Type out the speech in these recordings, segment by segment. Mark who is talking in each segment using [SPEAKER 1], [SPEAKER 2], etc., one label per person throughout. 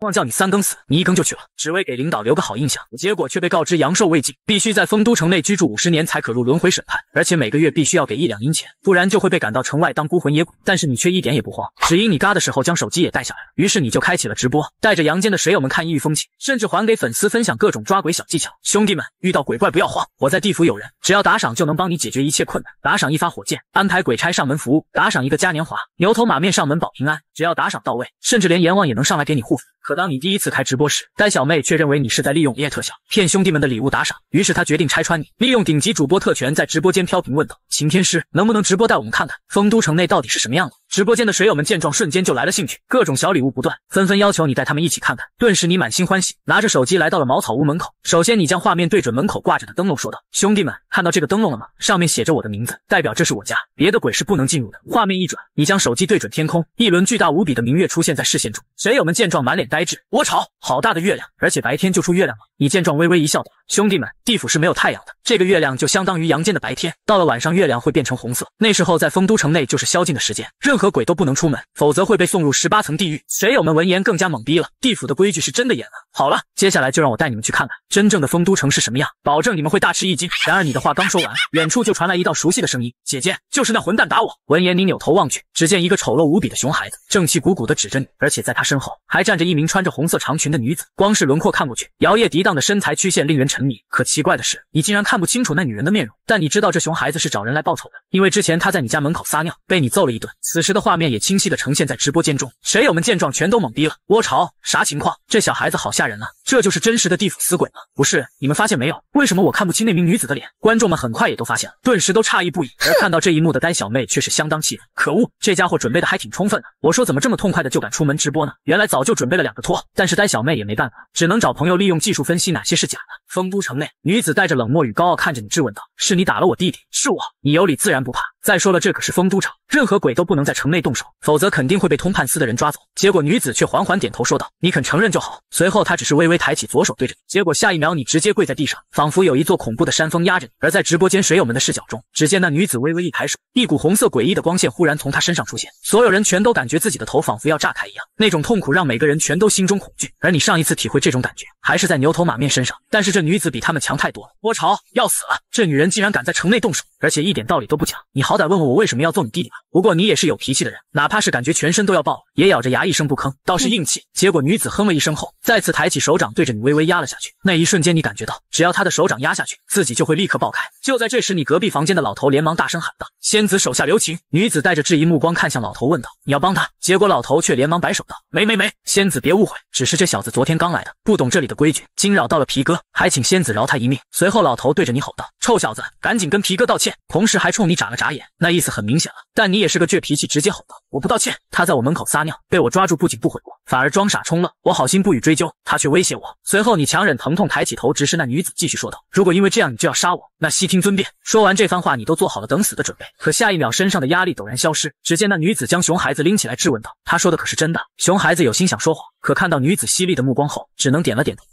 [SPEAKER 1] 忘叫你三更死，你一更就去了，只为给领导留个好印象。结果却被告知阳寿未尽，必须在丰都城内居住五十年才可入轮回审判，而且每个月必须要给一两银钱，不然就会被赶到城外当孤魂野鬼。但是你却一点也不慌，只因你嘎的时候将手机也带下来了，于是你就开启了直播，带着阳间的水友们看异域风情，甚至还给粉丝分享各种抓鬼小技巧。兄弟们，遇到鬼怪不要慌，我在地府有人，只要打赏就能帮你解决一切困难。打赏一发火箭，安排鬼差上门服务；打赏一个嘉年华，牛头马面上门保平安。只要打赏到位，甚至连阎王也能上来给你护法。可当你第一次开直播时，呆小妹却认为你是在利用 AI 特效骗兄弟们的礼物打赏，于是她决定拆穿你，利用顶级主播特权在直播间飘屏问道：“秦天师，能不能直播带我们看看丰都城内到底是什么样子？”直播间的水友们见状，瞬间就来了兴趣，各种小礼物不断，纷纷要求你带他们一起看看。顿时你满心欢喜，拿着手机来到了茅草屋门口。首先你将画面对准门口挂着的灯笼，说道：“兄弟们，看到这个灯笼了吗？上面写着我的名字，代表这是我家，别的鬼是不能进入的。”画面一转，你将手机对准天空，一轮巨大。无比的明月出现在视线中，水友们见状满脸呆滞。我操，好大的月亮！而且白天就出月亮了。你见状微微一笑道：“兄弟们，地府是没有太阳的，这个月亮就相当于阳间的白天。到了晚上，月亮会变成红色，那时候在丰都城内就是宵禁的时间，任何鬼都不能出门，否则会被送入十八层地狱。”水友们闻言更加懵逼了，地府的规矩是真的严啊！好了，接下来就让我带你们去看看真正的丰都城是什么样，保证你们会大吃一惊。然而你的话刚说完，远处就传来一道熟悉的声音：“姐姐，就是那混蛋打我！”闻言，你扭头望去，只见一个丑陋无比的熊孩子正气鼓鼓地指着你，而且在他身后还站着一名穿着红色长裙的女子。光是轮廓看过去，摇曳迪的。样的身材曲线令人沉迷，可奇怪的是，你竟然看不清楚那女人的面容。但你知道这熊孩子是找人来报仇的，因为之前他在你家门口撒尿，被你揍了一顿。此时的画面也清晰的呈现在直播间中，水友们见状全都懵逼了。窝巢，啥情况？这小孩子好吓人啊！这就是真实的地府死鬼吗？不是，你们发现没有？为什么我看不清那名女子的脸？观众们很快也都发现了，顿时都诧异不已。而看到这一幕的呆小妹却是相当气愤，可恶，这家伙准备的还挺充分的。我说怎么这么痛快的就敢出门直播呢？原来早就准备了两个托，但是呆小妹也没办法，只能找朋友利用技术分析。信哪些是假的？丰都城内，女子带着冷漠与高傲看着你质问道：“是你打了我弟弟？是我？你有理自然不怕。再说了，这可是丰都城，任何鬼都不能在城内动手，否则肯定会被通判司的人抓走。”结果女子却缓缓点头说道：“你肯承认就好。”随后她只是微微抬起左手对着你，结果下一秒你直接跪在地上，仿佛有一座恐怖的山峰压着你。而在直播间水友们的视角中，只见那女子微微一抬手，一股红色诡异的光线忽然从她身上出现，所有人全都感觉自己的头仿佛要炸开一样，那种痛苦让每个人全都心中恐惧。而你上一次体会这种感觉，还是在牛头马面身上，但是这……女子比他们强太多了，我操，要死了！这女人竟然敢在城内动手，而且一点道理都不讲。你好歹问问我为什么要揍你弟弟吧。不过你也是有脾气的人，哪怕是感觉全身都要爆了，也咬着牙一声不吭，倒是硬气。结果女子哼了一声后，再次抬起手掌，对着你微微压了下去。那一瞬间，你感觉到只要她的手掌压下去，自己就会立刻爆开。就在这时，你隔壁房间的老头连忙大声喊道：“仙子手下留情！”女子带着质疑目光看向老头，问道：“你要帮他？”结果老头却连忙摆手道：“没没没，仙子别误会，只是这小子昨天刚来的，不懂这里的规矩，惊扰到了皮哥，还……”请仙子饶他一命。随后，老头对着你吼道：“臭小子，赶紧跟皮哥道歉！”同时还冲你眨了眨眼，那意思很明显了。但你也是个倔脾气，直接吼道：“我不道歉！他在我门口撒尿，被我抓住，不仅不悔过，反而装傻充愣。我好心不予追究，他却威胁我。”随后，你强忍疼痛抬起头，直视那女子，继续说道：“如果因为这样你就要杀我，那悉听尊便。”说完这番话，你都做好了等死的准备。可下一秒，身上的压力陡然消失。只见那女子将熊孩子拎起来，质问道：“他说的可是真的？”熊孩子有心想说谎，可看到女子犀利的目光后，只能点了点头。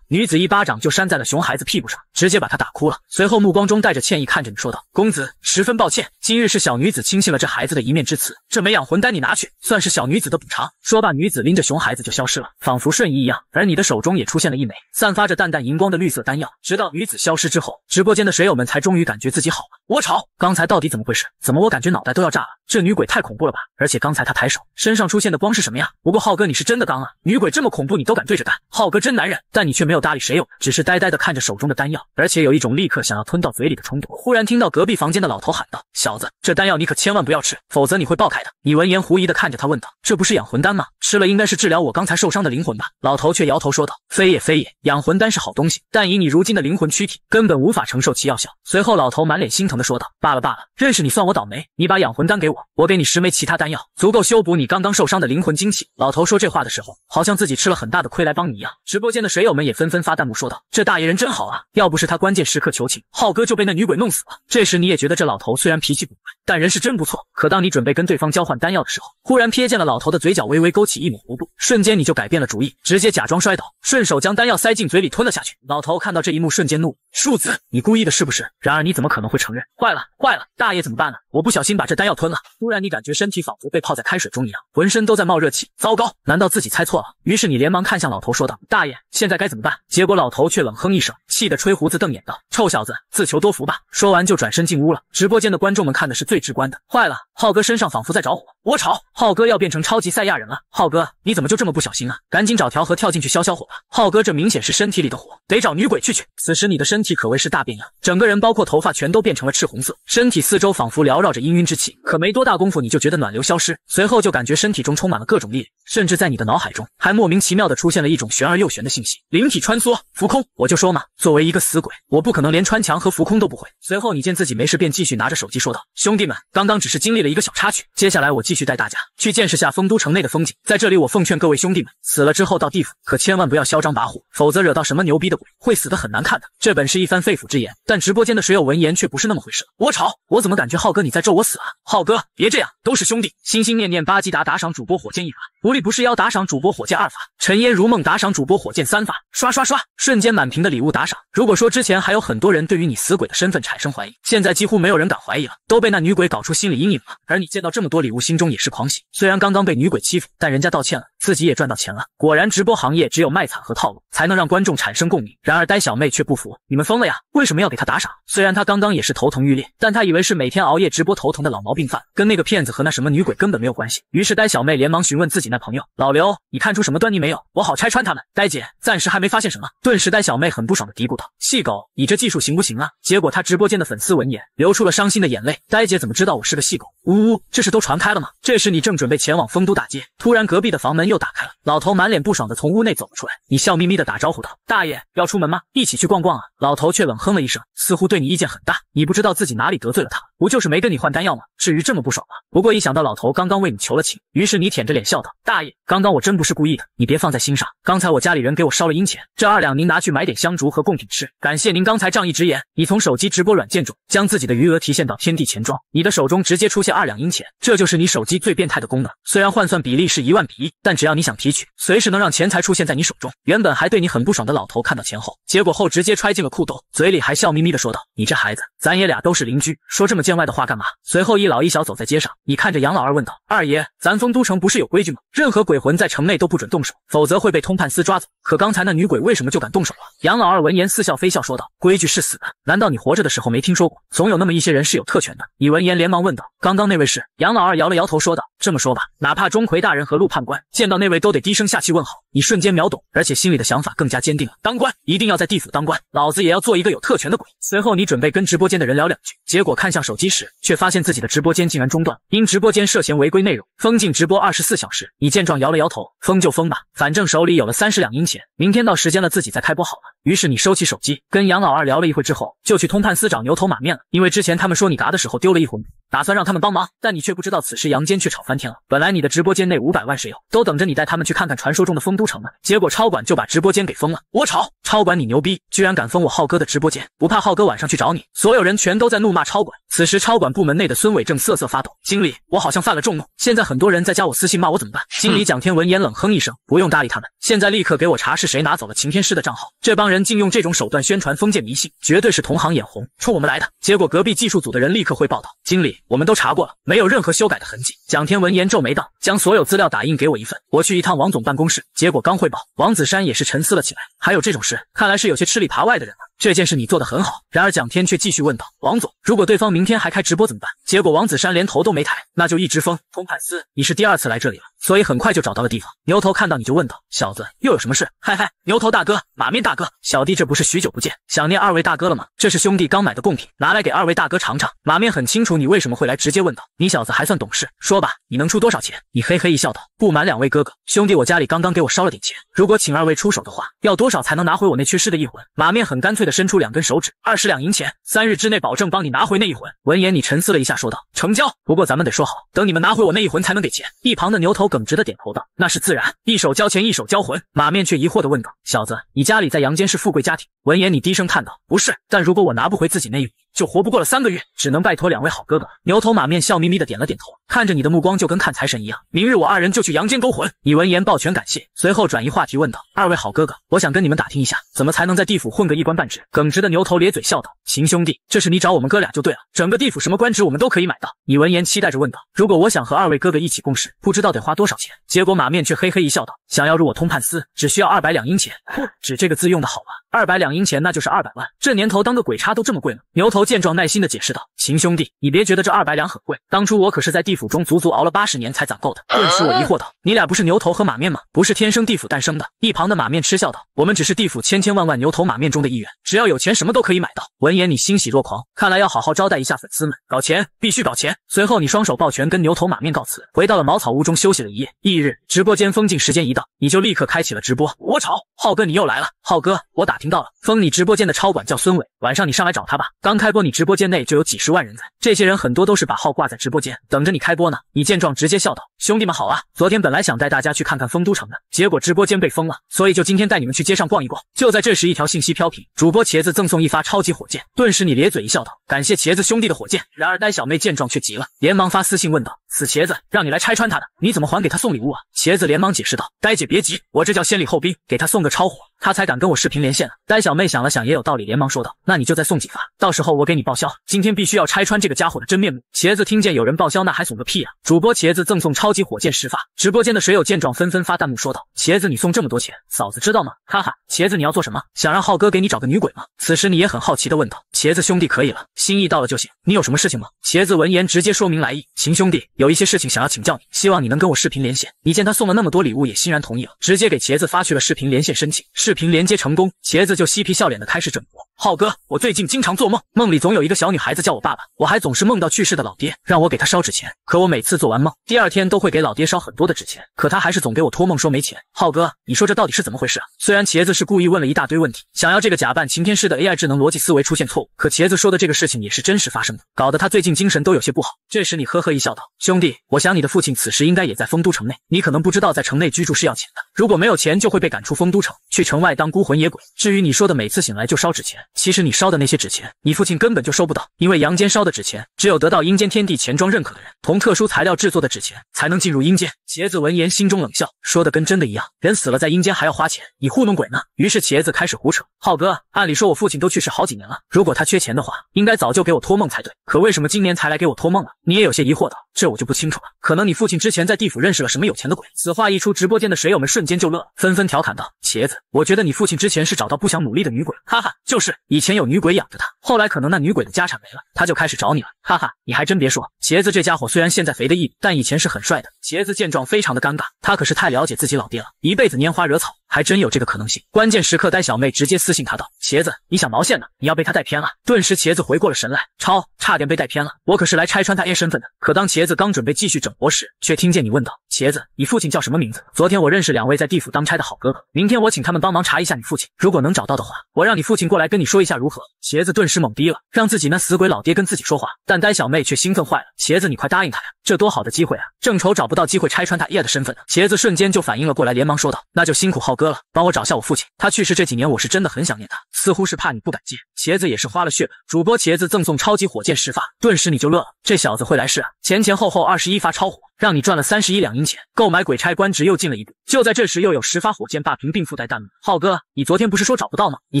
[SPEAKER 1] 女子一巴掌就扇在了熊孩子屁股上，直接把他打哭了。随后目光中带着歉意看着你说道：“公子，十分抱歉，今日是小女子轻信了这孩子的一面之词。这枚养魂丹你拿去，算是小女子的补偿。”说罢，女子拎着熊孩子就消失了，仿佛瞬移一样。而你的手中也出现了一枚散发着淡淡荧光的绿色丹药。直到女子消失之后，直播间的水友们才终于感觉自己好了。我操，刚才到底怎么回事？怎么我感觉脑袋都要炸了？这女鬼太恐怖了吧！而且刚才她抬手身上出现的光是什么呀？不过浩哥你是真的刚啊，女鬼这么恐怖你都敢对着干，浩哥真男人。但你。却没有搭理谁有，只是呆呆的看着手中的丹药，而且有一种立刻想要吞到嘴里的冲动。忽然听到隔壁房间的老头喊道：“小子，这丹药你可千万不要吃，否则你会爆开的。”你闻言狐疑的看着他，问道：“这不是养魂丹吗？吃了应该是治疗我刚才受伤的灵魂吧？”老头却摇头说道：“非也非也，养魂丹是好东西，但以你如今的灵魂躯体，根本无法承受其药效。”随后老头满脸心疼的说道：“罢了罢了，认识你算我倒霉。你把养魂丹给我，我给你十枚其他丹药，足够修补你刚刚受伤的灵魂精气。”老头说这话的时候，好像自己吃了很大的亏来帮你一样。直播间的水友们。也纷纷发弹幕说道：“这大爷人真好啊！要不是他关键时刻求情，浩哥就被那女鬼弄死了。”这时你也觉得这老头虽然脾气古怪，但人是真不错。可当你准备跟对方交换丹药的时候，忽然瞥见了老头的嘴角微微勾起一抹弧度，瞬间你就改变了主意，直接假装摔倒，顺手将丹药塞进嘴里吞了下去。老头看到这一幕，瞬间怒：“竖子，你故意的是不是？”然而你怎么可能会承认？坏了，坏了！大爷怎么办呢？我不小心把这丹药吞了。突然你感觉身体仿佛被泡在开水中一样，浑身都在冒热气。糟糕，难道自己猜错了？于是你连忙看向老头，说道：“大爷，现在该……”怎么办？结果老头却冷哼一声，气得吹胡子瞪眼道：“臭小子，自求多福吧！”说完就转身进屋了。直播间的观众们看的是最直观的，坏了，浩哥身上仿佛在着火。我操！浩哥要变成超级赛亚人了！浩哥，你怎么就这么不小心啊？赶紧找条河跳进去消消火吧！浩哥，这明显是身体里的火，得找女鬼去去。此时你的身体可谓是大变样，整个人包括头发全都变成了赤红色，身体四周仿佛缭绕着氤氲之气。可没多大功夫，你就觉得暖流消失，随后就感觉身体中充满了各种力量，甚至在你的脑海中还莫名其妙的出现了一种玄而又玄的信息。灵体穿梭，浮空。我就说嘛，作为一个死鬼，我不可能连穿墙和浮空都不会。随后你见自己没事，便继续拿着手机说道：“兄弟们，刚刚只是经历了一个小插曲，接下来我继。”继续带大家去见识下丰都城内的风景，在这里我奉劝各位兄弟们，死了之后到地府可千万不要嚣张跋扈，否则惹到什么牛逼的鬼，会死的很难看的。这本是一番肺腑之言，但直播间的水友闻言却不是那么回事。我吵，我怎么感觉浩哥你在咒我死啊？浩哥别这样，都是兄弟，心心念念巴吉达打赏主播火箭一把。无狸不是妖，打赏主播火箭二发。尘烟如梦打赏主播火箭三发，刷刷刷，瞬间满屏的礼物打赏。如果说之前还有很多人对于你死鬼的身份产生怀疑，现在几乎没有人敢怀疑了，都被那女鬼搞出心理阴影了。而你见到这么多礼物，心中也是狂喜。虽然刚刚被女鬼欺负，但人家道歉了。自己也赚到钱了。果然，直播行业只有卖惨和套路才能让观众产生共鸣。然而，呆小妹却不服，你们疯了呀？为什么要给他打赏？虽然他刚刚也是头疼欲裂，但他以为是每天熬夜直播头疼的老毛病犯，跟那个骗子和那什么女鬼根本没有关系。于是，呆小妹连忙询问自己那朋友老刘：“你看出什么端倪没有？我好拆穿他们。”呆姐暂时还没发现什么。顿时，呆小妹很不爽地嘀咕道：“细狗，你这技术行不行啊？”结果，他直播间的粉丝闻言流出了伤心的眼泪。呆姐怎么知道我是个细狗？呜呜，这事都传开了吗？这时，你正准备前往丰都打劫，突然隔壁的房门。又打开了，老头满脸不爽的从屋内走了出来。你笑眯眯的打招呼道：“大爷，要出门吗？一起去逛逛啊。”老头却冷哼了一声，似乎对你意见很大。你不知道自己哪里得罪了他，不就是没跟你换丹药吗？至于这么不爽吗？不过一想到老头刚刚为你求了情，于是你舔着脸笑道：“大爷，刚刚我真不是故意的，你别放在心上。刚才我家里人给我烧了银钱，这二两您拿去买点香烛和贡品吃。感谢您刚才仗义直言。你从手机直播软件中将自己的余额提现到天地钱庄，你的手中直接出现二两银钱。这就是你手机最变态的功能，虽然换算比例是一万比一，但。”只要你想提取，随时能让钱财出现在你手中。原本还对你很不爽的老头看到钱后结果后，直接揣进了裤兜，嘴里还笑眯眯的说道：“你这孩子，咱爷俩都是邻居，说这么见外的话干嘛？”随后一老一小走在街上，你看着杨老二问道：“二爷，咱丰都城不是有规矩吗？任何鬼魂在城内都不准动手，否则会被通判司抓走。可刚才那女鬼为什么就敢动手了？”杨老二闻言似笑非笑说道：“规矩是死的，难道你活着的时候没听说过？总有那么一些人是有特权的。”你闻言连忙问道：“刚刚那位是？”杨老二摇了摇头说道：“这么说吧，哪怕钟馗大人和陆判官见。”到那位都得低声下气问好，你瞬间秒懂，而且心里的想法更加坚定了：当官一定要在地府当官，老子也要做一个有特权的鬼。随后你准备跟直播间的人聊两句，结果看向手机时，却发现自己的直播间竟然中断，因直播间涉嫌违规内容，封禁直播二十四小时。你见状摇了摇头，封就封吧，反正手里有了三十两银钱，明天到时间了自己再开播好了。于是你收起手机，跟杨老二聊了一会之后，就去通判司找牛头马面了，因为之前他们说你嘎的时候丢了一魂，打算让他们帮忙，但你却不知道此时杨坚却吵翻天了。本来你的直播间内五百万室友都等着。你带他们去看看传说中的丰都城呢？结果超管就把直播间给封了。我操！超管你牛逼，居然敢封我浩哥的直播间，不怕浩哥晚上去找你？所有人全都在怒骂超管。此时超管部门内的孙伟正瑟瑟发抖。经理，我好像犯了众怒，现在很多人在加我私信骂我，怎么办？经理蒋天文也冷哼一声，不用搭理他们，现在立刻给我查是谁拿走了晴天师的账号。这帮人竟用这种手段宣传封建迷信，绝对是同行眼红冲我们来的。结果隔壁技术组的人立刻会报道：“经理，我们都查过了，没有任何修改的痕迹。”蒋天闻言皱眉道：“将所有资料打印给我一份。”我去一趟王总办公室，结果刚汇报，王子山也是沉思了起来。还有这种事，看来是有些吃里扒外的人。了。这件事你做得很好。然而蒋天却继续问道：“王总，如果对方明天还开直播怎么办？”结果王子山连头都没抬。那就一直疯。通判司，你是第二次来这里了，所以很快就找到了地方。牛头看到你就问道：“小子，又有什么事？”嗨嗨，牛头大哥，马面大哥，小弟这不是许久不见，想念二位大哥了吗？这是兄弟刚买的贡品，拿来给二位大哥尝尝。马面很清楚你为什么会来，直接问道：“你小子还算懂事，说吧，你能出多少钱？”你嘿嘿一笑，道：“不瞒两位哥。”哥，兄弟，我家里刚刚给我烧了点钱，如果请二位出手的话，要多少才能拿回我那缺失的一魂？马面很干脆的伸出两根手指，二十两银钱，三日之内保证帮你拿回那一魂。闻言，你沉思了一下，说道：成交。不过咱们得说好，等你们拿回我那一魂才能给钱。一旁的牛头耿直的点头道：那是自然，一手交钱，一手交魂。马面却疑惑的问道：小子，你家里在阳间是富贵家庭？闻言，你低声叹道：不是，但如果我拿不回自己那一魂，就活不过了三个月，只能拜托两位好哥哥。牛头马面笑眯眯的点了点头。看着你的目光就跟看财神一样。明日我二人就去阳间勾魂。你闻言抱拳感谢，随后转移话题问道：“二位好哥哥，我想跟你们打听一下，怎么才能在地府混个一官半职？”耿直的牛头咧嘴笑道：“秦兄弟，这是你找我们哥俩就对了。整个地府什么官职我们都可以买到。”你闻言期待着问道：“如果我想和二位哥哥一起共事，不知道得花多少钱？”结果马面却嘿嘿一笑道：“想要入我通判司，只需要二百两银钱。”不，指这个字用的好啊，二百两银钱那就是二百万。这年头当个鬼差都这么贵吗？牛头见状耐心地解释道：“秦兄弟，你别觉得这二百两很贵，当初我可是在地府。”府中足足熬了八十年才攒够的。顿时我疑惑道：“你俩不是牛头和马面吗？不是天生地府诞生的？”一旁的马面嗤笑道：“我们只是地府千千万万牛头马面中的一员，只要有钱，什么都可以买到。”闻言你欣喜若狂，看来要好好招待一下粉丝们，搞钱必须搞钱。随后你双手抱拳跟牛头马面告辞，回到了茅草屋中休息了一夜。翌日，直播间封禁时间一到，你就立刻开启了直播。我操，浩哥你又来了！浩哥，我打听到了封你直播间的超管叫孙伟，晚上你上来找他吧。刚开播，你直播间内就有几十万人在，这些人很多都是把号挂在直播间等着你。开播呢，你见状直接笑道：“兄弟们好啊，昨天本来想带大家去看看丰都城的，结果直播间被封了，所以就今天带你们去街上逛一逛。”就在这时，一条信息飘屏：“主播茄子赠送一发超级火箭。”顿时你咧嘴一笑道：“感谢茄子兄弟的火箭。”然而呆小妹见状却急了，连忙发私信问道：“死茄子，让你来拆穿他的，你怎么还给他送礼物啊？”茄子连忙解释道：“呆姐别急，我这叫先礼后兵，给他送个超火。”他才敢跟我视频连线了。呆小妹想了想，也有道理，连忙说道：“那你就再送几发，到时候我给你报销。今天必须要拆穿这个家伙的真面目。”茄子听见有人报销，那还怂个屁啊！主播茄子赠送超级火箭十发。直播间的水友见状，纷纷发弹幕说道：“茄子，你送这么多钱，嫂子知道吗？”哈哈，茄子你要做什么？想让浩哥给你找个女鬼吗？此时你也很好奇的问道：“茄子兄弟，可以了，心意到了就行。你有什么事情吗？”茄子闻言，直接说明来意：“秦兄弟，有一些事情想要请教你，希望你能跟我视频连线。”你见他送了那么多礼物，也欣然同意了，直接给茄子发去了视频连线申请。是。视频连接成功，茄子就嬉皮笑脸的开始整活。浩哥，我最近经常做梦，梦里总有一个小女孩子叫我爸爸，我还总是梦到去世的老爹，让我给他烧纸钱。可我每次做完梦，第二天都会给老爹烧很多的纸钱，可他还是总给我托梦说没钱。浩哥，你说这到底是怎么回事啊？虽然茄子是故意问了一大堆问题，想要这个假扮晴天师的 AI 智能逻辑思维出现错误，可茄子说的这个事情也是真实发生的，搞得他最近精神都有些不好。这时你呵呵一笑道：“兄弟，我想你的父亲此时应该也在丰都城内，你可能不知道，在城内居住是要钱的，如果没有钱，就会被赶出丰都城，去城。”外当孤魂野鬼。至于你说的每次醒来就烧纸钱，其实你烧的那些纸钱，你父亲根本就收不到，因为阳间烧的纸钱，只有得到阴间天地钱庄认可的人，同特殊材料制作的纸钱，才能进入阴间。茄子闻言心中冷笑，说的跟真的一样，人死了在阴间还要花钱，你糊弄鬼呢。于是茄子开始胡扯，浩哥，按理说我父亲都去世好几年了，如果他缺钱的话，应该早就给我托梦才对，可为什么今年才来给我托梦啊？你也有些疑惑道，这我就不清楚了，可能你父亲之前在地府认识了什么有钱的鬼。此话一出，直播间的水友们瞬间就乐了，纷纷调侃道：茄子，我。我觉得你父亲之前是找到不想努力的女鬼，哈哈，就是以前有女鬼养着他，后来可能那女鬼的家产没了，他就开始找你了，哈哈，你还真别说，鞋子这家伙虽然现在肥的一但以前是很帅的。鞋子见状非常的尴尬，他可是太了解自己老爹了，一辈子拈花惹草。还真有这个可能性。关键时刻，呆小妹直接私信他道：“茄子，你想毛线呢？你要被他带偏了。”顿时，茄子回过了神来，超差点被带偏了。我可是来拆穿他 A 身份的。可当茄子刚准备继续整活时，却听见你问道：“茄子，你父亲叫什么名字？昨天我认识两位在地府当差的好哥哥，明天我请他们帮忙查一下你父亲。如果能找到的话，我让你父亲过来跟你说一下如何。”茄子顿时懵逼了，让自己那死鬼老爹跟自己说话。但呆小妹却兴奋坏了：“茄子，你快答应他呀，这多好的机会啊！正愁找不到机会拆穿他 A 的身份呢。”茄子瞬间就反应了过来，连忙说道：“那就辛苦浩哥。”哥，帮我找下我父亲。他去世这几年，我是真的很想念他。似乎是怕你不敢接，茄子也是花了血本。主播茄子赠送超级火箭十发，顿时你就乐了。这小子会来事啊！前前后后二十一发超火，让你赚了三十一两银钱，购买鬼差官职又进了一步。就在这时，又有十发火箭霸屏并附带弹幕。浩哥，你昨天不是说找不到吗？你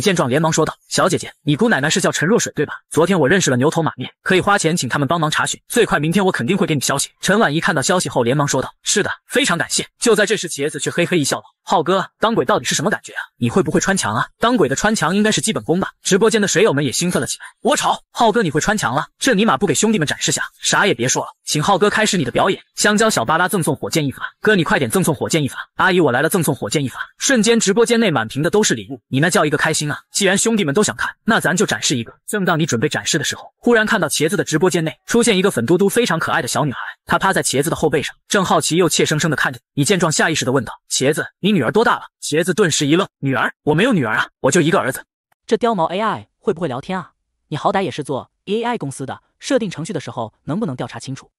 [SPEAKER 1] 见状连忙说道：“小姐姐，你姑奶奶是叫陈若水对吧？昨天我认识了牛头马面，可以花钱请他们帮忙查询，最快明天我肯定会给你消息。”陈婉一看到消息后连忙说道：“是的，非常感谢。”就在这时，茄子却嘿嘿一笑。道。浩哥，当鬼到底是什么感觉啊？你会不会穿墙啊？当鬼的穿墙应该是基本功吧？直播间的水友们也兴奋了起来。我操，浩哥你会穿墙了？这尼玛不给兄弟们展示下？啥也别说了，请浩哥开始你的表演。香蕉小巴拉赠送火箭一发，哥你快点赠送火箭一发！阿姨我来了，赠送火箭一发！瞬间直播间内满屏的都是礼物，你那叫一个开心啊！既然兄弟们都想看，那咱就展示一个。正当你准备展示的时候，忽然看到茄子的直播间内出现一个粉嘟嘟、非常可爱的小女孩，她趴在茄子的后背上，正好奇又怯生生的看着你。见状，下意识的问道：“茄子，你？”女儿多大了？茄子顿时一愣：“女儿？我没有女儿啊，我就一个儿子。”这貂毛 AI 会不会聊天啊？你好歹也是做 AI 公司的，设定程序的时候能不能调查清楚？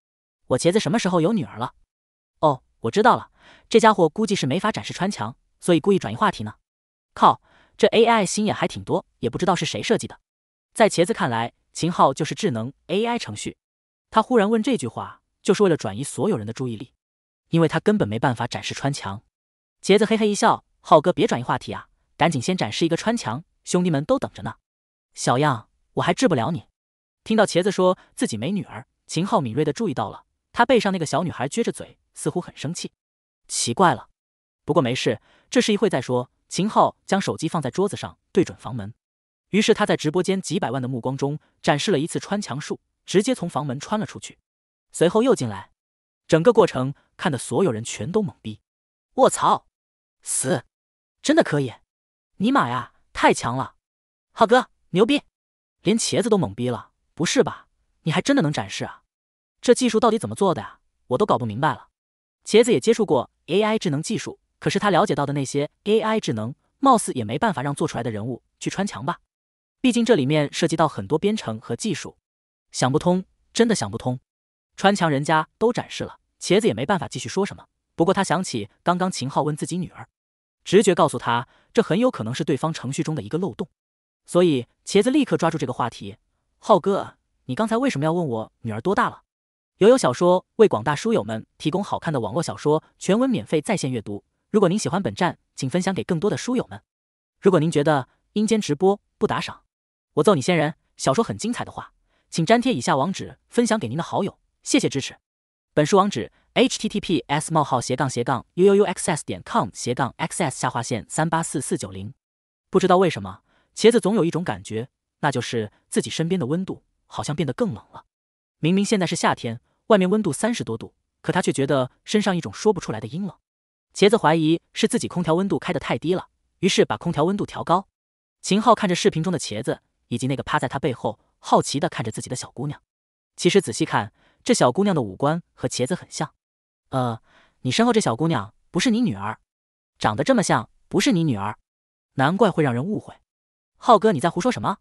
[SPEAKER 1] 我茄子什么时候有女儿了？哦，我知道了，这家伙估计是没法展示穿墙，所以故意转移话题呢。靠，这 AI 心眼还挺多，也不知道是谁设计的。在茄子看来，秦昊就是智能 AI 程序。他忽然问这句话，就是为了转移所有人的注意力，因为他根本没办法展示穿墙。茄子嘿嘿一笑，浩哥别转移话题啊，赶紧先展示一个穿墙，兄弟们都等着呢。小样，我还治不了你。听到茄子说自己没女儿，秦昊敏锐的注意到了他背上那个小女孩撅着嘴，似乎很生气。奇怪了，不过没事，这是一会再说。秦昊将手机放在桌子上，对准房门。于是他在直播间几百万的目光中展示了一次穿墙术，直接从房门穿了出去，随后又进来。整个过程看得所有人全都懵逼。我操！死，真的可以！尼玛呀，太强了！浩哥牛逼，连茄子都懵逼了。不是吧？你还真的能展示啊？这技术到底怎么做的呀？我都搞不明白了。茄子也接触过 AI 智能技术，可是他了解到的那些 AI 智能，貌似也没办法让做出来的人物去穿墙吧？毕竟这里面涉及到很多编程和技术，想不通，真的想不通。穿墙人家都展示了，茄子也没办法继续说什么。不过他想起刚刚秦昊问自己女儿。直觉告诉他，这很有可能是对方程序中的一个漏洞，所以茄子立刻抓住这个话题。浩哥，你刚才为什么要问我女儿多大了？友友小说为广大书友们提供好看的网络小说全文免费在线阅读。如果您喜欢本站，请分享给更多的书友们。如果您觉得阴间直播不打赏，我揍你仙人小说很精彩的话，请粘贴以下网址分享给您的好友，谢谢支持。本书网址：h t t p s：冒号斜杠斜杠 u u u x s 点 com 斜杠 x s 下划线三八四四九零。不知道为什么，茄子总有一种感觉，那就是自己身边的温度好像变得更冷了。明明现在是夏天，外面温度三十多度，可他却觉得身上一种说不出来的阴冷。茄子怀疑是自己空调温度开得太低了，于是把空调温度调高。秦昊看着视频中的茄子，以及那个趴在他背后好奇地看着自己的小姑娘。其实仔细看。这小姑娘的五官和茄子很像，呃，你身后这小姑娘不是你女儿，长得这么像不是你女儿，难怪会让人误会。浩哥你在胡说什么？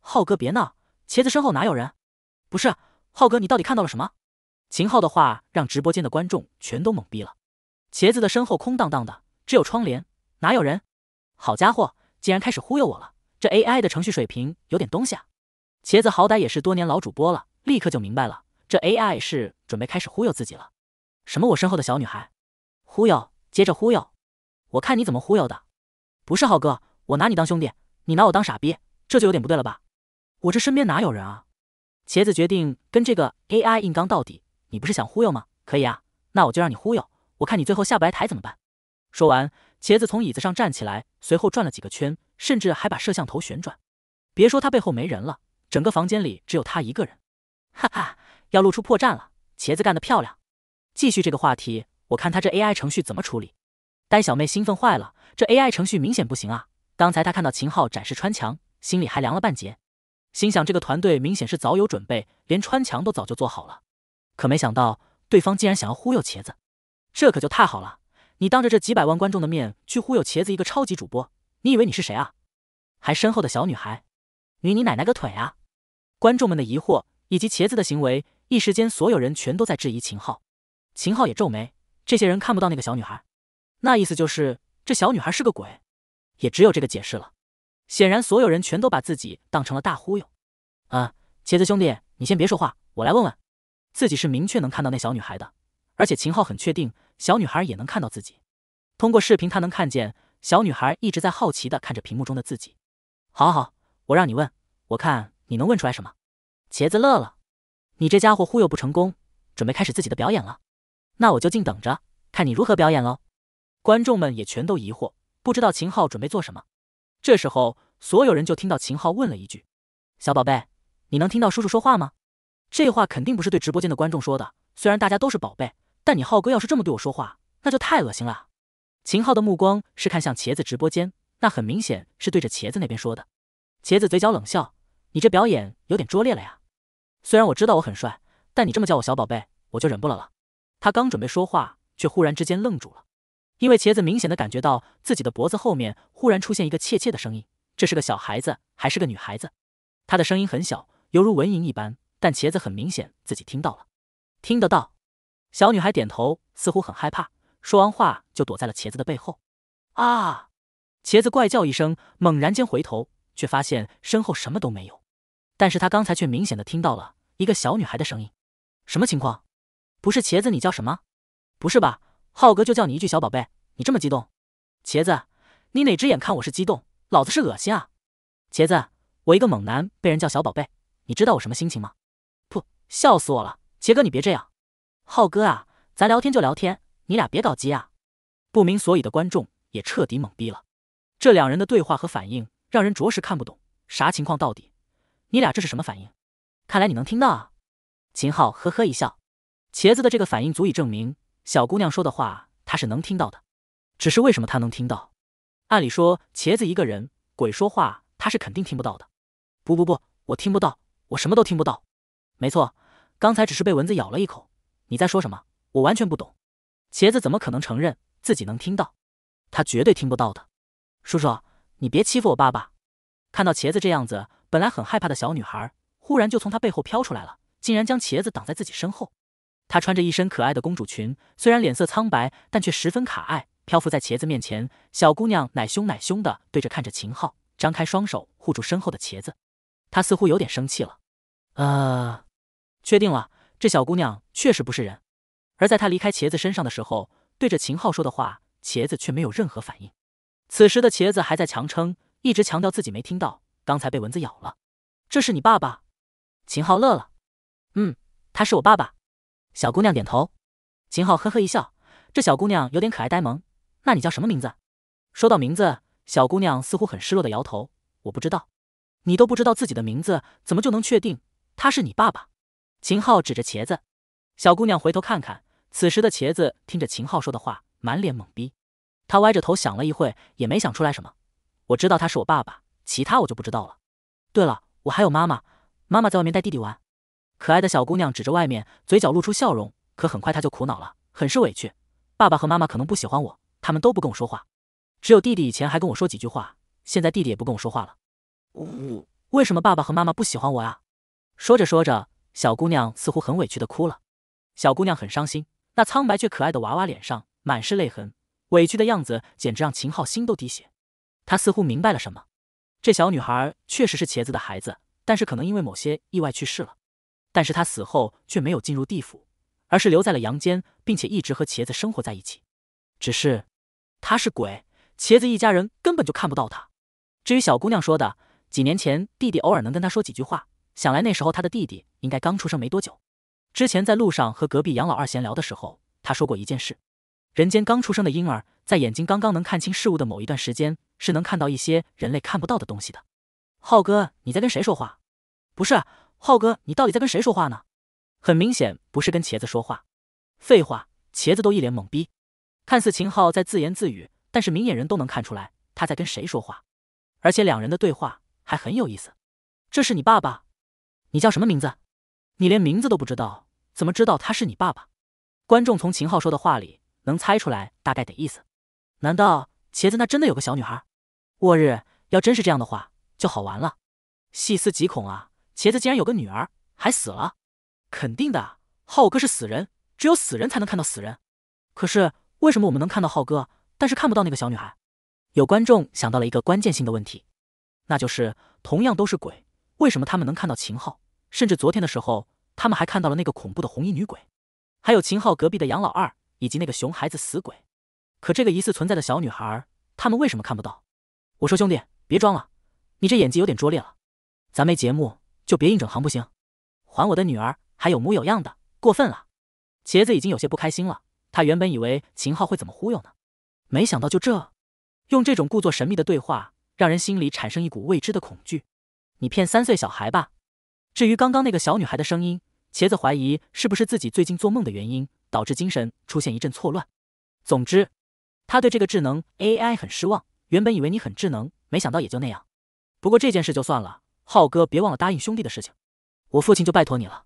[SPEAKER 1] 浩哥别闹，茄子身后哪有人？不是，浩哥你到底看到了什么？秦昊的话让直播间的观众全都懵逼了。茄子的身后空荡荡的，只有窗帘，哪有人？好家伙，竟然开始忽悠我了！这 AI 的程序水平有点东西啊。茄子好歹也是多年老主播了，立刻就明白了。这 AI 是准备开始忽悠自己了，什么我身后的小女孩，忽悠接着忽悠，我看你怎么忽悠的，不是浩哥，我拿你当兄弟，你拿我当傻逼，这就有点不对了吧？我这身边哪有人啊？茄子决定跟这个 AI 硬刚到底，你不是想忽悠吗？可以啊，那我就让你忽悠，我看你最后下不来台怎么办？说完，茄子从椅子上站起来，随后转了几个圈，甚至还把摄像头旋转。别说他背后没人了，整个房间里只有他一个人。哈哈。要露出破绽了，茄子干得漂亮！继续这个话题，我看他这 A I 程序怎么处理？呆小妹兴奋坏了，这 A I 程序明显不行啊！刚才她看到秦昊展示穿墙，心里还凉了半截，心想这个团队明显是早有准备，连穿墙都早就做好了。可没想到对方竟然想要忽悠茄子，这可就太好了！你当着这几百万观众的面去忽悠茄子一个超级主播，你以为你是谁啊？还身后的小女孩，你你奶奶个腿啊！观众们的疑惑以及茄子的行为。一时间，所有人全都在质疑秦昊。秦昊也皱眉，这些人看不到那个小女孩，那意思就是这小女孩是个鬼，也只有这个解释了。显然，所有人全都把自己当成了大忽悠。啊，茄子兄弟，你先别说话，我来问问。自己是明确能看到那小女孩的，而且秦昊很确定小女孩也能看到自己。通过视频，他能看见小女孩一直在好奇的看着屏幕中的自己。好好，我让你问，我看你能问出来什么。茄子乐了。你这家伙忽悠不成功，准备开始自己的表演了，那我就静等着看你如何表演喽。观众们也全都疑惑，不知道秦昊准备做什么。这时候，所有人就听到秦昊问了一句：“小宝贝，你能听到叔叔说话吗？”这话肯定不是对直播间的观众说的，虽然大家都是宝贝，但你浩哥要是这么对我说话，那就太恶心了。秦昊的目光是看向茄子直播间，那很明显是对着茄子那边说的。茄子嘴角冷笑：“你这表演有点拙劣了呀。”虽然我知道我很帅，但你这么叫我小宝贝，我就忍不了了。他刚准备说话，却忽然之间愣住了，因为茄子明显的感觉到自己的脖子后面忽然出现一个怯怯的声音。这是个小孩子，还是个女孩子？她的声音很小，犹如蚊蝇一般，但茄子很明显自己听到了，听得到。小女孩点头，似乎很害怕。说完话就躲在了茄子的背后。啊！茄子怪叫一声，猛然间回头，却发现身后什么都没有。但是他刚才却明显的听到了一个小女孩的声音，什么情况？不是茄子，你叫什么？不是吧，浩哥就叫你一句小宝贝，你这么激动？茄子，你哪只眼看我是激动，老子是恶心啊！茄子，我一个猛男被人叫小宝贝，你知道我什么心情吗？噗，笑死我了，杰哥你别这样，浩哥啊，咱聊天就聊天，你俩别搞基啊！不明所以的观众也彻底懵逼了，这两人的对话和反应让人着实看不懂啥情况到底。你俩这是什么反应？看来你能听到啊！秦昊呵呵一笑，茄子的这个反应足以证明小姑娘说的话他是能听到的。只是为什么他能听到？按理说茄子一个人鬼说话，他是肯定听不到的。不不不，我听不到，我什么都听不到。没错，刚才只是被蚊子咬了一口。你在说什么？我完全不懂。茄子怎么可能承认自己能听到？他绝对听不到的。叔叔，你别欺负我爸爸！看到茄子这样子。本来很害怕的小女孩，忽然就从她背后飘出来了，竟然将茄子挡在自己身后。她穿着一身可爱的公主裙，虽然脸色苍白，但却十分可爱，漂浮在茄子面前。小姑娘奶凶奶凶的对着看着秦昊，张开双手护住身后的茄子。她似乎有点生气了。啊，确定了，这小姑娘确实不是人。而在她离开茄子身上的时候，对着秦昊说的话，茄子却没有任何反应。此时的茄子还在强撑，一直强调自己没听到。刚才被蚊子咬了，这是你爸爸？秦昊乐了，嗯，他是我爸爸。小姑娘点头。秦昊呵呵一笑，这小姑娘有点可爱呆萌。那你叫什么名字？说到名字，小姑娘似乎很失落的摇头，我不知道。你都不知道自己的名字，怎么就能确定他是你爸爸？秦昊指着茄子，小姑娘回头看看，此时的茄子听着秦昊说的话，满脸懵逼。他歪着头想了一会，也没想出来什么。我知道他是我爸爸。其他我就不知道了。对了，我还有妈妈，妈妈在外面带弟弟玩。可爱的小姑娘指着外面，嘴角露出笑容。可很快她就苦恼了，很是委屈。爸爸和妈妈可能不喜欢我，他们都不跟我说话。只有弟弟以前还跟我说几句话，现在弟弟也不跟我说话了。呜，为什么爸爸和妈妈不喜欢我啊？说着说着，小姑娘似乎很委屈的哭了。小姑娘很伤心，那苍白却可爱的娃娃脸上满是泪痕，委屈的样子简直让秦昊心都滴血。他似乎明白了什么。这小女孩确实是茄子的孩子，但是可能因为某些意外去世了。但是她死后却没有进入地府，而是留在了阳间，并且一直和茄子生活在一起。只是她是鬼，茄子一家人根本就看不到她。至于小姑娘说的，几年前弟弟偶尔能跟她说几句话，想来那时候她的弟弟应该刚出生没多久。之前在路上和隔壁杨老二闲聊的时候，他说过一件事：人间刚出生的婴儿。在眼睛刚刚能看清事物的某一段时间，是能看到一些人类看不到的东西的。浩哥，你在跟谁说话？不是，浩哥，你到底在跟谁说话呢？很明显不是跟茄子说话。废话，茄子都一脸懵逼。看似秦昊在自言自语，但是明眼人都能看出来他在跟谁说话。而且两人的对话还很有意思。这是你爸爸？你叫什么名字？你连名字都不知道，怎么知道他是你爸爸？观众从秦昊说的话里能猜出来大概的意思。难道茄子那真的有个小女孩？我日，要真是这样的话，就好玩了。细思极恐啊！茄子竟然有个女儿，还死了。肯定的，浩哥是死人，只有死人才能看到死人。可是为什么我们能看到浩哥，但是看不到那个小女孩？有观众想到了一个关键性的问题，那就是同样都是鬼，为什么他们能看到秦昊，甚至昨天的时候，他们还看到了那个恐怖的红衣女鬼，还有秦昊隔壁的杨老二以及那个熊孩子死鬼？可这个疑似存在的小女孩，他们为什么看不到？我说兄弟，别装了，你这演技有点拙劣了。咱没节目就别硬整行不行？还我的女儿，还有模有样的，过分了。茄子已经有些不开心了。他原本以为秦昊会怎么忽悠呢？没想到就这，用这种故作神秘的对话，让人心里产生一股未知的恐惧。你骗三岁小孩吧。至于刚刚那个小女孩的声音，茄子怀疑是不是自己最近做梦的原因，导致精神出现一阵错乱。总之。他对这个智能 AI 很失望，原本以为你很智能，没想到也就那样。不过这件事就算了，浩哥别忘了答应兄弟的事情，我父亲就拜托你了。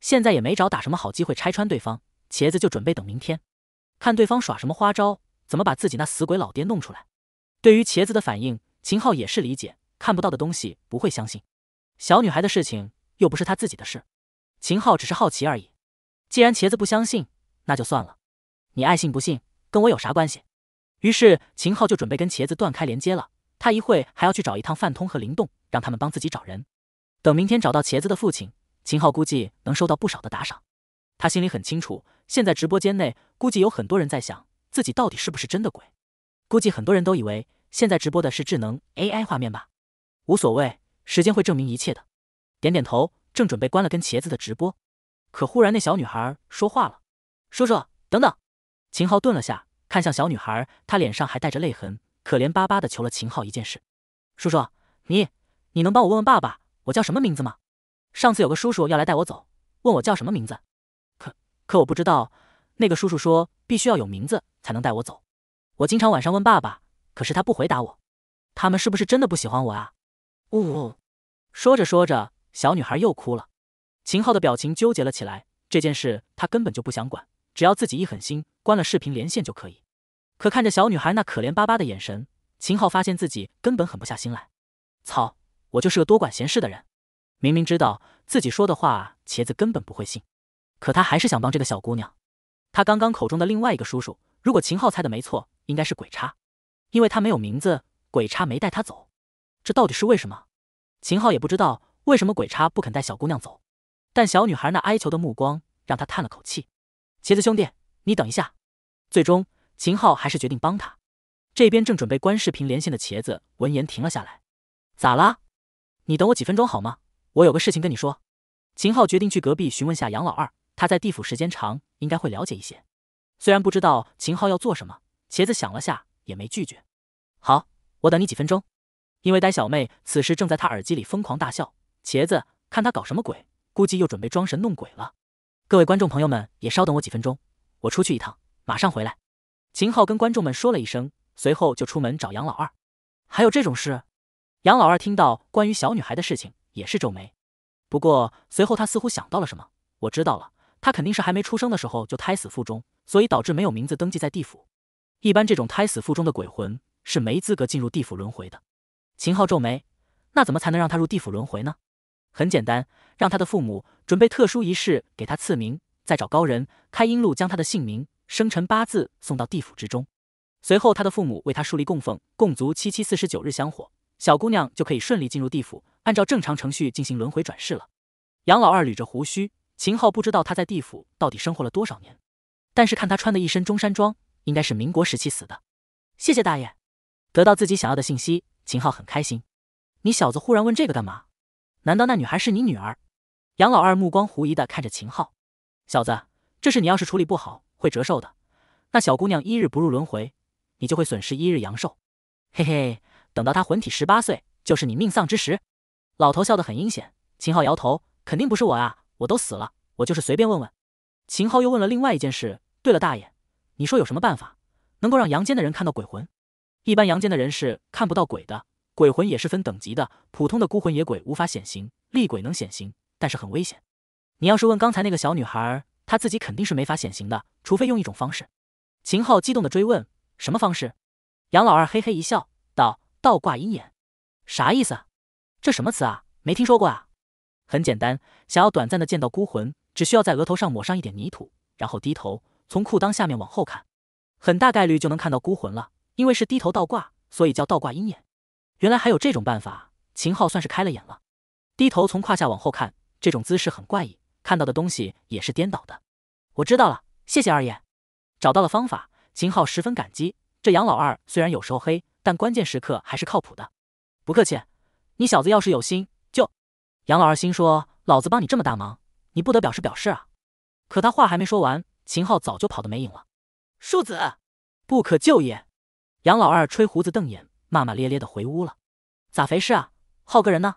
[SPEAKER 1] 现在也没找打什么好机会拆穿对方，茄子就准备等明天，看对方耍什么花招，怎么把自己那死鬼老爹弄出来。对于茄子的反应，秦昊也是理解，看不到的东西不会相信。小女孩的事情又不是他自己的事，秦昊只是好奇而已。既然茄子不相信，那就算了，你爱信不信，跟我有啥关系？于是秦昊就准备跟茄子断开连接了。他一会还要去找一趟范通和灵动，让他们帮自己找人。等明天找到茄子的父亲，秦昊估计能收到不少的打赏。他心里很清楚，现在直播间内估计有很多人在想自己到底是不是真的鬼。估计很多人都以为现在直播的是智能 AI 画面吧？无所谓，时间会证明一切的。点点头，正准备关了跟茄子的直播，可忽然那小女孩说话了：“叔叔，等等。”秦昊顿了下。看向小女孩，她脸上还带着泪痕，可怜巴巴的求了秦昊一件事：“叔叔，你，你能帮我问问爸爸，我叫什么名字吗？上次有个叔叔要来带我走，问我叫什么名字，可可我不知道。那个叔叔说必须要有名字才能带我走。我经常晚上问爸爸，可是他不回答我。他们是不是真的不喜欢我啊？”呜，说着说着，小女孩又哭了。秦昊的表情纠结了起来，这件事他根本就不想管，只要自己一狠心关了视频连线就可以。可看着小女孩那可怜巴巴的眼神，秦昊发现自己根本狠不下心来。操！我就是个多管闲事的人。明明知道自己说的话茄子根本不会信，可他还是想帮这个小姑娘。他刚刚口中的另外一个叔叔，如果秦昊猜的没错，应该是鬼叉，因为他没有名字，鬼叉没带他走。这到底是为什么？秦昊也不知道为什么鬼叉不肯带小姑娘走，但小女孩那哀求的目光让他叹了口气。茄子兄弟，你等一下。最终。秦昊还是决定帮他，这边正准备关视频连线的茄子闻言停了下来。咋啦？你等我几分钟好吗？我有个事情跟你说。秦昊决定去隔壁询问下杨老二，他在地府时间长，应该会了解一些。虽然不知道秦昊要做什么，茄子想了下也没拒绝。好，我等你几分钟。因为呆小妹此时正在他耳机里疯狂大笑，茄子看他搞什么鬼，估计又准备装神弄鬼了。各位观众朋友们也稍等我几分钟，我出去一趟，马上回来。秦昊跟观众们说了一声，随后就出门找杨老二。还有这种事？杨老二听到关于小女孩的事情，也是皱眉。不过随后他似乎想到了什么，我知道了，她肯定是还没出生的时候就胎死腹中，所以导致没有名字登记在地府。一般这种胎死腹中的鬼魂是没资格进入地府轮回的。秦昊皱眉，那怎么才能让他入地府轮回呢？很简单，让他的父母准备特殊仪式给他赐名，再找高人开阴路将他的姓名。生辰八字送到地府之中，随后他的父母为他树立供奉，供足七七四十九日香火，小姑娘就可以顺利进入地府，按照正常程序进行轮回转世了。杨老二捋着胡须，秦昊不知道他在地府到底生活了多少年，但是看他穿的一身中山装，应该是民国时期死的。谢谢大爷，得到自己想要的信息，秦昊很开心。你小子忽然问这个干嘛？难道那女孩是你女儿？杨老二目光狐疑地看着秦昊，小子，这事你要是处理不好。会折寿的。那小姑娘一日不入轮回，你就会损失一日阳寿。嘿嘿，等到她魂体十八岁，就是你命丧之时。老头笑得很阴险。秦昊摇头，肯定不是我啊，我都死了，我就是随便问问。秦昊又问了另外一件事。对了，大爷，你说有什么办法能够让阳间的人看到鬼魂？一般阳间的人是看不到鬼的。鬼魂也是分等级的，普通的孤魂野鬼无法显形，厉鬼能显形，但是很危险。你要是问刚才那个小女孩。他自己肯定是没法显形的，除非用一种方式。秦昊激动地追问：“什么方式？”杨老二嘿嘿一笑，道：“倒挂鹰眼，啥意思？这什么词啊？没听说过啊。”很简单，想要短暂的见到孤魂，只需要在额头上抹上一点泥土，然后低头从裤裆下面往后看，很大概率就能看到孤魂了。因为是低头倒挂，所以叫倒挂鹰眼。原来还有这种办法，秦昊算是开了眼了。低头从胯下往后看，这种姿势很怪异。看到的东西也是颠倒的。我知道了，谢谢二爷。找到了方法，秦昊十分感激。这杨老二虽然有时候黑，但关键时刻还是靠谱的。不客气，你小子要是有心就……杨老二心说：“老子帮你这么大忙，你不得表示表示啊？”可他话还没说完，秦昊早就跑得没影了。庶子不可救也。杨老二吹胡子瞪眼，骂骂咧咧的回屋了。咋回事啊？浩哥人呢？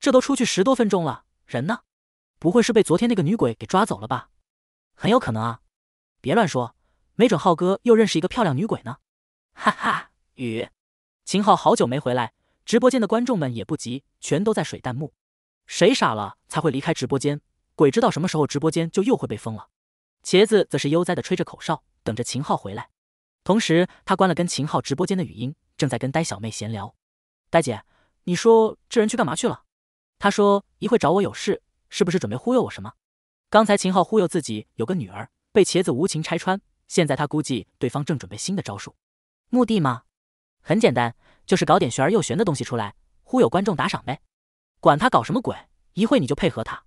[SPEAKER 1] 这都出去十多分钟了，人呢？不会是被昨天那个女鬼给抓走了吧？很有可能啊！别乱说，没准浩哥又认识一个漂亮女鬼呢！哈哈，雨，秦昊好久没回来，直播间的观众们也不急，全都在水弹幕。谁傻了才会离开直播间？鬼知道什么时候直播间就又会被封了。茄子则是悠哉的吹着口哨，等着秦昊回来。同时，他关了跟秦昊直播间的语音，正在跟呆小妹闲聊。呆姐，你说这人去干嘛去了？他说一会找我有事。是不是准备忽悠我什么？刚才秦昊忽悠自己有个女儿，被茄子无情拆穿。现在他估计对方正准备新的招数，目的吗？很简单，就是搞点玄而又玄的东西出来，忽悠观众打赏呗。管他搞什么鬼，一会你就配合他。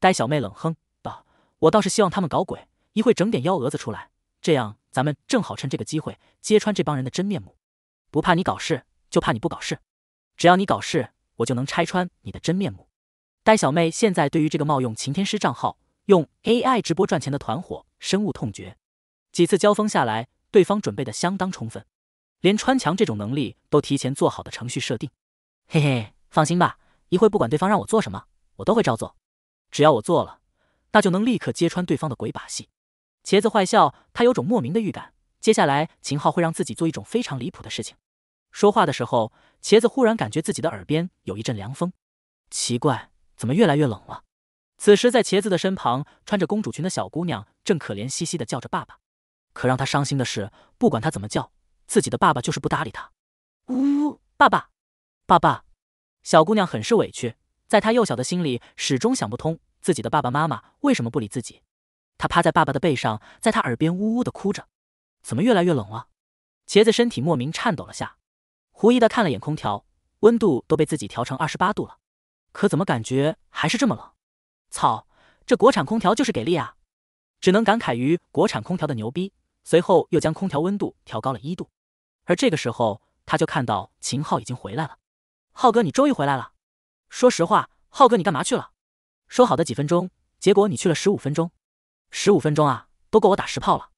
[SPEAKER 1] 呆小妹冷哼道：“我倒是希望他们搞鬼，一会整点幺蛾子出来，这样咱们正好趁这个机会揭穿这帮人的真面目。不怕你搞事，就怕你不搞事。只要你搞事，我就能拆穿你的真面目。”呆小妹现在对于这个冒用秦天师账号用 AI 直播赚钱的团伙深恶痛绝。几次交锋下来，对方准备的相当充分，连穿墙这种能力都提前做好的程序设定。嘿嘿，放心吧，一会不管对方让我做什么，我都会照做。只要我做了，那就能立刻揭穿对方的鬼把戏。茄子坏笑，他有种莫名的预感，接下来秦昊会让自己做一种非常离谱的事情。说话的时候，茄子忽然感觉自己的耳边有一阵凉风，奇怪。怎么越来越冷了？此时，在茄子的身旁，穿着公主裙的小姑娘正可怜兮兮的叫着爸爸。可让她伤心的是，不管她怎么叫，自己的爸爸就是不搭理她。呜，爸爸，爸爸！小姑娘很是委屈，在她幼小的心里，始终想不通自己的爸爸妈妈为什么不理自己。她趴在爸爸的背上，在他耳边呜呜的哭着。怎么越来越冷了？茄子身体莫名颤抖了下，狐疑的看了眼空调，温度都被自己调成二十八度了。可怎么感觉还是这么冷？操，这国产空调就是给力啊！只能感慨于国产空调的牛逼。随后又将空调温度调高了一度。而这个时候，他就看到秦昊已经回来了。“浩哥，你终于回来了！”“说实话，浩哥，你干嘛去了？”“说好的几分钟，结果你去了十五分钟。”“十五分钟啊，都够我打十炮了。”“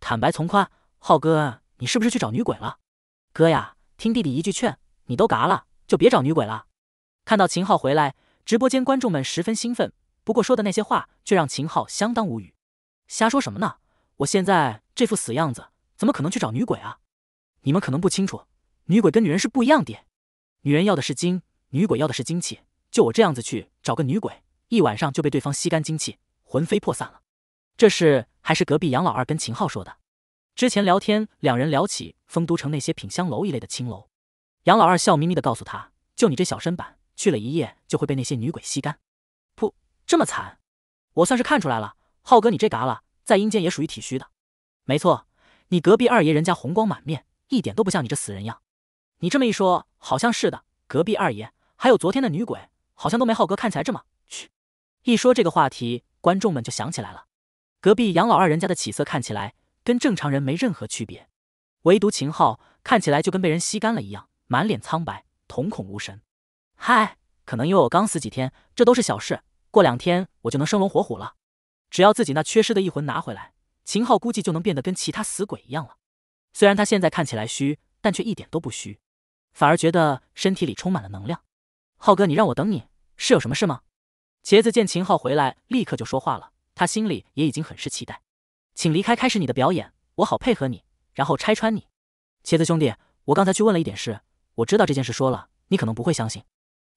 [SPEAKER 1] 坦白从宽，浩哥，你是不是去找女鬼了？”“哥呀，听弟弟一句劝，你都嘎了，就别找女鬼了。”看到秦昊回来，直播间观众们十分兴奋。不过说的那些话却让秦昊相当无语。瞎说什么呢？我现在这副死样子，怎么可能去找女鬼啊？你们可能不清楚，女鬼跟女人是不一样的。女人要的是精，女鬼要的是精气。就我这样子去找个女鬼，一晚上就被对方吸干精气，魂飞魄散了。这事还是隔壁杨老二跟秦昊说的。之前聊天，两人聊起丰都城那些品香楼一类的青楼，杨老二笑眯眯地告诉他：“就你这小身板。”去了一夜就会被那些女鬼吸干。噗，这么惨，我算是看出来了，浩哥你这嘎了，在阴间也属于体虚的。没错，你隔壁二爷人家红光满面，一点都不像你这死人样。你这么一说，好像是的。隔壁二爷还有昨天的女鬼，好像都没浩哥看起来这么。嘘，一说这个话题，观众们就想起来了。隔壁杨老二人家的起色看起来跟正常人没任何区别，唯独秦昊看起来就跟被人吸干了一样，满脸苍白，瞳孔无神。嗨，可能因为我刚死几天，这都是小事。过两天我就能生龙活虎了。只要自己那缺失的一魂拿回来，秦昊估计就能变得跟其他死鬼一样了。虽然他现在看起来虚，但却一点都不虚，反而觉得身体里充满了能量。浩哥，你让我等你是有什么事吗？茄子见秦昊回来，立刻就说话了。他心里也已经很是期待。请离开，开始你的表演，我好配合你，然后拆穿你。茄子兄弟，我刚才去问了一点事，我知道这件事说了，你可能不会相信。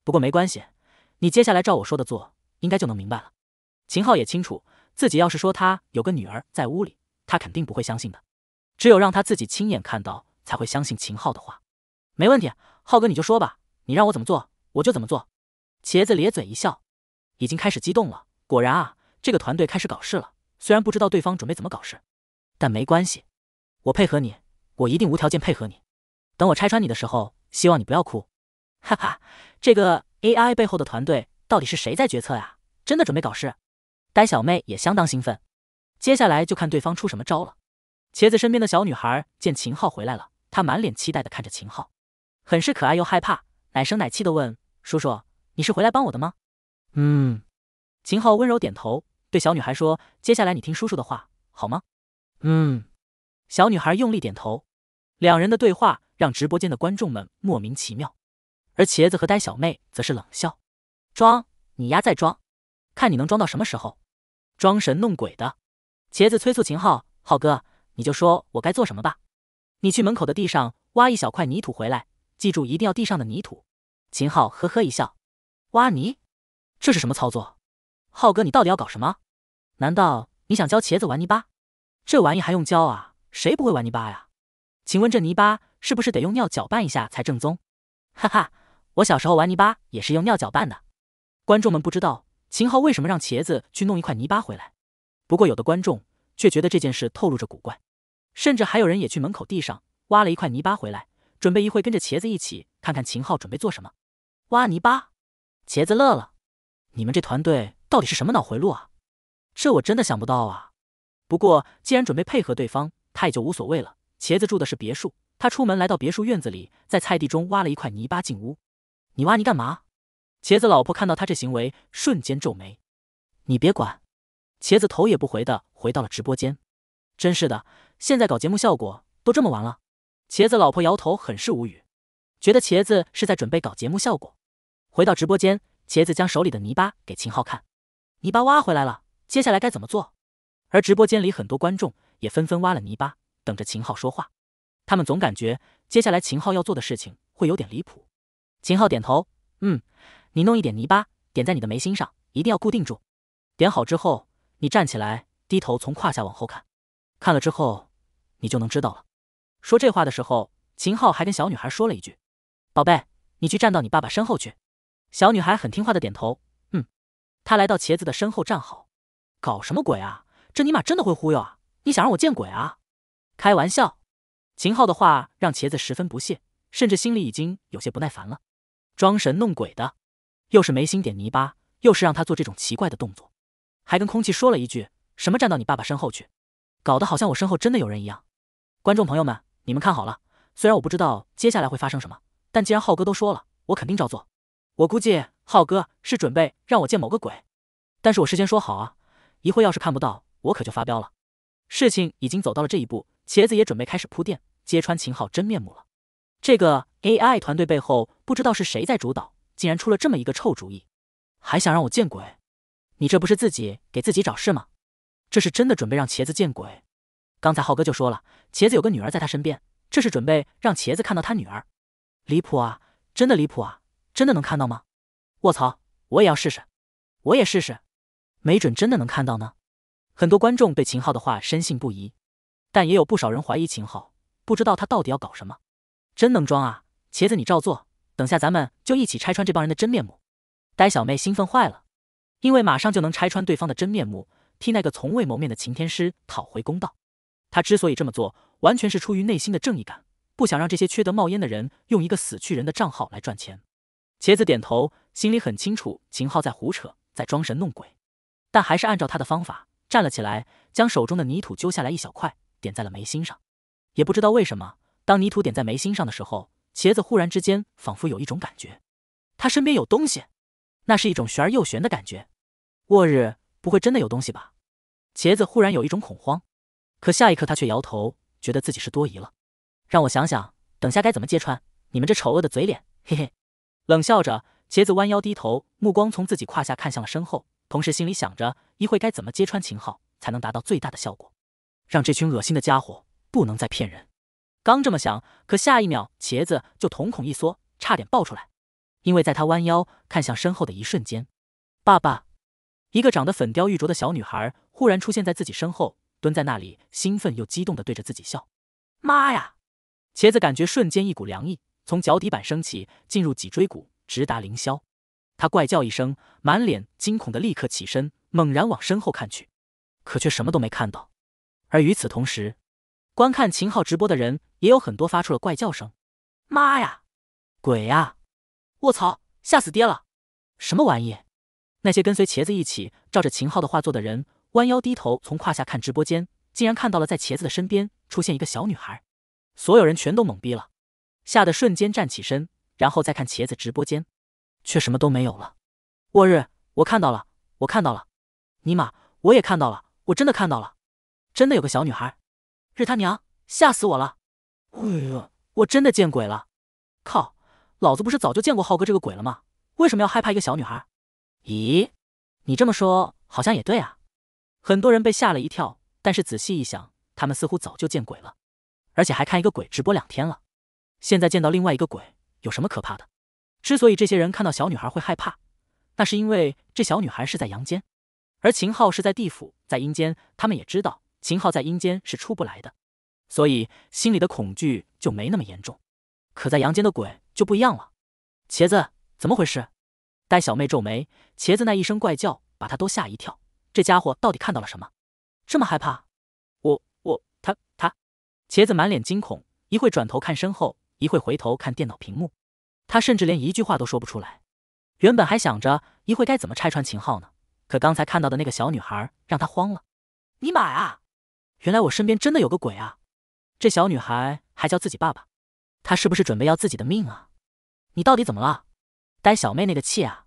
[SPEAKER 1] 不过没关系，你接下来照我说的做，应该就能明白了。秦昊也清楚，自己要是说他有个女儿在屋里，他肯定不会相信的。只有让他自己亲眼看到，才会相信秦昊的话。没问题，浩哥你就说吧，你让我怎么做，我就怎么做。茄子咧嘴一笑，已经开始激动了。果然啊，这个团队开始搞事了。虽然不知道对方准备怎么搞事，但没关系，我配合你，我一定无条件配合你。等我拆穿你的时候，希望你不要哭。哈哈，这个 AI 背后的团队到底是谁在决策呀？真的准备搞事？呆小妹也相当兴奋，接下来就看对方出什么招了。茄子身边的小女孩见秦昊回来了，她满脸期待的看着秦昊，很是可爱又害怕，奶声奶气的问：“叔叔，你是回来帮我的吗？”
[SPEAKER 2] 嗯，
[SPEAKER 1] 秦昊温柔点头，对小女孩说：“接下来你听叔叔的话，好吗？”
[SPEAKER 2] 嗯，
[SPEAKER 1] 小女孩用力点头。两人的对话让直播间的观众们莫名其妙。而茄子和呆小妹则是冷笑：“装，你丫再装，看你能装到什么时候！装神弄鬼的。”茄子催促秦昊：“昊哥，你就说我该做什么吧。你去门口的地上挖一小块泥土回来，记住一定要地上的泥土。”秦昊呵呵一笑：“挖泥？这是什么操作？浩哥，你到底要搞什么？难道你想教茄子玩泥巴？这玩意还用教啊？谁不会玩泥巴呀？请问这泥巴是不是得用尿搅拌一下才正宗？哈哈。”我小时候玩泥巴也是用尿搅拌的。观众们不知道秦昊为什么让茄子去弄一块泥巴回来，不过有的观众却觉得这件事透露着古怪，甚至还有人也去门口地上挖了一块泥巴回来，准备一会跟着茄子一起看看秦昊准备做什么。挖泥巴，茄子乐了，你们这团队到底是什么脑回路啊？这我真的想不到啊！不过既然准备配合对方，他也就无所谓了。茄子住的是别墅，他出门来到别墅院子里，在菜地中挖了一块泥巴进屋。你挖泥干嘛？茄子老婆看到他这行为，瞬间皱眉。你别管。茄子头也不回的回到了直播间。真是的，现在搞节目效果都这么完了？茄子老婆摇头，很是无语，觉得茄子是在准备搞节目效果。回到直播间，茄子将手里的泥巴给秦昊看。泥巴挖回来了，接下来该怎么做？而直播间里很多观众也纷纷挖了泥巴，等着秦昊说话。他们总感觉接下来秦昊要做的事情会有点离谱。秦昊点头，嗯，你弄一点泥巴，点在你的眉心上，一定要固定住。点好之后，你站起来，低头从胯下往后看，看了之后，你就能知道了。说这话的时候，秦昊还跟小女孩说了一句：“宝贝，你去站到你爸爸身后去。”小女孩很听话的点头，嗯。她来到茄子的身后站好。搞什么鬼啊？这尼玛真的会忽悠啊！你想让我见鬼啊？开玩笑。秦昊的话让茄子十分不屑，甚至心里已经有些不耐烦了。装神弄鬼的，又是眉心点泥巴，又是让他做这种奇怪的动作，还跟空气说了一句什么“站到你爸爸身后去”，搞得好像我身后真的有人一样。观众朋友们，你们看好了，虽然我不知道接下来会发生什么，但既然浩哥都说了，我肯定照做。我估计浩哥是准备让我见某个鬼，但是我事先说好啊，一会要是看不到，我可就发飙了。事情已经走到了这一步，茄子也准备开始铺垫，揭穿秦昊真面目了。这个 AI 团队背后不知道是谁在主导，竟然出了这么一个臭主意，还想让我见鬼？你这不是自己给自己找事吗？这是真的准备让茄子见鬼？刚才浩哥就说了，茄子有个女儿在他身边，这是准备让茄子看到他女儿？离谱啊！真的离谱啊！真的能看到吗？卧槽！我也要试试，我也试试，没准真的能看到呢。很多观众对秦昊的话深信不疑，但也有不少人怀疑秦昊，不知道他到底要搞什么。真能装啊！茄子，你照做，等下咱们就一起拆穿这帮人的真面目。呆小妹兴奋坏了，因为马上就能拆穿对方的真面目，替那个从未谋面的秦天师讨回公道。他之所以这么做，完全是出于内心的正义感，不想让这些缺德冒烟的人用一个死去人的账号来赚钱。茄子点头，心里很清楚秦昊在胡扯，在装神弄鬼，但还是按照他的方法站了起来，将手中的泥土揪下来一小块，点在了眉心上。也不知道为什么。当泥土点在眉心上的时候，茄子忽然之间仿佛有一种感觉，他身边有东西，那是一种玄而又玄的感觉。我日，不会真的有东西吧？茄子忽然有一种恐慌，可下一刻他却摇头，觉得自己是多疑了。让我想想，等下该怎么揭穿你们这丑恶的嘴脸？嘿嘿，冷笑着，茄子弯腰低头，目光从自己胯下看向了身后，同时心里想着，一会该怎么揭穿秦昊，才能达到最大的效果，让这群恶心的家伙不能再骗人。刚这么想，可下一秒茄子就瞳孔一缩，差点爆出来，因为在他弯腰看向身后的一瞬间，爸爸，一个长得粉雕玉琢的小女孩忽然出现在自己身后，蹲在那里，兴奋又激动地对着自己笑。妈呀！茄子感觉瞬间一股凉意从脚底板升起，进入脊椎骨，直达凌霄。他怪叫一声，满脸惊恐的立刻起身，猛然往身后看去，可却什么都没看到。而与此同时，观看秦昊直播的人也有很多发出了怪叫声：“妈呀，鬼呀，卧槽，吓死爹了！什么玩意？”那些跟随茄子一起照着秦昊的画作的人弯腰低头从胯下看直播间，竟然看到了在茄子的身边出现一个小女孩，所有人全都懵逼了，吓得瞬间站起身，然后再看茄子直播间，却什么都没有了。“我日，我看到了，我看到了，尼玛，我也看到了，我真的看到了，真的有个小女孩。”日他娘！吓死我了！哎我我真的见鬼了！靠，老子不是早就见过浩哥这个鬼了吗？为什么要害怕一个小女孩？咦，你这么说好像也对啊。很多人被吓了一跳，但是仔细一想，他们似乎早就见鬼了，而且还看一个鬼直播两天了，现在见到另外一个鬼有什么可怕的？之所以这些人看到小女孩会害怕，那是因为这小女孩是在阳间，而秦昊是在地府，在阴间，他们也知道。秦昊在阴间是出不来的，所以心里的恐惧就没那么严重。可在阳间的鬼就不一样了。茄子，怎么回事？戴小妹皱眉，茄子那一声怪叫把她都吓一跳。这家伙到底看到了什么，这么害怕？我我他他。茄子满脸惊恐，一会转头看身后，一会回头看电脑屏幕。他甚至连一句话都说不出来。原本还想着一会该怎么拆穿秦昊呢，可刚才看到的那个小女孩让他慌了。你买啊！原来我身边真的有个鬼啊！这小女孩还叫自己爸爸，她是不是准备要自己的命啊？你到底怎么了？呆小妹那个气啊！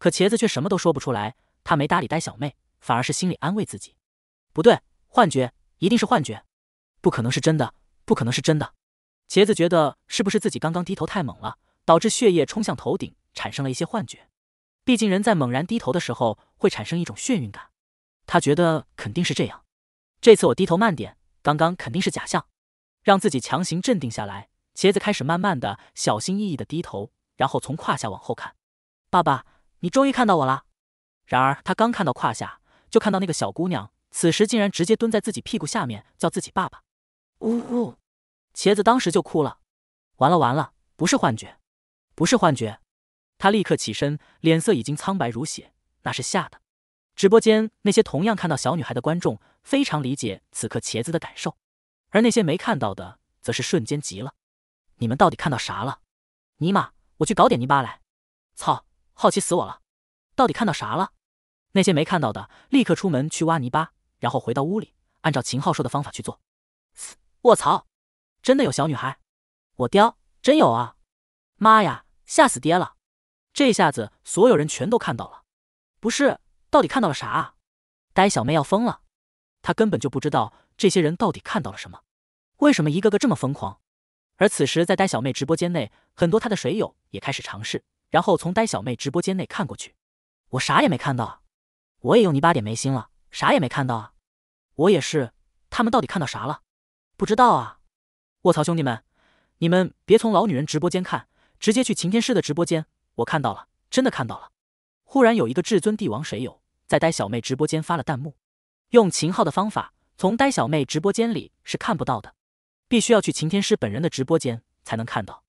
[SPEAKER 1] 可茄子却什么都说不出来，她没搭理呆小妹，反而是心里安慰自己：不对，幻觉，一定是幻觉，不可能是真的，不可能是真的。茄子觉得是不是自己刚刚低头太猛了，导致血液冲向头顶，产生了一些幻觉？毕竟人在猛然低头的时候会产生一种眩晕感，他觉得肯定是这样。这次我低头慢点，刚刚肯定是假象，让自己强行镇定下来。茄子开始慢慢的、小心翼翼的低头，然后从胯下往后看。爸爸，你终于看到我了。然而他刚看到胯下，就看到那个小姑娘，此时竟然直接蹲在自己屁股下面叫自己爸爸。呜呜，茄子当时就哭了。完了完了，不是幻觉，不是幻觉。他立刻起身，脸色已经苍白如血，那是吓的。直播间那些同样看到小女孩的观众非常理解此刻茄子的感受，而那些没看到的则是瞬间急了：“你们到底看到啥了？尼玛，我去搞点泥巴来！操，好奇死我了，到底看到啥了？”那些没看到的立刻出门去挖泥巴，然后回到屋里按照秦昊说的方法去做。卧槽，真的有小女孩！我叼，真有啊！妈呀，吓死爹了！这下子所有人全都看到了，不是？到底看到了啥？呆小妹要疯了，她根本就不知道这些人到底看到了什么，为什么一个个这么疯狂？而此时，在呆小妹直播间内，很多她的水友也开始尝试，然后从呆小妹直播间内看过去，我啥也没看到，我也用泥巴点眉心了，啥也没看到啊，我也是。他们到底看到啥了？不知道啊。卧槽，兄弟们，你们别从老女人直播间看，直接去晴天师的直播间，我看到了，真的看到了。忽然有一个至尊帝王水友。在呆小妹直播间发了弹幕，用秦昊的方法从呆小妹直播间里是看不到的，必须要去秦天师本人的直播间才能看到。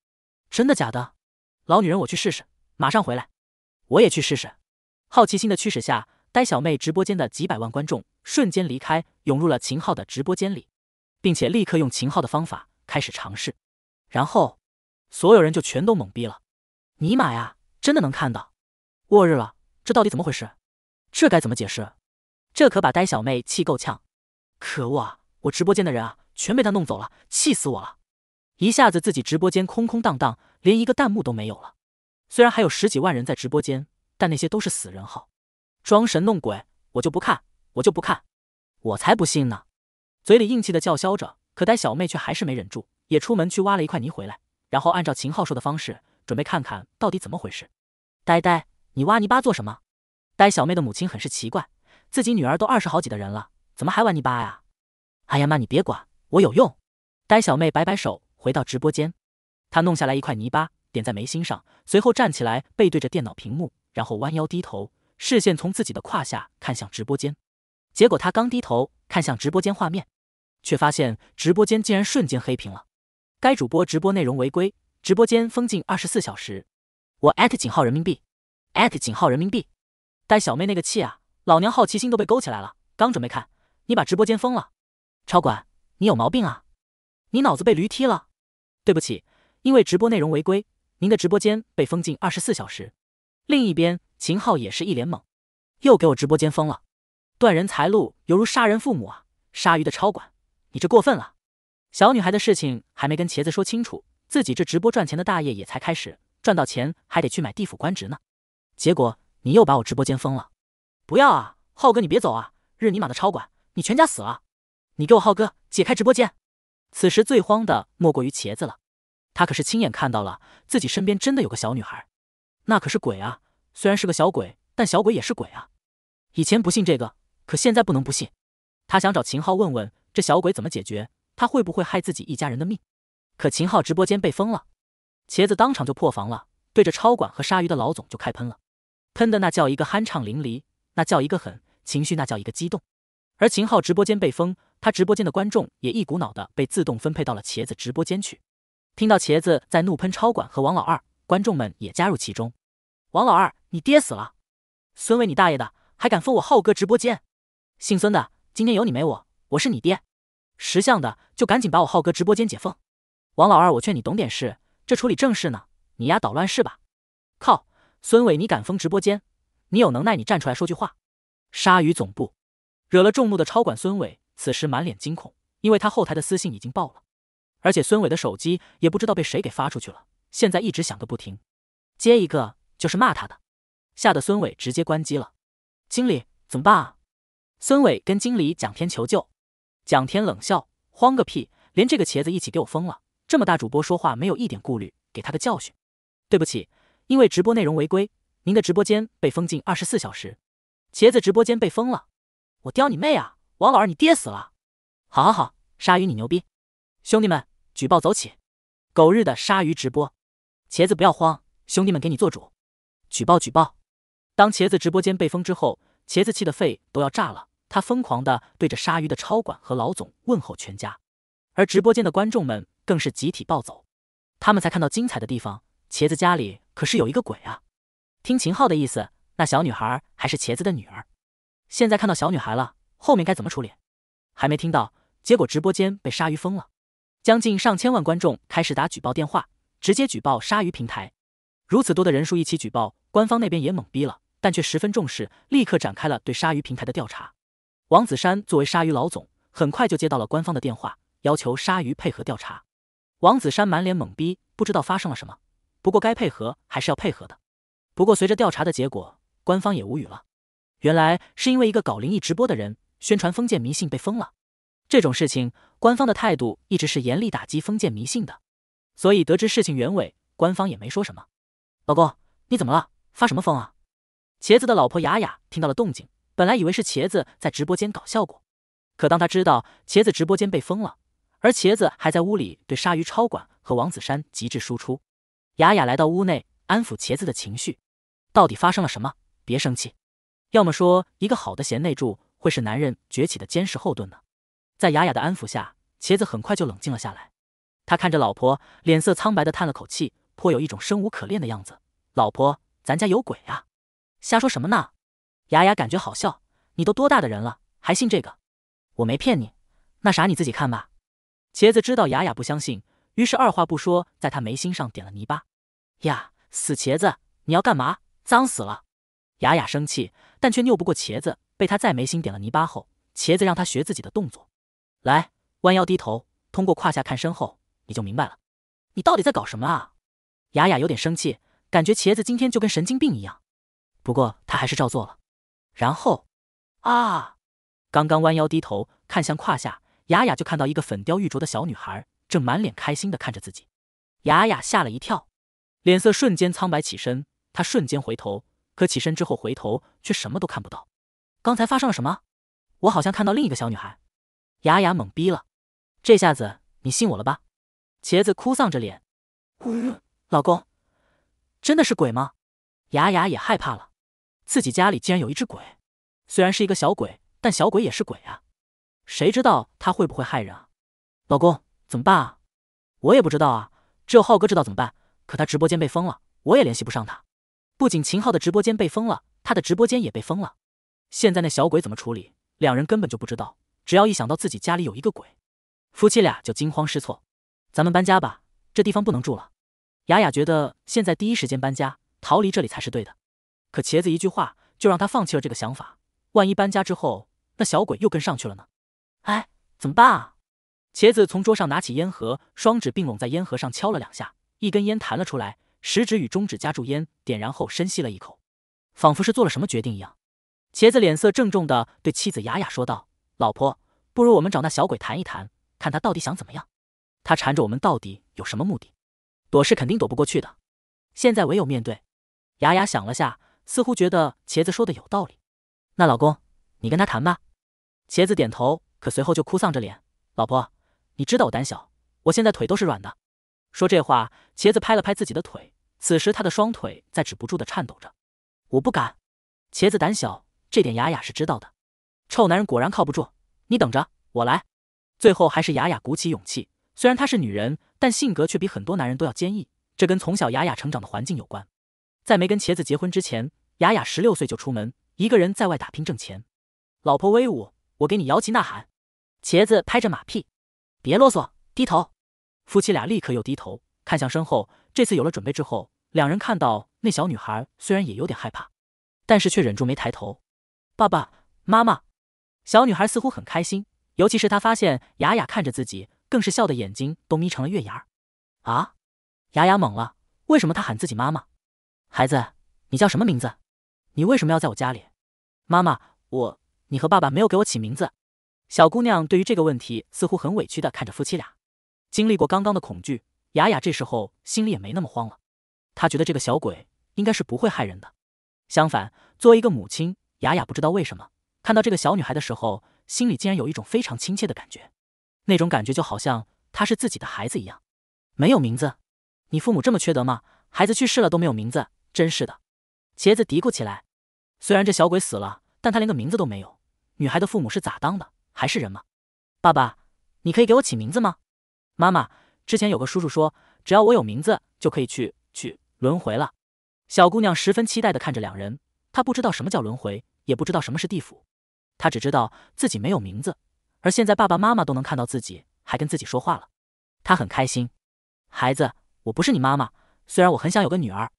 [SPEAKER 1] 真的假的？老女人，我去试试，马上回来。我也去试试。好奇心的驱使下，呆小妹直播间的几百万观众瞬间离开，涌入了秦昊的直播间里，并且立刻用秦昊的方法开始尝试。然后，所有人就全都懵逼了。尼玛呀！真的能看到？我日了，这到底怎么回事？这该怎么解释？这可把呆小妹气够呛！可恶啊！我直播间的人啊，全被他弄走了，气死我了！一下子自己直播间空空荡荡，连一个弹幕都没有了。虽然还有十几万人在直播间，但那些都是死人号，装神弄鬼，我就不看，我就不看，我才不信呢！嘴里硬气的叫嚣着，可呆小妹却还是没忍住，也出门去挖了一块泥回来，然后按照秦昊说的方式，准备看看到底怎么回事。呆呆，你挖泥巴做什么？呆小妹的母亲很是奇怪，自己女儿都二十好几的人了，怎么还玩泥巴呀？哎呀妈，你别管，我有用。呆小妹摆摆手，回到直播间。她弄下来一块泥巴，点在眉心上，随后站起来，背对着电脑屏幕，然后弯腰低头，视线从自己的胯下看向直播间。结果她刚低头看向直播间画面，却发现直播间竟然瞬间黑屏了。该主播直播内容违规，直播间封禁二十四小时。我艾特井号人民币，艾特井号人民币。带小妹那个气啊！老娘好奇心都被勾起来了，刚准备看，你把直播间封了，超管你有毛病啊！你脑子被驴踢了？对不起，因为直播内容违规，您的直播间被封禁二十四小时。另一边，秦昊也是一脸懵，又给我直播间封了，断人财路犹如杀人父母啊！鲨鱼的超管，你这过分了！小女孩的事情还没跟茄子说清楚，自己这直播赚钱的大业也才开始，赚到钱还得去买地府官职呢，结果。你又把我直播间封了！不要啊，浩哥你别走啊！日你妈的超管，你全家死了！你给我浩哥解开直播间！此时最慌的莫过于茄子了，他可是亲眼看到了自己身边真的有个小女孩，那可是鬼啊！虽然是个小鬼，但小鬼也是鬼啊！以前不信这个，可现在不能不信。他想找秦昊问问这小鬼怎么解决，他会不会害自己一家人的命？可秦昊直播间被封了，茄子当场就破防了，对着超管和鲨鱼的老总就开喷了。喷的那叫一个酣畅淋漓，那叫一个狠，情绪那叫一个激动。而秦昊直播间被封，他直播间的观众也一股脑的被自动分配到了茄子直播间去。听到茄子在怒喷超管和王老二，观众们也加入其中。王老二，你爹死了！孙伟，你大爷的，还敢封我浩哥直播间！姓孙的，今天有你没我，我是你爹！识相的就赶紧把我浩哥直播间解封。王老二，我劝你懂点事，这处理正事呢，你丫捣乱是吧？靠！孙伟，你敢封直播间？你有能耐，你站出来说句话！鲨鱼总部惹了众怒的超管孙伟，此时满脸惊恐，因为他后台的私信已经爆了，而且孙伟的手机也不知道被谁给发出去了，现在一直响个不停，接一个就是骂他的，吓得孙伟直接关机了。经理怎么办啊？孙伟跟经理蒋天求救，蒋天冷笑：慌个屁，连这个茄子一起给我封了。这么大主播说话没有一点顾虑，给他个教训。对不起。因为直播内容违规，您的直播间被封禁二十四小时。茄子直播间被封了，我叼你妹啊！王老二你爹死了！好好好，鲨鱼你牛逼！兄弟们，举报走起！狗日的鲨鱼直播！茄子不要慌，兄弟们给你做主！举报举报！当茄子直播间被封之后，茄子气的肺都要炸了，他疯狂的对着鲨鱼的超管和老总问候全家，而直播间的观众们更是集体暴走，他们才看到精彩的地方。茄子家里可是有一个鬼啊！听秦昊的意思，那小女孩还是茄子的女儿。现在看到小女孩了，后面该怎么处理？还没听到，结果直播间被鲨鱼封了，将近上千万观众开始打举报电话，直接举报鲨鱼平台。如此多的人数一起举报，官方那边也懵逼了，但却十分重视，立刻展开了对鲨鱼平台的调查。王子山作为鲨鱼老总，很快就接到了官方的电话，要求鲨鱼配合调查。王子山满脸懵逼，不知道发生了什么。不过该配合还是要配合的。不过随着调查的结果，官方也无语了。原来是因为一个搞灵异直播的人宣传封建迷信被封了。这种事情，官方的态度一直是严厉打击封建迷信的。所以得知事情原委，官方也没说什么。老公，你怎么了？发什么疯啊？茄子的老婆雅雅听到了动静，本来以为是茄子在直播间搞笑果，可当他知道茄子直播间被封了，而茄子还在屋里对鲨鱼超管和王子山极致输出。雅雅来到屋内，安抚茄子的情绪。到底发生了什么？别生气。要么说一个好的贤内助会是男人崛起的坚实后盾呢？在雅雅的安抚下，茄子很快就冷静了下来。他看着老婆，脸色苍白的叹了口气，颇有一种生无可恋的样子。老婆，咱家有鬼啊！瞎说什么呢？雅雅感觉好笑，你都多大的人了，还信这个？我没骗你，那啥你自己看吧。茄子知道雅雅不相信。于是二话不说，在他眉心上点了泥巴。呀，死茄子，你要干嘛？脏死了！雅雅生气，但却拗不过茄子。被他在眉心点了泥巴后，茄子让他学自己的动作。来，弯腰低头，通过胯下看身后，你就明白了。你到底在搞什么啊？雅雅有点生气，感觉茄子今天就跟神经病一样。不过他还是照做了。然后，啊！刚刚弯腰低头看向胯下，雅雅就看到一个粉雕玉琢的小女孩。正满脸开心的看着自己，雅雅吓了一跳，脸色瞬间苍白，起身。她瞬间回头，可起身之后回头却什么都看不到。刚才发生了什么？我好像看到另一个小女孩。雅雅懵逼了。这下子你信我了吧？茄子哭丧着脸。呜，老公，真的是鬼吗？雅雅也害怕了，自己家里竟然有一只鬼。虽然是一个小鬼，但小鬼也是鬼啊。谁知道他会不会害人啊？老公。怎么办啊？我也不知道啊，只有浩哥知道怎么办，可他直播间被封了，我也联系不上他。不仅秦昊的直播间被封了，他的直播间也被封了。现在那小鬼怎么处理？两人根本就不知道。只要一想到自己家里有一个鬼，夫妻俩就惊慌失措。咱们搬家吧，这地方不能住了。雅雅觉得现在第一时间搬家，逃离这里才是对的。可茄子一句话就让他放弃了这个想法。万一搬家之后，那小鬼又跟上去了呢？哎，怎么办啊？茄子从桌上拿起烟盒，双指并拢在烟盒上敲了两下，一根烟弹了出来。食指与中指夹住烟，点燃后深吸了一口，仿佛是做了什么决定一样。茄子脸色郑重的对妻子雅雅说道：“老婆，不如我们找那小鬼谈一谈，看他到底想怎么样。他缠着我们到底有什么目的？躲是肯定躲不过去的，现在唯有面对。”雅雅想了下，似乎觉得茄子说的有道理。那老公，你跟他谈吧。茄子点头，可随后就哭丧着脸：“老婆。”你知道我胆小，我现在腿都是软的。说这话，茄子拍了拍自己的腿，此时他的双腿在止不住的颤抖着。我不敢。茄子胆小这点，雅雅是知道的。臭男人果然靠不住，你等着我来。最后还是雅雅鼓起勇气，虽然她是女人，但性格却比很多男人都要坚毅。这跟从小雅雅成长的环境有关。在没跟茄子结婚之前，雅雅十六岁就出门，一个人在外打拼挣钱。老婆威武，我给你摇旗呐喊。茄子拍着马屁。别啰嗦，低头。夫妻俩立刻又低头看向身后。这次有了准备之后，两人看到那小女孩，虽然也有点害怕，但是却忍住没抬头。爸爸妈妈，小女孩似乎很开心，尤其是她发现雅雅看着自己，更是笑的眼睛都眯成了月牙儿。啊！雅雅懵了，为什么她喊自己妈妈？孩子，你叫什么名字？你为什么要在我家里？妈妈，我，你和爸爸没有给我起名字。小姑娘对于这个问题似乎很委屈地看着夫妻俩。经历过刚刚的恐惧，雅雅这时候心里也没那么慌了。她觉得这个小鬼应该是不会害人的。相反，作为一个母亲，雅雅不知道为什么看到这个小女孩的时候，心里竟然有一种非常亲切的感觉。那种感觉就好像她是自己的孩子一样。没有名字？你父母这么缺德吗？孩子去世了都没有名字，真是的！茄子嘀咕起来。虽然这小鬼死了，但他连个名字都没有。女孩的父母是咋当的？还是人吗？爸爸，你可以给我起名字吗？妈妈，之前有个叔叔说，只要我有名字就可以去去轮回了。小姑娘十分期待的看着两人，她不知道什么叫轮回，也不知道什么是地府，她只知道自己没有名字，而现在爸爸妈妈都能看到自己，还跟自己说话了，她很开心。孩子，我不是你妈妈，虽然我很想有个女儿。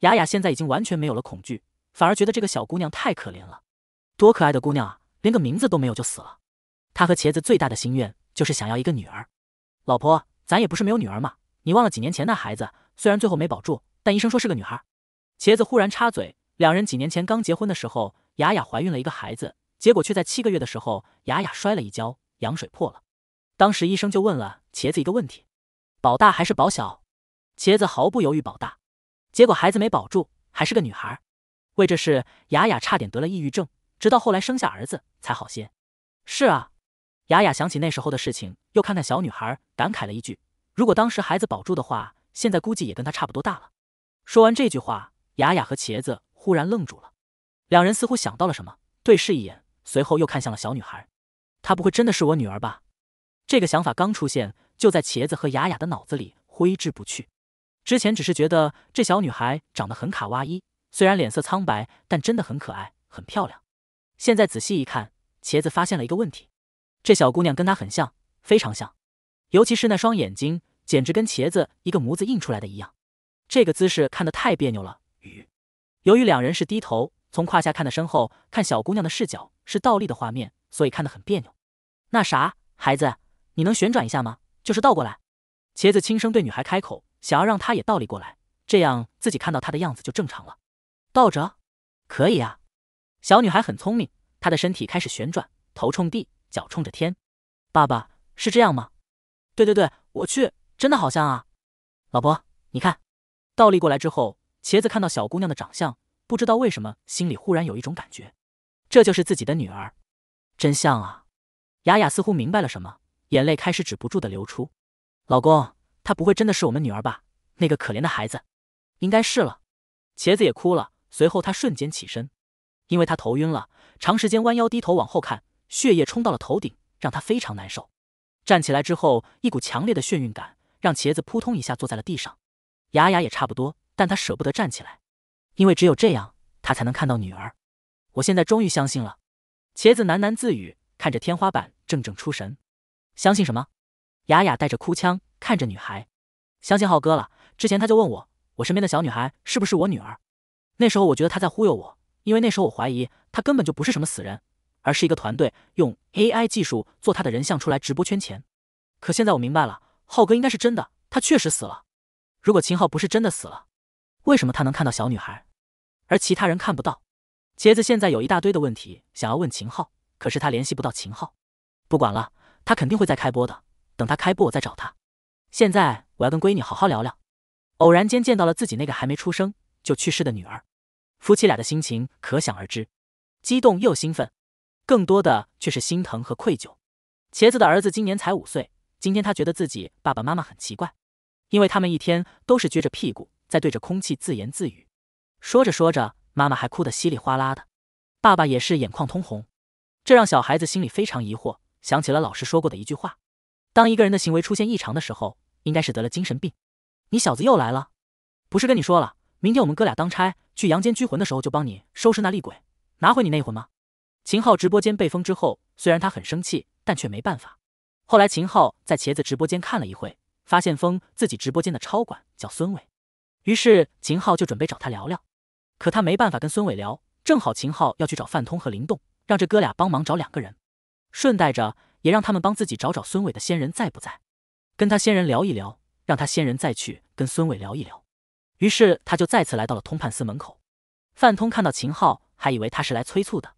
[SPEAKER 1] 雅雅现在已经完全没有了恐惧，反而觉得这个小姑娘太可怜了，多可爱的姑娘啊，连个名字都没有就死了。他和茄子最大的心愿就是想要一个女儿。老婆，咱也不是没有女儿嘛。你忘了几年前那孩子？虽然最后没保住，但医生说是个女孩。茄子忽然插嘴：“两人几年前刚结婚的时候，雅雅怀孕了一个孩子，结果却在七个月的时候，雅雅摔了一跤，羊水破了。当时医生就问了茄子一个问题：保大还是保小？茄子毫不犹豫保大，结果孩子没保住，还是个女孩。为这事，雅雅差点得了抑郁症，直到后来生下儿子才好些。是啊。”雅雅想起那时候的事情，又看看小女孩，感慨了一句：“如果当时孩子保住的话，现在估计也跟她差不多大了。”说完这句话，雅雅和茄子忽然愣住了，两人似乎想到了什么，对视一眼，随后又看向了小女孩。她不会真的是我女儿吧？这个想法刚出现，就在茄子和雅雅的脑子里挥之不去。之前只是觉得这小女孩长得很卡哇伊，虽然脸色苍白，但真的很可爱、很漂亮。现在仔细一看，茄子发现了一个问题。这小姑娘跟她很像，非常像，尤其是那双眼睛，简直跟茄子一个模子印出来的一样。这个姿势看得太别扭了。雨，由于两人是低头从胯下看的身后，看小姑娘的视角是倒立的画面，所以看得很别扭。那啥，孩子，你能旋转一下吗？就是倒过来。茄子轻声对女孩开口，想要让她也倒立过来，这样自己看到她的样子就正常了。倒着，可以啊。小女孩很聪明，她的身体开始旋转，头冲地。脚冲着天，爸爸是这样吗？对对对，我去，真的好像啊！老婆，你看，倒立过来之后，茄子看到小姑娘的长相，不知道为什么心里忽然有一种感觉，这就是自己的女儿，真像啊！雅雅似乎明白了什么，眼泪开始止不住的流出。老公，她不会真的是我们女儿吧？那个可怜的孩子，应该是了。茄子也哭了，随后她瞬间起身，因为她头晕了，长时间弯腰低头往后看。血液冲到了头顶，让他非常难受。站起来之后，一股强烈的眩晕感让茄子扑通一下坐在了地上。雅雅也差不多，但她舍不得站起来，因为只有这样她才能看到女儿。我现在终于相信了，茄子喃喃自语，看着天花板怔怔出神。相信什么？雅雅带着哭腔看着女孩。相信浩哥了。之前他就问我，我身边的小女孩是不是我女儿？那时候我觉得他在忽悠我，因为那时候我怀疑他根本就不是什么死人。而是一个团队用 AI 技术做他的人像出来直播圈钱，可现在我明白了，浩哥应该是真的，他确实死了。如果秦昊不是真的死了，为什么他能看到小女孩，而其他人看不到？茄子现在有一大堆的问题想要问秦昊，可是他联系不到秦昊。不管了，他肯定会再开播的，等他开播我再找他。现在我要跟闺女好好聊聊。偶然间见到了自己那个还没出生就去世的女儿，夫妻俩的心情可想而知，激动又兴奋。更多的却是心疼和愧疚。茄子的儿子今年才五岁，今天他觉得自己爸爸妈妈很奇怪，因为他们一天都是撅着屁股在对着空气自言自语。说着说着，妈妈还哭得稀里哗啦的，爸爸也是眼眶通红，这让小孩子心里非常疑惑。想起了老师说过的一句话：当一个人的行为出现异常的时候，应该是得了精神病。你小子又来了，不是跟你说了，明天我们哥俩当差去阳间拘魂的时候，就帮你收拾那厉鬼，拿回你那一魂吗？秦昊直播间被封之后，虽然他很生气，但却没办法。后来，秦昊在茄子直播间看了一会，发现封自己直播间的超管叫孙伟，于是秦昊就准备找他聊聊。可他没办法跟孙伟聊，正好秦昊要去找范通和林动，让这哥俩帮忙找两个人，顺带着也让他们帮自己找找孙伟的先人在不在，跟他先人聊一聊，让他先人再去跟孙伟聊一聊。于是他就再次来到了通判司门口。范通看到秦昊，还以为他是来催促的。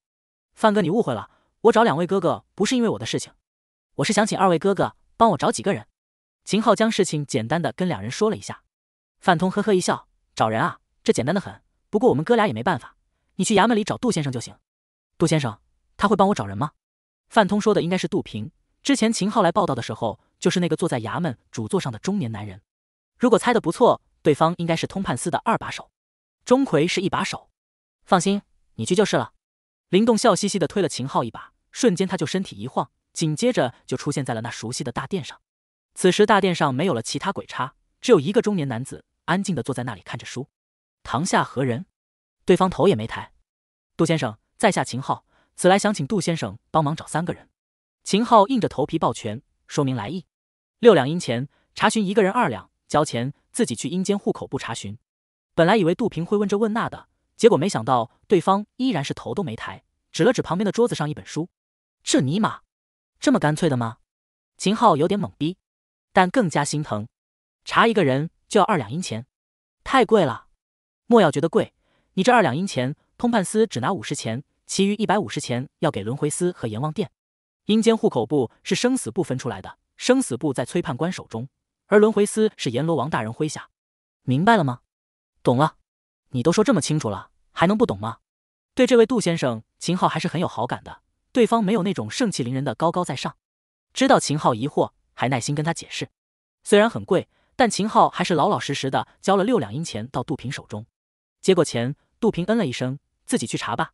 [SPEAKER 1] 范哥，你误会了。我找两位哥哥不是因为我的事情，我是想请二位哥哥帮我找几个人。秦昊将事情简单的跟两人说了一下。范通呵呵一笑：“找人啊，这简单的很。不过我们哥俩也没办法，你去衙门里找杜先生就行。”“杜先生，他会帮我找人吗？”范通说的应该是杜平。之前秦昊来报道的时候，就是那个坐在衙门主座上的中年男人。如果猜得不错，对方应该是通判司的二把手，钟馗是一把手。放心，你去就是了。林动笑嘻嘻的推了秦昊一把，瞬间他就身体一晃，紧接着就出现在了那熟悉的大殿上。此时大殿上没有了其他鬼差，只有一个中年男子安静的坐在那里看着书。堂下何人？对方头也没抬。杜先生，在下秦昊，此来想请杜先生帮忙找三个人。秦昊硬着头皮抱拳说明来意。六两银钱，查询一个人二两，交钱自己去阴间户口部查询。本来以为杜平会问这问那的。结果没想到，对方依然是头都没抬，指了指旁边的桌子上一本书。这尼玛，这么干脆的吗？秦昊有点懵逼，但更加心疼。查一个人就要二两银钱，太贵了。莫要觉得贵，你这二两银钱，通判司只拿五十钱，其余一百五十钱要给轮回司和阎王殿。阴间户口簿是生死簿分出来的，生死簿在崔判官手中，而轮回司是阎罗王大人麾下。明白了吗？懂了。你都说这么清楚了，还能不懂吗？对这位杜先生，秦昊还是很有好感的。对方没有那种盛气凌人的高高在上。知道秦昊疑惑，还耐心跟他解释。虽然很贵，但秦昊还是老老实实的交了六两银钱到杜平手中。接过钱，杜平嗯了一声，自己去查吧。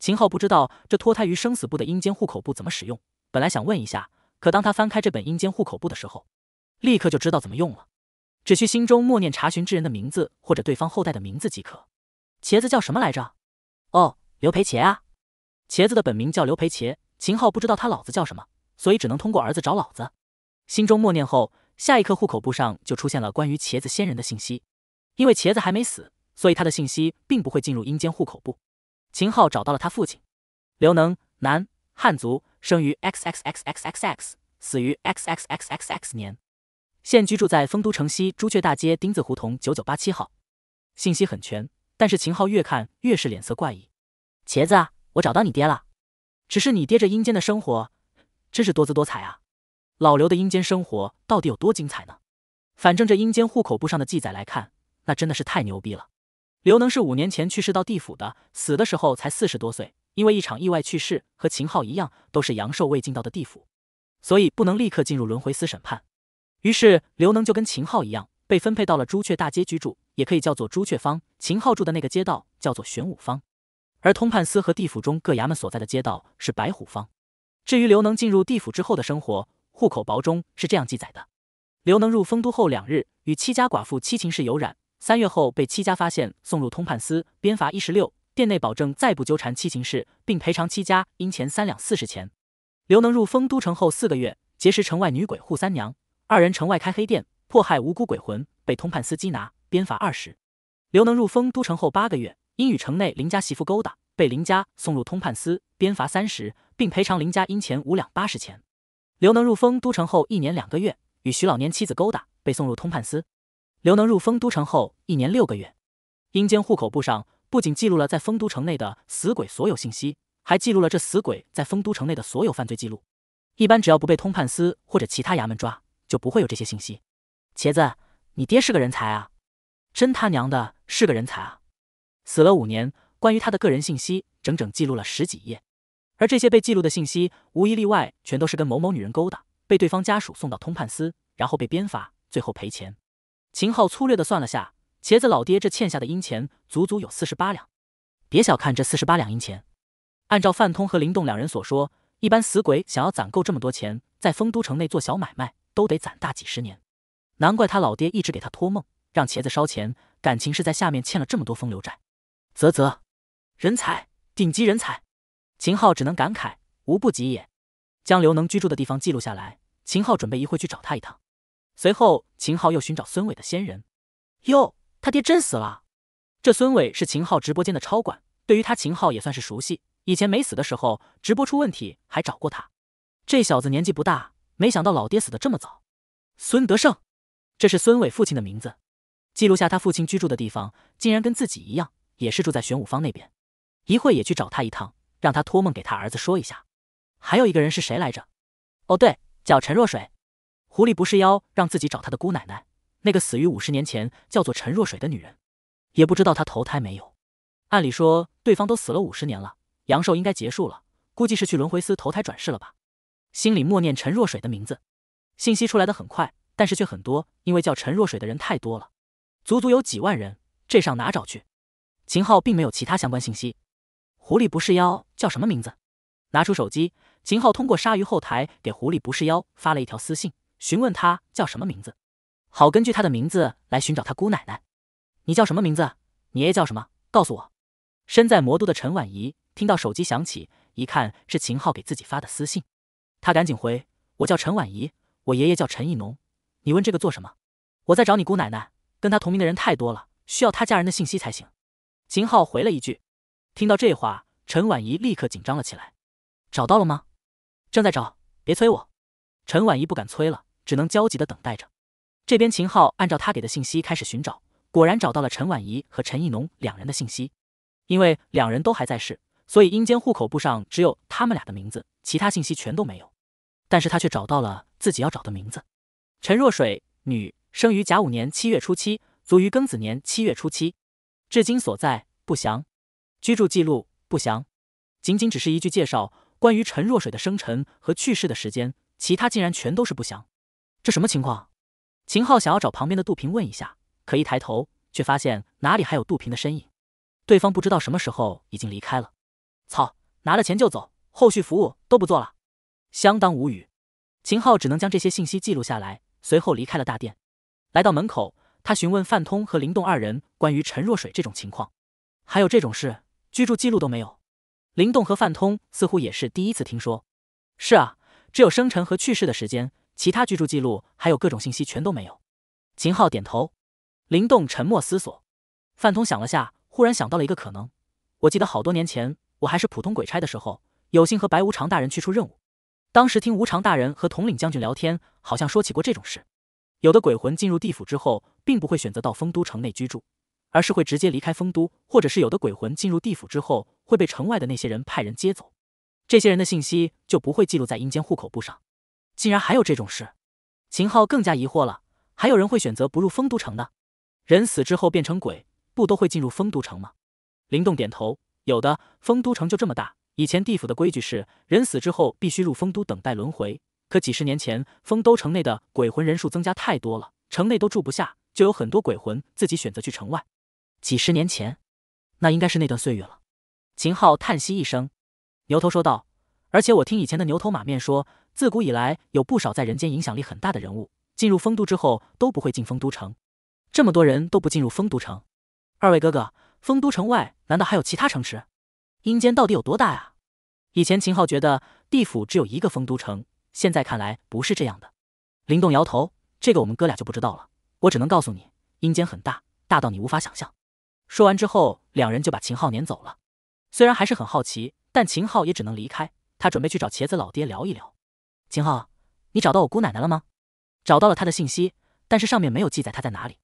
[SPEAKER 1] 秦昊不知道这脱胎于生死簿的阴间户口簿怎么使用，本来想问一下，可当他翻开这本阴间户口簿的时候，立刻就知道怎么用了。只需心中默念查询之人的名字或者对方后代的名字即可。茄子叫什么来着？哦，刘培茄啊。茄子的本名叫刘培茄秦昊不知道他老子叫什么，所以只能通过儿子找老子。心中默念后，下一刻户口簿上就出现了关于茄子仙人的信息。因为茄子还没死，所以他的信息并不会进入阴间户口簿。秦昊找到了他父亲，刘能，男，汉族，生于 XXXXXX，死于 XXXXX 年。现居住在丰都城西朱雀大街丁字胡同九九八七号，信息很全。但是秦昊越看越是脸色怪异。茄子，我找到你爹了。只是你爹这阴间的生活真是多姿多彩啊！老刘的阴间生活到底有多精彩呢？反正这阴间户口簿上的记载来看，那真的是太牛逼了。刘能是五年前去世到地府的，死的时候才四十多岁，因为一场意外去世，和秦昊一样都是阳寿未尽到的地府，所以不能立刻进入轮回司审判。于是刘能就跟秦昊一样，被分配到了朱雀大街居住，也可以叫做朱雀坊。秦昊住的那个街道叫做玄武坊，而通判司和地府中各衙门所在的街道是白虎坊。至于刘能进入地府之后的生活，户口薄中是这样记载的：刘能入丰都后两日，与戚家寡妇戚秦氏有染，三月后被戚家发现，送入通判司鞭罚一十六，店内保证再不纠缠戚秦氏，并赔偿戚家银钱三两四十钱。刘能入丰都城后四个月，结识城外女鬼扈三娘。二人城外开黑店，迫害无辜鬼魂，被通判司缉拿，鞭罚二十。刘能入丰都城后八个月，因与城内林家媳妇勾搭，被林家送入通判司，鞭罚三十，并赔偿林家银钱五两八十钱。刘能入丰都城后一年两个月，与徐老年妻子勾搭，被送入通判司。刘能入丰都城后一年六个月，阴间户口簿上不仅记录了在丰都城内的死鬼所有信息，还记录了这死鬼在丰都城内的所有犯罪记录。一般只要不被通判司或者其他衙门抓。就不会有这些信息。茄子，你爹是个人才啊！真他娘的，是个人才啊！死了五年，关于他的个人信息整整记录了十几页，而这些被记录的信息，无一例外，全都是跟某某女人勾搭，被对方家属送到通判司，然后被鞭发，最后赔钱。秦昊粗略的算了下，茄子老爹这欠下的阴钱足足有四十八两。别小看这四十八两银钱，按照范通和林动两人所说，一般死鬼想要攒够这么多钱，在丰都城内做小买卖。都得攒大几十年，难怪他老爹一直给他托梦，让茄子烧钱，感情是在下面欠了这么多风流债。啧啧，人才，顶级人才！秦昊只能感慨，无不及也。将刘能居住的地方记录下来，秦昊准备一会去找他一趟。随后，秦昊又寻找孙伟的先人。哟，他爹真死了！这孙伟是秦昊直播间的超管，对于他秦昊也算是熟悉。以前没死的时候，直播出问题还找过他。这小子年纪不大。没想到老爹死的这么早，孙德胜，这是孙伟父亲的名字。记录下他父亲居住的地方，竟然跟自己一样，也是住在玄武方那边。一会也去找他一趟，让他托梦给他儿子说一下。还有一个人是谁来着？哦对，叫陈若水。狐狸不是妖，让自己找他的姑奶奶，那个死于五十年前叫做陈若水的女人，也不知道她投胎没有。按理说，对方都死了五十年了，阳寿应该结束了，估计是去轮回司投胎转世了吧。心里默念陈若水的名字，信息出来的很快，但是却很多，因为叫陈若水的人太多了，足足有几万人，这上哪找去？秦昊并没有其他相关信息。狐狸不是妖，叫什么名字？拿出手机，秦昊通过鲨鱼后台给狐狸不是妖发了一条私信，询问他叫什么名字，好根据他的名字来寻找他姑奶奶。你叫什么名字？你爷爷叫什么？告诉我。身在魔都的陈婉仪听到手机响起，一看是秦昊给自己发的私信。他赶紧回：“我叫陈婉怡，我爷爷叫陈义农。你问这个做什么？我在找你姑奶奶，跟她同名的人太多了，需要她家人的信息才行。”秦昊回了一句。听到这话，陈婉怡立刻紧张了起来：“找到了吗？”“正在找，别催我。”陈婉怡不敢催了，只能焦急的等待着。这边秦昊按照他给的信息开始寻找，果然找到了陈婉怡和陈义农两人的信息。因为两人都还在世，所以阴间户口簿上只有他们俩的名字，其他信息全都没有。但是他却找到了自己要找的名字，陈若水，女生于甲午年七月初七，卒于庚子年七月初七，至今所在不详，居住记录不详，仅仅只是一句介绍关于陈若水的生辰和去世的时间，其他竟然全都是不详，这什么情况？秦昊想要找旁边的杜平问一下，可一抬头却发现哪里还有杜平的身影，对方不知道什么时候已经离开了，操，拿了钱就走，后续服务都不做了。相当无语，秦昊只能将这些信息记录下来，随后离开了大殿。来到门口，他询问范通和林动二人关于陈若水这种情况，还有这种事，居住记录都没有。林动和范通似乎也是第一次听说。是啊，只有生辰和去世的时间，其他居住记录还有各种信息全都没有。秦昊点头，林动沉默思索，范通想了下，忽然想到了一个可能。我记得好多年前，我还是普通鬼差的时候，有幸和白无常大人去出任务。当时听无常大人和统领将军聊天，好像说起过这种事。有的鬼魂进入地府之后，并不会选择到丰都城内居住，而是会直接离开丰都，或者是有的鬼魂进入地府之后，会被城外的那些人派人接走，这些人的信息就不会记录在阴间户口簿上。竟然还有这种事，秦昊更加疑惑了。还有人会选择不入丰都城的？人死之后变成鬼，不都会进入丰都城吗？林动点头，有的，丰都城就这么大。以前地府的规矩是，人死之后必须入丰都等待轮回。可几十年前，丰都城内的鬼魂人数增加太多了，城内都住不下，就有很多鬼魂自己选择去城外。几十年前，那应该是那段岁月了。秦昊叹息一声，牛头说道：“而且我听以前的牛头马面说，自古以来有不少在人间影响力很大的人物进入丰都之后都不会进丰都城。这么多人，都不进入丰都城，二位哥哥，丰都城外难道还有其他城池？”阴间到底有多大啊？以前秦昊觉得地府只有一个丰都城，现在看来不是这样的。林动摇头：“这个我们哥俩就不知道了，我只能告诉你，阴间很大，大到你无法想象。”说完之后，两人就把秦昊撵走了。虽然还是很好奇，但秦昊也只能离开。他准备去找茄子老爹聊一聊。秦昊，你找到我姑奶奶了吗？找到了她的信息，但是上面没有记载她在哪里。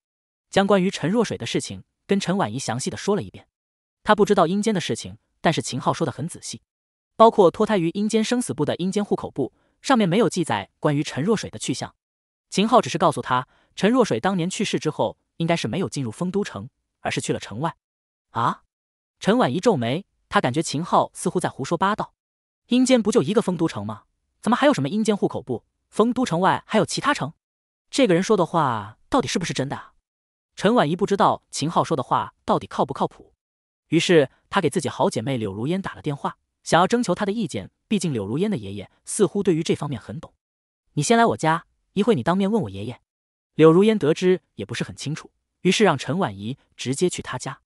[SPEAKER 1] 将关于陈若水的事情跟陈婉仪详细的说了一遍。他不知道阴间的事情。但是秦昊说的很仔细，包括脱胎于阴间生死簿的阴间户口簿上面没有记载关于陈若水的去向。秦昊只是告诉他，陈若水当年去世之后，应该是没有进入丰都城，而是去了城外。啊！陈婉一皱眉，她感觉秦昊似乎在胡说八道。阴间不就一个丰都城吗？怎么还有什么阴间户口簿？丰都城外还有其他城？这个人说的话到底是不是真的？啊？陈婉一不知道秦昊说的话到底靠不靠谱。于是他给自己好姐妹柳如烟打了电话，想要征求她的意见。毕竟柳如烟的爷爷似乎对于这方面很懂。你先来我家，一会你当面问我爷爷。柳如烟得知也不是很清楚，于是让陈婉仪直接去她家。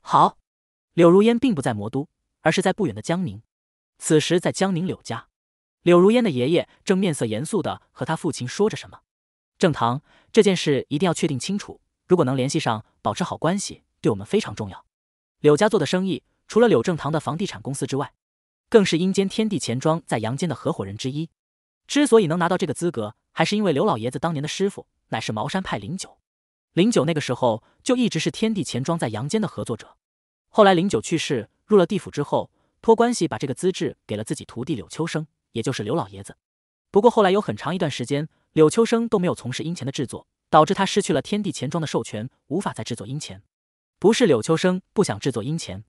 [SPEAKER 1] 好。柳如烟并不在魔都，而是在不远的江宁。此时在江宁柳家，柳如烟的爷爷正面色严肃的和他父亲说着什么。正堂，这件事一定要确定清楚。如果能联系上，保持好关系，对我们非常重要。柳家做的生意，除了柳正堂的房地产公司之外，更是阴间天地钱庄在阳间的合伙人之一。之所以能拿到这个资格，还是因为刘老爷子当年的师傅乃是茅山派林九，林九那个时候就一直是天地钱庄在阳间的合作者。后来林九去世入了地府之后，托关系把这个资质给了自己徒弟柳秋生，也就是刘老爷子。不过后来有很长一段时间，柳秋生都没有从事阴钱的制作，导致他失去了天地钱庄的授权，无法再制作阴钱。不是柳秋生不想制作阴钱，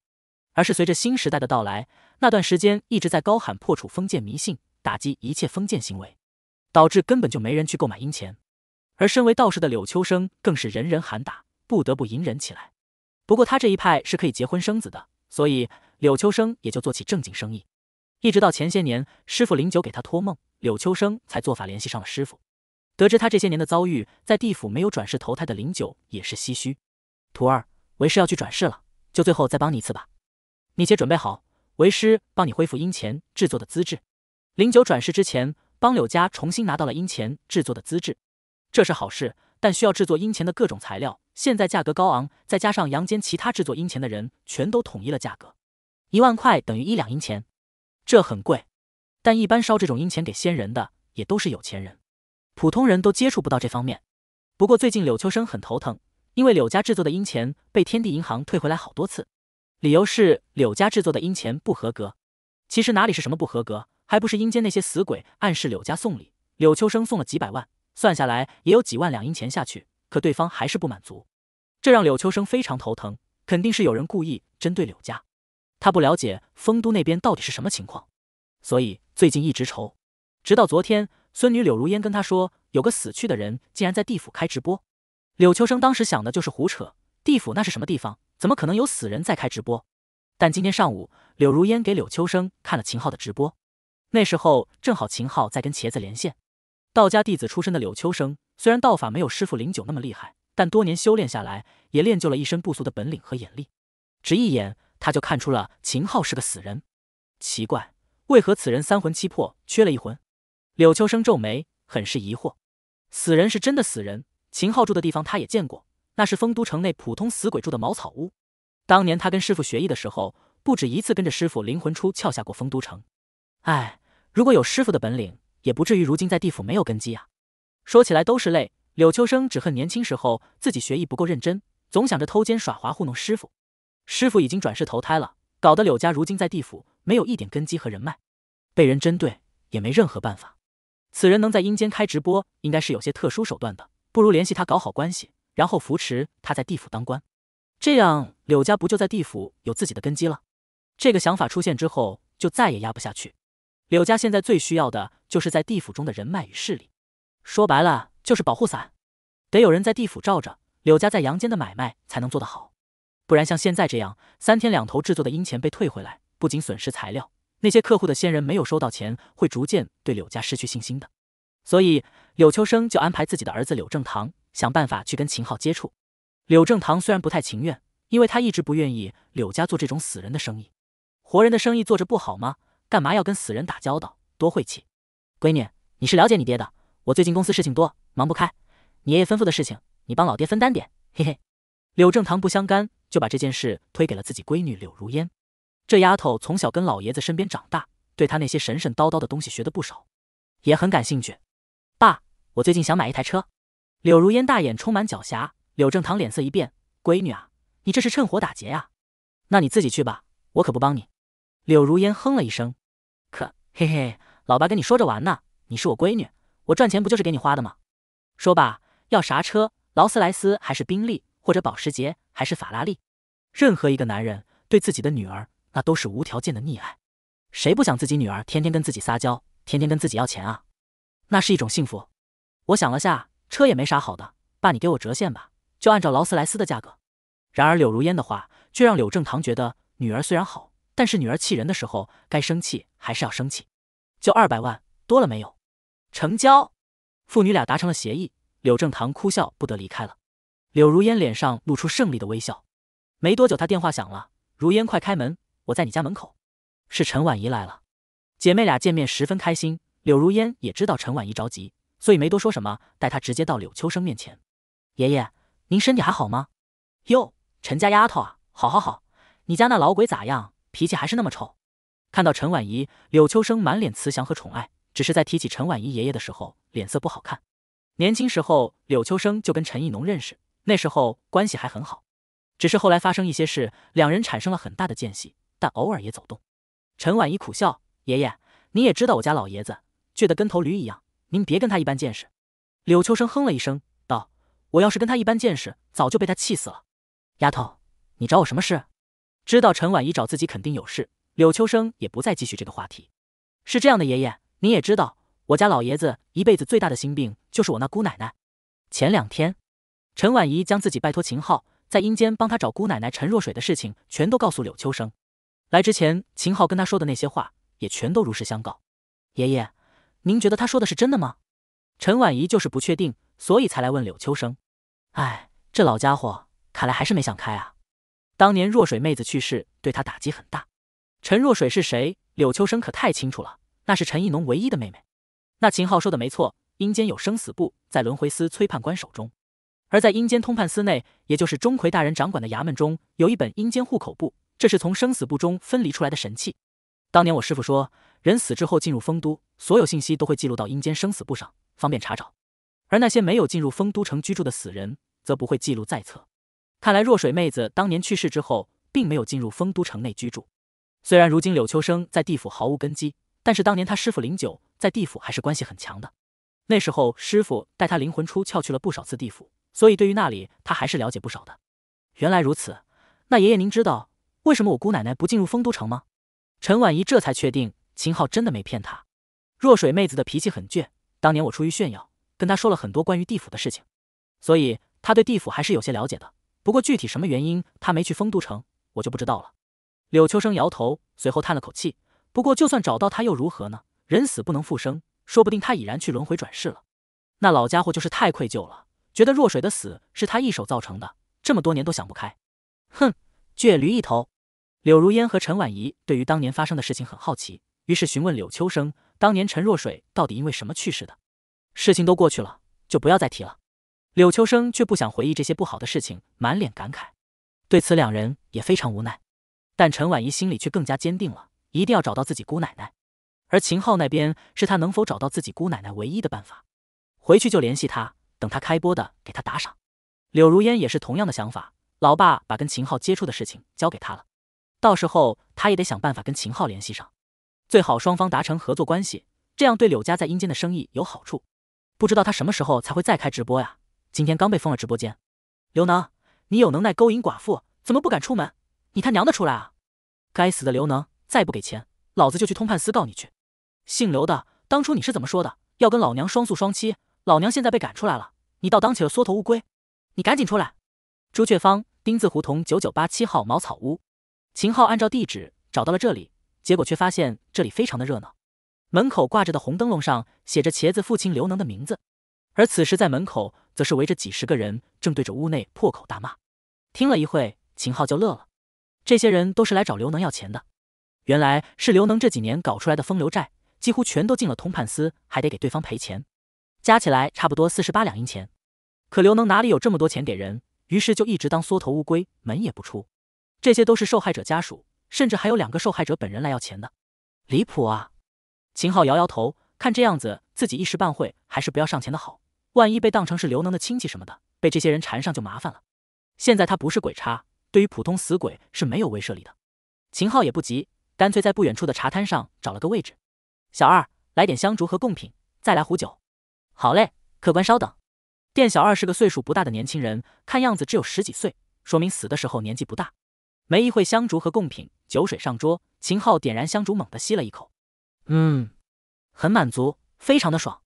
[SPEAKER 1] 而是随着新时代的到来，那段时间一直在高喊破除封建迷信，打击一切封建行为，导致根本就没人去购买阴钱。而身为道士的柳秋生更是人人喊打，不得不隐忍起来。不过他这一派是可以结婚生子的，所以柳秋生也就做起正经生意。一直到前些年，师傅林九给他托梦，柳秋生才做法联系上了师傅，得知他这些年的遭遇，在地府没有转世投胎的林九也是唏嘘，徒儿。为师要去转世了，就最后再帮你一次吧。你且准备好，为师帮你恢复阴钱制作的资质。零九转世之前，帮柳家重新拿到了阴钱制作的资质，这是好事，但需要制作阴钱的各种材料，现在价格高昂，再加上阳间其他制作阴钱的人全都统一了价格，一万块等于一两阴钱，这很贵。但一般烧这种阴钱给仙人的也都是有钱人，普通人都接触不到这方面。不过最近柳秋生很头疼。因为柳家制作的阴钱被天地银行退回来好多次，理由是柳家制作的阴钱不合格。其实哪里是什么不合格，还不是阴间那些死鬼暗示柳家送礼。柳秋生送了几百万，算下来也有几万两银钱下去，可对方还是不满足，这让柳秋生非常头疼。肯定是有人故意针对柳家，他不了解丰都那边到底是什么情况，所以最近一直愁。直到昨天，孙女柳如烟跟他说，有个死去的人竟然在地府开直播。柳秋生当时想的就是胡扯，地府那是什么地方，怎么可能有死人在开直播？但今天上午，柳如烟给柳秋生看了秦昊的直播，那时候正好秦昊在跟茄子连线。道家弟子出身的柳秋生，虽然道法没有师傅林九那么厉害，但多年修炼下来，也练就了一身不俗的本领和眼力。只一眼，他就看出了秦昊是个死人。奇怪，为何此人三魂七魄缺了一魂？柳秋生皱眉，很是疑惑。死人是真的死人？秦昊住的地方，他也见过，那是丰都城内普通死鬼住的茅草屋。当年他跟师傅学艺的时候，不止一次跟着师傅灵魂出窍下过丰都城。哎，如果有师傅的本领，也不至于如今在地府没有根基啊。说起来都是泪。柳秋生只恨年轻时候自己学艺不够认真，总想着偷奸耍滑糊弄师傅。师傅已经转世投胎了，搞得柳家如今在地府没有一点根基和人脉，被人针对也没任何办法。此人能在阴间开直播，应该是有些特殊手段的。不如联系他搞好关系，然后扶持他在地府当官，这样柳家不就在地府有自己的根基了？这个想法出现之后，就再也压不下去。柳家现在最需要的就是在地府中的人脉与势力，说白了就是保护伞，得有人在地府罩着，柳家在阳间的买卖才能做得好。不然像现在这样，三天两头制作的阴钱被退回来，不仅损失材料，那些客户的先人没有收到钱，会逐渐对柳家失去信心的。所以柳秋生就安排自己的儿子柳正堂想办法去跟秦昊接触。柳正堂虽然不太情愿，因为他一直不愿意柳家做这种死人的生意，活人的生意做着不好吗？干嘛要跟死人打交道，多晦气！闺女，你是了解你爹的，我最近公司事情多，忙不开，你爷爷吩咐的事情，你帮老爹分担点，嘿嘿。柳正堂不相干，就把这件事推给了自己闺女柳如烟。这丫头从小跟老爷子身边长大，对他那些神神叨叨的东西学的不少，也很感兴趣。我最近想买一台车。柳如烟大眼充满狡黠，柳正堂脸色一变：“闺女啊，你这是趁火打劫呀？那你自己去吧，我可不帮你。”柳如烟哼了一声：“可嘿嘿，老爸跟你说着玩呢。你是我闺女，我赚钱不就是给你花的吗？”说吧，要啥车？劳斯莱斯还是宾利，或者保时捷还是法拉利？任何一个男人对自己的女儿，那都是无条件的溺爱。谁不想自己女儿天天跟自己撒娇，天天跟自己要钱啊？那是一种幸福。我想了下，车也没啥好的，爸，你给我折现吧，就按照劳斯莱斯的价格。然而柳如烟的话却让柳正堂觉得女儿虽然好，但是女儿气人的时候，该生气还是要生气。就二百万，多了没有？成交。父女俩达成了协议，柳正堂哭笑不得离开了。柳如烟脸上露出胜利的微笑。没多久，他电话响了，如烟快开门，我在你家门口。是陈婉仪来了。姐妹俩见面十分开心，柳如烟也知道陈婉仪着急。所以没多说什么，带他直接到柳秋生面前。爷爷，您身体还好吗？哟，陈家丫头啊，好，好，好。你家那老鬼咋样？脾气还是那么臭。看到陈婉仪，柳秋生满脸慈祥和宠爱，只是在提起陈婉仪爷爷的时候，脸色不好看。年轻时候，柳秋生就跟陈亦农认识，那时候关系还很好。只是后来发生一些事，两人产生了很大的间隙，但偶尔也走动。陈婉仪苦笑，爷爷，你也知道我家老爷子倔得跟头驴一样。您别跟他一般见识。柳秋生哼了一声，道：“我要是跟他一般见识，早就被他气死了。”丫头，你找我什么事？知道陈婉仪找自己肯定有事，柳秋生也不再继续这个话题。是这样的，爷爷，你也知道，我家老爷子一辈子最大的心病就是我那姑奶奶。前两天，陈婉仪将自己拜托秦昊在阴间帮他找姑奶奶陈若水的事情全都告诉柳秋生，来之前秦昊跟他说的那些话也全都如实相告，爷爷。您觉得他说的是真的吗？陈婉仪就是不确定，所以才来问柳秋生。哎，这老家伙看来还是没想开啊。当年若水妹子去世，对他打击很大。陈若水是谁？柳秋生可太清楚了，那是陈一农唯一的妹妹。那秦昊说的没错，阴间有生死簿，在轮回司崔判官手中。而在阴间通判司内，也就是钟馗大人掌管的衙门中，有一本阴间户口簿，这是从生死簿中分离出来的神器。当年我师父说，人死之后进入丰都。所有信息都会记录到阴间生死簿上，方便查找。而那些没有进入丰都城居住的死人，则不会记录在册。看来若水妹子当年去世之后，并没有进入丰都城内居住。虽然如今柳秋生在地府毫无根基，但是当年他师傅林九在地府还是关系很强的。那时候师傅带他灵魂出窍去了不少次地府，所以对于那里他还是了解不少的。原来如此，那爷爷您知道为什么我姑奶奶不进入丰都城吗？陈婉仪这才确定秦昊真的没骗她。若水妹子的脾气很倔，当年我出于炫耀，跟她说了很多关于地府的事情，所以她对地府还是有些了解的。不过具体什么原因她没去丰都城，我就不知道了。柳秋生摇头，随后叹了口气。不过就算找到她又如何呢？人死不能复生，说不定她已然去轮回转世了。那老家伙就是太愧疚了，觉得若水的死是他一手造成的，这么多年都想不开。哼，倔驴一头。柳如烟和陈婉仪对于当年发生的事情很好奇，于是询问柳秋生。当年陈若水到底因为什么去世的？事情都过去了，就不要再提了。柳秋生却不想回忆这些不好的事情，满脸感慨。对此，两人也非常无奈。但陈婉仪心里却更加坚定了，一定要找到自己姑奶奶。而秦昊那边是他能否找到自己姑奶奶唯一的办法。回去就联系他，等他开播的给他打赏。柳如烟也是同样的想法，老爸把跟秦昊接触的事情交给他了，到时候他也得想办法跟秦昊联系上。最好双方达成合作关系，这样对柳家在阴间的生意有好处。不知道他什么时候才会再开直播呀？今天刚被封了直播间。刘能，你有能耐勾引寡妇，怎么不敢出门？你他娘的出来啊！该死的刘能，再不给钱，老子就去通判司告你去。姓刘的，当初你是怎么说的？要跟老娘双宿双栖。老娘现在被赶出来了，你倒当起了缩头乌龟。你赶紧出来！朱雀坊丁字胡同九九八七号茅草屋，秦昊按照地址找到了这里。结果却发现这里非常的热闹，门口挂着的红灯笼上写着“茄子父亲刘能”的名字，而此时在门口则是围着几十个人，正对着屋内破口大骂。听了一会，秦昊就乐了，这些人都是来找刘能要钱的。原来是刘能这几年搞出来的风流债，几乎全都进了通判司，还得给对方赔钱，加起来差不多四十八两银钱。可刘能哪里有这么多钱给人，于是就一直当缩头乌龟，门也不出。这些都是受害者家属。甚至还有两个受害者本人来要钱的，离谱啊！秦昊摇摇头，看这样子，自己一时半会还是不要上前的好，万一被当成是刘能的亲戚什么的，被这些人缠上就麻烦了。现在他不是鬼差，对于普通死鬼是没有威慑力的。秦昊也不急，干脆在不远处的茶摊上找了个位置。小二，来点香烛和贡品，再来壶酒。好嘞，客官稍等。店小二是个岁数不大的年轻人，看样子只有十几岁，说明死的时候年纪不大。没一会，香烛和贡品、酒水上桌。秦昊点燃香烛，猛地吸了一口，嗯，很满足，非常的爽。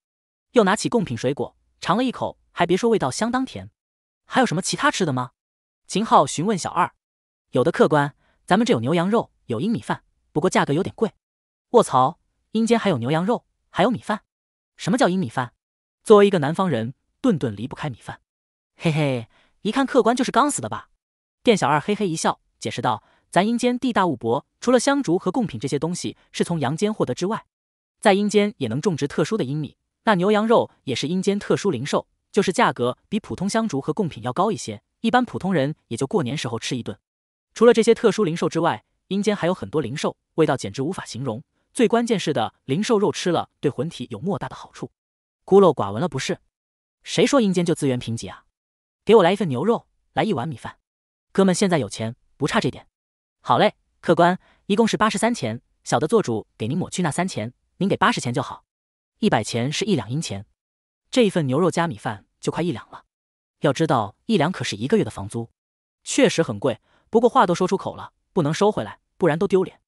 [SPEAKER 1] 又拿起贡品水果尝了一口，还别说，味道相当甜。还有什么其他吃的吗？秦昊询问小二。有的，客官，咱们这有牛羊肉，有阴米饭，不过价格有点贵。卧槽，阴间还有牛羊肉，还有米饭？什么叫阴米饭？作为一个南方人，顿顿离不开米饭。嘿嘿，一看客官就是刚死的吧？店小二嘿嘿一笑。解释道：“咱阴间地大物博，除了香烛和贡品这些东西是从阳间获得之外，在阴间也能种植特殊的阴米。那牛羊肉也是阴间特殊灵兽，就是价格比普通香烛和贡品要高一些。一般普通人也就过年时候吃一顿。除了这些特殊灵兽之外，阴间还有很多灵兽，味道简直无法形容。最关键是的，灵兽肉吃了对魂体有莫大的好处。孤陋寡闻了不是？谁说阴间就资源贫瘠啊？给我来一份牛肉，来一碗米饭。哥们现在有钱。”不差这点，好嘞，客官，一共是八十三钱，小的做主给您抹去那三钱，您给八十钱就好。一百钱是一两银钱，这一份牛肉加米饭就快一两了。要知道一两可是一个月的房租，确实很贵。不过话都说出口了，不能收回来，不然都丢脸。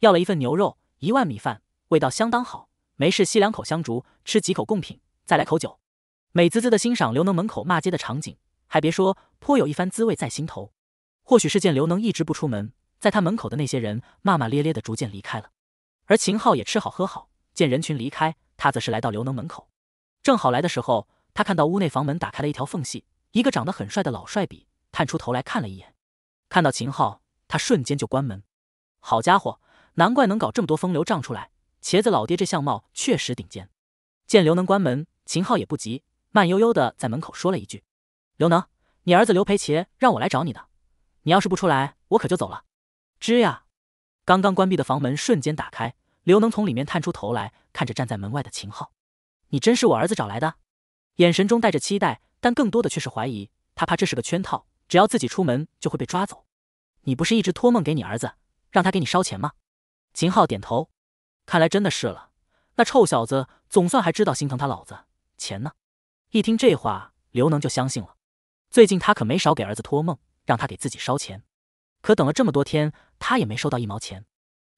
[SPEAKER 1] 要了一份牛肉，一碗米饭，味道相当好。没事吸两口香烛，吃几口贡品，再来口酒，美滋滋的欣赏刘能门口骂街的场景，还别说，颇有一番滋味在心头。或许是见刘能一直不出门，在他门口的那些人骂骂咧咧的，逐渐离开了。而秦昊也吃好喝好，见人群离开，他则是来到刘能门口。正好来的时候，他看到屋内房门打开了一条缝隙，一个长得很帅的老帅比探出头来看了一眼，看到秦昊，他瞬间就关门。好家伙，难怪能搞这么多风流账出来，茄子老爹这相貌确实顶尖。见刘能关门，秦昊也不急，慢悠悠的在门口说了一句：“刘能，你儿子刘培茄让我来找你的。”你要是不出来，我可就走了。吱呀，刚刚关闭的房门瞬间打开，刘能从里面探出头来，看着站在门外的秦昊：“你真是我儿子找来的？”眼神中带着期待，但更多的却是怀疑。他怕这是个圈套，只要自己出门就会被抓走。你不是一直托梦给你儿子，让他给你烧钱吗？秦昊点头，看来真的是了。那臭小子总算还知道心疼他老子钱呢。一听这话，刘能就相信了。最近他可没少给儿子托梦。让他给自己烧钱，可等了这么多天，他也没收到一毛钱。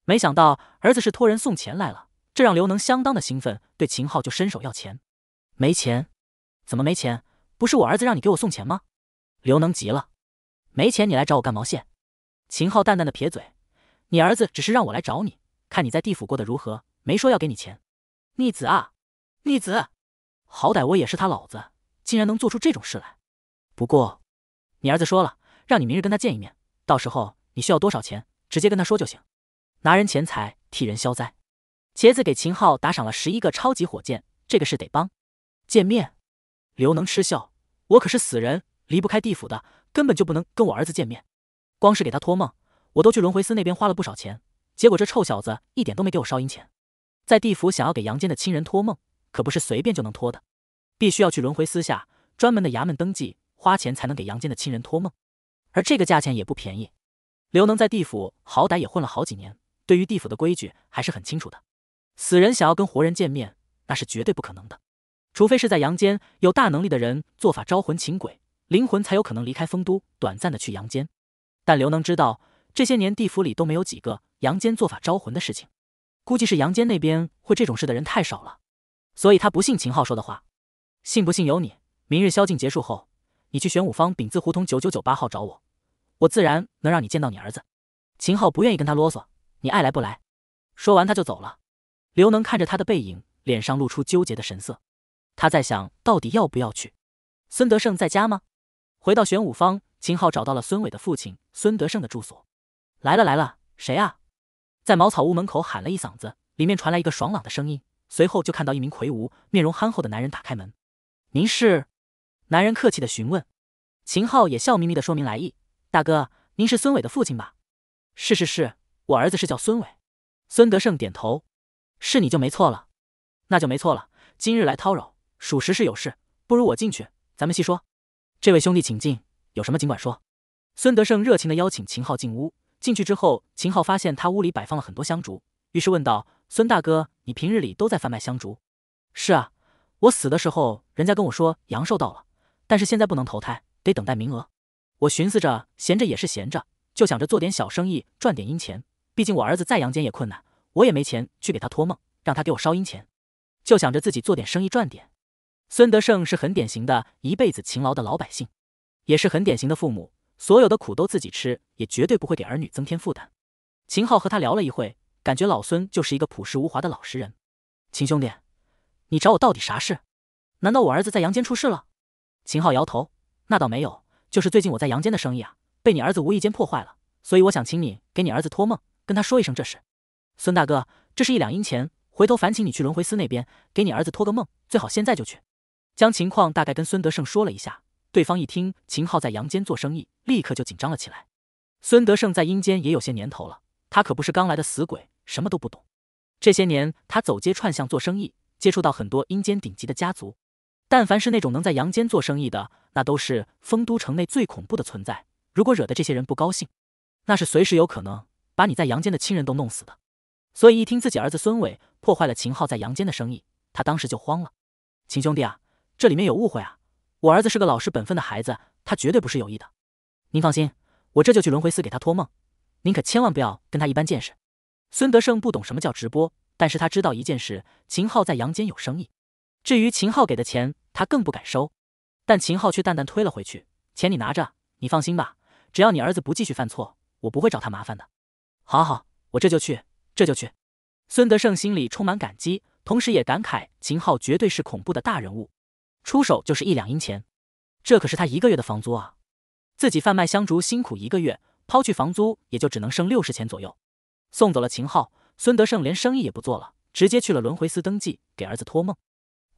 [SPEAKER 1] 没想到儿子是托人送钱来了，这让刘能相当的兴奋，对秦昊就伸手要钱。没钱？怎么没钱？不是我儿子让你给我送钱吗？刘能急了，没钱你来找我干毛线？秦昊淡淡的撇嘴，你儿子只是让我来找你，看你在地府过得如何，没说要给你钱。逆子啊，逆子！好歹我也是他老子，竟然能做出这种事来。不过，你儿子说了。让你明日跟他见一面，到时候你需要多少钱，直接跟他说就行。拿人钱财，替人消灾。茄子给秦昊打赏了十一个超级火箭，这个事得帮。见面，刘能嗤笑：“我可是死人，离不开地府的，根本就不能跟我儿子见面。光是给他托梦，我都去轮回司那边花了不少钱。结果这臭小子一点都没给我烧银钱。在地府想要给阳间的亲人托梦，可不是随便就能托的，必须要去轮回私下专门的衙门登记花钱，才能给阳间的亲人托梦。”而这个价钱也不便宜。刘能在地府好歹也混了好几年，对于地府的规矩还是很清楚的。死人想要跟活人见面，那是绝对不可能的，除非是在阳间有大能力的人做法招魂请鬼，灵魂才有可能离开丰都，短暂的去阳间。但刘能知道，这些年地府里都没有几个阳间做法招魂的事情，估计是阳间那边会这种事的人太少了，所以他不信秦昊说的话。信不信由你。明日宵禁结束后。你去玄武方丙字胡同九九九八号找我，我自然能让你见到你儿子。秦昊不愿意跟他啰嗦，你爱来不来。说完他就走了。刘能看着他的背影，脸上露出纠结的神色。他在想到底要不要去。孙德胜在家吗？回到玄武方，秦昊找到了孙伟的父亲孙德胜的住所。来了来了，谁啊？在茅草屋门口喊了一嗓子，里面传来一个爽朗的声音。随后就看到一名魁梧、面容憨厚的男人打开门。您是？男人客气的询问，秦昊也笑眯眯的说明来意：“大哥，您是孙伟的父亲吧？”“是是是，我儿子是叫孙伟。”孙德胜点头：“是你就没错了，那就没错了。今日来叨扰，属实是有事。不如我进去，咱们细说。”“这位兄弟，请进，有什么尽管说。”孙德胜热情的邀请秦昊进屋。进去之后，秦昊发现他屋里摆放了很多香烛，于是问道：“孙大哥，你平日里都在贩卖香烛？”“是啊，我死的时候，人家跟我说阳寿到了。”但是现在不能投胎，得等待名额。我寻思着闲着也是闲着，就想着做点小生意赚点阴钱。毕竟我儿子在阳间也困难，我也没钱去给他托梦，让他给我烧阴钱。就想着自己做点生意赚点。孙德胜是很典型的一辈子勤劳的老百姓，也是很典型的父母，所有的苦都自己吃，也绝对不会给儿女增添负担。秦昊和他聊了一会，感觉老孙就是一个朴实无华的老实人。秦兄弟，你找我到底啥事？难道我儿子在阳间出事了？秦昊摇头，那倒没有，就是最近我在阳间的生意啊，被你儿子无意间破坏了，所以我想请你给你儿子托梦，跟他说一声这事。孙大哥，这是一两银钱，回头烦请你去轮回司那边给你儿子托个梦，最好现在就去。将情况大概跟孙德胜说了一下，对方一听秦昊在阳间做生意，立刻就紧张了起来。孙德胜在阴间也有些年头了，他可不是刚来的死鬼，什么都不懂。这些年他走街串巷做生意，接触到很多阴间顶级的家族。但凡是那种能在阳间做生意的，那都是丰都城内最恐怖的存在。如果惹得这些人不高兴，那是随时有可能把你在阳间的亲人都弄死的。所以一听自己儿子孙伟破坏了秦昊在阳间的生意，他当时就慌了。秦兄弟啊，这里面有误会啊！我儿子是个老实本分的孩子，他绝对不是有意的。您放心，我这就去轮回寺给他托梦。您可千万不要跟他一般见识。孙德胜不懂什么叫直播，但是他知道一件事：秦昊在阳间有生意。至于秦昊给的钱，他更不敢收，但秦昊却淡淡推了回去：“钱你拿着，你放心吧，只要你儿子不继续犯错，我不会找他麻烦的。”“好好，我这就去，这就去。”孙德胜心里充满感激，同时也感慨秦昊绝对是恐怖的大人物，出手就是一两银钱，这可是他一个月的房租啊！自己贩卖香烛辛苦一个月，抛去房租，也就只能剩六十钱左右。送走了秦昊，孙德胜连生意也不做了，直接去了轮回司登记，给儿子托梦。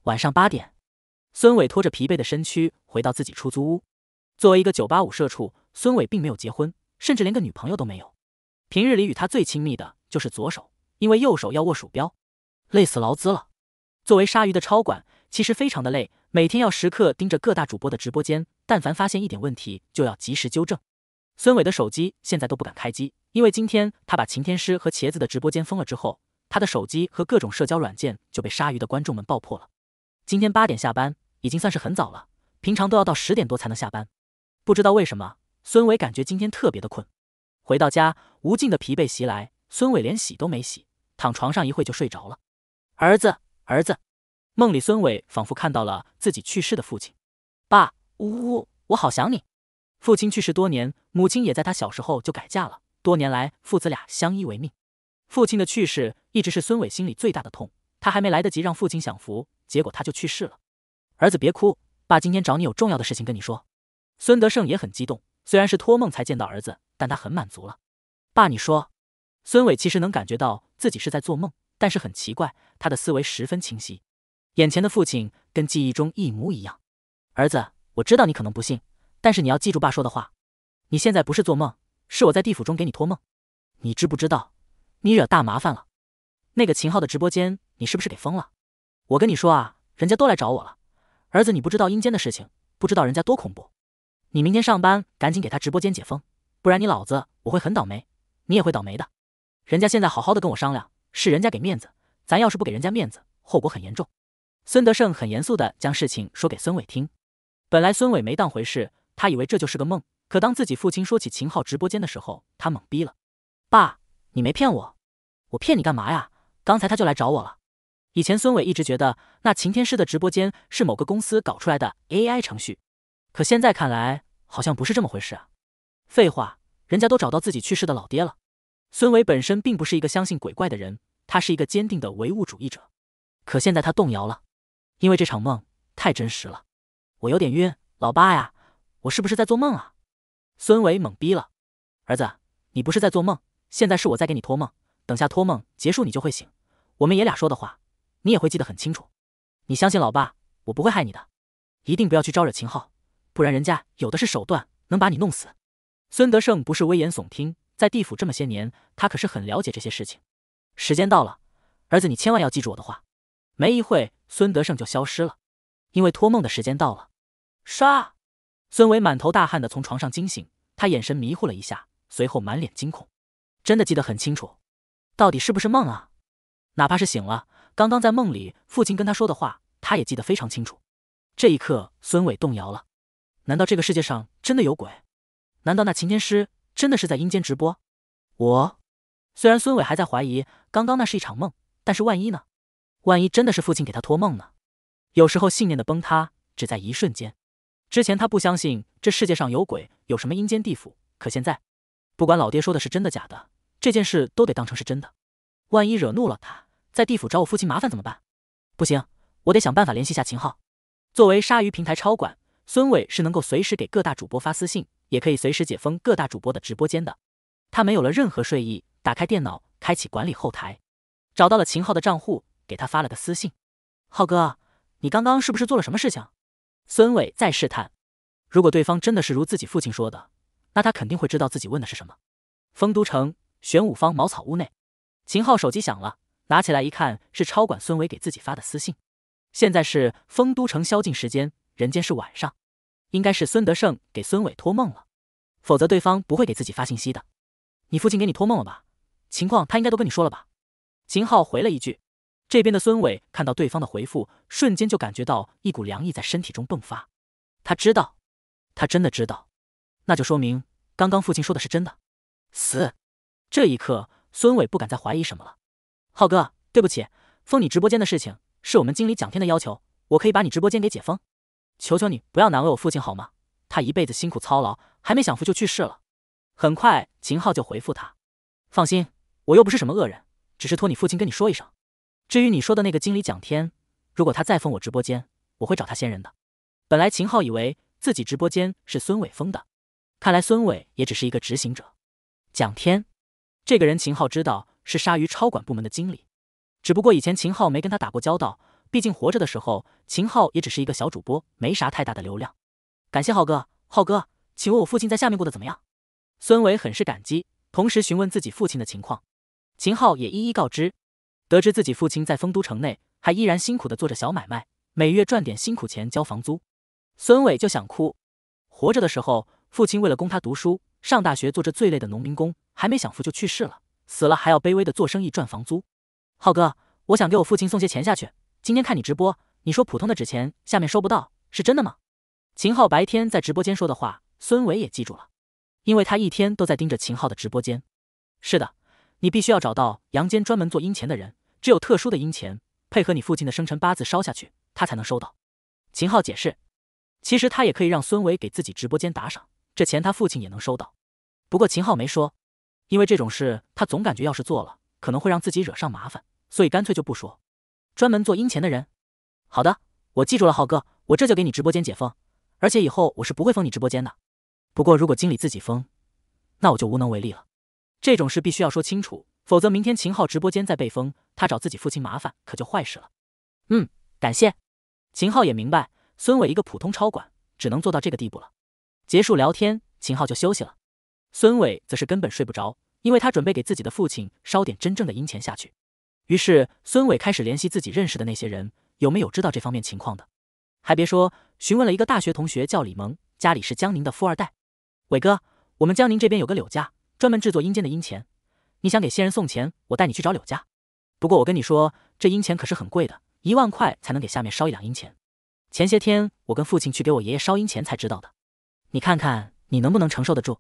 [SPEAKER 1] 晚上八点，孙伟拖着疲惫的身躯回到自己出租屋。作为一个九八五社畜，孙伟并没有结婚，甚至连个女朋友都没有。平日里与他最亲密的就是左手，因为右手要握鼠标，累死劳资了。作为鲨鱼的超管，其实非常的累，每天要时刻盯着各大主播的直播间，但凡发现一点问题就要及时纠正。孙伟的手机现在都不敢开机，因为今天他把晴天师和茄子的直播间封了之后，他的手机和各种社交软件就被鲨鱼的观众们爆破了。今天八点下班，已经算是很早了。平常都要到十点多才能下班。不知道为什么，孙伟感觉今天特别的困。回到家，无尽的疲惫袭来，孙伟连洗都没洗，躺床上一会就睡着了。儿子，儿子！梦里，孙伟仿佛看到了自己去世的父亲。爸，呜呜，我好想你。父亲去世多年，母亲也在他小时候就改嫁了。多年来，父子俩相依为命。父亲的去世一直是孙伟心里最大的痛。他还没来得及让父亲享福，结果他就去世了。儿子，别哭，爸今天找你有重要的事情跟你说。孙德胜也很激动，虽然是托梦才见到儿子，但他很满足了。爸，你说。孙伟其实能感觉到自己是在做梦，但是很奇怪，他的思维十分清晰，眼前的父亲跟记忆中一模一样。儿子，我知道你可能不信，但是你要记住爸说的话。你现在不是做梦，是我在地府中给你托梦。你知不知道，你惹大麻烦了。那个秦昊的直播间。你是不是给封了？我跟你说啊，人家都来找我了。儿子，你不知道阴间的事情，不知道人家多恐怖。你明天上班赶紧给他直播间解封，不然你老子我会很倒霉，你也会倒霉的。人家现在好好的跟我商量，是人家给面子，咱要是不给人家面子，后果很严重。孙德胜很严肃的将事情说给孙伟听。本来孙伟没当回事，他以为这就是个梦。可当自己父亲说起秦昊直播间的时候，他懵逼了。爸，你没骗我？我骗你干嘛呀？刚才他就来找我了。以前孙伟一直觉得那秦天师的直播间是某个公司搞出来的 AI 程序，可现在看来好像不是这么回事啊！废话，人家都找到自己去世的老爹了。孙伟本身并不是一个相信鬼怪的人，他是一个坚定的唯物主义者，可现在他动摇了，因为这场梦太真实了，我有点晕。老爸呀，我是不是在做梦啊？孙伟懵逼了。儿子，你不是在做梦，现在是我在给你托梦，等下托梦结束你就会醒。我们爷俩说的话。你也会记得很清楚，你相信老爸，我不会害你的，一定不要去招惹秦昊，不然人家有的是手段能把你弄死。孙德胜不是危言耸听，在地府这么些年，他可是很了解这些事情。时间到了，儿子，你千万要记住我的话。没一会，孙德胜就消失了，因为托梦的时间到了。唰，孙伟满头大汗的从床上惊醒，他眼神迷糊了一下，随后满脸惊恐，真的记得很清楚，到底是不是梦啊？哪怕是醒了。刚刚在梦里，父亲跟他说的话，他也记得非常清楚。这一刻，孙伟动摇了。难道这个世界上真的有鬼？难道那秦天师真的是在阴间直播？我……虽然孙伟还在怀疑刚刚那是一场梦，但是万一呢？万一真的是父亲给他托梦呢？有时候信念的崩塌只在一瞬间。之前他不相信这世界上有鬼，有什么阴间地府。可现在，不管老爹说的是真的假的，这件事都得当成是真的。万一惹怒了他。在地府找我父亲麻烦怎么办？不行，我得想办法联系下秦昊。作为鲨鱼平台超管，孙伟是能够随时给各大主播发私信，也可以随时解封各大主播的直播间的。他没有了任何睡意，打开电脑，开启管理后台，找到了秦昊的账户，给他发了个私信：“浩哥，你刚刚是不是做了什么事情？”孙伟在试探，如果对方真的是如自己父亲说的，那他肯定会知道自己问的是什么。丰都城玄武方茅草屋内，秦昊手机响了。拿起来一看，是超管孙伟给自己发的私信。现在是丰都城宵禁时间，人间是晚上，应该是孙德胜给孙伟托梦了，否则对方不会给自己发信息的。你父亲给你托梦了吧？情况他应该都跟你说了吧？秦昊回了一句。这边的孙伟看到对方的回复，瞬间就感觉到一股凉意在身体中迸发。他知道，他真的知道，那就说明刚刚父亲说的是真的。死！这一刻，孙伟不敢再怀疑什么了。浩哥，对不起，封你直播间的事情是我们经理蒋天的要求。我可以把你直播间给解封，求求你不要难为我父亲好吗？他一辈子辛苦操劳，还没享福就去世了。很快，秦昊就回复他：“放心，我又不是什么恶人，只是托你父亲跟你说一声。至于你说的那个经理蒋天，如果他再封我直播间，我会找他先人的。”本来秦昊以为自己直播间是孙伟封的，看来孙伟也只是一个执行者。蒋天这个人，秦昊知道。是鲨鱼超管部门的经理，只不过以前秦昊没跟他打过交道，毕竟活着的时候，秦昊也只是一个小主播，没啥太大的流量。感谢浩哥，浩哥，请问我父亲在下面过得怎么样？孙伟很是感激，同时询问自己父亲的情况。秦昊也一一告知，得知自己父亲在丰都城内还依然辛苦的做着小买卖，每月赚点辛苦钱交房租。孙伟就想哭。活着的时候，父亲为了供他读书、上大学，做着最累的农民工，还没享福就去世了。死了还要卑微的做生意赚房租，浩哥，我想给我父亲送些钱下去。今天看你直播，你说普通的纸钱下面收不到，是真的吗？秦昊白天在直播间说的话，孙伟也记住了，因为他一天都在盯着秦昊的直播间。是的，你必须要找到杨坚专门做阴钱的人，只有特殊的阴钱配合你父亲的生辰八字烧下去，他才能收到。秦昊解释，其实他也可以让孙伟给自己直播间打赏，这钱他父亲也能收到，不过秦昊没说。因为这种事，他总感觉要是做了，可能会让自己惹上麻烦，所以干脆就不说。专门做阴钱的人，好的，我记住了，浩哥，我这就给你直播间解封，而且以后我是不会封你直播间的。不过如果经理自己封，那我就无能为力了。这种事必须要说清楚，否则明天秦昊直播间再被封，他找自己父亲麻烦可就坏事了。嗯，感谢。秦昊也明白，孙伟一个普通超管，只能做到这个地步了。结束聊天，秦昊就休息了。孙伟则是根本睡不着。因为他准备给自己的父亲烧点真正的阴钱下去，于是孙伟开始联系自己认识的那些人，有没有知道这方面情况的？还别说，询问了一个大学同学，叫李萌，家里是江宁的富二代。伟哥，我们江宁这边有个柳家，专门制作阴间的阴钱。你想给仙人送钱，我带你去找柳家。不过我跟你说，这阴钱可是很贵的，一万块才能给下面烧一两阴钱。前些天我跟父亲去给我爷爷烧阴钱才知道的。你看看你能不能承受得住？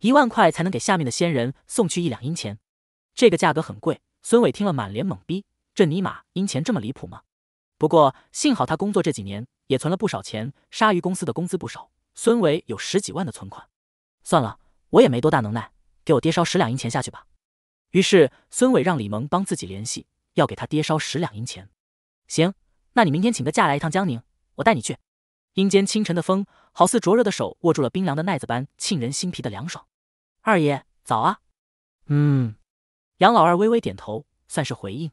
[SPEAKER 1] 一万块才能给下面的仙人送去一两银钱，这个价格很贵。孙伟听了满脸懵逼，这尼玛银钱这么离谱吗？不过幸好他工作这几年也存了不少钱，鲨鱼公司的工资不少，孙伟有十几万的存款。算了，我也没多大能耐，给我爹烧十两银钱下去吧。于是孙伟让李萌帮自己联系，要给他爹烧十两银钱。行，那你明天请个假来一趟江宁，我带你去。阴间清晨的风。好似灼热的手握住了冰凉的奈子般沁人心脾的凉爽。二爷早啊，嗯，杨老二微微点头，算是回应。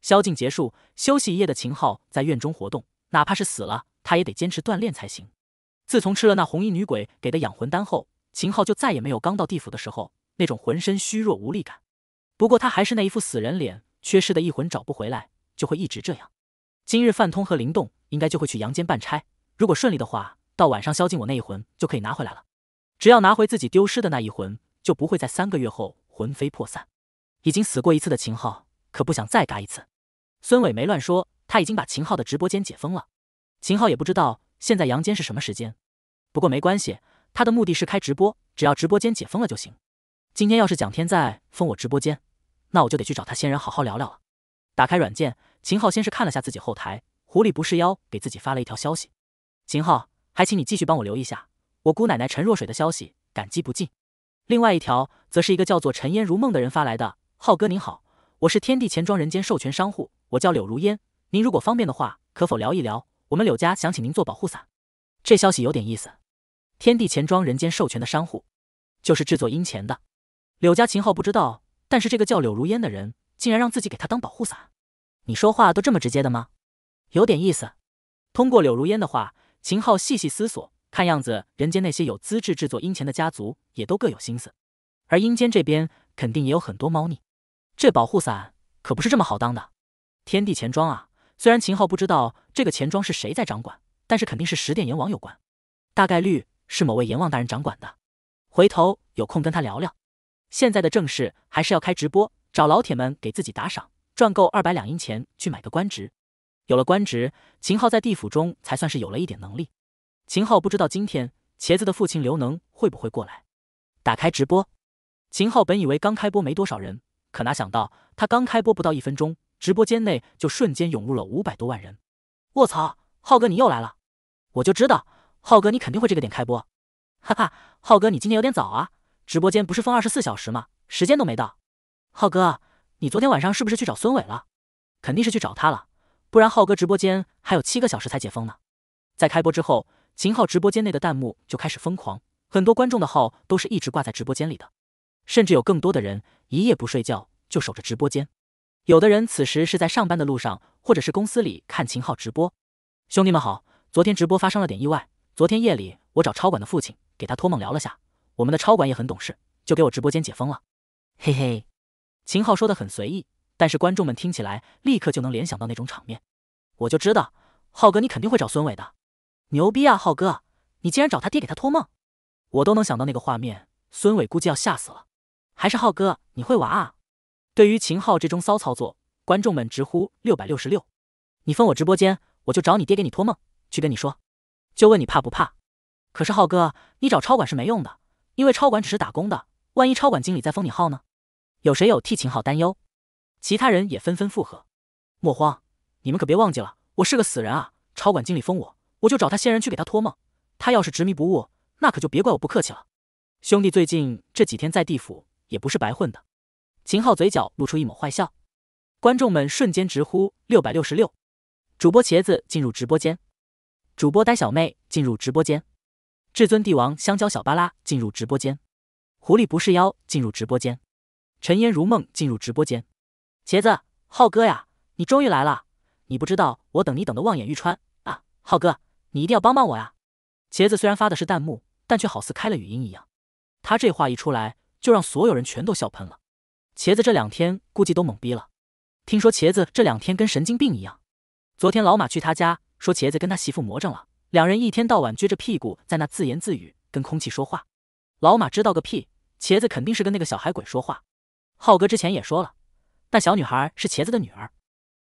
[SPEAKER 1] 宵禁结束，休息一夜的秦昊在院中活动，哪怕是死了，他也得坚持锻炼才行。自从吃了那红衣女鬼给的养魂丹后，秦昊就再也没有刚到地府的时候那种浑身虚弱无力感。不过他还是那一副死人脸，缺失的一魂找不回来，就会一直这样。今日范通和灵动应该就会去阳间办差，如果顺利的话。到晚上宵禁，我那一魂就可以拿回来了。只要拿回自己丢失的那一魂，就不会在三个月后魂飞魄散。已经死过一次的秦昊可不想再嘎一次。孙伟没乱说，他已经把秦昊的直播间解封了。秦昊也不知道现在阳间是什么时间，不过没关系，他的目的是开直播，只要直播间解封了就行。今天要是蒋天在封我直播间，那我就得去找他仙人好好聊聊了。打开软件，秦昊先是看了下自己后台，狐狸不是妖给自己发了一条消息：秦昊。还请你继续帮我留一下我姑奶奶陈若水的消息，感激不尽。另外一条，则是一个叫做陈烟如梦的人发来的：“浩哥您好，我是天地钱庄人间授权商户，我叫柳如烟。您如果方便的话，可否聊一聊？我们柳家想请您做保护伞。”这消息有点意思。天地钱庄人间授权的商户，就是制作阴钱的。柳家秦昊不知道，但是这个叫柳如烟的人，竟然让自己给他当保护伞。你说话都这么直接的吗？有点意思。通过柳如烟的话。秦昊细细思索，看样子人间那些有资质制作阴钱的家族也都各有心思，而阴间这边肯定也有很多猫腻。这保护伞可不是这么好当的。天地钱庄啊，虽然秦昊不知道这个钱庄是谁在掌管，但是肯定是十殿阎王有关，大概率是某位阎王大人掌管的。回头有空跟他聊聊。现在的正事还是要开直播，找老铁们给自己打赏，赚够二百两银钱去买个官职。有了官职，秦昊在地府中才算是有了一点能力。秦昊不知道今天茄子的父亲刘能会不会过来。打开直播，秦昊本以为刚开播没多少人，可哪想到他刚开播不到一分钟，直播间内就瞬间涌入了五百多万人。卧槽，浩哥你又来了！我就知道，浩哥你肯定会这个点开播。哈哈，浩哥你今天有点早啊，直播间不是封二十四小时吗？时间都没到。浩哥，你昨天晚上是不是去找孙伟了？肯定是去找他了。不然，浩哥直播间还有七个小时才解封呢。在开播之后，秦昊直播间内的弹幕就开始疯狂，很多观众的号都是一直挂在直播间里的，甚至有更多的人一夜不睡觉就守着直播间。有的人此时是在上班的路上，或者是公司里看秦昊直播。兄弟们好，昨天直播发生了点意外，昨天夜里我找超管的父亲给他托梦聊了下，我们的超管也很懂事，就给我直播间解封了。嘿嘿，秦昊说的很随意。但是观众们听起来立刻就能联想到那种场面，我就知道，浩哥你肯定会找孙伟的，牛逼啊，浩哥，你竟然找他爹给他托梦，我都能想到那个画面，孙伟估计要吓死了。还是浩哥你会玩啊？对于秦昊这种骚操作，观众们直呼六百六十六，你封我直播间，我就找你爹给你托梦去跟你说，就问你怕不怕？可是浩哥，你找超管是没用的，因为超管只是打工的，万一超管经理再封你号呢？有谁有替秦昊担忧？其他人也纷纷附和，莫慌，你们可别忘记了，我是个死人啊！超管经理封我，我就找他仙人去给他托梦，他要是执迷不悟，那可就别怪我不客气了。兄弟，最近这几天在地府也不是白混的。秦昊嘴角露出一抹坏笑，观众们瞬间直呼六百六十六。主播茄子进入直播间，主播呆小妹进入直播间，至尊帝王香蕉小巴拉进入直播间，狐狸不是妖进入直播间，陈烟如梦进入直播间。茄子，浩哥呀，你终于来了！你不知道我等你等的望眼欲穿啊！浩哥，你一定要帮帮我呀！茄子虽然发的是弹幕，但却好似开了语音一样。他这话一出来，就让所有人全都笑喷了。茄子这两天估计都懵逼了。听说茄子这两天跟神经病一样。昨天老马去他家，说茄子跟他媳妇魔怔了，两人一天到晚撅着屁股在那自言自语，跟空气说话。老马知道个屁，茄子肯定是跟那个小孩鬼说话。浩哥之前也说了。那小女孩是茄子的女儿。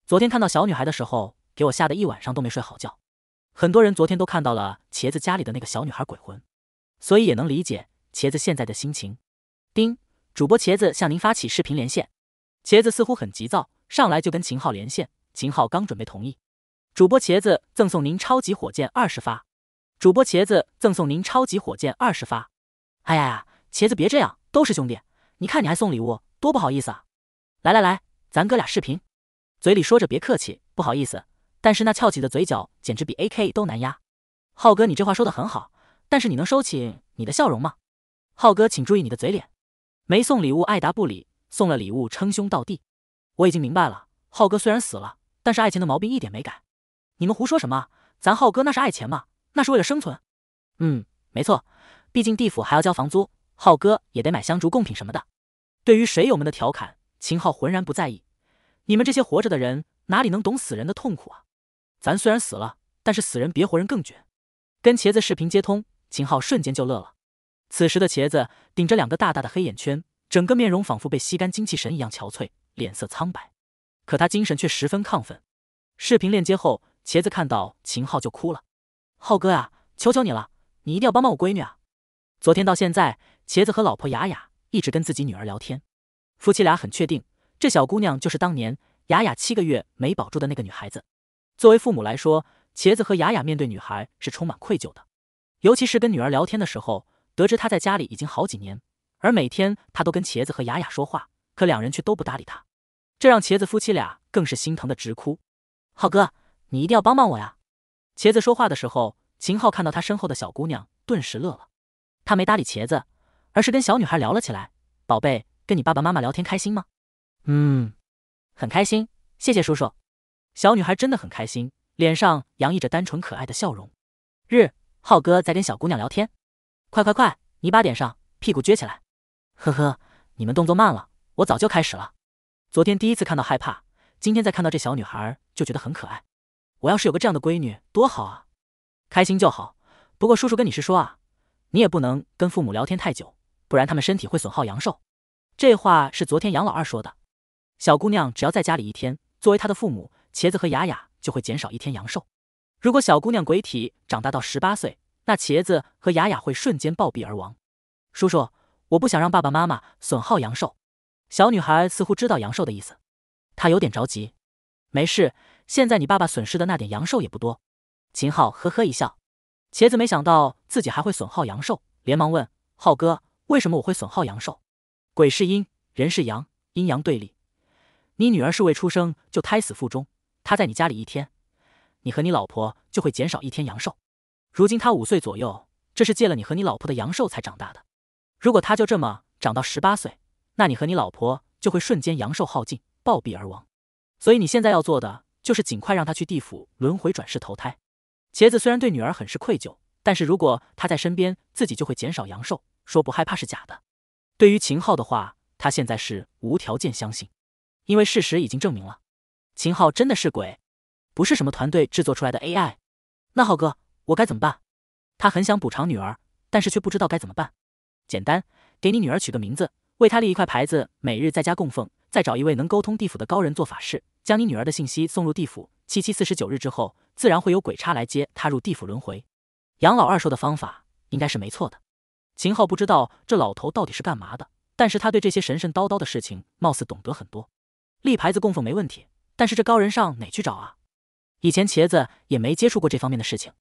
[SPEAKER 1] 昨天看到小女孩的时候，给我吓得一晚上都没睡好觉。很多人昨天都看到了茄子家里的那个小女孩鬼魂，所以也能理解茄子现在的心情。丁，主播茄子向您发起视频连线。茄子似乎很急躁，上来就跟秦昊连线。秦昊刚准备同意，主播茄子赠送您超级火箭二十发。主播茄子赠送您超级火箭二十发。哎呀呀，茄子别这样，都是兄弟，你看你还送礼物，多不好意思啊。来来来，咱哥俩视频，嘴里说着别客气，不好意思，但是那翘起的嘴角简直比 A K 都难压。浩哥，你这话说的很好，但是你能收起你的笑容吗？浩哥，请注意你的嘴脸。没送礼物爱答不理，送了礼物称兄道弟。我已经明白了，浩哥虽然死了，但是爱情的毛病一点没改。你们胡说什么？咱浩哥那是爱钱吗？那是为了生存。嗯，没错，毕竟地府还要交房租，浩哥也得买香烛贡品什么的。对于水友们的调侃。秦昊浑然不在意，你们这些活着的人哪里能懂死人的痛苦啊？咱虽然死了，但是死人比活人更绝。跟茄子视频接通，秦昊瞬间就乐了。此时的茄子顶着两个大大的黑眼圈，整个面容仿佛被吸干精气神一样憔悴，脸色苍白，可他精神却十分亢奋。视频链接后，茄子看到秦昊就哭了：“浩哥啊，求求你了，你一定要帮帮我闺女啊！”昨天到现在，茄子和老婆雅雅一直跟自己女儿聊天。夫妻俩很确定，这小姑娘就是当年雅雅七个月没保住的那个女孩子。作为父母来说，茄子和雅雅面对女孩是充满愧疚的。尤其是跟女儿聊天的时候，得知她在家里已经好几年，而每天她都跟茄子和雅雅说话，可两人却都不搭理她，这让茄子夫妻俩更是心疼的直哭。浩哥，你一定要帮帮我呀！茄子说话的时候，秦昊看到他身后的小姑娘，顿时乐了。他没搭理茄子，而是跟小女孩聊了起来：“宝贝。”跟你爸爸妈妈聊天开心吗？嗯，很开心，谢谢叔叔。小女孩真的很开心，脸上洋溢着单纯可爱的笑容。日，浩哥在跟小姑娘聊天，快快快，泥巴点上，屁股撅起来。呵呵，你们动作慢了，我早就开始了。昨天第一次看到害怕，今天再看到这小女孩就觉得很可爱。我要是有个这样的闺女多好啊！开心就好，不过叔叔跟你是说啊，你也不能跟父母聊天太久，不然他们身体会损耗阳寿。这话是昨天杨老二说的。小姑娘只要在家里一天，作为她的父母，茄子和雅雅就会减少一天阳寿。如果小姑娘鬼体长大到十八岁，那茄子和雅雅会瞬间暴毙而亡。叔叔，我不想让爸爸妈妈损耗阳寿。小女孩似乎知道阳寿的意思，她有点着急。没事，现在你爸爸损失的那点阳寿也不多。秦昊呵呵一笑。茄子没想到自己还会损耗阳寿，连忙问：“浩哥，为什么我会损耗阳寿？”鬼是阴，人是阳，阴阳对立。你女儿是未出生就胎死腹中，她在你家里一天，你和你老婆就会减少一天阳寿。如今她五岁左右，这是借了你和你老婆的阳寿才长大的。如果她就这么长到十八岁，那你和你老婆就会瞬间阳寿耗尽，暴毙而亡。所以你现在要做的就是尽快让她去地府轮回转世投胎。茄子虽然对女儿很是愧疚，但是如果她在身边，自己就会减少阳寿，说不害怕是假的。对于秦昊的话，他现在是无条件相信，因为事实已经证明了，秦昊真的是鬼，不是什么团队制作出来的 AI。那浩哥，我该怎么办？他很想补偿女儿，但是却不知道该怎么办。简单，给你女儿取个名字，为他立一块牌子，每日在家供奉，再找一位能沟通地府的高人做法事，将你女儿的信息送入地府。七七四十九日之后，自然会有鬼差来接他入地府轮回。杨老二说的方法应该是没错的。秦昊不知道这老头到底是干嘛的，但是他对这些神神叨叨的事情貌似懂得很多。立牌子供奉没问题，但是这高人上哪去找啊？以前茄子也没接触过这方面的事情，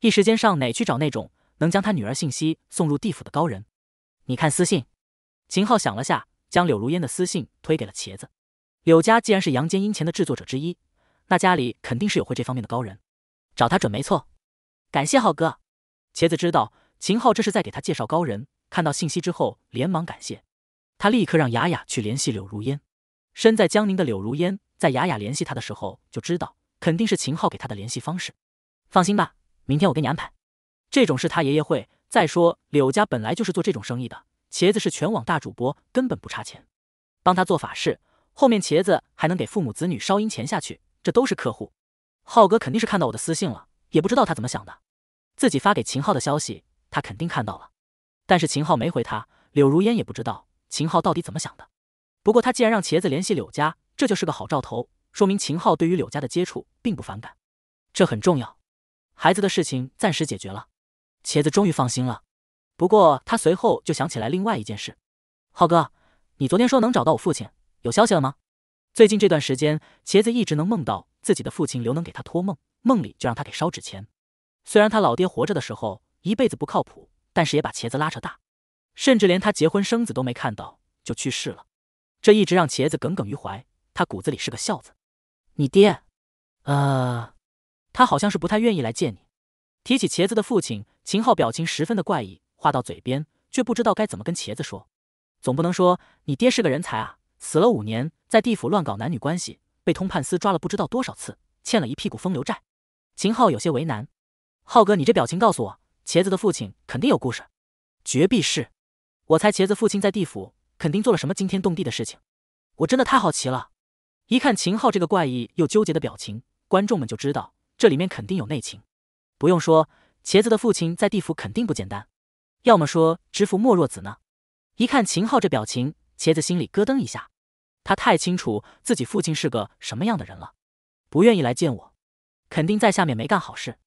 [SPEAKER 1] 一时间上哪去找那种能将他女儿信息送入地府的高人？你看私信，秦昊想了下，将柳如烟的私信推给了茄子。柳家既然是阳间阴钱的制作者之一，那家里肯定是有会这方面的高人，找他准没错。感谢浩哥，茄子知道。秦昊这是在给他介绍高人，看到信息之后连忙感谢，他立刻让雅雅去联系柳如烟。身在江宁的柳如烟，在雅雅联系他的时候就知道，肯定是秦昊给他的联系方式。放心吧，明天我给你安排。这种事他爷爷会再说。柳家本来就是做这种生意的，茄子是全网大主播，根本不差钱。帮他做法事，后面茄子还能给父母子女烧阴钱下去，这都是客户。浩哥肯定是看到我的私信了，也不知道他怎么想的，自己发给秦昊的消息。他肯定看到了，但是秦昊没回他，柳如烟也不知道秦昊到底怎么想的。不过他既然让茄子联系柳家，这就是个好兆头，说明秦昊对于柳家的接触并不反感，这很重要。孩子的事情暂时解决了，茄子终于放心了。不过他随后就想起来另外一件事：浩哥，你昨天说能找到我父亲，有消息了吗？最近这段时间，茄子一直能梦到自己的父亲刘能给他托梦，梦里就让他给烧纸钱。虽然他老爹活着的时候。一辈子不靠谱，但是也把茄子拉扯大，甚至连他结婚生子都没看到就去世了，这一直让茄子耿耿于怀。他骨子里是个孝子。你爹，呃，他好像是不太愿意来见你。提起茄子的父亲，秦昊表情十分的怪异，话到嘴边却不知道该怎么跟茄子说。总不能说你爹是个人才啊，死了五年，在地府乱搞男女关系，被通判司抓了不知道多少次，欠了一屁股风流债。秦昊有些为难。浩哥，你这表情告诉我。茄子的父亲肯定有故事，绝壁是，我猜茄子父亲在地府肯定做了什么惊天动地的事情，我真的太好奇了。一看秦昊这个怪异又纠结的表情，观众们就知道这里面肯定有内情。不用说，茄子的父亲在地府肯定不简单，要么说知父莫若子呢。一看秦昊这表情，茄子心里咯噔一下，他太清楚自己父亲是个什么样的人了，不愿意来见我，肯定在下面没干好事。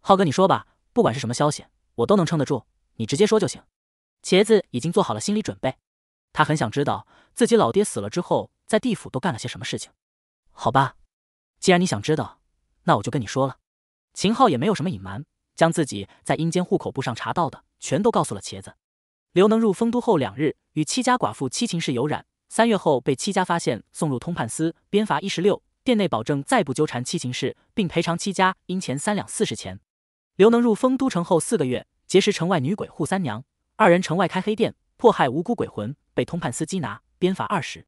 [SPEAKER 1] 浩哥，你说吧。不管是什么消息，我都能撑得住，你直接说就行。茄子已经做好了心理准备，他很想知道自己老爹死了之后在地府都干了些什么事情。好吧，既然你想知道，那我就跟你说了。秦昊也没有什么隐瞒，将自己在阴间户口簿上查到的全都告诉了茄子。刘能入丰都后两日，与戚家寡妇戚秦氏有染，三月后被戚家发现，送入通判司鞭罚一十六，店内保证再不纠缠戚秦氏，并赔偿戚家阴钱三两四十钱。刘能入丰都城后四个月，结识城外女鬼扈三娘，二人城外开黑店，迫害无辜鬼魂，被通判司缉拿，鞭罚二十。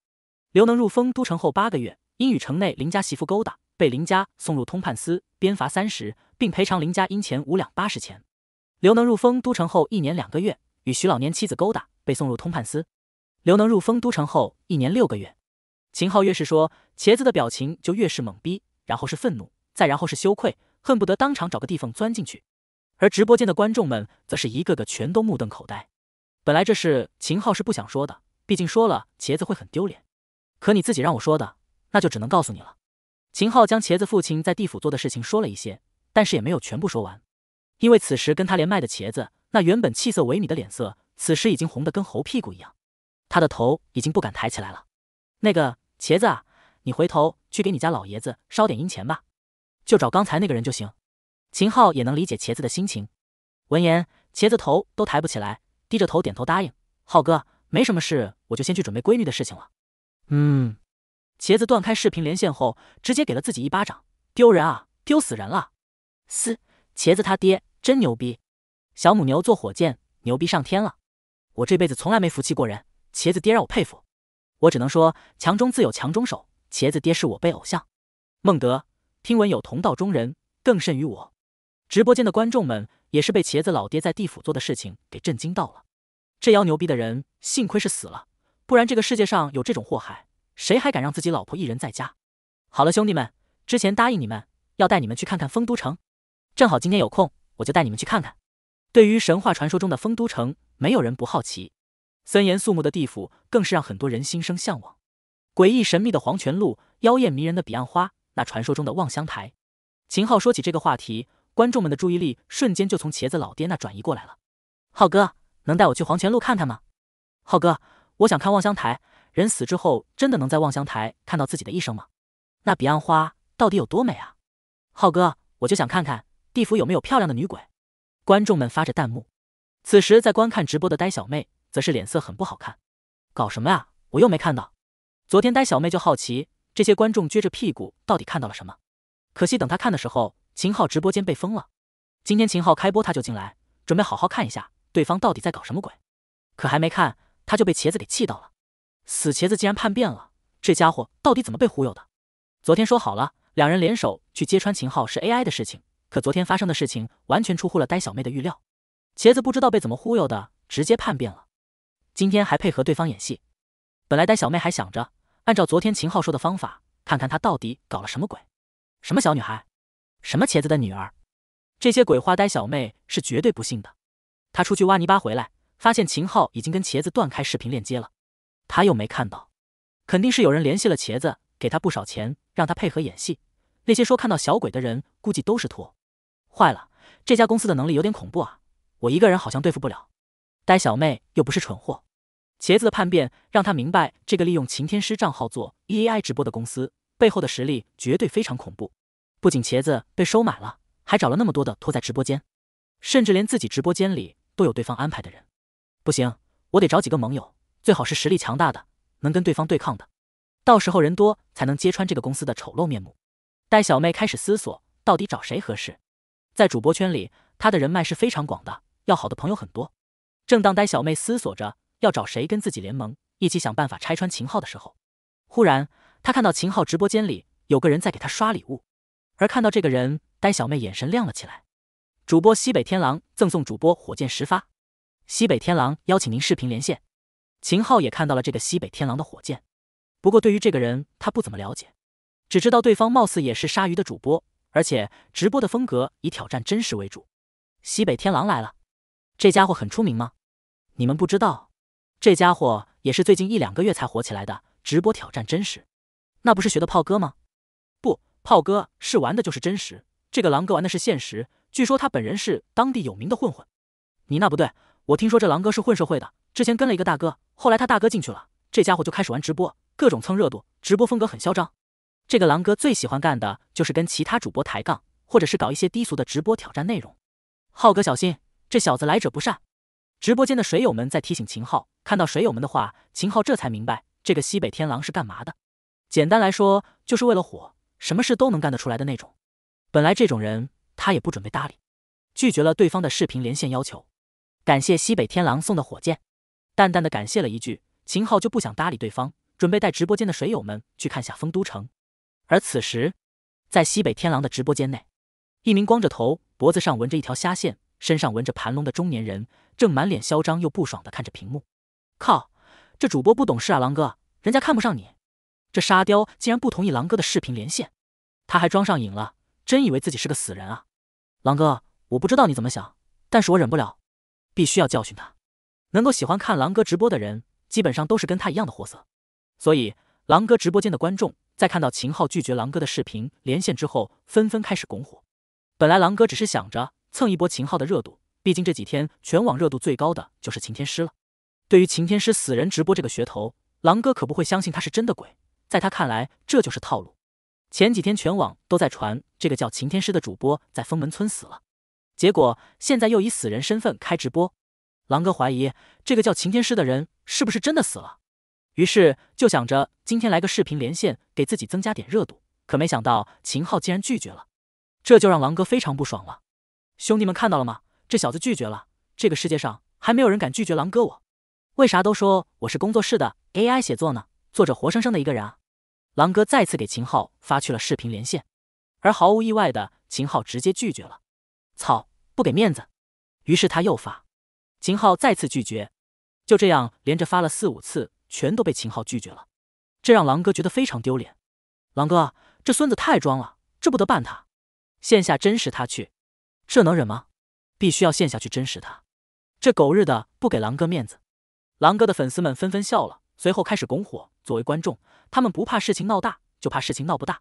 [SPEAKER 1] 刘能入丰都城后八个月，因与城内林家媳妇勾搭，被林家送入通判司，鞭罚三十，并赔偿林家因钱五两八十钱。刘能入丰都城后一年两个月，与徐老蔫妻子勾搭，被送入通判司。刘能入丰都城后一年六个月，秦昊越是说，茄子的表情就越是懵逼，然后是愤怒，再然后是羞愧。恨不得当场找个地缝钻进去，而直播间的观众们则是一个个全都目瞪口呆。本来这事秦昊是不想说的，毕竟说了茄子会很丢脸。可你自己让我说的，那就只能告诉你了。秦昊将茄子父亲在地府做的事情说了一些，但是也没有全部说完，因为此时跟他连麦的茄子那原本气色萎靡的脸色，此时已经红得跟猴屁股一样，他的头已经不敢抬起来了。那个茄子啊，你回头去给你家老爷子烧点阴钱吧。就找刚才那个人就行。秦昊也能理解茄子的心情。闻言，茄子头都抬不起来，低着头点头答应。浩哥，没什么事，我就先去准备闺女的事情了。嗯。茄子断开视频连线后，直接给了自己一巴掌，丢人啊，丢死人了！嘶，茄子他爹真牛逼，小母牛坐火箭，牛逼上天了。我这辈子从来没服气过人，茄子爹让我佩服。我只能说，强中自有强中手，茄子爹是我辈偶像。孟德。听闻有同道中人，更甚于我。直播间的观众们也是被茄子老爹在地府做的事情给震惊到了。这妖牛逼的人，幸亏是死了，不然这个世界上有这种祸害，谁还敢让自己老婆一人在家？好了，兄弟们，之前答应你们要带你们去看看丰都城，正好今天有空，我就带你们去看看。对于神话传说中的丰都城，没有人不好奇。森严肃穆的地府，更是让很多人心生向往。诡异神秘的黄泉路，妖艳迷人的彼岸花。那传说中的望乡台，秦昊说起这个话题，观众们的注意力瞬间就从茄子老爹那转移过来了。浩哥，能带我去黄泉路看看吗？浩哥，我想看望乡台，人死之后真的能在望乡台看到自己的一生吗？那彼岸花到底有多美啊？浩哥，我就想看看地府有没有漂亮的女鬼。观众们发着弹幕，此时在观看直播的呆小妹则是脸色很不好看。搞什么呀？我又没看到。昨天呆小妹就好奇。这些观众撅着屁股，到底看到了什么？可惜等他看的时候，秦昊直播间被封了。今天秦昊开播，他就进来，准备好好看一下对方到底在搞什么鬼。可还没看，他就被茄子给气到了。死茄子竟然叛变了！这家伙到底怎么被忽悠的？昨天说好了，两人联手去揭穿秦昊是 AI 的事情。可昨天发生的事情完全出乎了呆小妹的预料。茄子不知道被怎么忽悠的，直接叛变了。今天还配合对方演戏。本来呆小妹还想着。按照昨天秦昊说的方法，看看他到底搞了什么鬼？什么小女孩？什么茄子的女儿？这些鬼话，呆小妹是绝对不信的。他出去挖泥巴回来，发现秦昊已经跟茄子断开视频链接了。他又没看到，肯定是有人联系了茄子，给他不少钱，让他配合演戏。那些说看到小鬼的人，估计都是托。坏了，这家公司的能力有点恐怖啊！我一个人好像对付不了。呆小妹又不是蠢货。茄子的叛变让他明白，这个利用晴天师账号做 E a I 直播的公司背后的实力绝对非常恐怖。不仅茄子被收买了，还找了那么多的托在直播间，甚至连自己直播间里都有对方安排的人。不行，我得找几个盟友，最好是实力强大的，能跟对方对抗的。到时候人多才能揭穿这个公司的丑陋面目。呆小妹开始思索，到底找谁合适？在主播圈里，她的人脉是非常广的，要好的朋友很多。正当呆小妹思索着，要找谁跟自己联盟，一起想办法拆穿秦昊的时候，忽然他看到秦昊直播间里有个人在给他刷礼物，而看到这个人，呆小妹眼神亮了起来。主播西北天狼赠送主播火箭十发，西北天狼邀请您视频连线。秦昊也看到了这个西北天狼的火箭，不过对于这个人他不怎么了解，只知道对方貌似也是鲨鱼的主播，而且直播的风格以挑战真实为主。西北天狼来了，这家伙很出名吗？你们不知道。这家伙也是最近一两个月才火起来的直播挑战真实，那不是学的炮哥吗？不，炮哥是玩的，就是真实。这个狼哥玩的是现实，据说他本人是当地有名的混混。你那不对，我听说这狼哥是混社会的，之前跟了一个大哥，后来他大哥进去了，这家伙就开始玩直播，各种蹭热度，直播风格很嚣张。这个狼哥最喜欢干的就是跟其他主播抬杠，或者是搞一些低俗的直播挑战内容。浩哥小心，这小子来者不善。直播间的水友们在提醒秦昊，看到水友们的话，秦昊这才明白这个西北天狼是干嘛的。简单来说，就是为了火，什么事都能干得出来的那种。本来这种人他也不准备搭理，拒绝了对方的视频连线要求。感谢西北天狼送的火箭，淡淡的感谢了一句，秦昊就不想搭理对方，准备带直播间的水友们去看下丰都城。而此时，在西北天狼的直播间内，一名光着头，脖子上纹着一条虾线。身上纹着盘龙的中年人正满脸嚣张又不爽的看着屏幕，靠，这主播不懂事啊！狼哥，人家看不上你，这沙雕竟然不同意狼哥的视频连线，他还装上瘾了，真以为自己是个死人啊！狼哥，我不知道你怎么想，但是我忍不了，必须要教训他。能够喜欢看狼哥直播的人，基本上都是跟他一样的货色，所以狼哥直播间的观众在看到秦昊拒绝狼哥的视频连线之后，纷纷开始拱火。本来狼哥只是想着。蹭一波秦昊的热度，毕竟这几天全网热度最高的就是秦天师了。对于秦天师死人直播这个噱头，狼哥可不会相信他是真的鬼，在他看来这就是套路。前几天全网都在传这个叫秦天师的主播在封门村死了，结果现在又以死人身份开直播，狼哥怀疑这个叫秦天师的人是不是真的死了，于是就想着今天来个视频连线，给自己增加点热度。可没想到秦昊竟然拒绝了，这就让狼哥非常不爽了。兄弟们看到了吗？这小子拒绝了。这个世界上还没有人敢拒绝狼哥我。为啥都说我是工作室的 AI 写作呢？作者活生生的一个人啊！狼哥再次给秦昊发去了视频连线，而毫无意外的，秦昊直接拒绝了。操，不给面子！于是他又发，秦昊再次拒绝。就这样连着发了四五次，全都被秦昊拒绝了。这让狼哥觉得非常丢脸。狼哥，这孙子太装了，这不得办他？线下真实他去。这能忍吗？必须要陷下去真实他，这狗日的不给狼哥面子。狼哥的粉丝们纷纷笑了，随后开始拱火。作为观众，他们不怕事情闹大，就怕事情闹不大，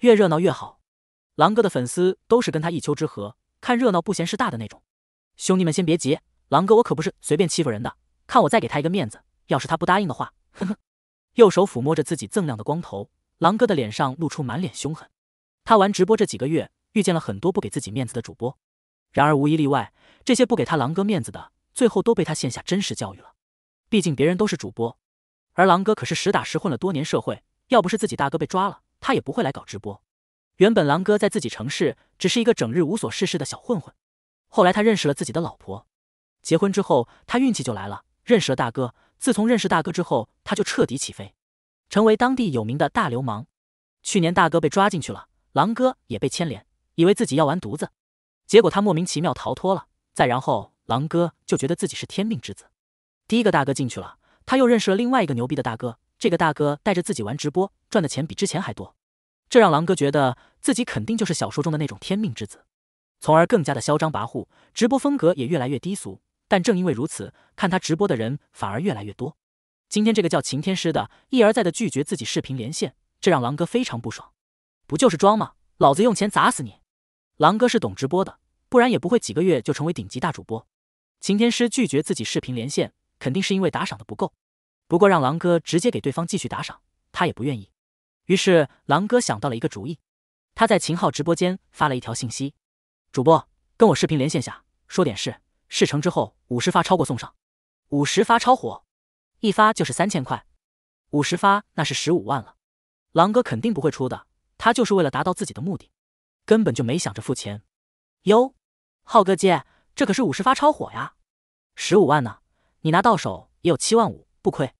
[SPEAKER 1] 越热闹越好。狼哥的粉丝都是跟他一丘之貉，看热闹不嫌事大的那种。兄弟们，先别急，狼哥我可不是随便欺负人的。看我再给他一个面子，要是他不答应的话，呵呵。右手抚摸着自己锃亮的光头，狼哥的脸上露出满脸凶狠。他玩直播这几个月。遇见了很多不给自己面子的主播，然而无一例外，这些不给他狼哥面子的，最后都被他线下真实教育了。毕竟别人都是主播，而狼哥可是实打实混了多年社会。要不是自己大哥被抓了，他也不会来搞直播。原本狼哥在自己城市只是一个整日无所事事的小混混，后来他认识了自己的老婆，结婚之后他运气就来了，认识了大哥。自从认识大哥之后，他就彻底起飞，成为当地有名的大流氓。去年大哥被抓进去了，狼哥也被牵连。以为自己要完犊子，结果他莫名其妙逃脱了。再然后，狼哥就觉得自己是天命之子。第一个大哥进去了，他又认识了另外一个牛逼的大哥。这个大哥带着自己玩直播，赚的钱比之前还多，这让狼哥觉得自己肯定就是小说中的那种天命之子，从而更加的嚣张跋扈，直播风格也越来越低俗。但正因为如此，看他直播的人反而越来越多。今天这个叫晴天师的，一而再的拒绝自己视频连线，这让狼哥非常不爽。不就是装吗？老子用钱砸死你！狼哥是懂直播的，不然也不会几个月就成为顶级大主播。秦天师拒绝自己视频连线，肯定是因为打赏的不够。不过让狼哥直接给对方继续打赏，他也不愿意。于是狼哥想到了一个主意，他在秦昊直播间发了一条信息：“主播，跟我视频连线下，说点事。事成之后，五十发超过送上。五十发超火，一发就是三千块，五十发那是十五万了。狼哥肯定不会出的，他就是为了达到自己的目的。”根本就没想着付钱，哟，浩哥借这可是五十发超火呀，十五万呢，你拿到手也有七万五，不亏。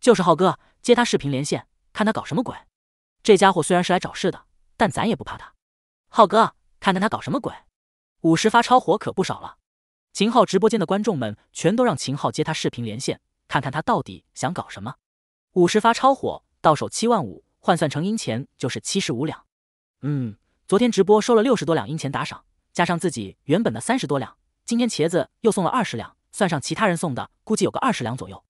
[SPEAKER 1] 就是浩哥接他视频连线，看他搞什么鬼。这家伙虽然是来找事的，但咱也不怕他。浩哥，看看他搞什么鬼。五十发超火可不少了。秦昊直播间的观众们全都让秦昊接他视频连线，看看他到底想搞什么。五十发超火到手七万五，换算成银钱就是七十五两。嗯。昨天直播收了六十多两银钱打赏，加上自己原本的三十多两，今天茄子又送了二十两，算上其他人送的，估计有个二十两左右。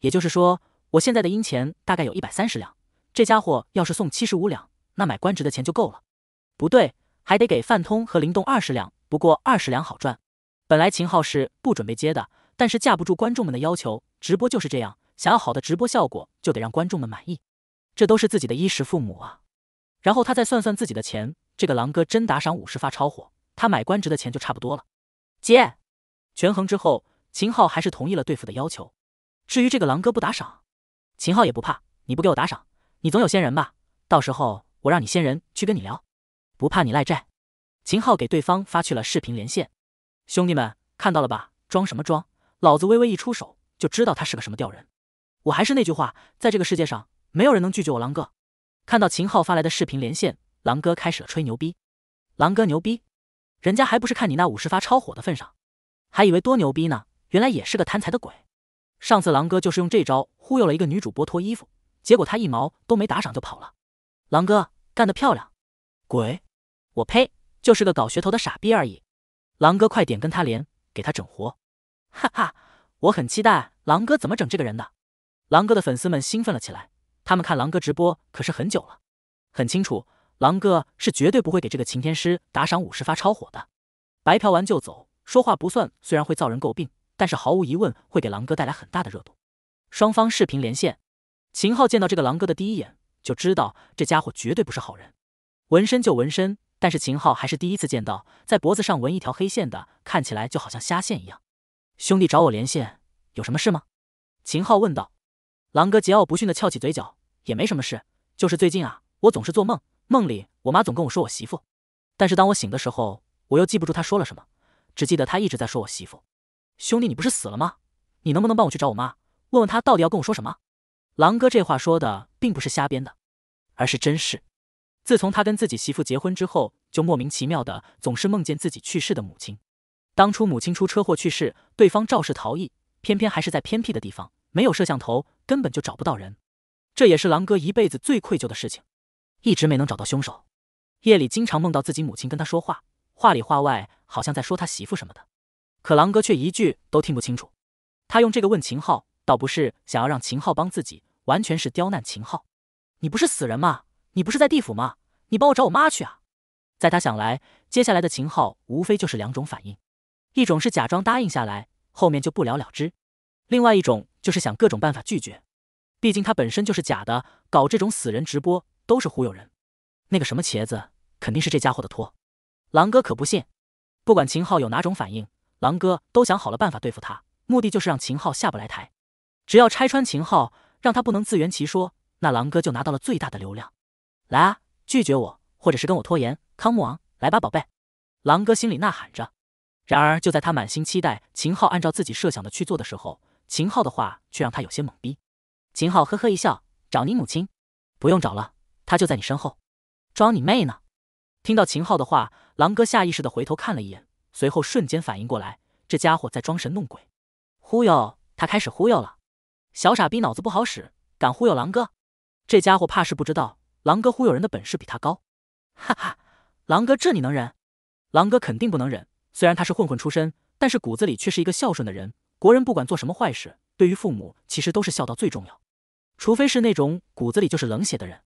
[SPEAKER 1] 也就是说，我现在的银钱大概有一百三十两。这家伙要是送七十五两，那买官职的钱就够了。不对，还得给范通和灵动二十两。不过二十两好赚。本来秦昊是不准备接的，但是架不住观众们的要求，直播就是这样。想要好的直播效果，就得让观众们满意，这都是自己的衣食父母啊。然后他再算算自己的钱。这个狼哥真打赏五十发超火，他买官职的钱就差不多了。接，权衡之后，秦昊还是同意了对付的要求。至于这个狼哥不打赏，秦昊也不怕。你不给我打赏，你总有仙人吧？到时候我让你仙人去跟你聊，不怕你赖债。秦昊给对方发去了视频连线。兄弟们看到了吧？装什么装？老子微微一出手就知道他是个什么吊人。我还是那句话，在这个世界上，没有人能拒绝我狼哥。看到秦昊发来的视频连线。狼哥开始了吹牛逼，狼哥牛逼，人家还不是看你那五十发超火的份上，还以为多牛逼呢，原来也是个贪财的鬼。上次狼哥就是用这招忽悠了一个女主播脱衣服，结果他一毛都没打赏就跑了。狼哥干得漂亮，鬼，我呸，就是个搞噱头的傻逼而已。狼哥快点跟他连，给他整活。哈哈，我很期待狼哥怎么整这个人的。狼哥的粉丝们兴奋了起来，他们看狼哥直播可是很久了，很清楚。狼哥是绝对不会给这个晴天师打赏五十发超火的，白嫖完就走，说话不算，虽然会遭人诟病，但是毫无疑问会给狼哥带来很大的热度。双方视频连线，秦昊见到这个狼哥的第一眼就知道这家伙绝对不是好人，纹身就纹身，但是秦昊还是第一次见到在脖子上纹一条黑线的，看起来就好像虾线一样。兄弟找我连线有什么事吗？秦昊问道。狼哥桀骜不驯的翘起嘴角，也没什么事，就是最近啊，我总是做梦。梦里我妈总跟我说我媳妇，但是当我醒的时候，我又记不住她说了什么，只记得她一直在说我媳妇。兄弟，你不是死了吗？你能不能帮我去找我妈，问问她到底要跟我说什么？狼哥这话说的并不是瞎编的，而是真事。自从他跟自己媳妇结婚之后，就莫名其妙的总是梦见自己去世的母亲。当初母亲出车祸去世，对方肇事逃逸，偏偏还是在偏僻的地方，没有摄像头，根本就找不到人。这也是狼哥一辈子最愧疚的事情。一直没能找到凶手，夜里经常梦到自己母亲跟他说话，话里话外好像在说他媳妇什么的，可狼哥却一句都听不清楚。他用这个问秦昊，倒不是想要让秦昊帮自己，完全是刁难秦昊。你不是死人吗？你不是在地府吗？你帮我找我妈去啊！在他想来，接下来的秦昊无非就是两种反应，一种是假装答应下来，后面就不了了之；另外一种就是想各种办法拒绝。毕竟他本身就是假的，搞这种死人直播都是忽悠人。那个什么茄子肯定是这家伙的托，狼哥可不信。不管秦昊有哪种反应，狼哥都想好了办法对付他，目的就是让秦昊下不来台。只要拆穿秦昊，让他不能自圆其说，那狼哥就拿到了最大的流量。来啊，拒绝我，或者是跟我拖延，康木昂，来吧，宝贝！狼哥心里呐喊着。然而就在他满心期待秦昊按照自己设想的去做的时候，秦昊的话却让他有些懵逼。秦昊呵呵一笑，找你母亲，不用找了，她就在你身后，装你妹呢！听到秦昊的话，狼哥下意识的回头看了一眼，随后瞬间反应过来，这家伙在装神弄鬼，忽悠他开始忽悠了。小傻逼脑子不好使，敢忽悠狼哥，这家伙怕是不知道狼哥忽悠人的本事比他高。哈哈，狼哥这你能忍？狼哥肯定不能忍。虽然他是混混出身，但是骨子里却是一个孝顺的人。国人不管做什么坏事，对于父母其实都是孝道最重要。除非是那种骨子里就是冷血的人，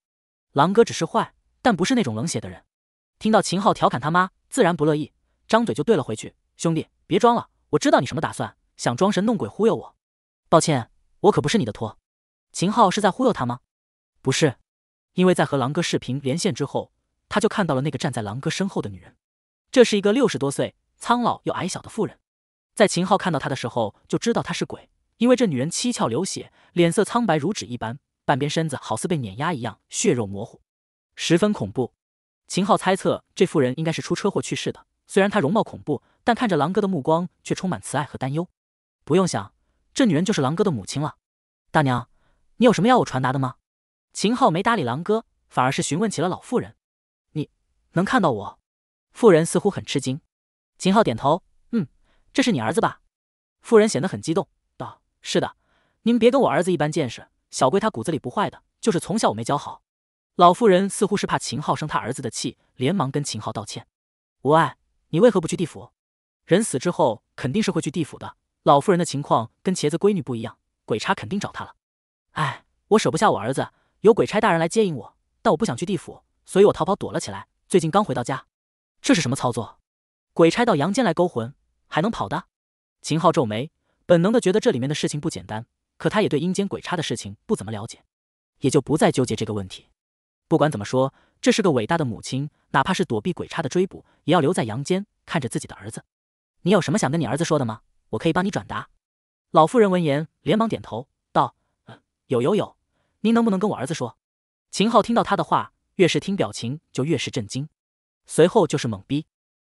[SPEAKER 1] 狼哥只是坏，但不是那种冷血的人。听到秦昊调侃他妈，自然不乐意，张嘴就怼了回去：“兄弟，别装了，我知道你什么打算，想装神弄鬼忽悠我。抱歉，我可不是你的托。”秦昊是在忽悠他吗？不是，因为在和狼哥视频连线之后，他就看到了那个站在狼哥身后的女人，这是一个六十多岁、苍老又矮小的妇人，在秦昊看到她的时候，就知道她是鬼。因为这女人七窍流血，脸色苍白如纸一般，半边身子好似被碾压一样，血肉模糊，十分恐怖。秦昊猜测，这妇人应该是出车祸去世的。虽然她容貌恐怖，但看着狼哥的目光却充满慈爱和担忧。不用想，这女人就是狼哥的母亲了。大娘，你有什么要我传达的吗？秦昊没搭理狼哥，反而是询问起了老妇人：“你能看到我？”妇人似乎很吃惊。秦昊点头：“嗯，这是你儿子吧？”妇人显得很激动。是的，您别跟我儿子一般见识。小龟他骨子里不坏的，就是从小我没教好。老妇人似乎是怕秦昊生他儿子的气，连忙跟秦昊道歉。无碍，你为何不去地府？人死之后肯定是会去地府的。老妇人的情况跟茄子闺女不一样，鬼差肯定找她了。哎，我舍不下我儿子，有鬼差大人来接应我，但我不想去地府，所以我逃跑躲了起来。最近刚回到家。这是什么操作？鬼差到阳间来勾魂，还能跑的？秦昊皱眉。本能的觉得这里面的事情不简单，可他也对阴间鬼差的事情不怎么了解，也就不再纠结这个问题。不管怎么说，这是个伟大的母亲，哪怕是躲避鬼差的追捕，也要留在阳间看着自己的儿子。你有什么想跟你儿子说的吗？我可以帮你转达。老妇人闻言连忙点头道：“有有有，您能不能跟我儿子说？”秦昊听到他的话，越是听表情就越是震惊，随后就是懵逼。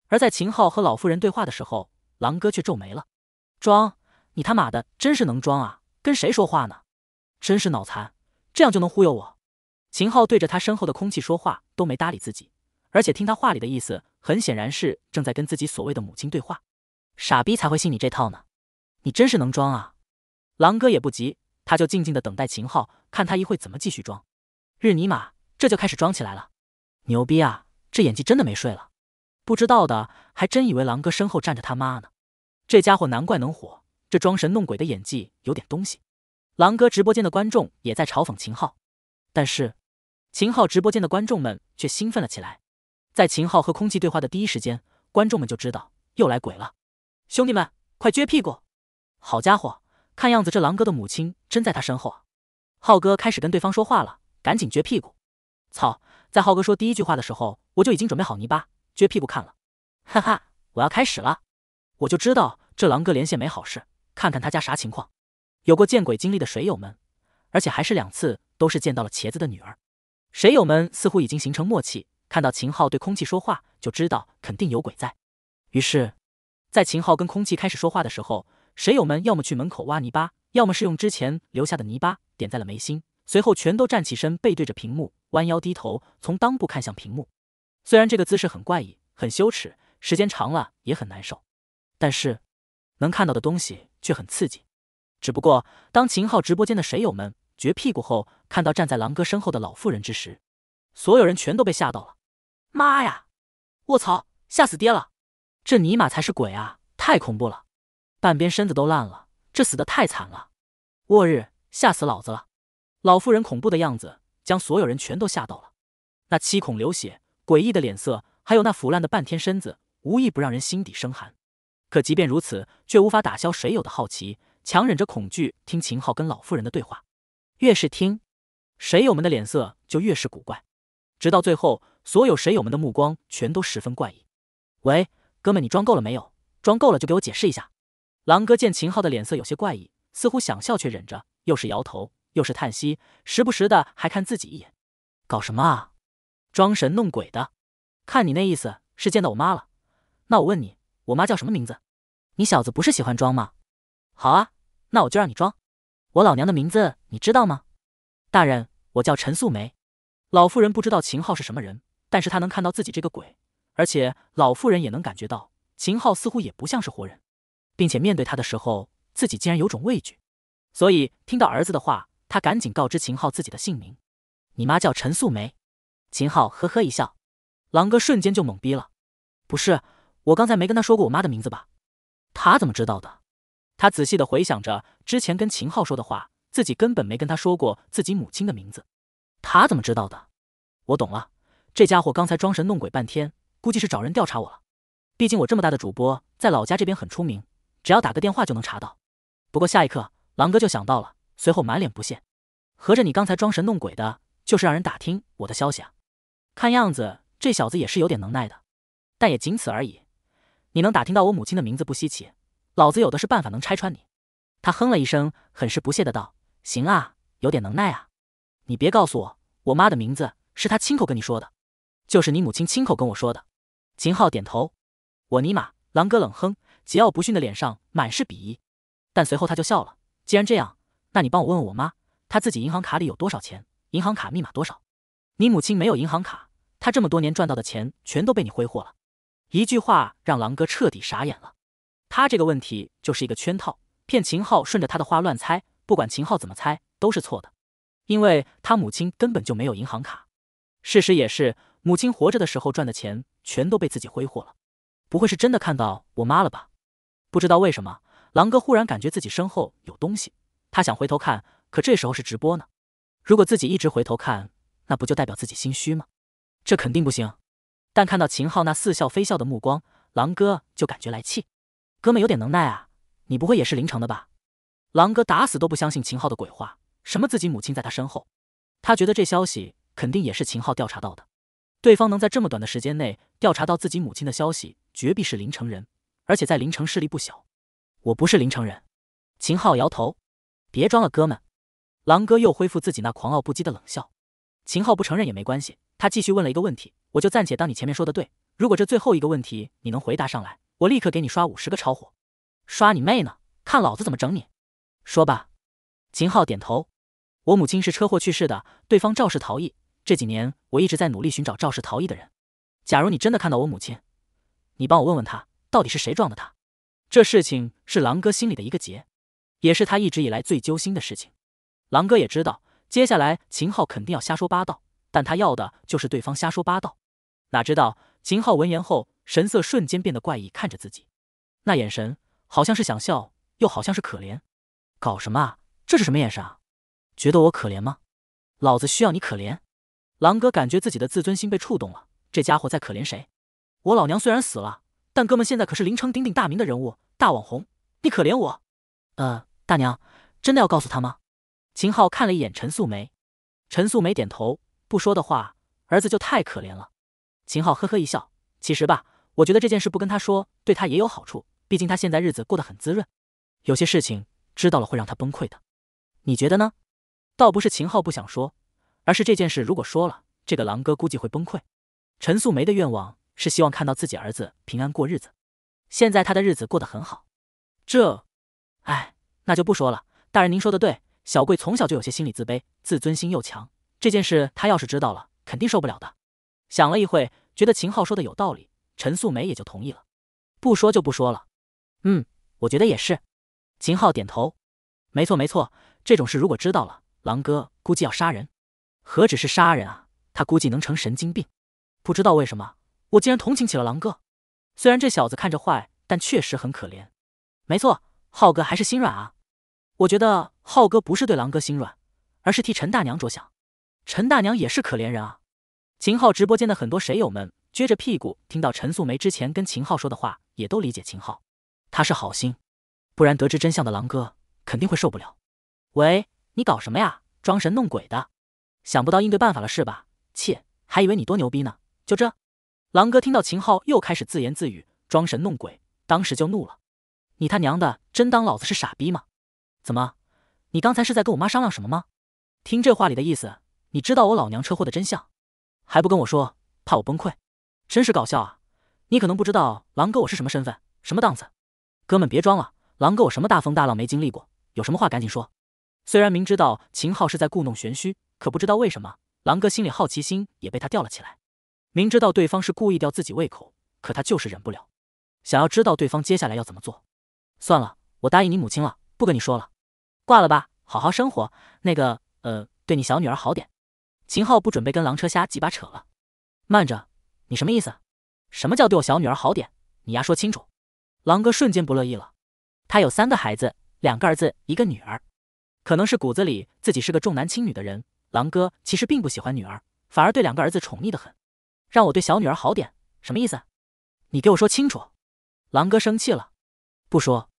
[SPEAKER 1] 而在秦昊和老妇人对话的时候，狼哥却皱眉了，装。你他妈的真是能装啊！跟谁说话呢？真是脑残，这样就能忽悠我？秦昊对着他身后的空气说话都没搭理自己，而且听他话里的意思，很显然是正在跟自己所谓的母亲对话。傻逼才会信你这套呢！你真是能装啊！狼哥也不急，他就静静的等待秦昊，看他一会怎么继续装。日尼玛，这就开始装起来了！牛逼啊！这演技真的没睡了，不知道的还真以为狼哥身后站着他妈呢。这家伙难怪能火。这装神弄鬼的演技有点东西。狼哥直播间的观众也在嘲讽秦昊，但是秦昊直播间的观众们却兴奋了起来。在秦昊和空气对话的第一时间，观众们就知道又来鬼了。兄弟们，快撅屁股！好家伙，看样子这狼哥的母亲真在他身后。啊！浩哥开始跟对方说话了，赶紧撅屁股！操，在浩哥说第一句话的时候，我就已经准备好泥巴撅屁股看了。哈哈，我要开始了！我就知道这狼哥连线没好事。看看他家啥情况，有过见鬼经历的水友们，而且还是两次都是见到了茄子的女儿。水友们似乎已经形成默契，看到秦昊对空气说话，就知道肯定有鬼在。于是，在秦昊跟空气开始说话的时候，水友们要么去门口挖泥巴，要么是用之前留下的泥巴点在了眉心，随后全都站起身，背对着屏幕，弯腰低头，从裆部看向屏幕。虽然这个姿势很怪异，很羞耻，时间长了也很难受，但是。能看到的东西却很刺激，只不过当秦昊直播间的水友们撅屁股后，看到站在狼哥身后的老妇人之时，所有人全都被吓到了。妈呀！我操！吓死爹了！这尼玛才是鬼啊！太恐怖了！半边身子都烂了，这死的太惨了！我日！吓死老子了！老妇人恐怖的样子将所有人全都吓到了，那七孔流血、诡异的脸色，还有那腐烂的半天身子，无一不让人心底生寒。可即便如此，却无法打消水友的好奇，强忍着恐惧听秦昊跟老妇人的对话。越是听，水友们的脸色就越是古怪，直到最后，所有水友们的目光全都十分怪异。喂，哥们，你装够了没有？装够了就给我解释一下。狼哥见秦昊的脸色有些怪异，似乎想笑却忍着，又是摇头又是叹息，时不时的还看自己一眼。搞什么啊？装神弄鬼的，看你那意思，是见到我妈了？那我问你。我妈叫什么名字？你小子不是喜欢装吗？好啊，那我就让你装。我老娘的名字你知道吗？大人，我叫陈素梅。老妇人不知道秦昊是什么人，但是她能看到自己这个鬼，而且老妇人也能感觉到秦昊似乎也不像是活人，并且面对他的时候，自己竟然有种畏惧。所以听到儿子的话，他赶紧告知秦昊自己的姓名。你妈叫陈素梅。秦昊呵呵一笑，狼哥瞬间就懵逼了。不是。我刚才没跟他说过我妈的名字吧？他怎么知道的？他仔细地回想着之前跟秦昊说的话，自己根本没跟他说过自己母亲的名字。他怎么知道的？我懂了，这家伙刚才装神弄鬼半天，估计是找人调查我了。毕竟我这么大的主播，在老家这边很出名，只要打个电话就能查到。不过下一刻，狼哥就想到了，随后满脸不屑：“合着你刚才装神弄鬼的，就是让人打听我的消息啊？看样子这小子也是有点能耐的，但也仅此而已。”你能打听到我母亲的名字不稀奇，老子有的是办法能拆穿你。他哼了一声，很是不屑的道：“行啊，有点能耐啊。你别告诉我我妈的名字是他亲口跟你说的，就是你母亲亲口跟我说的。”秦昊点头。我尼玛！狼哥冷哼，桀骜不驯的脸上满是鄙夷，但随后他就笑了。既然这样，那你帮我问问我妈，她自己银行卡里有多少钱，银行卡密码多少？你母亲没有银行卡，她这么多年赚到的钱全都被你挥霍了。一句话让狼哥彻底傻眼了，他这个问题就是一个圈套，骗秦昊顺着他的话乱猜，不管秦昊怎么猜都是错的，因为他母亲根本就没有银行卡，事实也是，母亲活着的时候赚的钱全都被自己挥霍了，不会是真的看到我妈了吧？不知道为什么，狼哥忽然感觉自己身后有东西，他想回头看，可这时候是直播呢，如果自己一直回头看，那不就代表自己心虚吗？这肯定不行。但看到秦昊那似笑非笑的目光，狼哥就感觉来气。哥们有点能耐啊，你不会也是林城的吧？狼哥打死都不相信秦昊的鬼话，什么自己母亲在他身后，他觉得这消息肯定也是秦昊调查到的。对方能在这么短的时间内调查到自己母亲的消息，绝必是林城人，而且在林城势力不小。我不是林城人，秦昊摇头，别装了，哥们。狼哥又恢复自己那狂傲不羁的冷笑。秦昊不承认也没关系，他继续问了一个问题。我就暂且当你前面说的对。如果这最后一个问题你能回答上来，我立刻给你刷五十个超火。刷你妹呢！看老子怎么整你！说吧。秦昊点头。我母亲是车祸去世的，对方肇事逃逸。这几年我一直在努力寻找肇事逃逸的人。假如你真的看到我母亲，你帮我问问她，到底是谁撞的她？这事情是狼哥心里的一个结，也是他一直以来最揪心的事情。狼哥也知道，接下来秦昊肯定要瞎说八道，但他要的就是对方瞎说八道。哪知道秦昊闻言后，神色瞬间变得怪异，看着自己，那眼神好像是想笑，又好像是可怜。搞什么啊？这是什么眼神啊？觉得我可怜吗？老子需要你可怜？狼哥感觉自己的自尊心被触动了。这家伙在可怜谁？我老娘虽然死了，但哥们现在可是林城鼎鼎大名的人物，大网红。你可怜我？呃，大娘，真的要告诉他吗？秦昊看了一眼陈素梅，陈素梅点头。不说的话，儿子就太可怜了。秦昊呵呵一笑，其实吧，我觉得这件事不跟他说，对他也有好处。毕竟他现在日子过得很滋润，有些事情知道了会让他崩溃的。你觉得呢？倒不是秦昊不想说，而是这件事如果说了，这个狼哥估计会崩溃。陈素梅的愿望是希望看到自己儿子平安过日子，现在他的日子过得很好。这，哎，那就不说了。大人您说的对，小贵从小就有些心理自卑，自尊心又强，这件事他要是知道了，肯定受不了的。想了一会，觉得秦昊说的有道理，陈素梅也就同意了。不说就不说了。嗯，我觉得也是。秦昊点头。没错没错，这种事如果知道了，狼哥估计要杀人，何止是杀人啊，他估计能成神经病。不知道为什么，我竟然同情起了狼哥。虽然这小子看着坏，但确实很可怜。没错，浩哥还是心软啊。我觉得浩哥不是对狼哥心软，而是替陈大娘着想。陈大娘也是可怜人啊。秦昊直播间的很多水友们撅着屁股，听到陈素梅之前跟秦昊说的话，也都理解秦昊，他是好心，不然得知真相的狼哥肯定会受不了。喂，你搞什么呀？装神弄鬼的，想不到应对办法了是吧？切，还以为你多牛逼呢，就这！狼哥听到秦昊又开始自言自语，装神弄鬼，当时就怒了。你他娘的真当老子是傻逼吗？怎么，你刚才是在跟我妈商量什么吗？听这话里的意思，你知道我老娘车祸的真相？还不跟我说，怕我崩溃，真是搞笑啊！你可能不知道，狼哥我是什么身份，什么档次。哥们别装了，狼哥我什么大风大浪没经历过，有什么话赶紧说。虽然明知道秦昊是在故弄玄虚，可不知道为什么，狼哥心里好奇心也被他吊了起来。明知道对方是故意吊自己胃口，可他就是忍不了，想要知道对方接下来要怎么做。算了，我答应你母亲了，不跟你说了，挂了吧，好好生活。那个，呃，对你小女儿好点。秦昊不准备跟狼车瞎几把扯了。慢着，你什么意思？什么叫对我小女儿好点？你丫说清楚！狼哥瞬间不乐意了。他有三个孩子，两个儿子，一个女儿。可能是骨子里自己是个重男轻女的人，狼哥其实并不喜欢女儿，反而对两个儿子宠溺的很。让我对小女儿好点，什么意思？你给我说清楚！狼哥生气了。不说。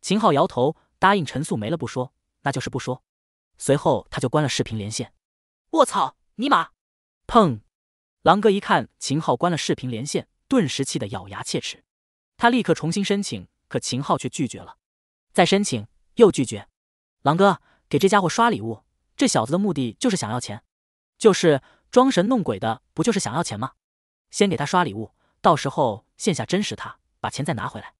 [SPEAKER 1] 秦昊摇头，答应陈素没了不说，那就是不说。随后他就关了视频连线。我操！尼玛！砰！狼哥一看秦昊关了视频连线，顿时气得咬牙切齿。他立刻重新申请，可秦昊却拒绝了。再申请又拒绝。狼哥给这家伙刷礼物，这小子的目的就是想要钱，就是装神弄鬼的，不就是想要钱吗？先给他刷礼物，到时候线下真实他把钱再拿回来。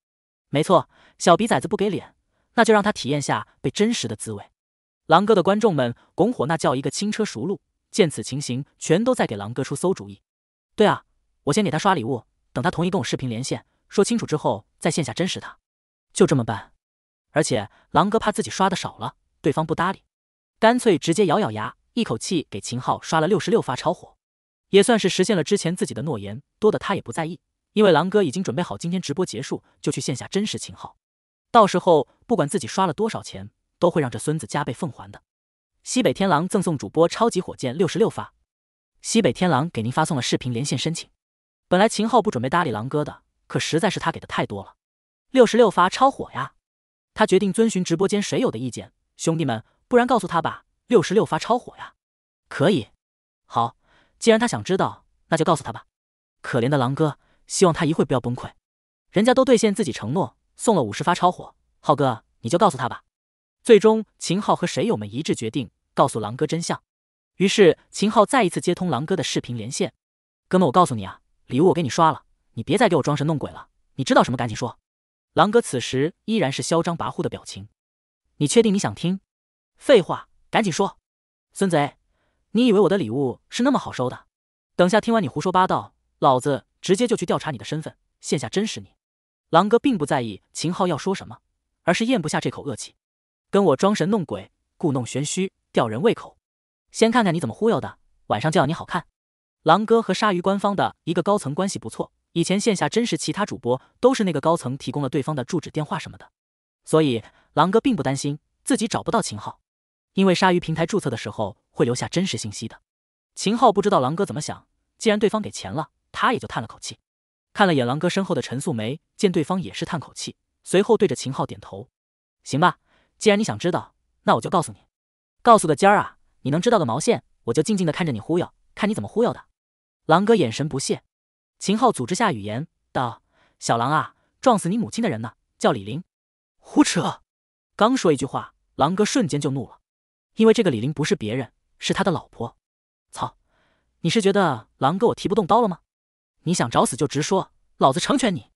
[SPEAKER 1] 没错，小逼崽子不给脸，那就让他体验下被真实的滋味。狼哥的观众们拱火那叫一个轻车熟路。见此情形，全都在给狼哥出馊主意。对啊，我先给他刷礼物，等他同意跟我视频连线，说清楚之后，在线下真实他，就这么办。而且狼哥怕自己刷的少了，对方不搭理，干脆直接咬咬牙，一口气给秦昊刷了六十六发超火，也算是实现了之前自己的诺言。多的他也不在意，因为狼哥已经准备好，今天直播结束就去线下真实秦昊，到时候不管自己刷了多少钱，都会让这孙子加倍奉还的。西北天狼赠送主播超级火箭六十六发，西北天狼给您发送了视频连线申请。本来秦昊不准备搭理狼哥的，可实在是他给的太多了，六十六发超火呀！他决定遵循直播间谁有的意见，兄弟们，不然告诉他吧，六十六发超火呀！可以，好，既然他想知道，那就告诉他吧。可怜的狼哥，希望他一会不要崩溃。人家都兑现自己承诺，送了五十发超火，浩哥你就告诉他吧。最终，秦昊和水友们一致决定告诉狼哥真相。于是，秦昊再一次接通狼哥的视频连线。哥们，我告诉你啊，礼物我给你刷了，你别再给我装神弄鬼了。你知道什么，赶紧说。狼哥此时依然是嚣张跋扈的表情。你确定你想听？废话，赶紧说。孙贼，你以为我的礼物是那么好收的？等下听完你胡说八道，老子直接就去调查你的身份，现下真实你。狼哥并不在意秦昊要说什么，而是咽不下这口恶气。跟我装神弄鬼、故弄玄虚、吊人胃口，先看看你怎么忽悠的，晚上就要你好看。狼哥和鲨鱼官方的一个高层关系不错，以前线下真实其他主播都是那个高层提供了对方的住址、电话什么的，所以狼哥并不担心自己找不到秦昊，因为鲨鱼平台注册的时候会留下真实信息的。秦昊不知道狼哥怎么想，既然对方给钱了，他也就叹了口气，看了眼狼哥身后的陈素梅，见对方也是叹口气，随后对着秦昊点头：“行吧。”既然你想知道，那我就告诉你，告诉个尖儿啊，你能知道个毛线？我就静静的看着你忽悠，看你怎么忽悠的。狼哥眼神不屑，秦昊组织下语言道：“小狼啊，撞死你母亲的人呢？叫李林。”胡扯！刚说一句话，狼哥瞬间就怒了，因为这个李林不是别人，是他的老婆。操！你是觉得狼哥我提不动刀了吗？你想找死就直说，老子成全你。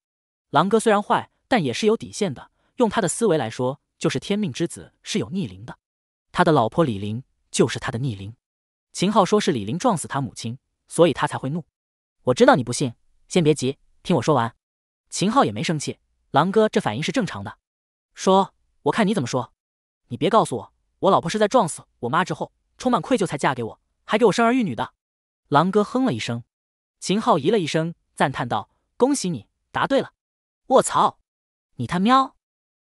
[SPEAKER 1] 狼哥虽然坏，但也是有底线的。用他的思维来说。就是天命之子是有逆鳞的，他的老婆李玲就是他的逆鳞。秦昊说是李玲撞死他母亲，所以他才会怒。我知道你不信，先别急，听我说完。秦昊也没生气，狼哥这反应是正常的。说，我看你怎么说。你别告诉我，我老婆是在撞死我妈之后，充满愧疚才嫁给我，还给我生儿育女的。狼哥哼了一声，秦昊咦了一声，赞叹道：“恭喜你答对了。”卧槽，你他喵！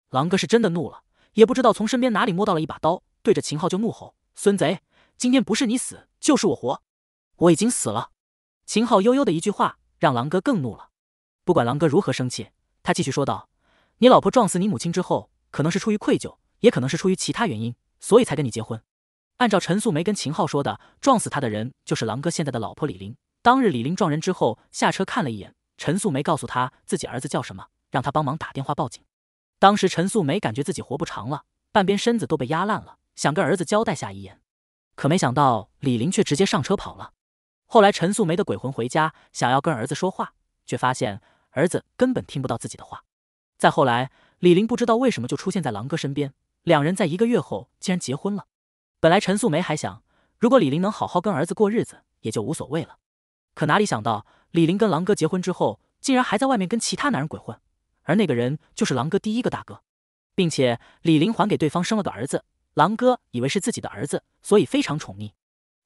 [SPEAKER 1] 狼哥是真的怒了。也不知道从身边哪里摸到了一把刀，对着秦昊就怒吼：“孙贼，今天不是你死就是我活！”我已经死了。秦昊悠悠的一句话，让狼哥更怒了。不管狼哥如何生气，他继续说道：“你老婆撞死你母亲之后，可能是出于愧疚，也可能是出于其他原因，所以才跟你结婚。按照陈素梅跟秦昊说的，撞死他的人就是狼哥现在的老婆李玲。当日李玲撞人之后，下车看了一眼，陈素梅告诉他自己儿子叫什么，让他帮忙打电话报警。”当时陈素梅感觉自己活不长了，半边身子都被压烂了，想跟儿子交代下遗言，可没想到李林却直接上车跑了。后来陈素梅的鬼魂回家，想要跟儿子说话，却发现儿子根本听不到自己的话。再后来，李林不知道为什么就出现在狼哥身边，两人在一个月后竟然结婚了。本来陈素梅还想，如果李林能好好跟儿子过日子，也就无所谓了。可哪里想到，李林跟狼哥结婚之后，竟然还在外面跟其他男人鬼混。而那个人就是狼哥第一个大哥，并且李林还给对方生了个儿子，狼哥以为是自己的儿子，所以非常宠溺。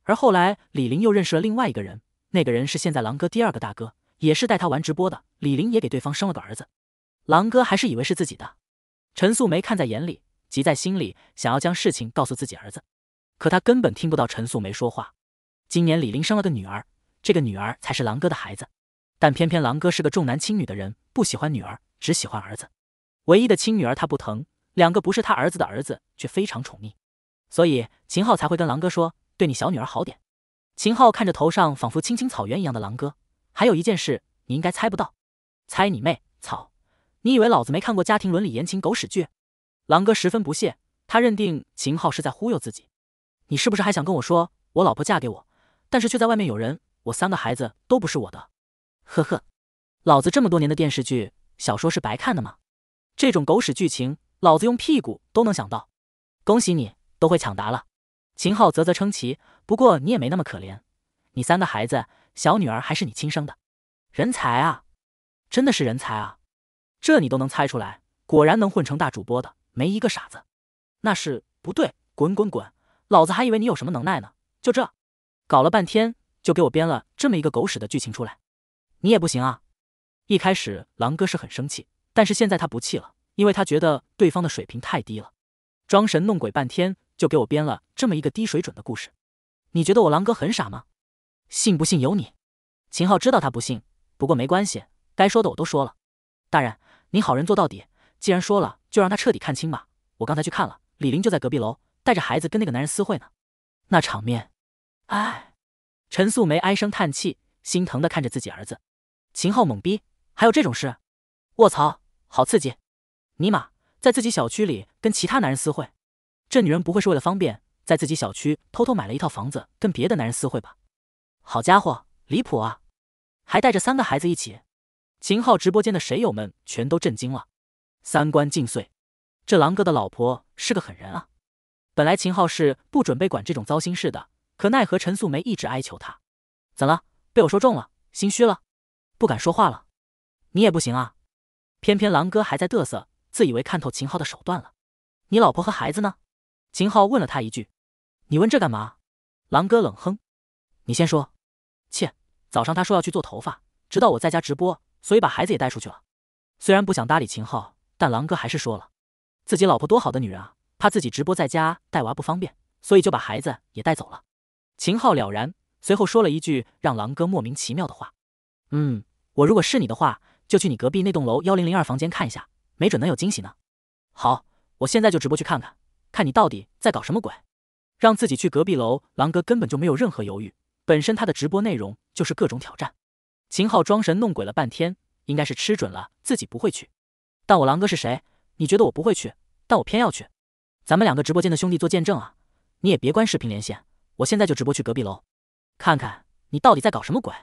[SPEAKER 1] 而后来李林又认识了另外一个人，那个人是现在狼哥第二个大哥，也是带他玩直播的。李林也给对方生了个儿子，狼哥还是以为是自己的。陈素梅看在眼里，急在心里，想要将事情告诉自己儿子，可他根本听不到陈素梅说话。今年李林生了个女儿，这个女儿才是狼哥的孩子，但偏偏狼哥是个重男轻女的人，不喜欢女儿。只喜欢儿子，唯一的亲女儿他不疼，两个不是他儿子的儿子却非常宠溺，所以秦昊才会跟狼哥说：“对你小女儿好点。”秦昊看着头上仿佛青青草原一样的狼哥，还有一件事你应该猜不到，猜你妹！操！你以为老子没看过家庭伦理言情狗屎剧？狼哥十分不屑，他认定秦昊是在忽悠自己。你是不是还想跟我说，我老婆嫁给我，但是却在外面有人，我三个孩子都不是我的？呵呵，老子这么多年的电视剧。小说是白看的吗？这种狗屎剧情，老子用屁股都能想到。恭喜你，都会抢答了。秦昊啧啧称奇。不过你也没那么可怜，你三个孩子，小女儿还是你亲生的。人才啊，真的是人才啊！这你都能猜出来，果然能混成大主播的没一个傻子。那是不对，滚滚滚！老子还以为你有什么能耐呢，就这，搞了半天就给我编了这么一个狗屎的剧情出来，你也不行啊！一开始狼哥是很生气，但是现在他不气了，因为他觉得对方的水平太低了，装神弄鬼半天就给我编了这么一个低水准的故事。你觉得我狼哥很傻吗？信不信由你。秦昊知道他不信，不过没关系，该说的我都说了。大人，你好人做到底，既然说了，就让他彻底看清吧。我刚才去看了，李玲就在隔壁楼，带着孩子跟那个男人私会呢。那场面，唉。陈素梅唉声叹气，心疼的看着自己儿子。秦昊懵逼。还有这种事，卧槽，好刺激！尼玛，在自己小区里跟其他男人私会，这女人不会是为了方便，在自己小区偷偷买了一套房子跟别的男人私会吧？好家伙，离谱啊！还带着三个孩子一起，秦昊直播间的水友们全都震惊了，三观尽碎。这狼哥的老婆是个狠人啊！本来秦昊是不准备管这种糟心事的，可奈何陈素梅一直哀求他。怎了？被我说中了，心虚了，不敢说话了？你也不行啊，偏偏狼哥还在嘚瑟，自以为看透秦昊的手段了。你老婆和孩子呢？秦昊问了他一句。你问这干嘛？狼哥冷哼。你先说。切，早上他说要去做头发，直到我在家直播，所以把孩子也带出去了。虽然不想搭理秦昊，但狼哥还是说了，自己老婆多好的女人啊，怕自己直播在家带娃不方便，所以就把孩子也带走了。秦昊了然，随后说了一句让狼哥莫名其妙的话。嗯，我如果是你的话。就去你隔壁那栋楼幺零零二房间看一下，没准能有惊喜呢。好，我现在就直播去看看，看你到底在搞什么鬼。让自己去隔壁楼，狼哥根本就没有任何犹豫。本身他的直播内容就是各种挑战。秦昊装神弄鬼了半天，应该是吃准了自己不会去。但我狼哥是谁？你觉得我不会去，但我偏要去。咱们两个直播间的兄弟做见证啊！你也别关视频连线，我现在就直播去隔壁楼，看看你到底在搞什么鬼。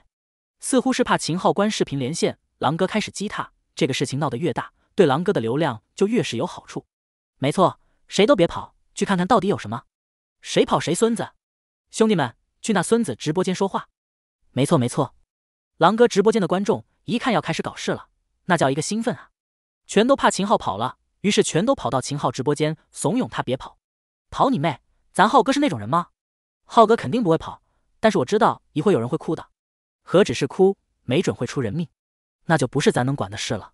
[SPEAKER 1] 似乎是怕秦昊关视频连线。狼哥开始激他，这个事情闹得越大，对狼哥的流量就越是有好处。没错，谁都别跑，去看看到底有什么，谁跑谁孙子。兄弟们，去那孙子直播间说话。没错没错，狼哥直播间的观众一看要开始搞事了，那叫一个兴奋啊！全都怕秦昊跑了，于是全都跑到秦昊直播间，怂恿他别跑。跑你妹！咱浩哥是那种人吗？浩哥肯定不会跑，但是我知道一会有人会哭的，何止是哭，没准会出人命。那就不是咱能管的事了。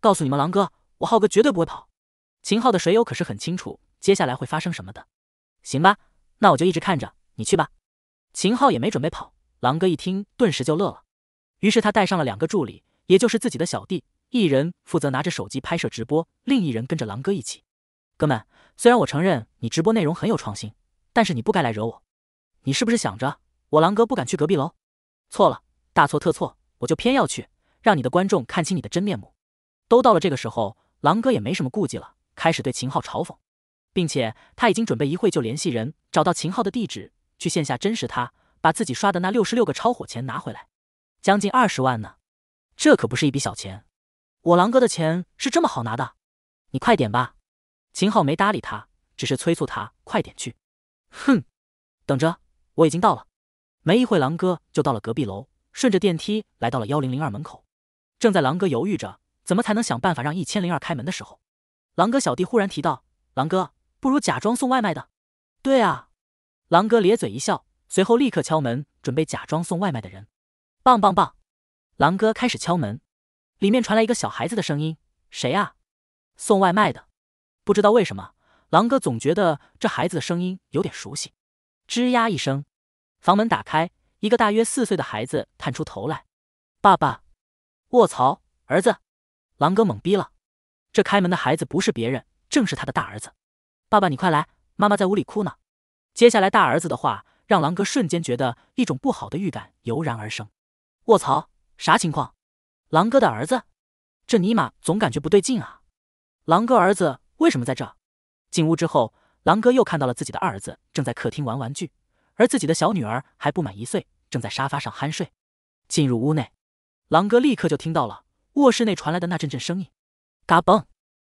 [SPEAKER 1] 告诉你们，狼哥，我浩哥绝对不会跑。秦昊的水友可是很清楚接下来会发生什么的。行吧，那我就一直看着你去吧。秦昊也没准备跑。狼哥一听，顿时就乐了。于是他带上了两个助理，也就是自己的小弟，一人负责拿着手机拍摄直播，另一人跟着狼哥一起。哥们，虽然我承认你直播内容很有创新，但是你不该来惹我。你是不是想着我狼哥不敢去隔壁楼？错了，大错特错！我就偏要去。让你的观众看清你的真面目，都到了这个时候，狼哥也没什么顾忌了，开始对秦昊嘲讽，并且他已经准备一会就联系人，找到秦昊的地址，去线下真实他，把自己刷的那六十六个超火钱拿回来，将近二十万呢，这可不是一笔小钱。我狼哥的钱是这么好拿的？你快点吧。秦昊没搭理他，只是催促他快点去。哼，等着，我已经到了。没一会狼哥就到了隔壁楼，顺着电梯来到了幺零零二门口。正在狼哥犹豫着怎么才能想办法让一千零二开门的时候，狼哥小弟忽然提到：“狼哥，不如假装送外卖的。”“对啊。”狼哥咧嘴一笑，随后立刻敲门，准备假装送外卖的人。棒棒棒！狼哥开始敲门，里面传来一个小孩子的声音：“谁啊？”“送外卖的。”不知道为什么，狼哥总觉得这孩子的声音有点熟悉。吱呀一声，房门打开，一个大约四岁的孩子探出头来：“爸爸。”卧槽！儿子，狼哥懵逼了。这开门的孩子不是别人，正是他的大儿子。爸爸，你快来，妈妈在屋里哭呢。接下来大儿子的话让狼哥瞬间觉得一种不好的预感油然而生。卧槽，啥情况？狼哥的儿子，这尼玛总感觉不对劲啊！狼哥儿子为什么在这？进屋之后，狼哥又看到了自己的二儿子正在客厅玩玩具，而自己的小女儿还不满一岁，正在沙发上酣睡。进入屋内。狼哥立刻就听到了卧室内传来的那阵阵声音，嘎嘣！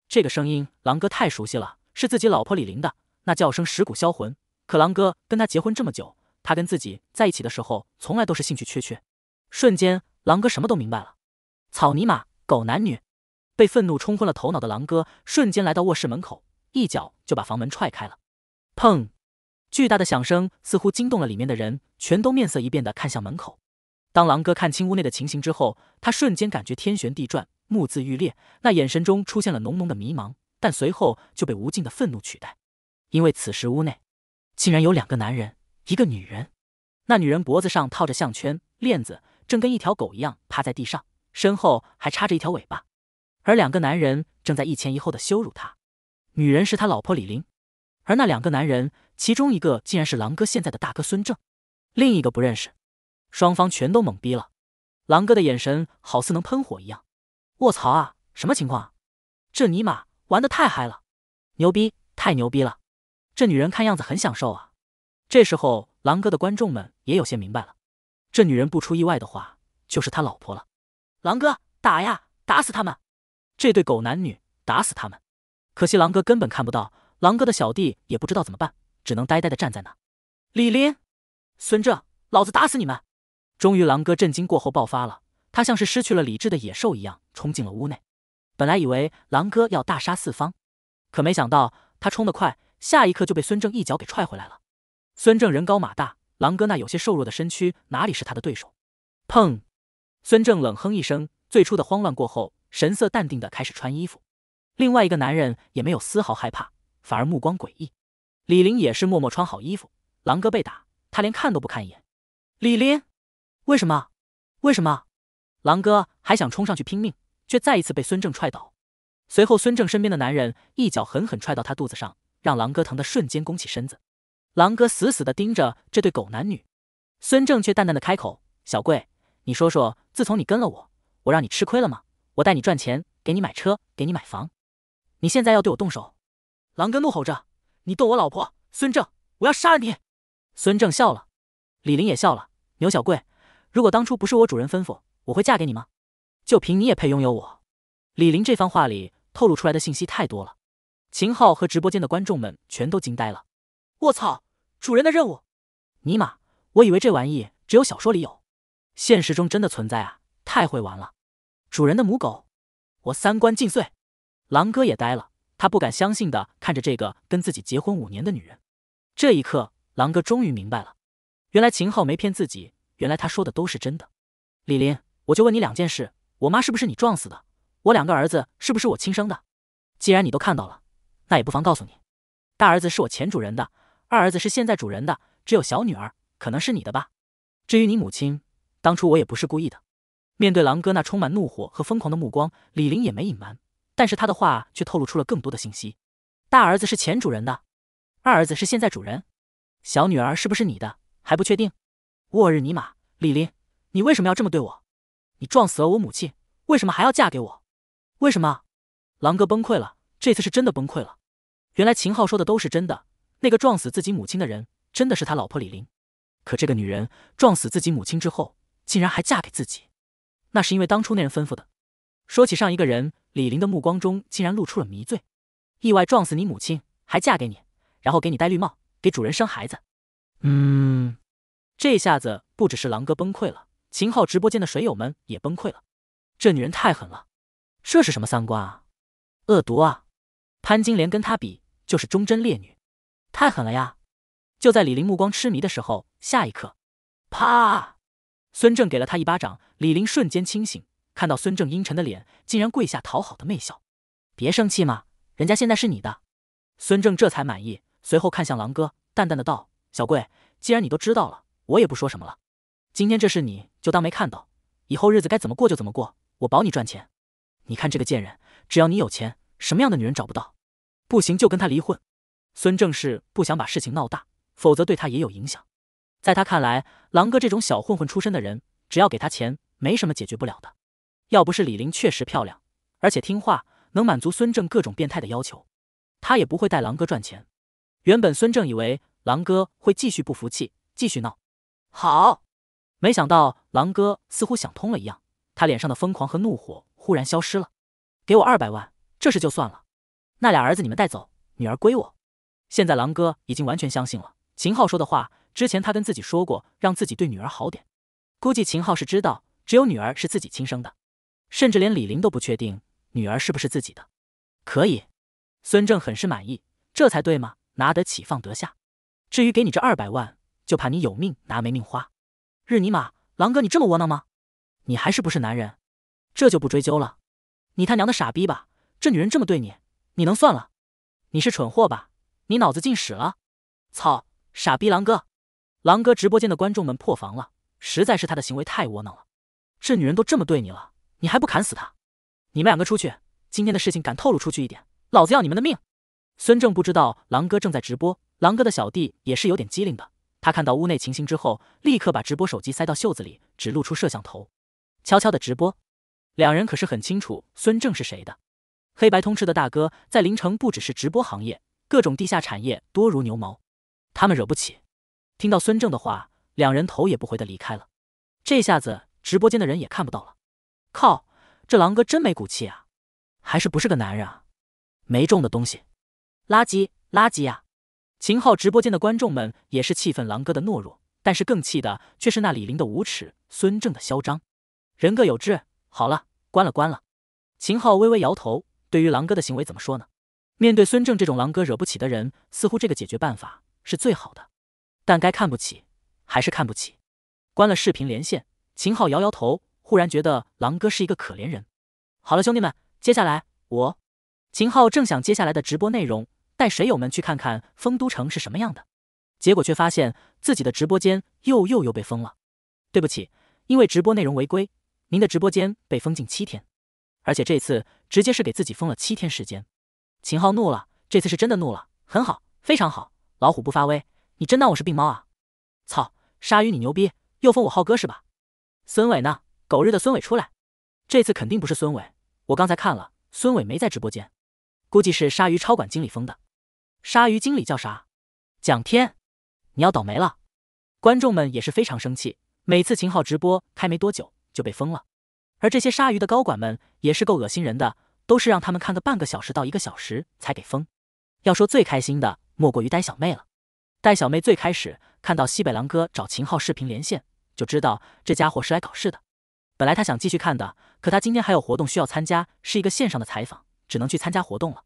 [SPEAKER 1] 这个声音狼哥太熟悉了，是自己老婆李玲的那叫声，蚀骨销魂。可狼哥跟他结婚这么久，他跟自己在一起的时候，从来都是兴趣缺缺。瞬间，狼哥什么都明白了，草泥马，狗男女！被愤怒冲昏了头脑的狼哥，瞬间来到卧室门口，一脚就把房门踹开了。砰！巨大的响声似乎惊动了里面的人，全都面色一变的看向门口。当狼哥看清屋内的情形之后，他瞬间感觉天旋地转，目眦欲裂，那眼神中出现了浓浓的迷茫，但随后就被无尽的愤怒取代，因为此时屋内竟然有两个男人，一个女人，那女人脖子上套着项圈链子，正跟一条狗一样趴在地上，身后还插着一条尾巴，而两个男人正在一前一后的羞辱她，女人是他老婆李玲，而那两个男人，其中一个竟然是狼哥现在的大哥孙正，另一个不认识。双方全都懵逼了，狼哥的眼神好似能喷火一样。卧槽啊！什么情况这尼玛玩的太嗨了，牛逼太牛逼了！这女人看样子很享受啊。这时候，狼哥的观众们也有些明白了，这女人不出意外的话就是他老婆了。狼哥打呀，打死他们！这对狗男女，打死他们！可惜狼哥根本看不到，狼哥的小弟也不知道怎么办，只能呆呆的站在那。李林、孙正，老子打死你们！终于，狼哥震惊过后爆发了，他像是失去了理智的野兽一样冲进了屋内。本来以为狼哥要大杀四方，可没想到他冲得快，下一刻就被孙正一脚给踹回来了。孙正人高马大，狼哥那有些瘦弱的身躯哪里是他的对手？砰！孙正冷哼一声，最初的慌乱过后，神色淡定的开始穿衣服。另外一个男人也没有丝毫害怕，反而目光诡异。李林也是默默穿好衣服。狼哥被打，他连看都不看一眼。李林。为什么？为什么？狼哥还想冲上去拼命，却再一次被孙正踹倒。随后，孙正身边的男人一脚狠狠踹到他肚子上，让狼哥疼得瞬间弓起身子。狼哥死死地盯着这对狗男女，孙正却淡淡的开口：“小贵，你说说，自从你跟了我，我让你吃亏了吗？我带你赚钱，给你买车，给你买房，你现在要对我动手？”狼哥怒吼着：“你动我老婆，孙正，我要杀了你！”孙正笑了，李林也笑了，牛小贵。如果当初不是我主人吩咐，我会嫁给你吗？就凭你也配拥有我？李林这番话里透露出来的信息太多了，秦昊和直播间的观众们全都惊呆了。我操，主人的任务？尼玛，我以为这玩意只有小说里有，现实中真的存在啊！太会玩了，主人的母狗，我三观尽碎。狼哥也呆了，他不敢相信的看着这个跟自己结婚五年的女人。这一刻，狼哥终于明白了，原来秦昊没骗自己。原来他说的都是真的，李林，我就问你两件事：我妈是不是你撞死的？我两个儿子是不是我亲生的？既然你都看到了，那也不妨告诉你，大儿子是我前主人的，二儿子是现在主人的，只有小女儿可能是你的吧。至于你母亲，当初我也不是故意的。面对狼哥那充满怒火和疯狂的目光，李林也没隐瞒，但是他的话却透露出了更多的信息：大儿子是前主人的，二儿子是现在主人，小女儿是不是你的还不确定。我日尼玛！李林，你为什么要这么对我？你撞死了我母亲，为什么还要嫁给我？为什么？狼哥崩溃了，这次是真的崩溃了。原来秦昊说的都是真的，那个撞死自己母亲的人真的是他老婆李林。可这个女人撞死自己母亲之后，竟然还嫁给自己？那是因为当初那人吩咐的。说起上一个人，李林的目光中竟然露出了迷醉。意外撞死你母亲，还嫁给你，然后给你戴绿帽，给主人生孩子。
[SPEAKER 2] 嗯。
[SPEAKER 1] 这下子不只是狼哥崩溃了，秦昊直播间的水友们也崩溃了。这女人太狠了，这是什么三观啊？恶毒啊！潘金莲跟她比就是忠贞烈女，太狠了呀！就在李林目光痴迷的时候，下一刻，啪！孙正给了他一巴掌，李林瞬间清醒，看到孙正阴沉的脸，竟然跪下讨好的媚笑：“别生气嘛，人家现在是你的。”孙正这才满意，随后看向狼哥，淡淡的道：“小贵，既然你都知道了。”我也不说什么了，今天这事你就当没看到，以后日子该怎么过就怎么过，我保你赚钱。你看这个贱人，只要你有钱，什么样的女人找不到。不行就跟他离婚。孙正是不想把事情闹大，否则对他也有影响。在他看来，狼哥这种小混混出身的人，只要给他钱，没什么解决不了的。要不是李玲确实漂亮，而且听话，能满足孙正各种变态的要求，他也不会带狼哥赚钱。原本孙正以为狼哥会继续不服气，继续闹。好，没想到狼哥似乎想通了一样，他脸上的疯狂和怒火忽然消失了。给我二百万，这事就算了。那俩儿子你们带走，女儿归我。现在狼哥已经完全相信了秦昊说的话。之前他跟自己说过，让自己对女儿好点。估计秦昊是知道，只有女儿是自己亲生的，甚至连李林都不确定女儿是不是自己的。可以，孙正很是满意，这才对嘛，拿得起放得下。至于给你这二百万。就怕你有命拿没命花，日尼玛，狼哥你这么窝囊吗？你还是不是男人？这就不追究了，你他娘的傻逼吧！这女人这么对你，你能算了？你是蠢货吧？你脑子进屎了？操，傻逼狼哥！狼哥直播间的观众们破防了，实在是他的行为太窝囊了。这女人都这么对你了，你还不砍死她？你们两个出去，今天的事情敢透露出去一点，老子要你们的命！孙正不知道狼哥正在直播，狼哥的小弟也是有点机灵的。他看到屋内情形之后，立刻把直播手机塞到袖子里，只露出摄像头，悄悄的直播。两人可是很清楚孙正是谁的，黑白通吃的大哥，在凌城不只是直播行业，各种地下产业多如牛毛，他们惹不起。听到孙正的话，两人头也不回的离开了。这下子直播间的人也看不到了。靠，这狼哥真没骨气啊，还是不是个男人啊？没中的东西，垃圾垃圾呀！秦昊直播间的观众们也是气愤狼哥的懦弱，但是更气的却是那李林的无耻、孙正的嚣张。人各有志，好了，关了，关了。秦昊微微摇头，对于狼哥的行为怎么说呢？面对孙正这种狼哥惹不起的人，似乎这个解决办法是最好的。但该看不起，还是看不起。关了视频连线，秦昊摇摇头，忽然觉得狼哥是一个可怜人。好了，兄弟们，接下来我……秦昊正想接下来的直播内容。带水友们去看看丰都城是什么样的，结果却发现自己的直播间又又又被封了。对不起，因为直播内容违规，您的直播间被封禁七天，而且这次直接是给自己封了七天时间。秦昊怒了，这次是真的怒了。很好，非常好，老虎不发威，你真当我是病猫啊？操，鲨鱼你牛逼，又封我浩哥是吧？孙伟呢？狗日的孙伟出来！这次肯定不是孙伟，我刚才看了，孙伟没在直播间，估计是鲨鱼超管经理封的。鲨鱼经理叫啥？蒋天，你要倒霉了！观众们也是非常生气，每次秦昊直播开没多久就被封了，而这些鲨鱼的高管们也是够恶心人的，都是让他们看个半个小时到一个小时才给封。要说最开心的莫过于呆小妹了，呆小妹最开始看到西北狼哥找秦昊视频连线，就知道这家伙是来搞事的。本来他想继续看的，可他今天还有活动需要参加，是一个线上的采访，只能去参加活动了。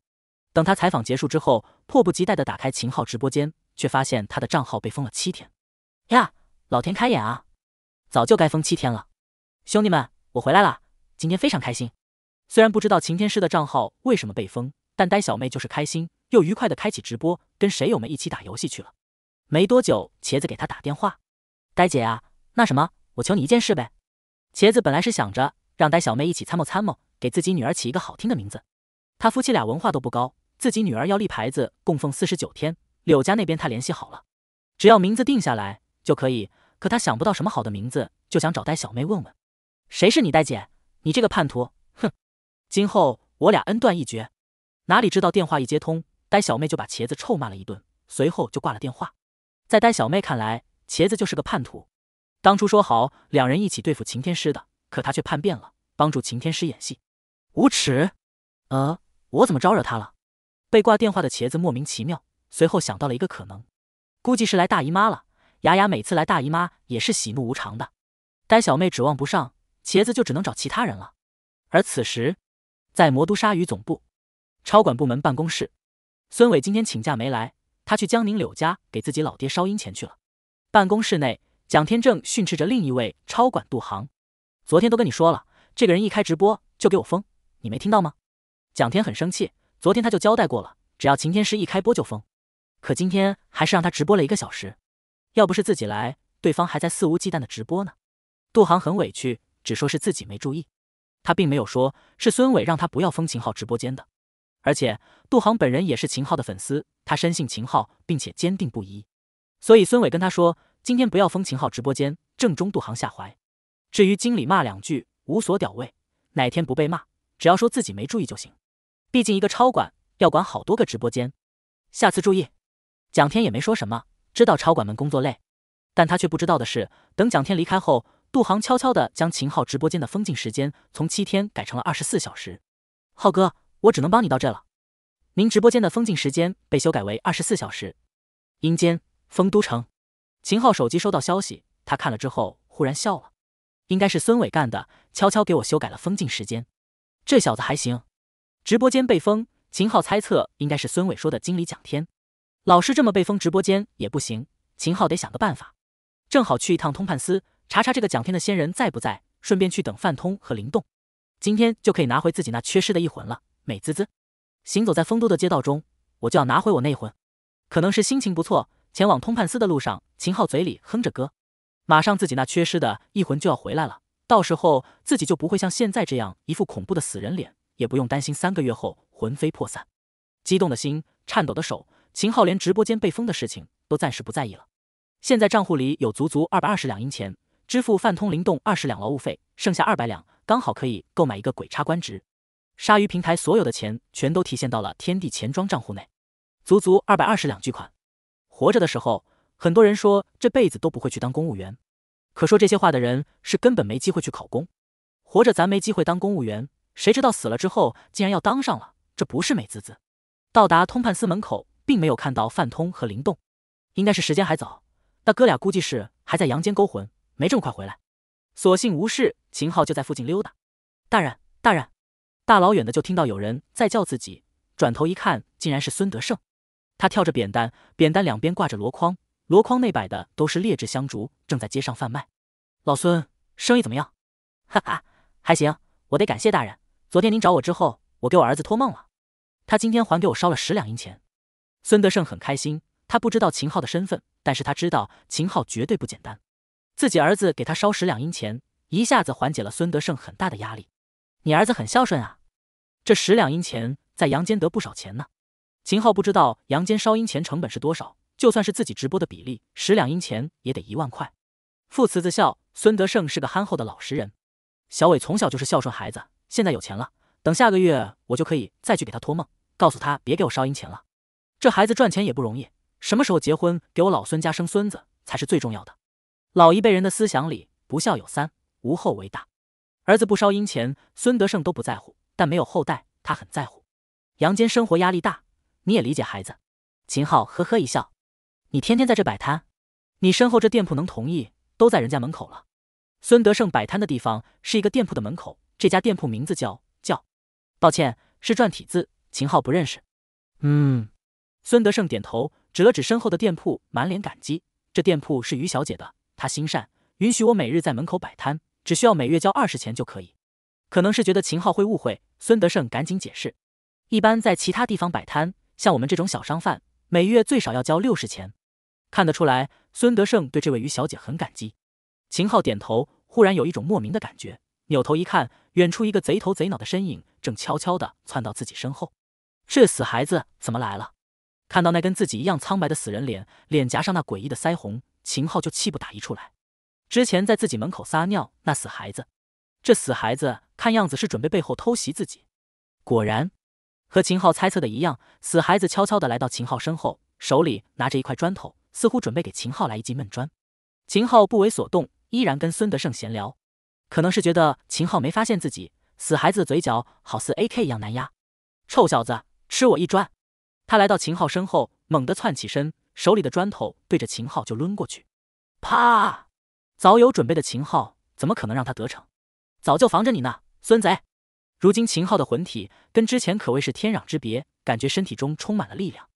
[SPEAKER 1] 等他采访结束之后，迫不及待地打开秦昊直播间，却发现他的账号被封了七天。呀，老天开眼啊！早就该封七天了。兄弟们，我回来了，今天非常开心。虽然不知道秦天师的账号为什么被封，但呆小妹就是开心又愉快地开启直播，跟水友们一起打游戏去了。没多久，茄子给他打电话：“呆姐啊，那什么，我求你一件事呗。”茄子本来是想着让呆小妹一起参谋参谋，给自己女儿起一个好听的名字。他夫妻俩文化都不高。自己女儿要立牌子供奉四十九天，柳家那边他联系好了，只要名字定下来就可以。可他想不到什么好的名字，就想找呆小妹问问。谁是你呆姐？你这个叛徒！哼！今后我俩恩断义绝。哪里知道电话一接通，呆小妹就把茄子臭骂了一顿，随后就挂了电话。在呆小妹看来，茄子就是个叛徒。当初说好两人一起对付秦天师的，可他却叛变了，帮助秦天师演戏，无耻！呃，我怎么招惹他了？被挂电话的茄子莫名其妙，随后想到了一个可能，估计是来大姨妈了。雅雅每次来大姨妈也是喜怒无常的，呆小妹指望不上，茄子就只能找其他人了。而此时，在魔都鲨鱼总部，超管部门办公室，孙伟今天请假没来，他去江宁柳家给自己老爹烧阴钱去了。办公室内，蒋天正训斥着另一位超管杜航：“昨天都跟你说了，这个人一开直播就给我封，你没听到吗？”蒋天很生气。昨天他就交代过了，只要晴天师一开播就封。可今天还是让他直播了一个小时，要不是自己来，对方还在肆无忌惮的直播呢。杜航很委屈，只说是自己没注意，他并没有说是孙伟让他不要封秦昊直播间的。而且杜航本人也是秦昊的粉丝，他深信秦昊，并且坚定不移。所以孙伟跟他说，今天不要封秦昊直播间，正中杜航下怀。至于经理骂两句，无所屌味，哪天不被骂，只要说自己没注意就行。毕竟一个超管要管好多个直播间，下次注意。蒋天也没说什么，知道超管们工作累，但他却不知道的是，等蒋天离开后，杜航悄悄的将秦昊直播间的封禁时间从七天改成了二十四小时。浩哥，我只能帮你到这了。您直播间的封禁时间被修改为二十四小时。阴间丰都城，秦昊手机收到消息，他看了之后忽然笑了，应该是孙伟干的，悄悄给我修改了封禁时间。这小子还行。直播间被封，秦昊猜测应该是孙伟说的经理蒋天，老是这么被封直播间也不行，秦昊得想个办法，正好去一趟通判司查查这个蒋天的仙人在不在，顺便去等范通和灵动，今天就可以拿回自己那缺失的一魂了，美滋滋。行走在丰都的街道中，我就要拿回我那魂，可能是心情不错，前往通判司的路上，秦昊嘴里哼着歌，马上自己那缺失的一魂就要回来了，到时候自己就不会像现在这样一副恐怖的死人脸。也不用担心三个月后魂飞魄散，激动的心，颤抖的手，秦昊连直播间被封的事情都暂时不在意了。现在账户里有足足二百二十两银钱，支付泛通灵动二十两劳务费，剩下二百两刚好可以购买一个鬼差官职。鲨鱼平台所有的钱全都提现到了天地钱庄账户内，足足二百二十两巨款。活着的时候，很多人说这辈子都不会去当公务员，可说这些话的人是根本没机会去考公。活着咱没机会当公务员。谁知道死了之后竟然要当上了，这不是美滋滋！到达通判司门口，并没有看到范通和林动，应该是时间还早，那哥俩估计是还在阳间勾魂，没这么快回来。所幸无事，秦昊就在附近溜达。大人，大人，大老远的就听到有人在叫自己，转头一看，竟然是孙德胜。他跳着扁担，扁担两边挂着箩筐，箩筐内摆的都是劣质香烛，正在街上贩卖。老孙，生意怎么样？哈哈，还行，我得感谢大人。昨天您找我之后，我给我儿子托梦了，他今天还给我烧了十两银钱。孙德胜很开心，他不知道秦昊的身份，但是他知道秦昊绝对不简单。自己儿子给他烧十两银钱，一下子缓解了孙德胜很大的压力。你儿子很孝顺啊，这十两银钱在阳间得不少钱呢。秦昊不知道阳间烧银钱成本是多少，就算是自己直播的比例，十两银钱也得一万块。父慈子孝，孙德胜是个憨厚的老实人。小伟从小就是孝顺孩子。现在有钱了，等下个月我就可以再去给他托梦，告诉他别给我烧银钱了。这孩子赚钱也不容易，什么时候结婚给我老孙家生孙子才是最重要的。老一辈人的思想里，不孝有三，无后为大。儿子不烧阴钱，孙德胜都不在乎，但没有后代，他很在乎。阳间生活压力大，你也理解孩子。秦昊呵呵一笑：“你天天在这摆摊，你身后这店铺能同意？都在人家门口了。”孙德胜摆摊的地方是一个店铺的门口。这家店铺名字叫叫，抱歉是篆体字，秦昊不认识。嗯，孙德胜点头，指了指身后的店铺，满脸感激。这店铺是于小姐的，她心善，允许我每日在门口摆摊，只需要每月交二十钱就可以。可能是觉得秦昊会误会，孙德胜赶紧解释。一般在其他地方摆摊，像我们这种小商贩，每月最少要交六十钱。看得出来，孙德胜对这位于小姐很感激。秦昊点头，忽然有一种莫名的感觉，扭头一看。远处一个贼头贼脑的身影正悄悄地窜到自己身后，这死孩子怎么来了？看到那跟自己一样苍白的死人脸，脸颊上那诡异的腮红，秦昊就气不打一处来。之前在自己门口撒尿那死孩子，这死孩子看样子是准备背后偷袭自己。果然，和秦昊猜测的一样，死孩子悄悄地来到秦昊身后，手里拿着一块砖头，似乎准备给秦昊来一记闷砖。秦昊不为所动，依然跟孙德胜闲聊。可能是觉得秦昊没发现自己，死孩子的嘴角好似 A K 一样难压。臭小子，吃我一砖！他来到秦昊身后，猛地窜起身，手里的砖头对着秦昊就抡过去。啪！早有准备的秦昊怎么可能让他得逞？早就防着你呢，孙子！如今秦昊的魂体跟之前可谓是天壤之别，感觉身体中充满了力量。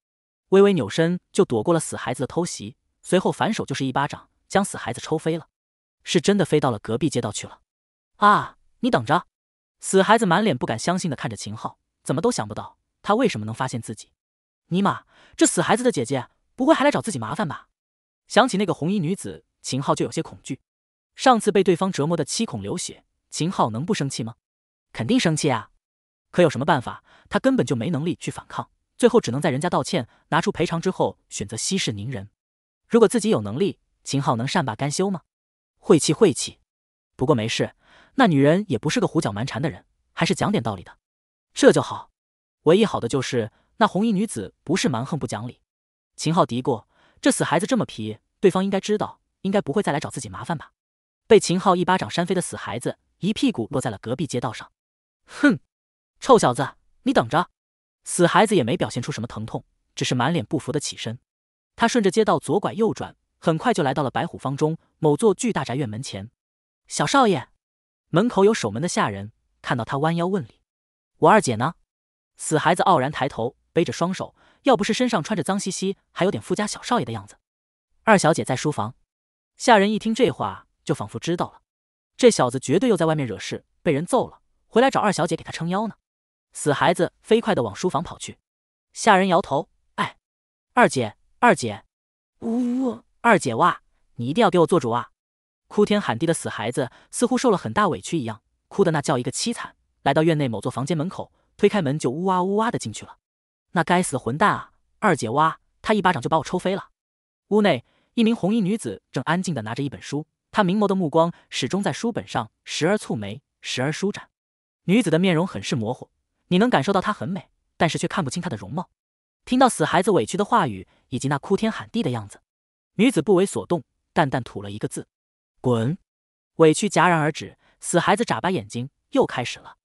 [SPEAKER 1] 微微扭身就躲过了死孩子的偷袭，随后反手就是一巴掌，将死孩子抽飞了，是真的飞到了隔壁街道去了。啊！你等着，死孩子满脸不敢相信的看着秦昊，怎么都想不到他为什么能发现自己。尼玛，这死孩子的姐姐不会还来找自己麻烦吧？想起那个红衣女子，秦昊就有些恐惧。上次被对方折磨的七孔流血，秦昊能不生气吗？肯定生气啊！可有什么办法？他根本就没能力去反抗，最后只能在人家道歉、拿出赔偿之后选择息事宁人。如果自己有能力，秦昊能善罢甘休吗？晦气晦气！不过没事。那女人也不是个胡搅蛮缠的人，还是讲点道理的，这就好。唯一好的就是那红衣女子不是蛮横不讲理。秦昊嘀咕：“这死孩子这么皮，对方应该知道，应该不会再来找自己麻烦吧？”被秦昊一巴掌扇飞的死孩子一屁股落在了隔壁街道上。哼，臭小子，你等着！死孩子也没表现出什么疼痛，只是满脸不服的起身。他顺着街道左拐右转，很快就来到了白虎坊中某座巨大宅院门前。小少爷。门口有守门的下人，看到他弯腰问礼。我二姐呢？死孩子傲然抬头，背着双手，要不是身上穿着脏兮兮，还有点富家小少爷的样子。二小姐在书房。下人一听这话，就仿佛知道了，这小子绝对又在外面惹事，被人揍了，回来找二小姐给他撑腰呢。死孩子飞快地往书房跑去。下人摇头，哎，二姐，二姐，呜呜，二姐哇，你一定要给我做主啊！哭天喊地的死孩子似乎受了很大委屈一样，哭的那叫一个凄惨。来到院内某座房间门口，推开门就呜哇呜哇的进去了。那该死的混蛋啊！二姐哇，他一巴掌就把我抽飞了。屋内，一名红衣女子正安静的拿着一本书，她明眸的目光始终在书本上，时而蹙眉，时而舒展。女子的面容很是模糊，你能感受到她很美，但是却看不清她的容貌。听到死孩子委屈的话语以及那哭天喊地的样子，女子不为所动，淡淡吐了一个字。滚！委屈戛然而止，死孩子眨巴眼睛又开始了。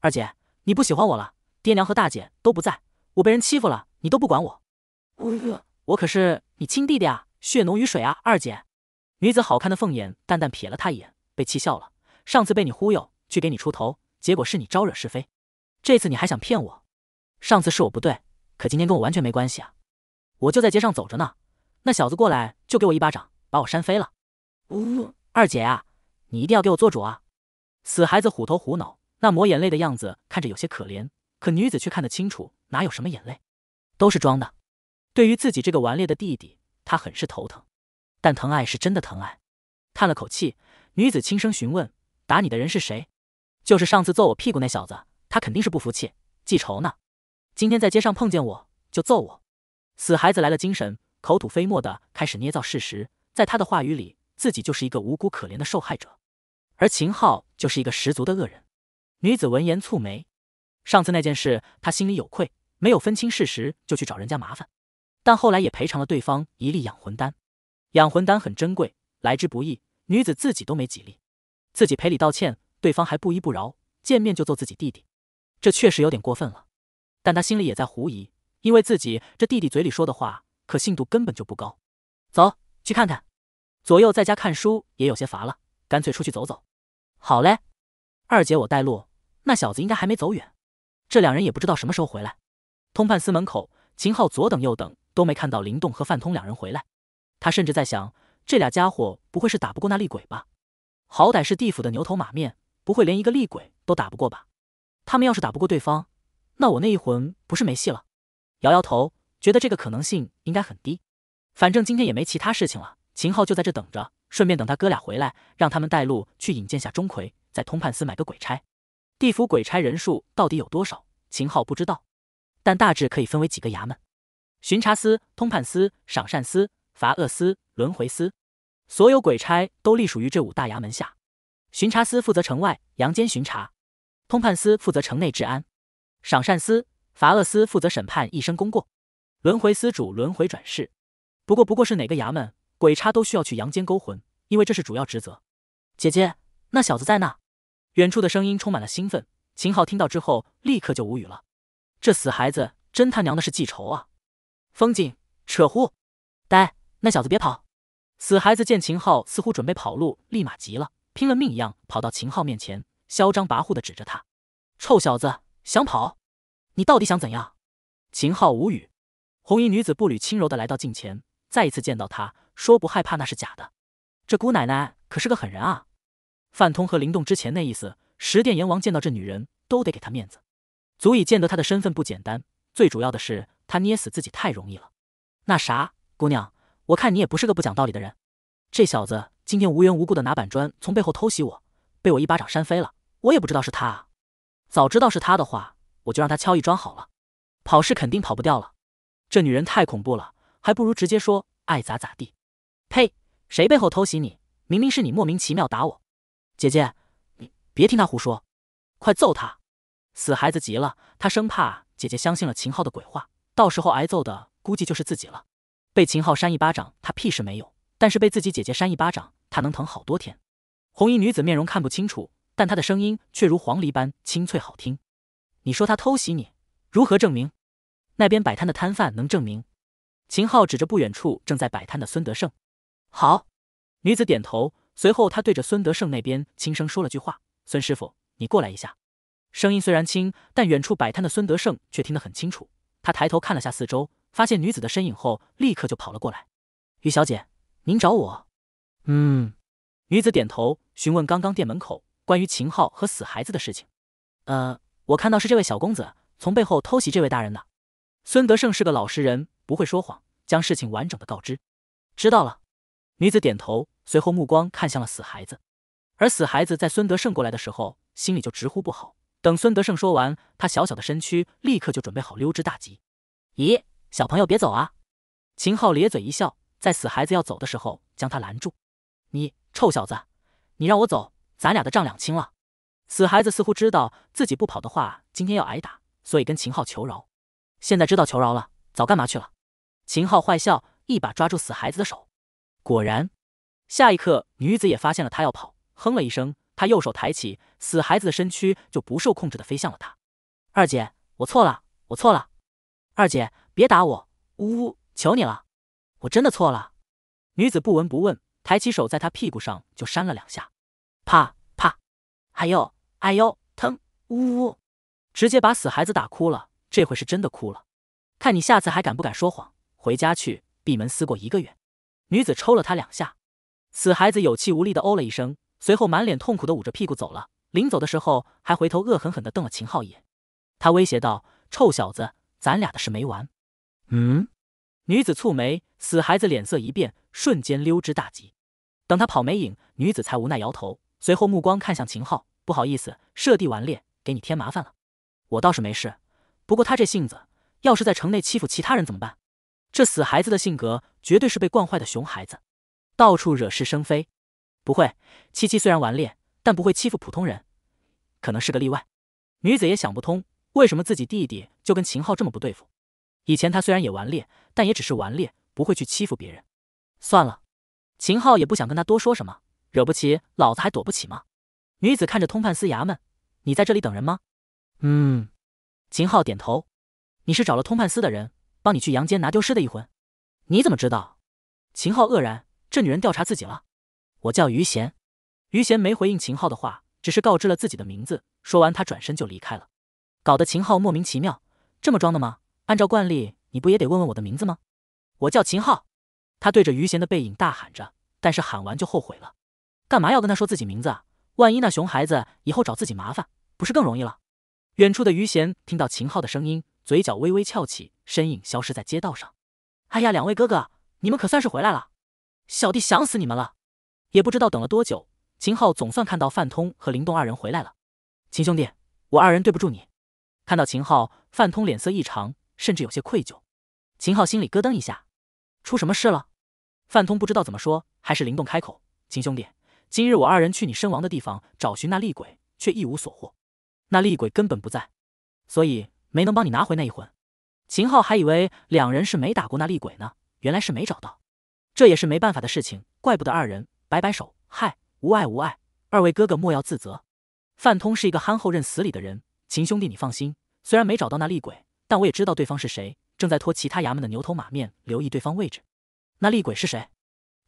[SPEAKER 1] 二姐，你不喜欢我了？爹娘和大姐都不在，我被人欺负了，你都不管我？我可是你亲弟弟啊，血浓于水啊，二姐。女子好看的凤眼淡淡瞥了他一眼，被气笑了。上次被你忽悠去给你出头，结果是你招惹是非，这次你还想骗我？上次是我不对，可今天跟我完全没关系啊！我就在街上走着呢，那小子过来就给我一巴掌，把我扇飞了。呜。二姐啊，你一定要给我做主啊！死孩子虎头虎脑，那抹眼泪的样子看着有些可怜，可女子却看得清楚，哪有什么眼泪，都是装的。对于自己这个顽劣的弟弟，她很是头疼，但疼爱是真的疼爱。叹了口气，女子轻声询问：“打你的人是谁？”“就是上次揍我屁股那小子，他肯定是不服气，记仇呢。今天在街上碰见我，就揍我。”死孩子来了精神，口吐飞沫的开始捏造事实，在他的话语里。自己就是一个无辜可怜的受害者，而秦昊就是一个十足的恶人。女子闻言蹙眉，上次那件事她心里有愧，没有分清事实就去找人家麻烦，但后来也赔偿了对方一粒养魂丹。养魂丹很珍贵，来之不易，女子自己都没几粒，自己赔礼道歉，对方还不依不饶，见面就揍自己弟弟，这确实有点过分了。但她心里也在狐疑，因为自己这弟弟嘴里说的话可信度根本就不高。走去看看。左右在家看书也有些乏了，干脆出去走走。好嘞，二姐我带路。那小子应该还没走远，这两人也不知道什么时候回来。通判司门口，秦昊左等右等都没看到林动和范通两人回来。他甚至在想，这俩家伙不会是打不过那厉鬼吧？好歹是地府的牛头马面，不会连一个厉鬼都打不过吧？他们要是打不过对方，那我那一魂不是没戏了？摇摇头，觉得这个可能性应该很低。反正今天也没其他事情了。秦昊就在这等着，顺便等他哥俩回来，让他们带路去引荐下钟馗，在通判司买个鬼差。地府鬼差人数到底有多少？秦昊不知道，但大致可以分为几个衙门：巡查司、通判司、赏善司、罚恶司、轮回司。所有鬼差都隶属于这五大衙门下。巡查司负责城外阳间巡查，通判司负责城内治安，赏善司、罚恶司负责审判一生功过，轮回司主轮回转世。不过，不过是哪个衙门？鬼差都需要去阳间勾魂，因为这是主要职责。姐姐，那小子在那。远处的声音充满了兴奋。秦昊听到之后，立刻就无语了。这死孩子真他娘的是记仇啊！风景扯呼，呆，那小子别跑！死孩子见秦昊似乎准备跑路，立马急了，拼了命一样跑到秦昊面前，嚣张跋扈的指着他：“臭小子，想跑？你到底想怎样？”秦昊无语。红衣女子步履轻柔的来到近前，再一次见到他。说不害怕那是假的，这姑奶奶可是个狠人啊！范通和灵动之前那意思，十殿阎王见到这女人都得给她面子，足以见得她的身份不简单。最主要的是，她捏死自己太容易了。那啥，姑娘，我看你也不是个不讲道理的人。这小子今天无缘无故的拿板砖从背后偷袭我，被我一巴掌扇飞了。我也不知道是他，啊，早知道是他的话，我就让他敲一砖好了。跑是肯定跑不掉了，这女人太恐怖了，还不如直接说爱咋咋地。呸！谁背后偷袭你？明明是你莫名其妙打我，姐姐，你别听他胡说，快揍他！死孩子急了，他生怕姐姐相信了秦昊的鬼话，到时候挨揍的估计就是自己了。被秦昊扇一巴掌，他屁事没有；但是被自己姐姐扇一巴掌，他能疼好多天。红衣女子面容看不清楚，但她的声音却如黄鹂般清脆好听。你说他偷袭你，如何证明？那边摆摊的摊贩能证明。秦昊指着不远处正在摆摊的孙德胜。好，女子点头，随后她对着孙德胜那边轻声说了句话：“孙师傅，你过来一下。”声音虽然轻，但远处摆摊的孙德胜却听得很清楚。他抬头看了下四周，发现女子的身影后，立刻就跑了过来：“于小姐，您找我？”“嗯。”女子点头，询问刚刚店门口关于秦昊和死孩子的事情。“呃，我看到是这位小公子从背后偷袭这位大人的。孙德胜是个老实人，不会说谎，将事情完整的告知。“知道了。”女子点头，随后目光看向了死孩子，而死孩子在孙德胜过来的时候，心里就直呼不好。等孙德胜说完，他小小的身躯立刻就准备好溜之大吉。咦，小朋友别走啊！秦昊咧嘴一笑，在死孩子要走的时候将他拦住。你臭小子，你让我走，咱俩的账两清了。死孩子似乎知道自己不跑的话，今天要挨打，所以跟秦昊求饶。现在知道求饶了，早干嘛去了？秦昊坏笑，一把抓住死孩子的手。果然，下一刻，女子也发现了他要跑，哼了一声，她右手抬起，死孩子的身躯就不受控制的飞向了他。二姐，我错了，我错了，二姐别打我，呜呜，求你了，我真的错了。女子不闻不问，抬起手在他屁股上就扇了两下，啪啪，哎呦，哎呦，疼，呜呜，直接把死孩子打哭了，这回是真的哭了。看你下次还敢不敢说谎，回家去闭门思过一个月。女子抽了他两下，死孩子有气无力的哦了一声，随后满脸痛苦的捂着屁股走了。临走的时候，还回头恶狠狠的瞪了秦昊一眼。他威胁道：“臭小子，咱俩的事没完。”
[SPEAKER 2] 嗯。
[SPEAKER 1] 女子蹙眉，死孩子脸色一变，瞬间溜之大吉。等他跑没影，女子才无奈摇头，随后目光看向秦昊：“不好意思，舍弟顽劣，给你添麻烦了。我倒是没事，不过他这性子，要是在城内欺负其他人怎么办？”这死孩子的性格绝对是被惯坏的熊孩子，到处惹是生非。不会，七七虽然顽劣，但不会欺负普通人，可能是个例外。女子也想不通，为什么自己弟弟就跟秦昊这么不对付。以前他虽然也顽劣，但也只是顽劣，不会去欺负别人。算了，秦昊也不想跟他多说什么，惹不起，老子还躲不起吗？女子看着通判司衙门，你在这里等人吗？嗯，秦昊点头。你是找了通判司的人？帮你去阳间拿丢失的一魂，你怎么知道？秦昊愕然，这女人调查自己了。我叫于贤。于贤没回应秦昊的话，只是告知了自己的名字。说完，他转身就离开了，搞得秦昊莫名其妙。这么装的吗？按照惯例，你不也得问问我的名字吗？我叫秦昊。他对着于贤的背影大喊着，但是喊完就后悔了。干嘛要跟他说自己名字？啊？万一那熊孩子以后找自己麻烦，不是更容易了？远处的于贤听到秦昊的声音，嘴角微微翘起。身影消失在街道上。哎呀，两位哥哥，你们可算是回来了，小弟想死你们了。也不知道等了多久，秦昊总算看到范通和林动二人回来了。秦兄弟，我二人对不住你。看到秦昊，范通脸色异常，甚至有些愧疚。秦昊心里咯噔一下，出什么事了？范通不知道怎么说，还是林动开口：“秦兄弟，今日我二人去你身亡的地方找寻那厉鬼，却一无所获，那厉鬼根本不在，所以没能帮你拿回那一魂。”秦昊还以为两人是没打过那厉鬼呢，原来是没找到，这也是没办法的事情，怪不得二人摆摆手，嗨，无碍无碍，二位哥哥莫要自责。范通是一个憨厚认死理的人，秦兄弟你放心，虽然没找到那厉鬼，但我也知道对方是谁，正在托其他衙门的牛头马面留意对方位置。那厉鬼是谁？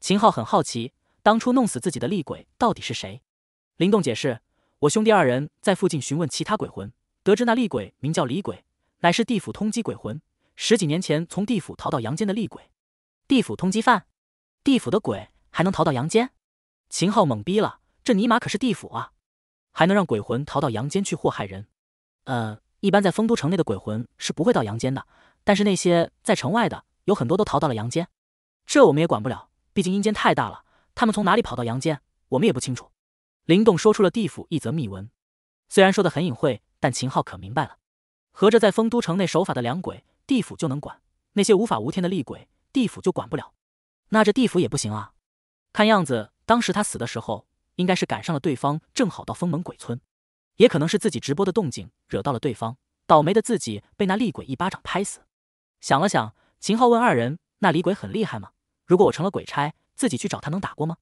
[SPEAKER 1] 秦昊很好奇，当初弄死自己的厉鬼到底是谁？林动解释，我兄弟二人在附近询问其他鬼魂，得知那厉鬼名叫李鬼。乃是地府通缉鬼魂，十几年前从地府逃到阳间的厉鬼。地府通缉犯，地府的鬼还能逃到阳间？秦昊懵逼了，这尼玛可是地府啊，还能让鬼魂逃到阳间去祸害人？呃，一般在丰都城内的鬼魂是不会到阳间的，但是那些在城外的，有很多都逃到了阳间。这我们也管不了，毕竟阴间太大了，他们从哪里跑到阳间，我们也不清楚。林动说出了地府一则秘闻，虽然说的很隐晦，但秦昊可明白了。合着在丰都城内守法的两鬼，地府就能管；那些无法无天的厉鬼，地府就管不了。那这地府也不行啊！看样子，当时他死的时候，应该是赶上了对方正好到封门鬼村，也可能是自己直播的动静惹到了对方，倒霉的自己被那厉鬼一巴掌拍死。想了想，秦昊问二人：“那李鬼很厉害吗？如果我成了鬼差，自己去找他能打过吗？”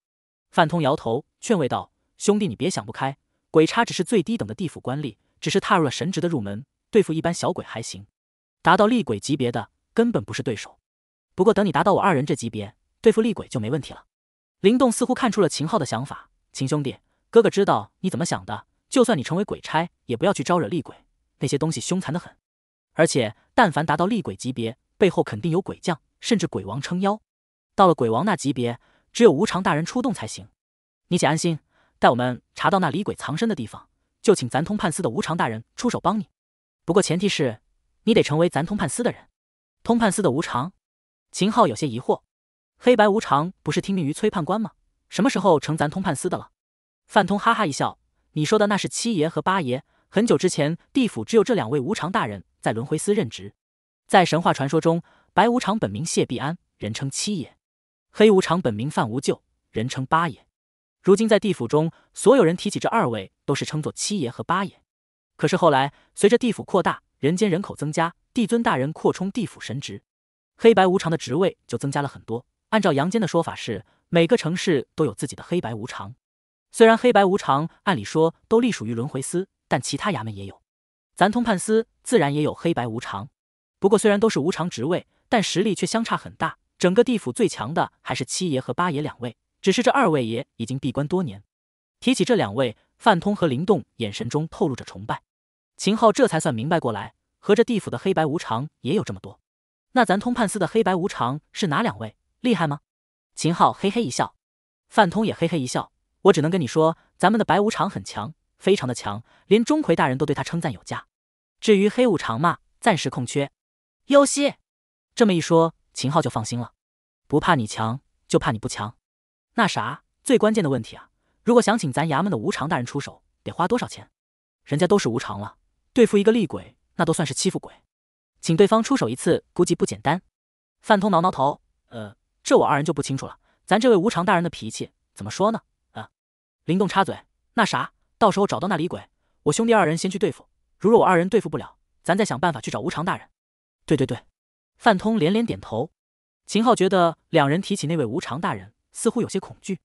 [SPEAKER 1] 范通摇头劝慰道：“兄弟，你别想不开，鬼差只是最低等的地府官吏，只是踏入了神职的入门。”对付一般小鬼还行，达到厉鬼级别的根本不是对手。不过等你达到我二人这级别，对付厉鬼就没问题了。林动似乎看出了秦昊的想法，秦兄弟，哥哥知道你怎么想的。就算你成为鬼差，也不要去招惹厉鬼，那些东西凶残的很。而且但凡达到厉鬼级别，背后肯定有鬼将甚至鬼王撑腰。到了鬼王那级别，只有无常大人出动才行。你且安心，待我们查到那李鬼藏身的地方，就请咱通判司的无常大人出手帮你。不过，前提是你得成为咱通判司的人。通判司的无常，秦昊有些疑惑。黑白无常不是听命于崔判官吗？什么时候成咱通判司的了？范通哈哈一笑：“你说的那是七爷和八爷。很久之前，地府只有这两位无常大人在轮回司任职。在神话传说中，白无常本名谢必安，人称七爷；黑无常本名范无救，人称八爷。如今在地府中，所有人提起这二位，都是称作七爷和八爷。”可是后来，随着地府扩大，人间人口增加，帝尊大人扩充地府神职，黑白无常的职位就增加了很多。按照阳间的说法是，每个城市都有自己的黑白无常。虽然黑白无常按理说都隶属于轮回司，但其他衙门也有，咱通判司自然也有黑白无常。不过虽然都是无常职位，但实力却相差很大。整个地府最强的还是七爷和八爷两位，只是这二位爷已经闭关多年。提起这两位，范通和林动眼神中透露着崇拜。秦昊这才算明白过来，合着地府的黑白无常也有这么多，那咱通判司的黑白无常是哪两位？厉害吗？秦昊嘿嘿一笑，范通也嘿嘿一笑。我只能跟你说，咱们的白无常很强，非常的强，连钟馗大人都对他称赞有加。至于黑无常嘛，暂时空缺。优西，这么一说，秦昊就放心了，不怕你强，就怕你不强。那啥，最关键的问题啊，如果想请咱衙门的无常大人出手，得花多少钱？人家都是无常了。对付一个厉鬼，那都算是欺负鬼，请对方出手一次，估计不简单。范通挠挠头，呃，这我二人就不清楚了。咱这位无常大人的脾气，怎么说呢？啊，林动插嘴，那啥，到时候找到那厉鬼，我兄弟二人先去对付。如若我二人对付不了，咱再想办法去找无常大人。对对对，范通连连点头。秦昊觉得两人提起那位无常大人，似乎有些恐惧。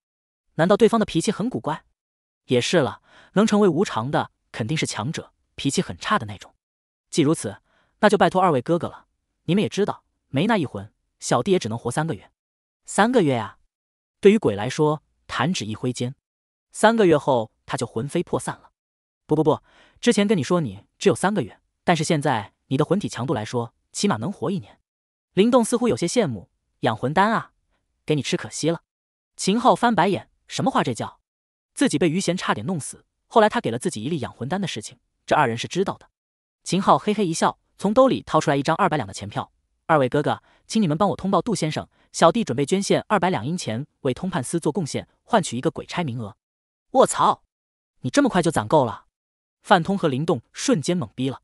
[SPEAKER 1] 难道对方的脾气很古怪？也是了，能成为无常的，肯定是强者。脾气很差的那种，既如此，那就拜托二位哥哥了。你们也知道，没那一魂，小弟也只能活三个月。三个月呀，对于鬼来说，弹指一挥间。三个月后，他就魂飞魄散了。不不不，之前跟你说你只有三个月，但是现在你的魂体强度来说，起码能活一年。林动似乎有些羡慕，养魂丹啊，给你吃可惜了。秦昊翻白眼，什么话？这叫自己被余贤差点弄死，后来他给了自己一粒养魂丹的事情。这二人是知道的，秦昊嘿嘿一笑，从兜里掏出来一张二百两的钱票。二位哥哥，请你们帮我通报杜先生，小弟准备捐献二百两银钱为通判司做贡献，换取一个鬼差名额。我操！你这么快就攒够了？范通和林动瞬间懵逼了。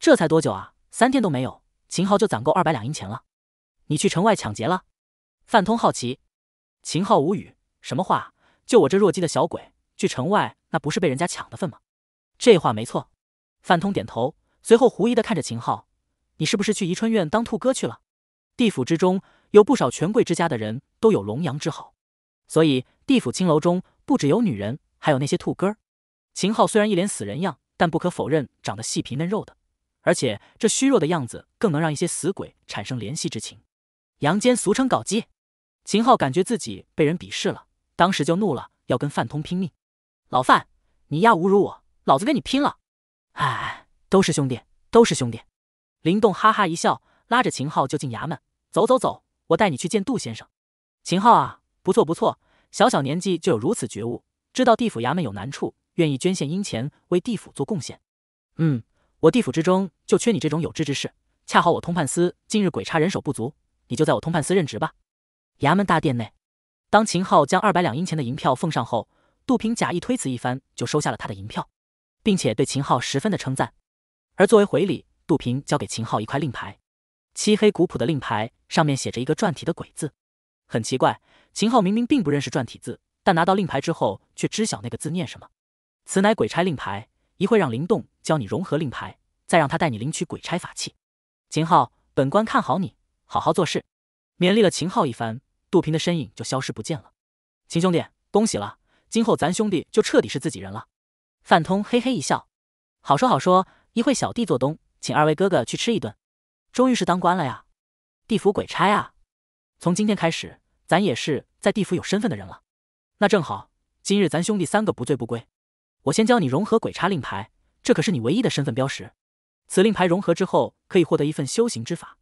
[SPEAKER 1] 这才多久啊？三天都没有，秦昊就攒够二百两银钱了？你去城外抢劫了？范通好奇。秦昊无语。什么话？就我这弱鸡的小鬼去城外，那不是被人家抢的份吗？这话没错。范通点头，随后狐疑的看着秦昊：“你是不是去怡春院当兔哥去了？地府之中有不少权贵之家的人，都有龙阳之好，所以地府青楼中不只有女人，还有那些兔哥。”秦昊虽然一脸死人样，但不可否认长得细皮嫩肉的，而且这虚弱的样子更能让一些死鬼产生怜惜之情。阳间俗称“搞基”。秦昊感觉自己被人鄙视了，当时就怒了，要跟范通拼命：“老范，你丫侮辱我，老子跟你拼了！”哎，都是兄弟，都是兄弟。林动哈哈一笑，拉着秦昊就进衙门。走走走，我带你去见杜先生。秦昊啊，不错不错，小小年纪就有如此觉悟，知道地府衙门有难处，愿意捐献阴钱为地府做贡献。嗯，我地府之中就缺你这种有志之士，恰好我通判司今日鬼差人手不足，你就在我通判司任职吧。衙门大殿内，当秦昊将二百两阴钱的银票奉上后，杜平假意推辞一番，就收下了他的银票。并且对秦昊十分的称赞，而作为回礼，杜平交给秦昊一块令牌，漆黑古朴的令牌上面写着一个篆体的鬼字，很奇怪，秦昊明明并不认识篆体字，但拿到令牌之后却知晓那个字念什么。此乃鬼差令牌，一会让林动教你融合令牌，再让他带你领取鬼差法器。秦昊，本官看好你，好好做事。勉励了秦昊一番，杜平的身影就消失不见了。秦兄弟，恭喜了，今后咱兄弟就彻底是自己人了。范通嘿嘿一笑，好说好说，一会小弟做东，请二位哥哥去吃一顿。终于是当官了呀，地府鬼差啊！从今天开始，咱也是在地府有身份的人了。那正好，今日咱兄弟三个不醉不归。我先教你融合鬼差令牌，这可是你唯一的身份标识。此令牌融合之后，可以获得一份修行之法，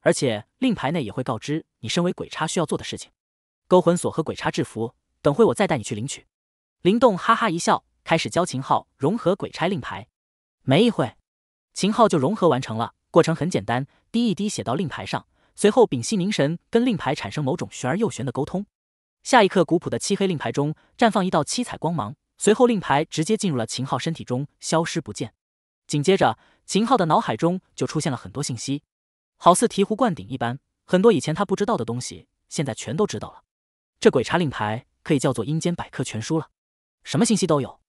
[SPEAKER 1] 而且令牌内也会告知你身为鬼差需要做的事情。勾魂锁和鬼差制服，等会我再带你去领取。林动哈哈一笑。开始教秦昊融合鬼差令牌，没一会，秦昊就融合完成了。过程很简单，滴一滴血到令牌上，随后屏息凝神，跟令牌产生某种玄而又玄的沟通。下一刻，古朴的漆黑令牌中绽放一道七彩光芒，随后令牌直接进入了秦昊身体中，消失不见。紧接着，秦昊的脑海中就出现了很多信息，好似醍醐灌顶一般，很多以前他不知道的东西，现在全都知道了。这鬼差令牌可以叫做阴间百科全书了，什么信息都有。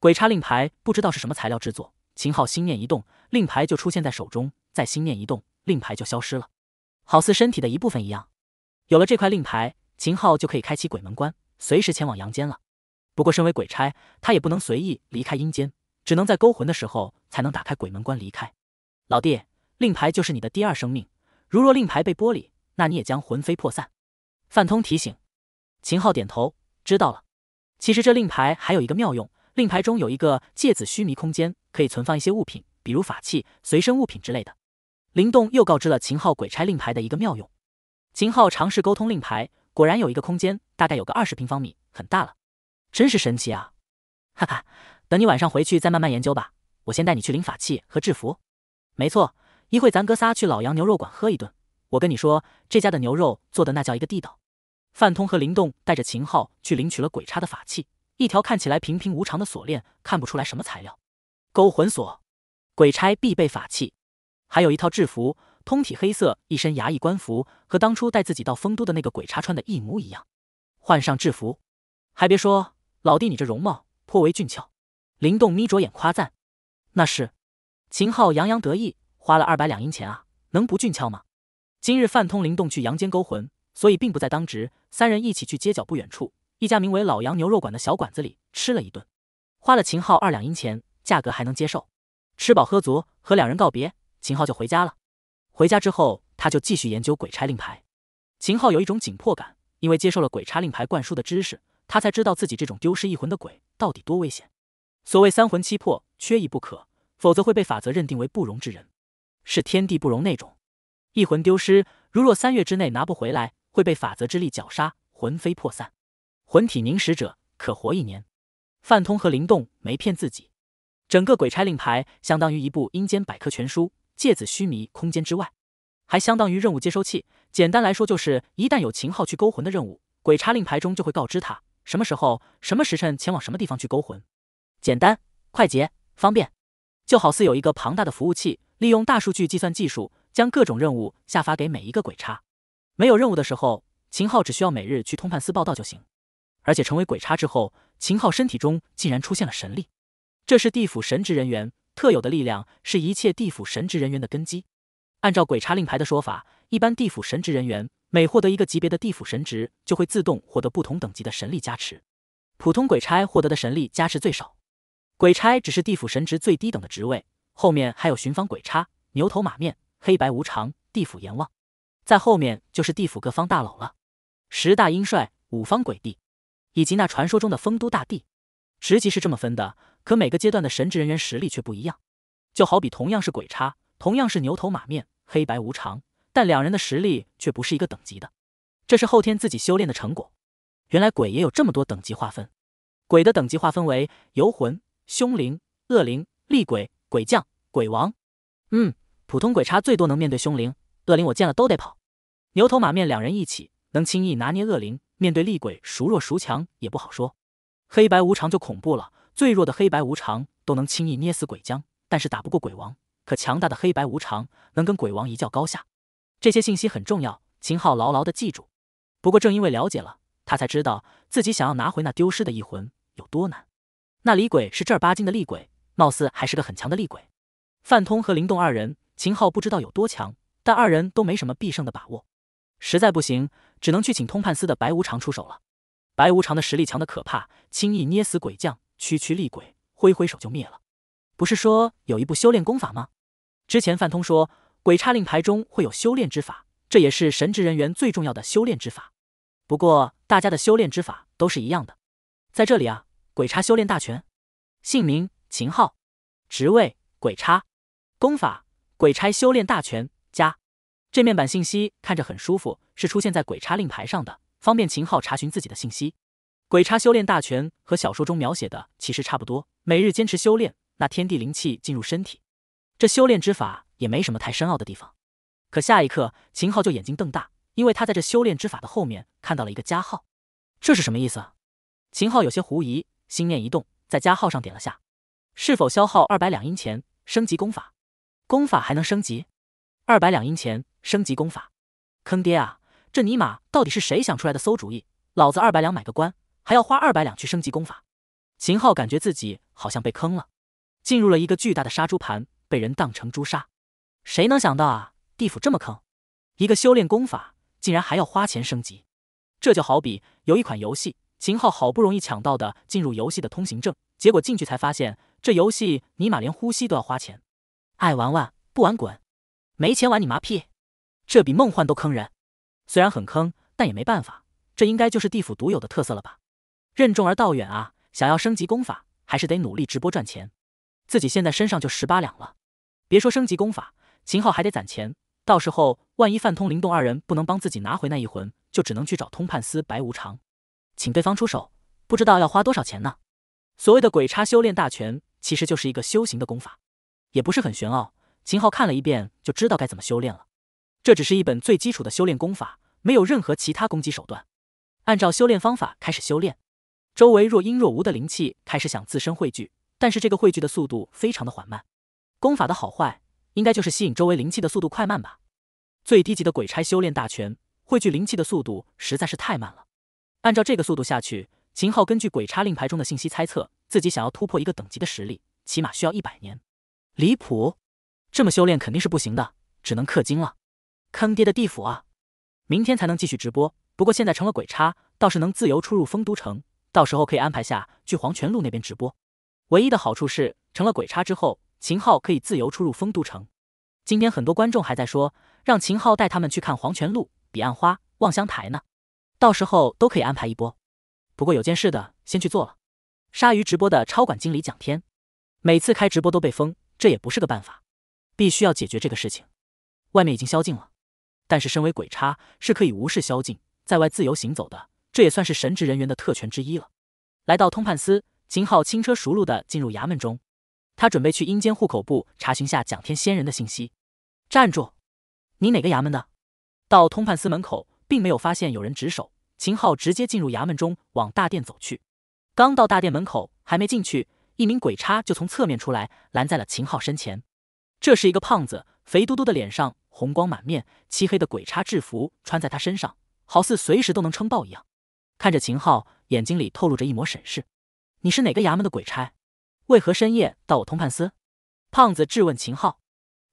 [SPEAKER 1] 鬼差令牌不知道是什么材料制作，秦昊心念一动，令牌就出现在手中；再心念一动，令牌就消失了，好似身体的一部分一样。有了这块令牌，秦昊就可以开启鬼门关，随时前往阳间了。不过，身为鬼差，他也不能随意离开阴间，只能在勾魂的时候才能打开鬼门关离开。老弟，令牌就是你的第二生命，如若令牌被剥离，那你也将魂飞魄散。范通提醒，秦昊点头，知道了。其实这令牌还有一个妙用。令牌中有一个芥子须弥空间，可以存放一些物品，比如法器、随身物品之类的。林动又告知了秦昊鬼差令牌的一个妙用。秦昊尝试沟通令牌，果然有一个空间，大概有个二十平方米，很大了，真是神奇啊！哈哈，等你晚上回去再慢慢研究吧。我先带你去领法器和制服。没错，一会咱哥仨去老杨牛肉馆喝一顿。我跟你说，这家的牛肉做的那叫一个地道。范通和林动带着秦昊去领取了鬼差的法器。一条看起来平平无常的锁链，看不出来什么材料。勾魂锁，鬼差必备法器。还有一套制服，通体黑色，一身衙役官服，和当初带自己到丰都的那个鬼差穿的一模一样。换上制服，还别说，老弟你这容貌颇为俊俏。灵动眯着眼夸赞。那是。秦昊洋洋得意，花了二百两银钱啊，能不俊俏吗？今日范通灵动去阳间勾魂，所以并不在当值。三人一起去街角不远处。一家名为“老杨牛肉馆”的小馆子里吃了一顿，花了秦昊二两银钱，价格还能接受。吃饱喝足，和两人告别，秦昊就回家了。回家之后，他就继续研究鬼差令牌。秦昊有一种紧迫感，因为接受了鬼差令牌灌输的知识，他才知道自己这种丢失一魂的鬼到底多危险。所谓三魂七魄缺一不可，否则会被法则认定为不容之人，是天地不容那种。一魂丢失，如若三月之内拿不回来，会被法则之力绞杀，魂飞魄散。魂体凝实者可活一年。范通和灵动没骗自己，整个鬼差令牌相当于一部阴间百科全书，芥子须弥空间之外，还相当于任务接收器。简单来说，就是一旦有秦昊去勾魂的任务，鬼差令牌中就会告知他什么时候、什么时辰前往什么地方去勾魂。简单、快捷、方便，就好似有一个庞大的服务器，利用大数据计算技术，将各种任务下发给每一个鬼差。没有任务的时候，秦昊只需要每日去通判司报道就行。而且成为鬼差之后，秦昊身体中竟然出现了神力，这是地府神职人员特有的力量，是一切地府神职人员的根基。按照鬼差令牌的说法，一般地府神职人员每获得一个级别的地府神职，就会自动获得不同等级的神力加持。普通鬼差获得的神力加持最少，鬼差只是地府神职最低等的职位，后面还有巡方鬼差、牛头马面、黑白无常、地府阎王，在后面就是地府各方大佬了，十大阴帅、五方鬼帝。以及那传说中的丰都大帝，职级是这么分的，可每个阶段的神职人员实力却不一样。就好比同样是鬼差，同样是牛头马面、黑白无常，但两人的实力却不是一个等级的。这是后天自己修炼的成果。原来鬼也有这么多等级划分。鬼的等级划分为游魂、凶灵、恶灵、厉鬼、鬼将、鬼王。嗯，普通鬼差最多能面对凶灵、恶灵，我见了都得跑。牛头马面两人一起，能轻易拿捏恶灵。面对厉鬼，孰弱孰强也不好说。黑白无常就恐怖了，最弱的黑白无常都能轻易捏死鬼将，但是打不过鬼王。可强大的黑白无常能跟鬼王一较高下。这些信息很重要，秦昊牢牢的记住。不过正因为了解了，他才知道自己想要拿回那丢失的一魂有多难。那厉鬼是正儿八经的厉鬼，貌似还是个很强的厉鬼。范通和林动二人，秦昊不知道有多强，但二人都没什么必胜的把握。实在不行，只能去请通判司的白无常出手了。白无常的实力强的可怕，轻易捏死鬼将，区区厉鬼，挥挥手就灭了。不是说有一部修炼功法吗？之前范通说，鬼差令牌中会有修炼之法，这也是神职人员最重要的修炼之法。不过大家的修炼之法都是一样的。在这里啊，鬼差修炼大全。姓名：秦昊。职位：鬼差。功法：鬼差修炼大全。这面板信息看着很舒服，是出现在鬼差令牌上的，方便秦昊查询自己的信息。鬼差修炼大全和小说中描写的其实差不多，每日坚持修炼，那天地灵气进入身体。这修炼之法也没什么太深奥的地方。可下一刻，秦昊就眼睛瞪大，因为他在这修炼之法的后面看到了一个加号，这是什么意思？秦昊有些狐疑，心念一动，在加号上点了下，是否消耗二百两银钱升级功法？功法还能升级？二百两银钱。升级功法，坑爹啊！这尼玛到底是谁想出来的馊主意？老子二百两买个官，还要花二百两去升级功法。秦昊感觉自己好像被坑了，进入了一个巨大的杀猪盘，被人当成猪杀。谁能想到啊，地府这么坑，一个修炼功法竟然还要花钱升级。这就好比有一款游戏，秦昊好不容易抢到的进入游戏的通行证，结果进去才发现这游戏尼玛连呼吸都要花钱，爱玩玩，不玩滚，没钱玩你麻屁。这比梦幻都坑人，虽然很坑，但也没办法，这应该就是地府独有的特色了吧？任重而道远啊，想要升级功法，还是得努力直播赚钱。自己现在身上就十八两了，别说升级功法，秦昊还得攒钱。到时候万一范通、灵动二人不能帮自己拿回那一魂，就只能去找通判司白无常，请对方出手。不知道要花多少钱呢？所谓的鬼差修炼大全，其实就是一个修行的功法，也不是很玄奥。秦昊看了一遍就知道该怎么修炼了。这只是一本最基础的修炼功法，没有任何其他攻击手段。按照修炼方法开始修炼，周围若阴若无的灵气开始向自身汇聚，但是这个汇聚的速度非常的缓慢。功法的好坏，应该就是吸引周围灵气的速度快慢吧？最低级的鬼差修炼大全，汇聚灵气的速度实在是太慢了。按照这个速度下去，秦昊根据鬼差令牌中的信息猜测，自己想要突破一个等级的实力，起码需要一百年。离谱，这么修炼肯定是不行的，只能氪金了。坑爹的地府啊！明天才能继续直播。不过现在成了鬼差，倒是能自由出入丰都城。到时候可以安排下去黄泉路那边直播。唯一的好处是，成了鬼差之后，秦昊可以自由出入丰都城。今天很多观众还在说，让秦昊带他们去看黄泉路、彼岸花、望乡台呢。到时候都可以安排一波。不过有件事的，先去做了。鲨鱼直播的超管经理蒋天，每次开直播都被封，这也不是个办法，必须要解决这个事情。外面已经宵禁了。但是，身为鬼差是可以无视宵禁，在外自由行走的，这也算是神职人员的特权之一了。来到通判司，秦昊轻车熟路的进入衙门中，他准备去阴间户口部查询下蒋天仙人的信息。站住！你哪个衙门的？到通判司门口，并没有发现有人值守，秦昊直接进入衙门中，往大殿走去。刚到大殿门口，还没进去，一名鬼差就从侧面出来，拦在了秦昊身前。这是一个胖子。肥嘟嘟的脸上红光满面，漆黑的鬼差制服穿在他身上，好似随时都能撑爆一样。看着秦昊，眼睛里透露着一抹审视：“你是哪个衙门的鬼差？为何深夜到我通判司？”胖子质问秦昊。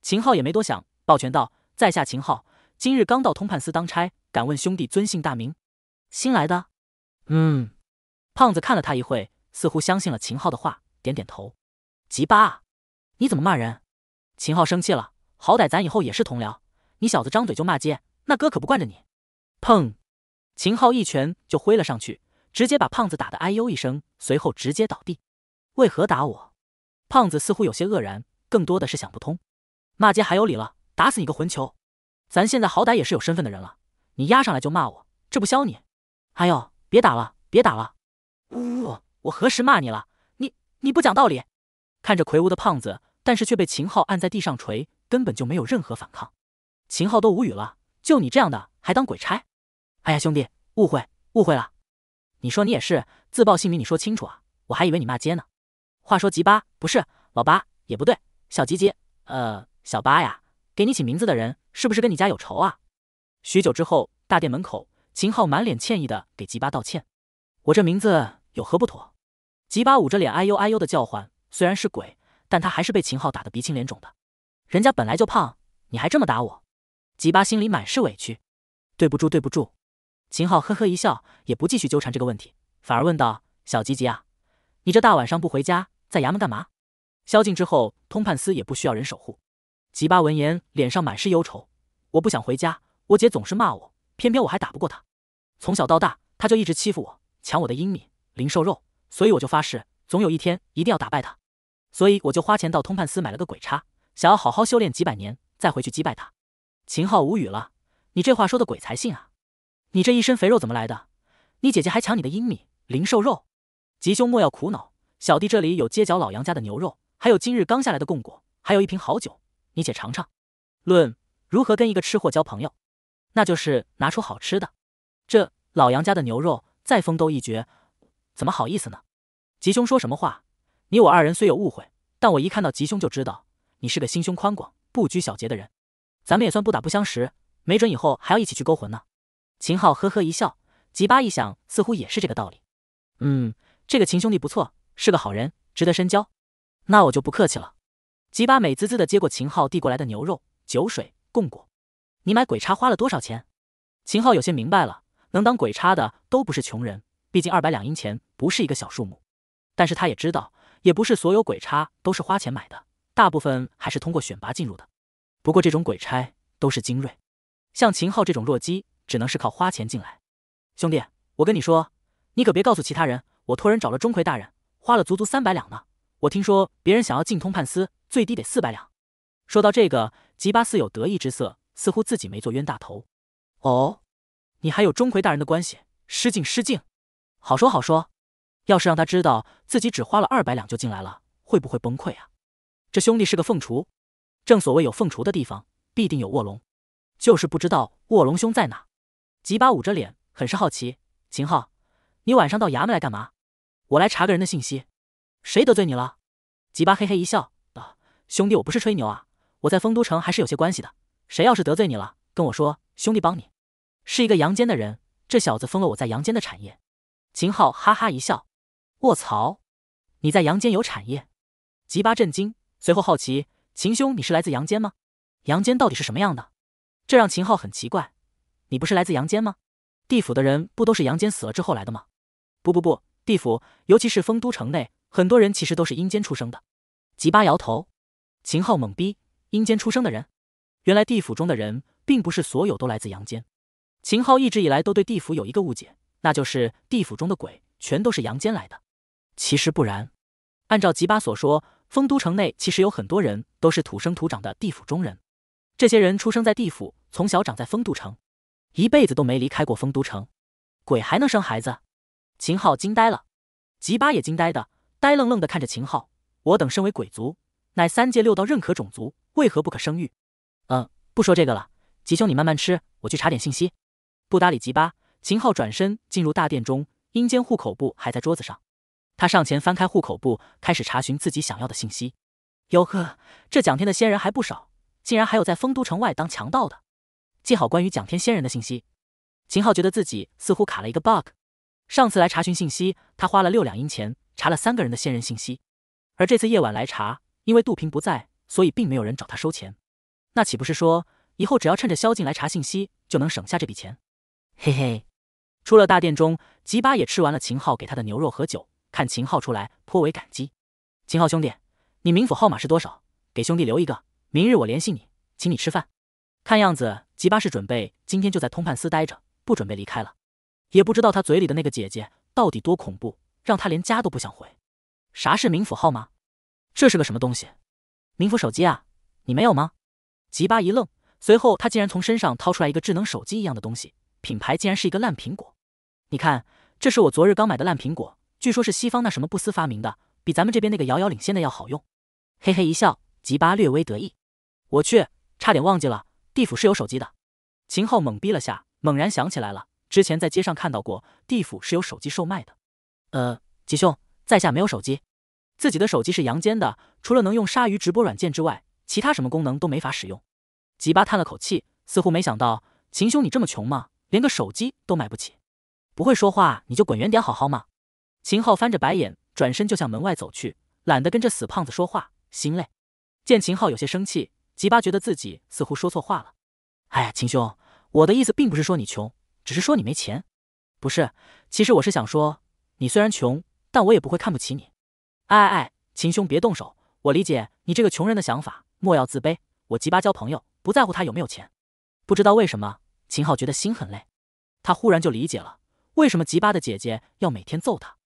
[SPEAKER 1] 秦昊也没多想，抱拳道：“在下秦昊，今日刚到通判司当差，敢问兄弟尊姓大名？”新来的？嗯。胖子看了他一会，似乎相信了秦昊的话，点点头：“吉巴，你怎么骂人？”秦昊生气了。好歹咱以后也是同僚，你小子张嘴就骂街，那哥可不惯着你。砰！秦昊一拳就挥了上去，直接把胖子打得哎呦一声，随后直接倒地。为何打我？胖子似乎有些愕然，更多的是想不通。骂街还有理了？打死你个混球！咱现在好歹也是有身份的人了，你压上来就骂我，这不削你？哎呦，别打了，别打了！呜，我何时骂你了？你你不讲道理！看着魁梧的胖子，但是却被秦昊按在地上锤。根本就没有任何反抗，秦昊都无语了。就你这样的还当鬼差？哎呀，兄弟，误会，误会了。你说你也是，自报姓名，你说清楚啊！我还以为你骂街呢。话说吉巴不是老八也不对，小吉吉，呃，小八呀，给你起名字的人是不是跟你家有仇啊？许久之后，大殿门口，秦昊满脸歉意的给吉巴道歉。我这名字有何不妥？吉巴捂着脸，哎呦哎呦的叫唤。虽然是鬼，但他还是被秦昊打得鼻青脸肿的。人家本来就胖，你还这么打我，吉巴心里满是委屈。对不住，对不住。秦昊呵呵一笑，也不继续纠缠这个问题，反而问道：“小吉吉啊，你这大晚上不回家，在衙门干嘛？”宵禁之后，通判司也不需要人守护。吉巴闻言，脸上满是忧愁：“我不想回家，我姐总是骂我，偏偏我还打不过她。从小到大，她就一直欺负我，抢我的英米、灵兽肉，所以我就发誓，总有一天一定要打败她。所以我就花钱到通判司买了个鬼叉。”想要好好修炼几百年，再回去击败他。秦昊无语了，你这话说的鬼才信啊！你这一身肥肉怎么来的？你姐姐还抢你的阴米灵兽肉？吉兄莫要苦恼，小弟这里有街角老杨家的牛肉，还有今日刚下来的贡果，还有一瓶好酒，你且尝尝。论如何跟一个吃货交朋友，那就是拿出好吃的。这老杨家的牛肉再丰都一绝，怎么好意思呢？吉兄说什么话？你我二人虽有误会，但我一看到吉兄就知道。你是个心胸宽广、不拘小节的人，咱们也算不打不相识，没准以后还要一起去勾魂呢。秦昊呵呵一笑，吉巴一想，似乎也是这个道理。嗯，这个秦兄弟不错，是个好人，值得深交。那我就不客气了。吉巴美滋滋的接过秦昊递过来的牛肉、酒水、贡果。你买鬼差花了多少钱？秦昊有些明白了，能当鬼差的都不是穷人，毕竟二百两银钱不是一个小数目。但是他也知道，也不是所有鬼差都是花钱买的。大部分还是通过选拔进入的，不过这种鬼差都是精锐，像秦昊这种弱鸡只能是靠花钱进来。兄弟，我跟你说，你可别告诉其他人，我托人找了钟馗大人，花了足足三百两呢。我听说别人想要进通判司，最低得四百两。说到这个，吉巴似有得意之色，似乎自己没做冤大头。哦，你还有钟馗大人的关系，失敬失敬。好说好说，要是让他知道自己只花了二百两就进来了，会不会崩溃啊？这兄弟是个凤雏，正所谓有凤雏的地方必定有卧龙，就是不知道卧龙兄在哪。吉巴捂着脸，很是好奇。秦昊，你晚上到衙门来干嘛？我来查个人的信息。谁得罪你了？吉巴嘿嘿一笑，兄弟，我不是吹牛啊，我在丰都城还是有些关系的。谁要是得罪你了，跟我说，兄弟帮你。是一个阳间的人，这小子封了我在阳间的产业。秦昊哈哈一笑，卧槽，你在阳间有产业？吉巴震惊。随后好奇，秦兄，你是来自阳间吗？阳间到底是什么样的？这让秦昊很奇怪。你不是来自阳间吗？地府的人不都是阳间死了之后来的吗？不不不，地府，尤其是丰都城内，很多人其实都是阴间出生的。吉巴摇头。秦昊懵逼，阴间出生的人？原来地府中的人，并不是所有都来自阳间。秦昊一直以来都对地府有一个误解，那就是地府中的鬼全都是阳间来的。其实不然。按照吉巴所说，丰都城内其实有很多人都是土生土长的地府中人。这些人出生在地府，从小长在丰都城，一辈子都没离开过丰都城。鬼还能生孩子？秦昊惊呆了，吉巴也惊呆的，呆愣愣的看着秦昊。我等身为鬼族，乃三界六道认可种族，为何不可生育？嗯，不说这个了，吉兄你慢慢吃，我去查点信息。不搭理吉巴，秦昊转身进入大殿中，阴间户口簿还在桌子上。他上前翻开户口簿，开始查询自己想要的信息。哟呵，这蒋天的仙人还不少，竟然还有在丰都城外当强盗的。记好关于蒋天仙人的信息，秦昊觉得自己似乎卡了一个 bug。上次来查询信息，他花了六两银钱查了三个人的仙人信息，而这次夜晚来查，因为杜平不在，所以并没有人找他收钱。那岂不是说，以后只要趁着宵禁来查信息，就能省下这笔钱？嘿嘿。出了大殿中，吉巴也吃完了秦昊给他的牛肉和酒。看秦昊出来，颇为感激。秦昊兄弟，你冥府号码是多少？给兄弟留一个，明日我联系你，请你吃饭。看样子吉巴是准备今天就在通判司待着，不准备离开了。也不知道他嘴里的那个姐姐到底多恐怖，让他连家都不想回。啥是冥府号码？这是个什么东西？冥府手机啊？你没有吗？吉巴一愣，随后他竟然从身上掏出来一个智能手机一样的东西，品牌竟然是一个烂苹果。你看，这是我昨日刚买的烂苹果。据说，是西方那什么布斯发明的，比咱们这边那个遥遥领先的要好用。嘿嘿一笑，吉巴略微得意。我去，差点忘记了，地府是有手机的。秦昊懵逼了下，猛然想起来了，之前在街上看到过，地府是有手机售卖的。呃，吉兄，在下没有手机，自己的手机是阳间的，除了能用鲨鱼直播软件之外，其他什么功能都没法使用。吉巴叹了口气，似乎没想到秦兄你这么穷吗？连个手机都买不起？不会说话你就滚远点，好好吗？秦昊翻着白眼，转身就向门外走去，懒得跟这死胖子说话，心累。见秦昊有些生气，吉巴觉得自己似乎说错话了。哎呀，秦兄，我的意思并不是说你穷，只是说你没钱。不是，其实我是想说，你虽然穷，但我也不会看不起你。哎哎，秦兄别动手，我理解你这个穷人的想法，莫要自卑。我吉巴交朋友不在乎他有没有钱。不知道为什么，秦昊觉得心很累，他忽然就理解了为什么吉巴的姐姐要每天揍他。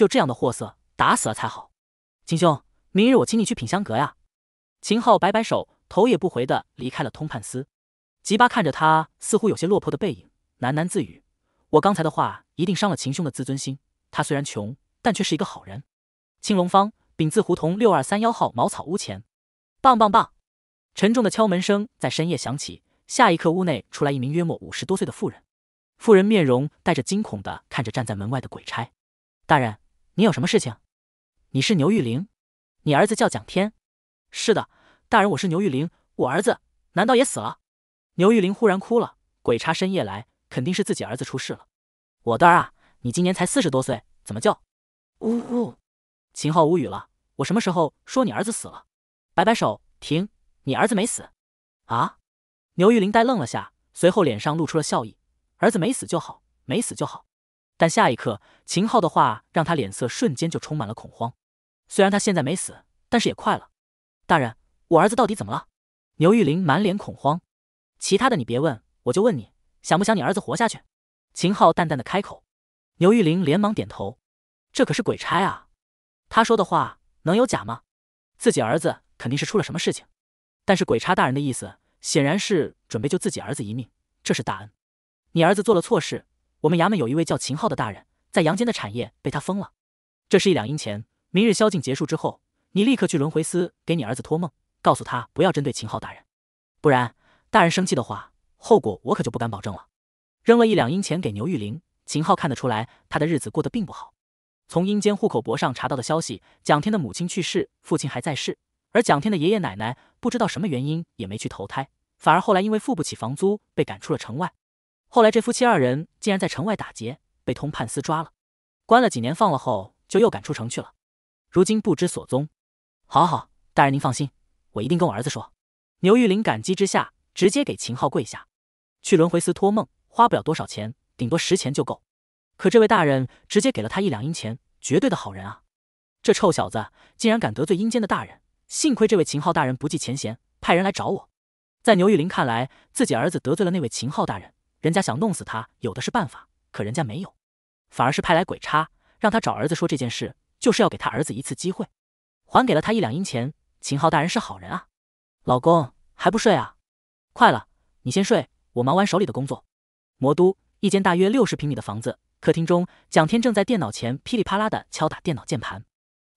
[SPEAKER 1] 就这样的货色，打死了才好。秦兄，明日我请你去品香阁呀。秦昊摆摆手，头也不回的离开了通判司。吉巴看着他似乎有些落魄的背影，喃喃自语：“我刚才的话一定伤了秦兄的自尊心。他虽然穷，但却是一个好人。”青龙方丙字胡同六二三幺号茅草屋前，棒棒棒！沉重的敲门声在深夜响起。下一刻，屋内出来一名约莫五十多岁的妇人，妇人面容带着惊恐的看着站在门外的鬼差，大人。你有什么事情？你是牛玉玲，你儿子叫蒋天。是的，大人，我是牛玉玲，我儿子难道也死了？牛玉玲忽然哭了，鬼差深夜来，肯定是自己儿子出事了。我的儿啊，你今年才四十多岁，怎么叫？呜呜。秦昊无语了，我什么时候说你儿子死了？摆摆手，停，你儿子没死。啊？牛玉玲呆愣了下，随后脸上露出了笑意，儿子没死就好，没死就好。但下一刻，秦昊的话让他脸色瞬间就充满了恐慌。虽然他现在没死，但是也快了。大人，我儿子到底怎么了？牛玉林满脸恐慌。其他的你别问，我就问你，想不想你儿子活下去？秦昊淡淡的开口。牛玉林连忙点头。这可是鬼差啊，他说的话能有假吗？自己儿子肯定是出了什么事情。但是鬼差大人的意思显然是准备救自己儿子一命，这是大恩。你儿子做了错事。我们衙门有一位叫秦昊的大人，在阳间的产业被他封了。这是一两银钱。明日宵禁结束之后，你立刻去轮回司给你儿子托梦，告诉他不要针对秦昊大人，不然大人生气的话，后果我可就不敢保证了。扔了一两银钱给牛玉玲，秦昊看得出来，他的日子过得并不好。从阴间户口簿上查到的消息，蒋天的母亲去世，父亲还在世，而蒋天的爷爷奶奶不知道什么原因也没去投胎，反而后来因为付不起房租被赶出了城外。后来，这夫妻二人竟然在城外打劫，被通判司抓了，关了几年，放了后就又赶出城去了，如今不知所踪。好好，大人您放心，我一定跟我儿子说。牛玉林感激之下，直接给秦昊跪下。去轮回司托梦，花不了多少钱，顶多十钱就够。可这位大人直接给了他一两银钱，绝对的好人啊！这臭小子竟然敢得罪阴间的大人，幸亏这位秦昊大人不计前嫌，派人来找我。在牛玉林看来，自己儿子得罪了那位秦昊大人。人家想弄死他，有的是办法，可人家没有，反而是派来鬼差，让他找儿子说这件事，就是要给他儿子一次机会，还给了他一两银钱。秦昊大人是好人啊！老公还不睡啊？快了，你先睡，我忙完手里的工作。魔都一间大约六十平米的房子，客厅中，蒋天正在电脑前噼里啪啦的敲打电脑键盘。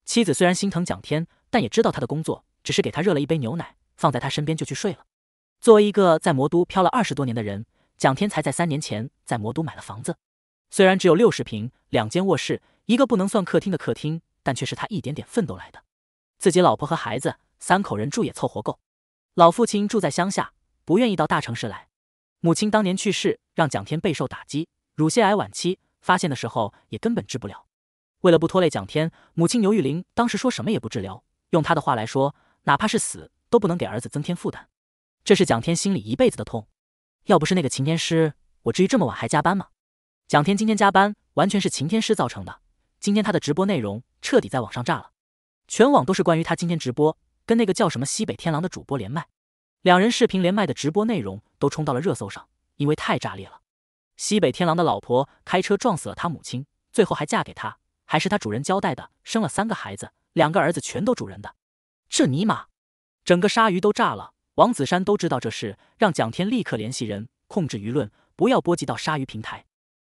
[SPEAKER 1] 妻子虽然心疼蒋天，但也知道他的工作，只是给他热了一杯牛奶，放在他身边就去睡了。作为一个在魔都漂了二十多年的人。蒋天才在三年前在魔都买了房子，虽然只有六十平，两间卧室，一个不能算客厅的客厅，但却是他一点点奋斗来的。自己老婆和孩子三口人住也凑活够。老父亲住在乡下，不愿意到大城市来。母亲当年去世，让蒋天备受打击，乳腺癌晚期发现的时候也根本治不了。为了不拖累蒋天，母亲牛玉玲当时说什么也不治疗，用她的话来说，哪怕是死都不能给儿子增添负担。这是蒋天心里一辈子的痛。要不是那个晴天师，我至于这么晚还加班吗？蒋天今天加班完全是晴天师造成的。今天他的直播内容彻底在网上炸了，全网都是关于他今天直播跟那个叫什么西北天狼的主播连麦，两人视频连麦的直播内容都冲到了热搜上，因为太炸裂了。西北天狼的老婆开车撞死了他母亲，最后还嫁给他，还是他主人交代的，生了三个孩子，两个儿子全都主人的。这尼玛，整个鲨鱼都炸了。王子山都知道这事，让蒋天立刻联系人控制舆论，不要波及到鲨鱼平台。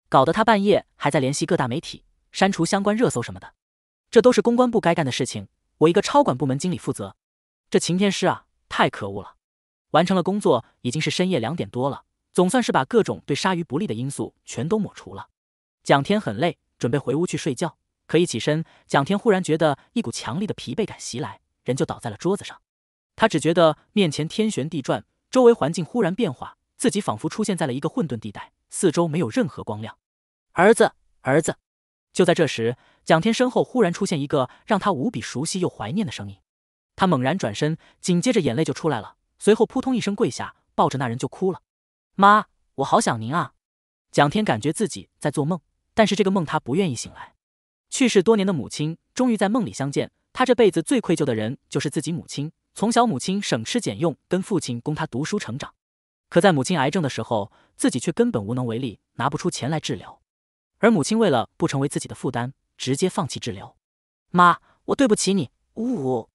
[SPEAKER 1] 搞得他半夜还在联系各大媒体删除相关热搜什么的，这都是公关部该干的事情。我一个超管部门经理负责。这秦天师啊，太可恶了！完成了工作，已经是深夜两点多了，总算是把各种对鲨鱼不利的因素全都抹除了。蒋天很累，准备回屋去睡觉。可一起身，蒋天忽然觉得一股强烈的疲惫感袭来，人就倒在了桌子上。他只觉得面前天旋地转，周围环境忽然变化，自己仿佛出现在了一个混沌地带，四周没有任何光亮。儿子，儿子！就在这时，蒋天身后忽然出现一个让他无比熟悉又怀念的声音。他猛然转身，紧接着眼泪就出来了，随后扑通一声跪下，抱着那人就哭了。妈，我好想您啊！蒋天感觉自己在做梦，但是这个梦他不愿意醒来。去世多年的母亲，终于在梦里相见。他这辈子最愧疚的人就是自己母亲。从小，母亲省吃俭用，跟父亲供他读书成长。可在母亲癌症的时候，自己却根本无能为力，拿不出钱来治疗。而母亲为了不成为自己的负担，直接放弃治疗。妈，我对不起你。呜呜，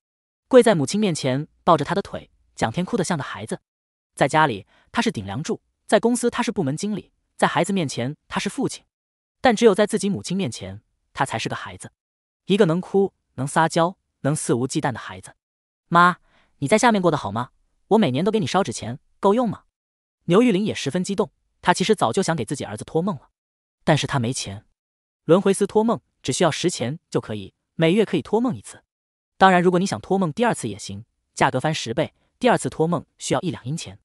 [SPEAKER 1] 跪在母亲面前，抱着她的腿，蒋天哭得像个孩子。在家里，他是顶梁柱；在公司，他是部门经理；在孩子面前，他是父亲。但只有在自己母亲面前，他才是个孩子，一个能哭、能撒娇、能肆无忌惮的孩子。妈。你在下面过得好吗？我每年都给你烧纸钱，够用吗？牛玉林也十分激动，他其实早就想给自己儿子托梦了，但是他没钱。轮回司托梦只需要十钱就可以，每月可以托梦一次。当然，如果你想托梦第二次也行，价格翻十倍。第二次托梦需要一两银钱。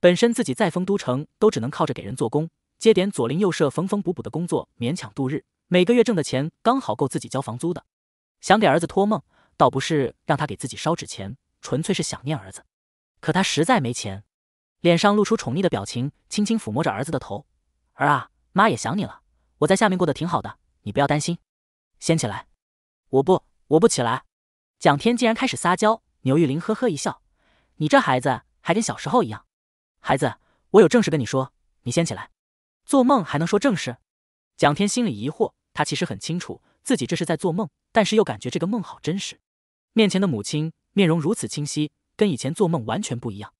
[SPEAKER 1] 本身自己在丰都城都只能靠着给人做工，接点左邻右舍缝缝补补的工作，勉强度日。每个月挣的钱刚好够自己交房租的。想给儿子托梦，倒不是让他给自己烧纸钱。纯粹是想念儿子，可他实在没钱，脸上露出宠溺的表情，轻轻抚摸着儿子的头：“儿啊，妈也想你了。我在下面过得挺好的，你不要担心。先起来。”“我不，我不起来。”蒋天竟然开始撒娇。牛玉林呵呵一笑：“你这孩子还跟小时候一样。”“孩子，我有正事跟你说，你先起来。”“做梦还能说正事？”蒋天心里疑惑。他其实很清楚自己这是在做梦，但是又感觉这个梦好真实。面前的母亲。面容如此清晰，跟以前做梦完全不一样。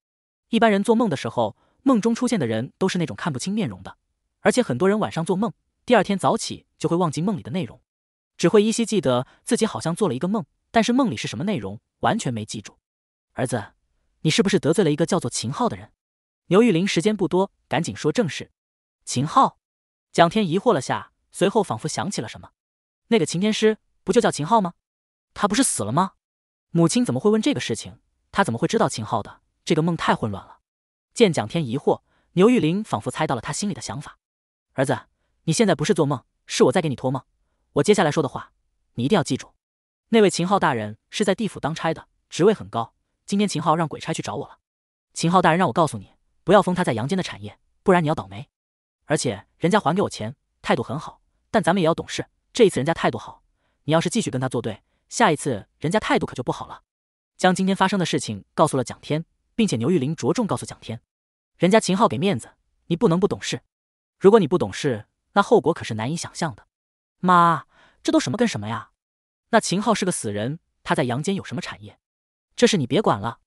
[SPEAKER 1] 一般人做梦的时候，梦中出现的人都是那种看不清面容的，而且很多人晚上做梦，第二天早起就会忘记梦里的内容，只会依稀记得自己好像做了一个梦，但是梦里是什么内容完全没记住。儿子，你是不是得罪了一个叫做秦昊的人？牛玉林时间不多，赶紧说正事。秦昊？蒋天疑惑了下，随后仿佛想起了什么，那个秦天师不就叫秦昊吗？他不是死了吗？母亲怎么会问这个事情？他怎么会知道秦昊的？这个梦太混乱了。见蒋天疑惑，牛玉林仿佛猜到了他心里的想法。儿子，你现在不是做梦，是我在给你托梦。我接下来说的话，你一定要记住。那位秦昊大人是在地府当差的，职位很高。今天秦昊让鬼差去找我了。秦昊大人让我告诉你，不要封他在阳间的产业，不然你要倒霉。而且人家还给我钱，态度很好。但咱们也要懂事，这一次人家态度好，你要是继续跟他作对。下一次人家态度可就不好了。将今天发生的事情告诉了蒋天，并且牛玉林着重告诉蒋天，人家秦昊给面子，你不能不懂事。如果你不懂事，那后果可是难以想象的。妈，这都什么跟什么呀？那秦昊是个死人，他在阳间有什么产业？这事你别管了。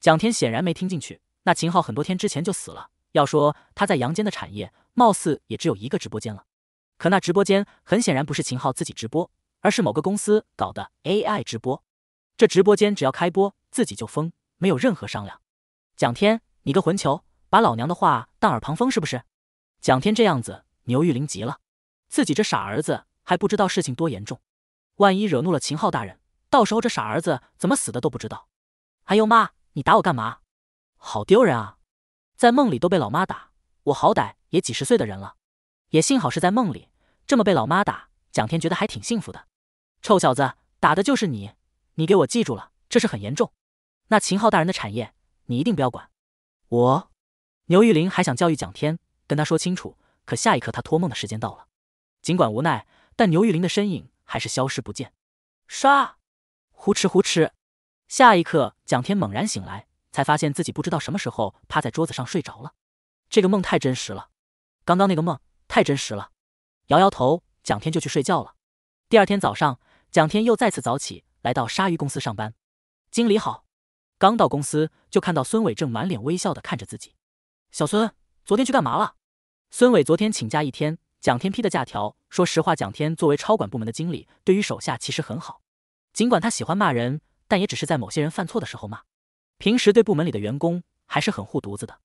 [SPEAKER 1] 蒋天显然没听进去。那秦昊很多天之前就死了，要说他在阳间的产业，貌似也只有一个直播间了。可那直播间很显然不是秦昊自己直播。而是某个公司搞的 AI 直播，这直播间只要开播，自己就封，没有任何商量。蒋天，你个混球，把老娘的话当耳旁风是不是？蒋天这样子，牛玉玲急了，自己这傻儿子还不知道事情多严重，万一惹怒了秦昊大人，到时候这傻儿子怎么死的都不知道。哎呦妈，你打我干嘛？好丢人啊，在梦里都被老妈打，我好歹也几十岁的人了，也幸好是在梦里，这么被老妈打，蒋天觉得还挺幸福的。臭小子，打的就是你！你给我记住了，这事很严重。那秦昊大人的产业，你一定不要管。我，牛玉林还想教育蒋天，跟他说清楚。可下一刻，他托梦的时间到了。尽管无奈，但牛玉林的身影还是消失不见。唰，呼哧呼哧。下一刻，蒋天猛然醒来，才发现自己不知道什么时候趴在桌子上睡着了。这个梦太真实了，刚刚那个梦太真实了。摇摇头，蒋天就去睡觉了。第二天早上。蒋天又再次早起来到鲨鱼公司上班。经理好，刚到公司就看到孙伟正满脸微笑的看着自己。小孙，昨天去干嘛了？孙伟昨天请假一天，蒋天批的假条。说实话，蒋天作为超管部门的经理，对于手下其实很好。尽管他喜欢骂人，但也只是在某些人犯错的时候骂，平时对部门里的员工还是很护犊子的。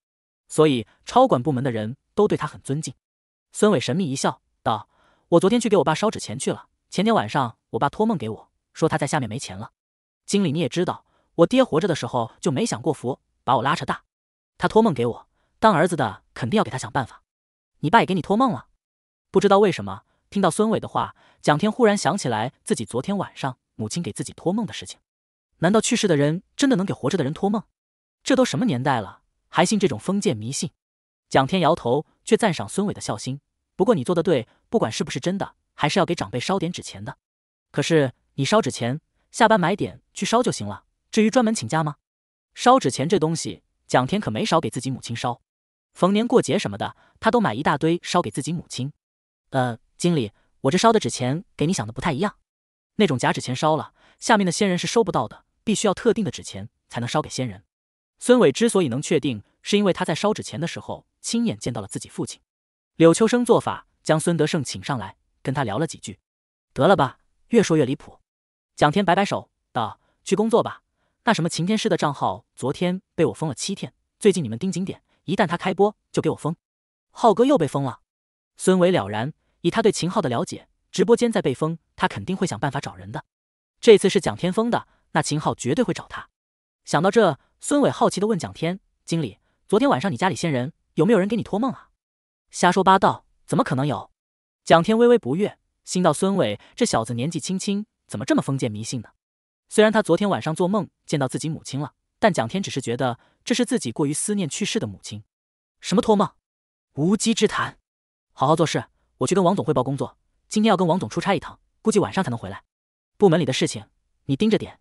[SPEAKER 1] 所以，超管部门的人都对他很尊敬。孙伟神秘一笑，道：“我昨天去给我爸烧纸钱去了。”前天晚上，我爸托梦给我，说他在下面没钱了。经理你也知道，我爹活着的时候就没享过福，把我拉扯大。他托梦给我，当儿子的肯定要给他想办法。你爸也给你托梦了。不知道为什么，听到孙伟的话，蒋天忽然想起来自己昨天晚上母亲给自己托梦的事情。难道去世的人真的能给活着的人托梦？这都什么年代了，还信这种封建迷信？蒋天摇头，却赞赏孙伟的孝心。不过你做的对，不管是不是真的。还是要给长辈烧点纸钱的，可是你烧纸钱，下班买点去烧就行了。至于专门请假吗？烧纸钱这东西，蒋天可没少给自己母亲烧，逢年过节什么的，他都买一大堆烧给自己母亲。呃，经理，我这烧的纸钱给你想的不太一样，那种假纸钱烧了，下面的仙人是收不到的，必须要特定的纸钱才能烧给仙人。孙伟之所以能确定，是因为他在烧纸钱的时候亲眼见到了自己父亲。柳秋生做法将孙德胜请上来。跟他聊了几句，得了吧，越说越离谱。蒋天摆摆手道：“去工作吧。那什么秦天师的账号昨天被我封了七天，最近你们盯紧点，一旦他开播就给我封。”浩哥又被封了。孙伟了然，以他对秦昊的了解，直播间再被封，他肯定会想办法找人的。这次是蒋天封的，那秦昊绝对会找他。想到这，孙伟好奇的问蒋天：“经理，昨天晚上你家里仙人有没有人给你托梦啊？”“瞎说八道，怎么可能有？”蒋天微微不悦，心道：“孙伟这小子年纪轻轻，怎么这么封建迷信呢？”虽然他昨天晚上做梦见到自己母亲了，但蒋天只是觉得这是自己过于思念去世的母亲。什么托梦，无稽之谈！好好做事，我去跟王总汇报工作。今天要跟王总出差一趟，估计晚上才能回来。部门里的事情你盯着点。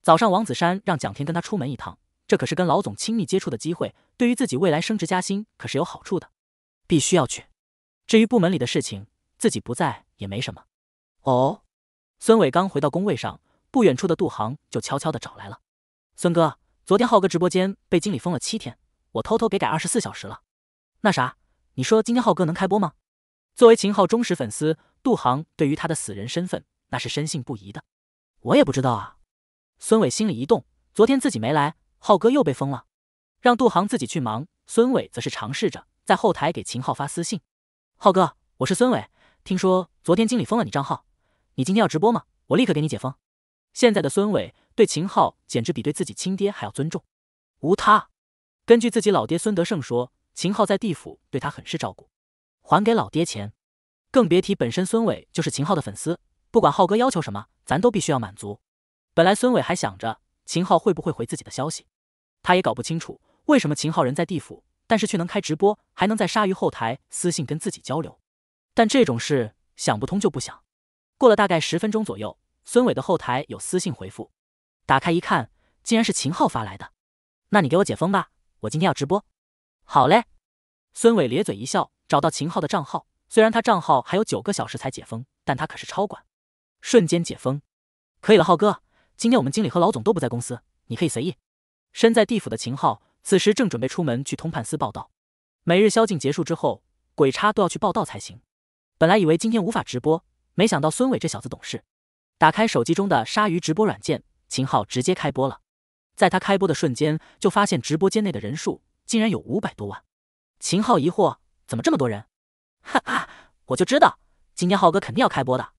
[SPEAKER 1] 早上王子山让蒋天跟他出门一趟，这可是跟老总亲密接触的机会，对于自己未来升职加薪可是有好处的，必须要去。至于部门里的事情，自己不在也没什么，哦。孙伟刚回到工位上，不远处的杜航就悄悄的找来了。孙哥，昨天浩哥直播间被经理封了七天，我偷偷给改二十四小时了。那啥，你说今天浩哥能开播吗？作为秦昊忠实粉丝，杜航对于他的死人身份那是深信不疑的。我也不知道啊。孙伟心里一动，昨天自己没来，浩哥又被封了，让杜航自己去忙。孙伟则是尝试着在后台给秦昊发私信：“浩哥，我是孙伟。”听说昨天经理封了你账号，你今天要直播吗？我立刻给你解封。现在的孙伟对秦昊简直比对自己亲爹还要尊重。无他，根据自己老爹孙德胜说，秦昊在地府对他很是照顾，还给老爹钱。更别提本身孙伟就是秦昊的粉丝，不管浩哥要求什么，咱都必须要满足。本来孙伟还想着秦昊会不会回自己的消息，他也搞不清楚为什么秦昊人在地府，但是却能开直播，还能在鲨鱼后台私信跟自己交流。但这种事想不通就不想。过了大概十分钟左右，孙伟的后台有私信回复，打开一看，竟然是秦昊发来的：“那你给我解封吧，我今天要直播。”“好嘞。”孙伟咧嘴一笑，找到秦昊的账号。虽然他账号还有九个小时才解封，但他可是超管，瞬间解封。可以了，浩哥，今天我们经理和老总都不在公司，你可以随意。身在地府的秦昊此时正准备出门去通判司报道。每日宵禁结束之后，鬼差都要去报道才行。本来以为今天无法直播，没想到孙伟这小子懂事，打开手机中的鲨鱼直播软件，秦昊直接开播了。在他开播的瞬间，就发现直播间内的人数竟然有五百多万。秦昊疑惑：怎么这么多人？哈哈，我就知道，今天浩哥肯定要开播的。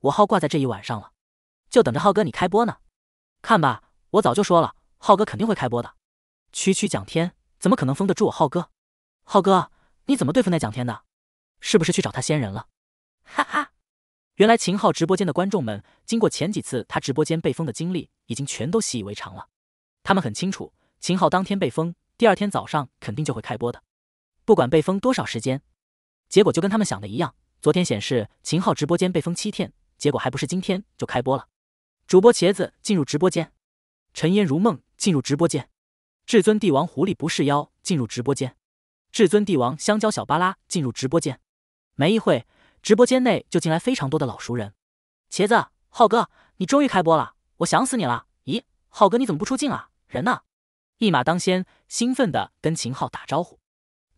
[SPEAKER 1] 我号挂在这一晚上了，就等着浩哥你开播呢。看吧，我早就说了，浩哥肯定会开播的。区区蒋天怎么可能封得住我浩哥？浩哥，你怎么对付那蒋天的？是不是去找他仙人了？哈哈！原来秦昊直播间的观众们，经过前几次他直播间被封的经历，已经全都习以为常了。他们很清楚，秦昊当天被封，第二天早上肯定就会开播的，不管被封多少时间。结果就跟他们想的一样，昨天显示秦昊直播间被封七天，结果还不是今天就开播了。主播茄子进入直播间，陈烟如梦进入直播间，至尊帝王狐狸不是妖进入直播间，至尊帝王香蕉小巴拉进入直播间。没一会直播间内就进来非常多的老熟人。茄子，浩哥，你终于开播了，我想死你了！咦，浩哥你怎么不出镜啊？人呢？一马当先，兴奋的跟秦昊打招呼。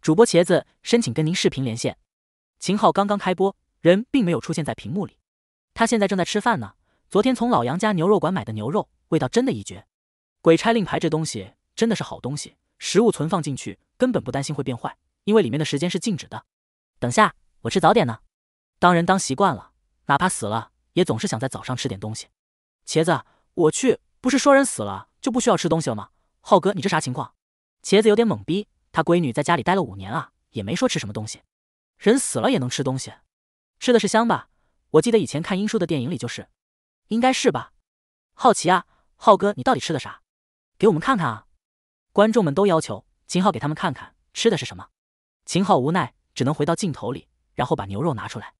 [SPEAKER 1] 主播茄子申请跟您视频连线。秦昊刚刚开播，人并没有出现在屏幕里。他现在正在吃饭呢。昨天从老杨家牛肉馆买的牛肉，味道真的一绝。鬼差令牌这东西真的是好东西，食物存放进去根本不担心会变坏，因为里面的时间是静止的。等下。我吃早点呢，当人当习惯了，哪怕死了也总是想在早上吃点东西。茄子，我去，不是说人死了就不需要吃东西了吗？浩哥，你这啥情况？茄子有点懵逼，他闺女在家里待了五年啊，也没说吃什么东西，人死了也能吃东西，吃的是香吧？我记得以前看英叔的电影里就是，应该是吧？好奇啊，浩哥，你到底吃的啥？给我们看看啊！观众们都要求秦昊给他们看看吃的是什么。秦昊无奈，只能回到镜头里。然后把牛肉拿出来，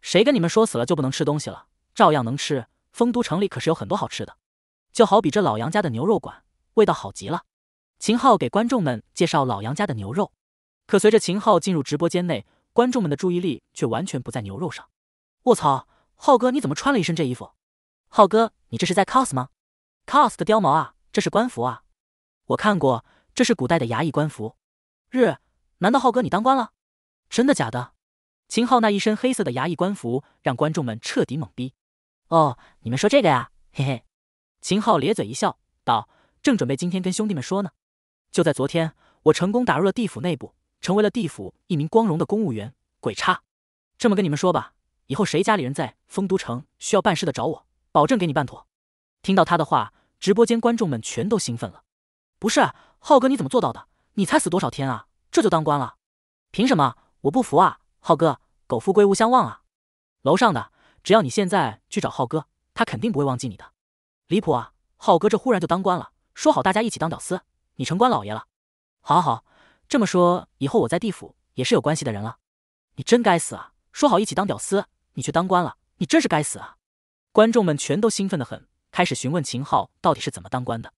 [SPEAKER 1] 谁跟你们说死了就不能吃东西了？照样能吃。丰都城里可是有很多好吃的，就好比这老杨家的牛肉馆，味道好极了。秦昊给观众们介绍老杨家的牛肉，可随着秦昊进入直播间内，观众们的注意力却完全不在牛肉上。卧槽，浩哥你怎么穿了一身这衣服？浩哥，你这是在 cos 吗？cos 的貂毛啊，这是官服啊。我看过，这是古代的衙役官服。日，难道浩哥你当官了？真的假的？秦昊那一身黑色的衙役官服，让观众们彻底懵逼。哦，你们说这个呀？嘿嘿，秦昊咧嘴一笑，道：“正准备今天跟兄弟们说呢。就在昨天，我成功打入了地府内部，成为了地府一名光荣的公务员——鬼差。这么跟你们说吧，以后谁家里人在丰都城需要办事的，找我，保证给你办妥。”听到他的话，直播间观众们全都兴奋了。不是，浩哥你怎么做到的？你才死多少天啊，这就当官了？凭什么？我不服啊！浩哥，狗富贵无相忘啊！楼上的，只要你现在去找浩哥，他肯定不会忘记你的。离谱啊！浩哥这忽然就当官了，说好大家一起当屌丝，你成官老爷了。好，好，好，这么说以后我在地府也是有关系的人了。你真该死啊！说好一起当屌丝，你去当官了，你真是该死啊！观众们全都兴奋的很，开始询问秦昊到底是怎么当官的。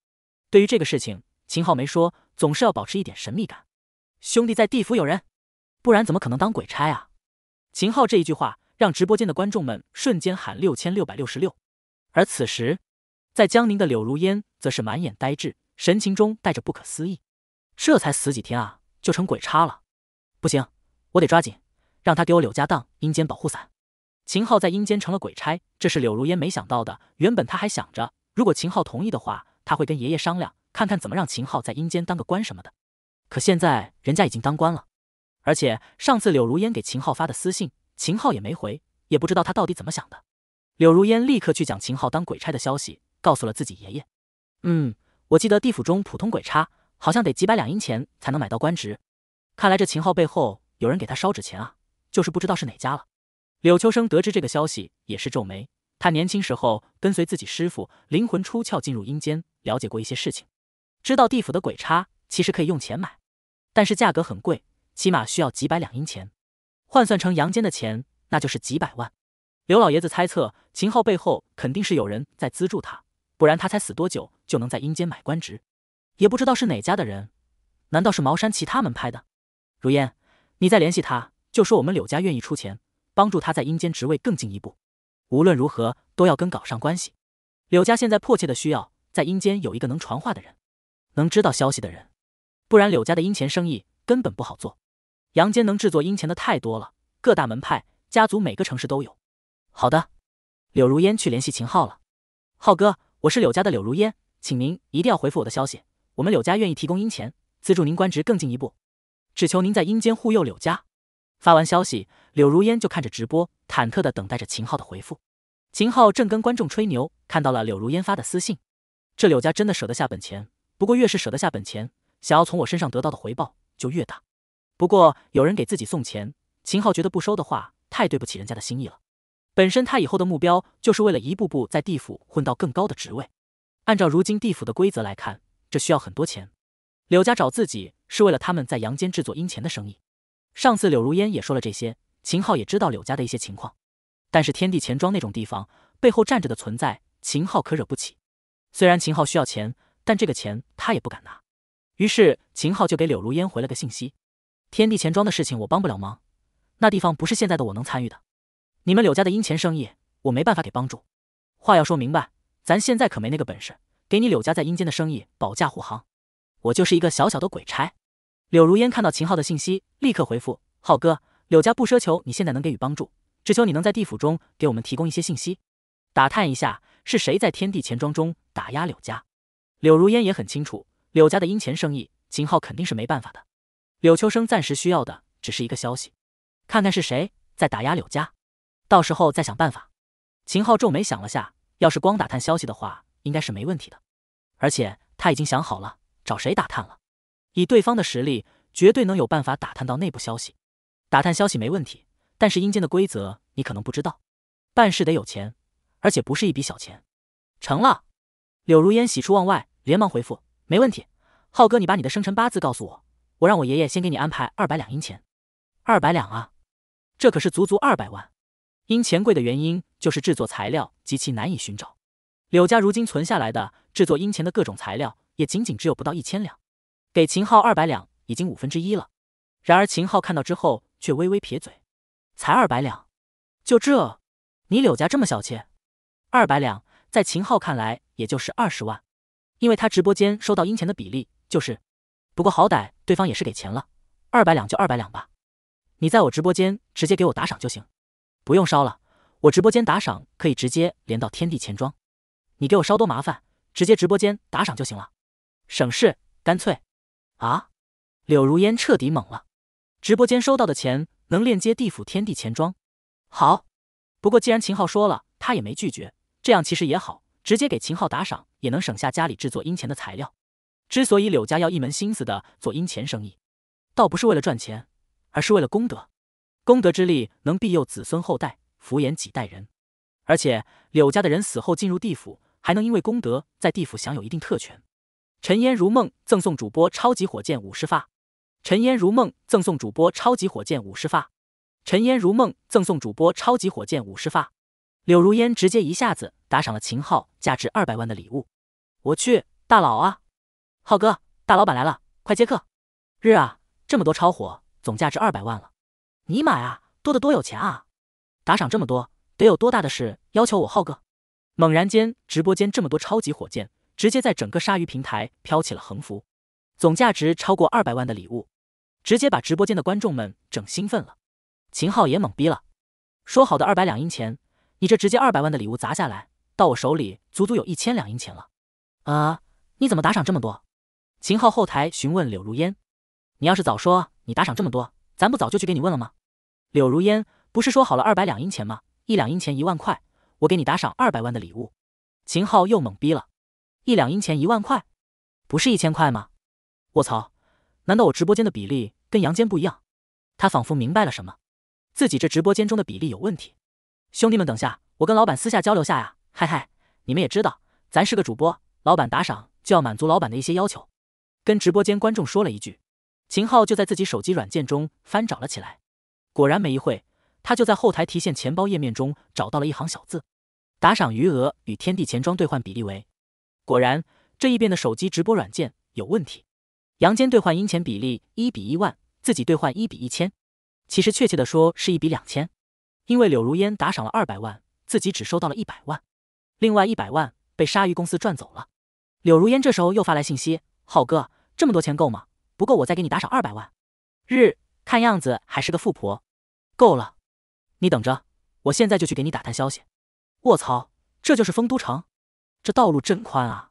[SPEAKER 1] 对于这个事情，秦昊没说，总是要保持一点神秘感。兄弟在地府有人。不然怎么可能当鬼差啊？秦昊这一句话让直播间的观众们瞬间喊六千六百六十六。而此时，在江宁的柳如烟则是满眼呆滞，神情中带着不可思议。这才死几天啊，就成鬼差了？不行，我得抓紧，让他给我柳家当阴间保护伞。秦昊在阴间成了鬼差，这是柳如烟没想到的。原本他还想着，如果秦昊同意的话，他会跟爷爷商量，看看怎么让秦昊在阴间当个官什么的。可现在人家已经当官了。而且上次柳如烟给秦昊发的私信，秦昊也没回，也不知道他到底怎么想的。柳如烟立刻去讲秦昊当鬼差的消息，告诉了自己爷爷。嗯，我记得地府中普通鬼差好像得几百两银钱才能买到官职，看来这秦昊背后有人给他烧纸钱啊，就是不知道是哪家了。柳秋生得知这个消息也是皱眉，他年轻时候跟随自己师傅灵魂出窍进入阴间，了解过一些事情，知道地府的鬼差其实可以用钱买，但是价格很贵。起码需要几百两银钱，换算成阳间的钱，那就是几百万。刘老爷子猜测，秦昊背后肯定是有人在资助他，不然他才死多久就能在阴间买官职？也不知道是哪家的人？难道是茅山其他门派的？如烟，你再联系他，就说我们柳家愿意出钱，帮助他在阴间职位更进一步。无论如何，都要跟搞上关系。柳家现在迫切的需要在阴间有一个能传话的人，能知道消息的人，不然柳家的阴钱生意根本不好做。阳间能制作阴钱的太多了，各大门派、家族、每个城市都有。好的，柳如烟去联系秦昊了。昊哥，我是柳家的柳如烟，请您一定要回复我的消息。我们柳家愿意提供阴钱，资助您官职更进一步，只求您在阴间护佑柳家。发完消息，柳如烟就看着直播，忐忑的等待着秦昊的回复。秦昊正跟观众吹牛，看到了柳如烟发的私信。这柳家真的舍得下本钱，不过越是舍得下本钱，想要从我身上得到的回报就越大。不过有人给自己送钱，秦昊觉得不收的话太对不起人家的心意了。本身他以后的目标就是为了一步步在地府混到更高的职位。按照如今地府的规则来看，这需要很多钱。柳家找自己是为了他们在阳间制作阴钱的生意。上次柳如烟也说了这些，秦昊也知道柳家的一些情况。但是天地钱庄那种地方背后站着的存在，秦昊可惹不起。虽然秦昊需要钱，但这个钱他也不敢拿。于是秦昊就给柳如烟回了个信息。天地钱庄的事情我帮不了忙，那地方不是现在的我能参与的。你们柳家的阴钱生意我没办法给帮助。话要说明白，咱现在可没那个本事给你柳家在阴间的生意保驾护航。我就是一个小小的鬼差。柳如烟看到秦昊的信息，立刻回复：浩哥，柳家不奢求你现在能给予帮助，只求你能在地府中给我们提供一些信息，打探一下是谁在天地钱庄中打压柳家。柳如烟也很清楚，柳家的阴钱生意，秦昊肯定是没办法的。柳秋生暂时需要的只是一个消息，看看是谁在打压柳家，到时候再想办法。秦昊皱眉想了下，要是光打探消息的话，应该是没问题的。而且他已经想好了找谁打探了，以对方的实力，绝对能有办法打探到内部消息。打探消息没问题，但是阴间的规则你可能不知道，办事得有钱，而且不是一笔小钱。成了，柳如烟喜出望外，连忙回复：“没问题，浩哥，你把你的生辰八字告诉我。”我让我爷爷先给你安排二百两银钱，二百两啊，这可是足足二百万。因钱贵的原因就是制作材料极其难以寻找。柳家如今存下来的制作银钱的各种材料，也仅仅只有不到一千两。给秦昊二百两，已经五分之一了。然而秦昊看到之后，却微微撇嘴，才二百两，就这？你柳家这么小气？二百两，在秦昊看来也就是二十万，因为他直播间收到银钱的比例就是。不过好歹对方也是给钱了，二百两就二百两吧。你在我直播间直接给我打赏就行，不用烧了。我直播间打赏可以直接连到天地钱庄，你给我烧多麻烦，直接直播间打赏就行了，省事干脆。啊！柳如烟彻底懵了，直播间收到的钱能链接地府天地钱庄？好，不过既然秦昊说了，他也没拒绝。这样其实也好，直接给秦昊打赏也能省下家里制作阴钱的材料。之所以柳家要一门心思的做阴钱生意，倒不是为了赚钱，而是为了功德。功德之力能庇佑子孙后代，福延几代人。而且柳家的人死后进入地府，还能因为功德在地府享有一定特权。陈烟如梦赠送主播超级火箭五十发。陈烟如梦赠送主播超级火箭五十发。陈烟如梦赠送主播超级火箭五十发。柳如烟直接一下子打赏了秦昊价值二百万的礼物。我去，大佬啊！浩哥，大老板来了，快接客！日啊，这么多超火，总价值二百万了！尼玛啊，多的多有钱啊！打赏这么多，得有多大的事要求我浩哥？猛然间，直播间这么多超级火箭，直接在整个鲨鱼平台飘起了横幅，总价值超过二百万的礼物，直接把直播间的观众们整兴奋了。秦昊也懵逼了，说好的二百两银钱，你这直接二百万的礼物砸下来，到我手里足足有一千两银钱了。啊，你怎么打赏这么多？秦昊后台询问柳如烟：“你要是早说，你打赏这么多，咱不早就去给你问了吗？”柳如烟：“不是说好了二百两银钱吗？一两银钱一万块，我给你打赏二百万的礼物。”秦昊又懵逼了：“一两银钱一万块，不是一千块吗？卧槽，难道我直播间的比例跟杨坚不一样？”他仿佛明白了什么，自己这直播间中的比例有问题。兄弟们，等下我跟老板私下交流下呀，嗨嗨，你们也知道，咱是个主播，老板打赏就要满足老板的一些要求。跟直播间观众说了一句，秦昊就在自己手机软件中翻找了起来，果然没一会，他就在后台提现钱包页面中找到了一行小字：打赏余额与天地钱庄兑换比例为。果然，这一边的手机直播软件有问题。杨坚兑换阴钱比例一比一万，自己兑换一比一千，其实确切的说是一比两千，因为柳如烟打赏了二百万，自己只收到了一百万，另外一百万被鲨鱼公司赚走了。柳如烟这时候又发来信息。浩哥，这么多钱够吗？不够，我再给你打赏二百万。日，看样子还是个富婆。够了，你等着，我现在就去给你打探消息。卧槽，这就是丰都城？这道路真宽啊！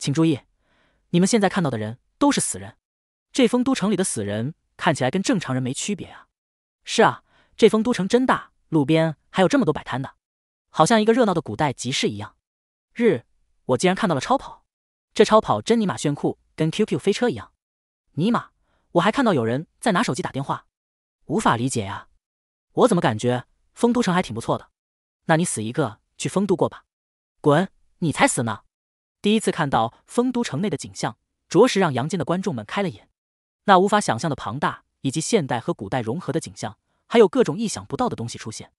[SPEAKER 1] 请注意，你们现在看到的人都是死人。这丰都城里的死人看起来跟正常人没区别啊。是啊，这丰都城真大，路边还有这么多摆摊的，好像一个热闹的古代集市一样。日，我竟然看到了超跑！这超跑真尼玛炫酷，跟 QQ 飞车一样。尼玛，我还看到有人在拿手机打电话，无法理解呀。我怎么感觉丰都城还挺不错的？那你死一个去丰都过吧。滚，你才死呢！第一次看到丰都城内的景象，着实让阳间的观众们开了眼。那无法想象的庞大，以及现代和古代融合的景象，还有各种意想不到的东西出现，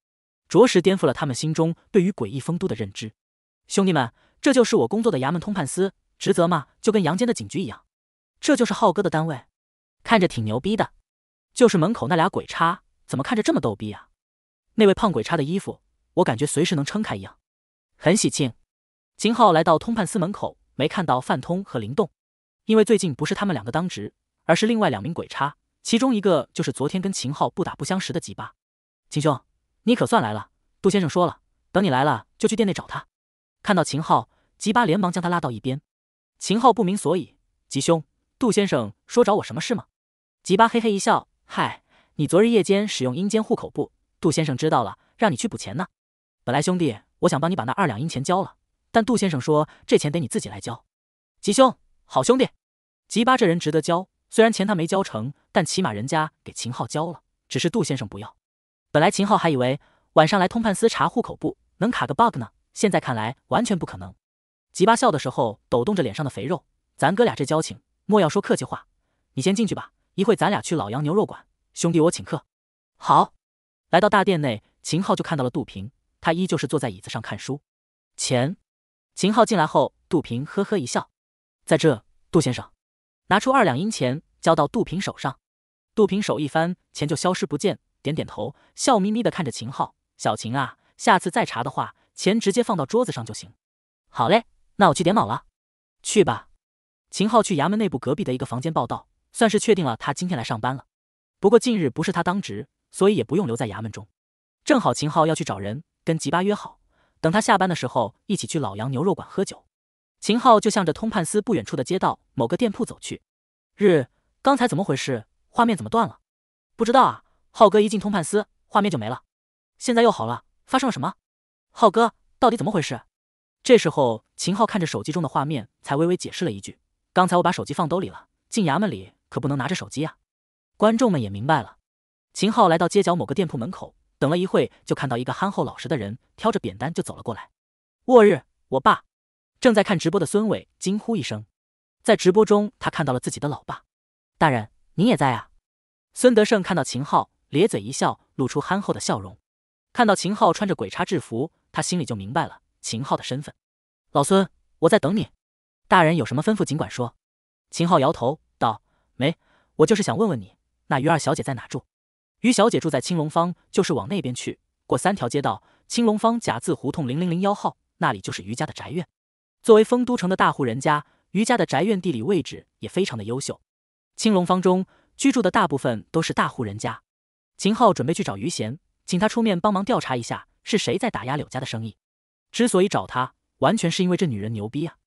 [SPEAKER 1] 着实颠覆了他们心中对于诡异丰都的认知。兄弟们，这就是我工作的衙门通判司。职责嘛，就跟阳间的警局一样。这就是浩哥的单位，看着挺牛逼的。就是门口那俩鬼差，怎么看着这么逗逼啊？那位胖鬼差的衣服，我感觉随时能撑开一样，很喜庆。秦昊来到通判司门口，没看到范通和林动，因为最近不是他们两个当值，而是另外两名鬼差，其中一个就是昨天跟秦昊不打不相识的吉巴。秦兄，你可算来了。杜先生说了，等你来了就去店内找他。看到秦昊，吉巴连忙将他拉到一边。秦昊不明所以，吉兄，杜先生说找我什么事吗？吉巴嘿嘿一笑，嗨，你昨日夜间使用阴间户口簿，杜先生知道了，让你去补钱呢。本来兄弟，我想帮你把那二两阴钱交了，但杜先生说这钱得你自己来交。吉兄，好兄弟，吉巴这人值得交。虽然钱他没交成，但起码人家给秦昊交了，只是杜先生不要。本来秦昊还以为晚上来通判司查户口簿能卡个 bug 呢，现在看来完全不可能。吉巴笑的时候，抖动着脸上的肥肉。咱哥俩这交情，莫要说客气话。你先进去吧，一会咱俩去老杨牛肉馆，兄弟我请客。好。来到大殿内，秦昊就看到了杜平，他依旧是坐在椅子上看书。钱。秦昊进来后，杜平呵呵一笑，在这，杜先生。拿出二两银钱，交到杜平手上。杜平手一翻，钱就消失不见，点点头，笑眯眯的看着秦昊。小秦啊，下次再查的话，钱直接放到桌子上就行。好嘞。那我去点卯了，去吧。秦昊去衙门内部隔壁的一个房间报道，算是确定了他今天来上班了。不过近日不是他当值，所以也不用留在衙门中。正好秦昊要去找人，跟吉巴约好，等他下班的时候一起去老杨牛肉馆喝酒。秦昊就向着通判司不远处的街道某个店铺走去。日，刚才怎么回事？画面怎么断了？不知道啊，浩哥一进通判司，画面就没了，现在又好了，发生了什么？浩哥，到底怎么回事？这时候，秦昊看着手机中的画面，才微微解释了一句：“刚才我把手机放兜里了，进衙门里可不能拿着手机啊。”观众们也明白了。秦昊来到街角某个店铺门口，等了一会，就看到一个憨厚老实的人挑着扁担就走了过来。“我日，我爸！”正在看直播的孙伟惊呼一声，在直播中他看到了自己的老爸。“大人，你也在啊？”孙德胜看到秦昊，咧嘴一笑，露出憨厚的笑容。看到秦昊穿着鬼差制服，他心里就明白了。秦昊的身份，老孙，我在等你。大人有什么吩咐，尽管说。秦昊摇头道：“没，我就是想问问你，那于二小姐在哪住？于小姐住在青龙坊，就是往那边去，过三条街道，青龙坊甲字胡同零零零幺号，那里就是于家的宅院。作为丰都城的大户人家，于家的宅院地理位置也非常的优秀。青龙坊中居住的大部分都是大户人家。秦昊准备去找于贤，请他出面帮忙调查一下，是谁在打压柳家的生意。”之所以找他，完全是因为这女人牛逼啊！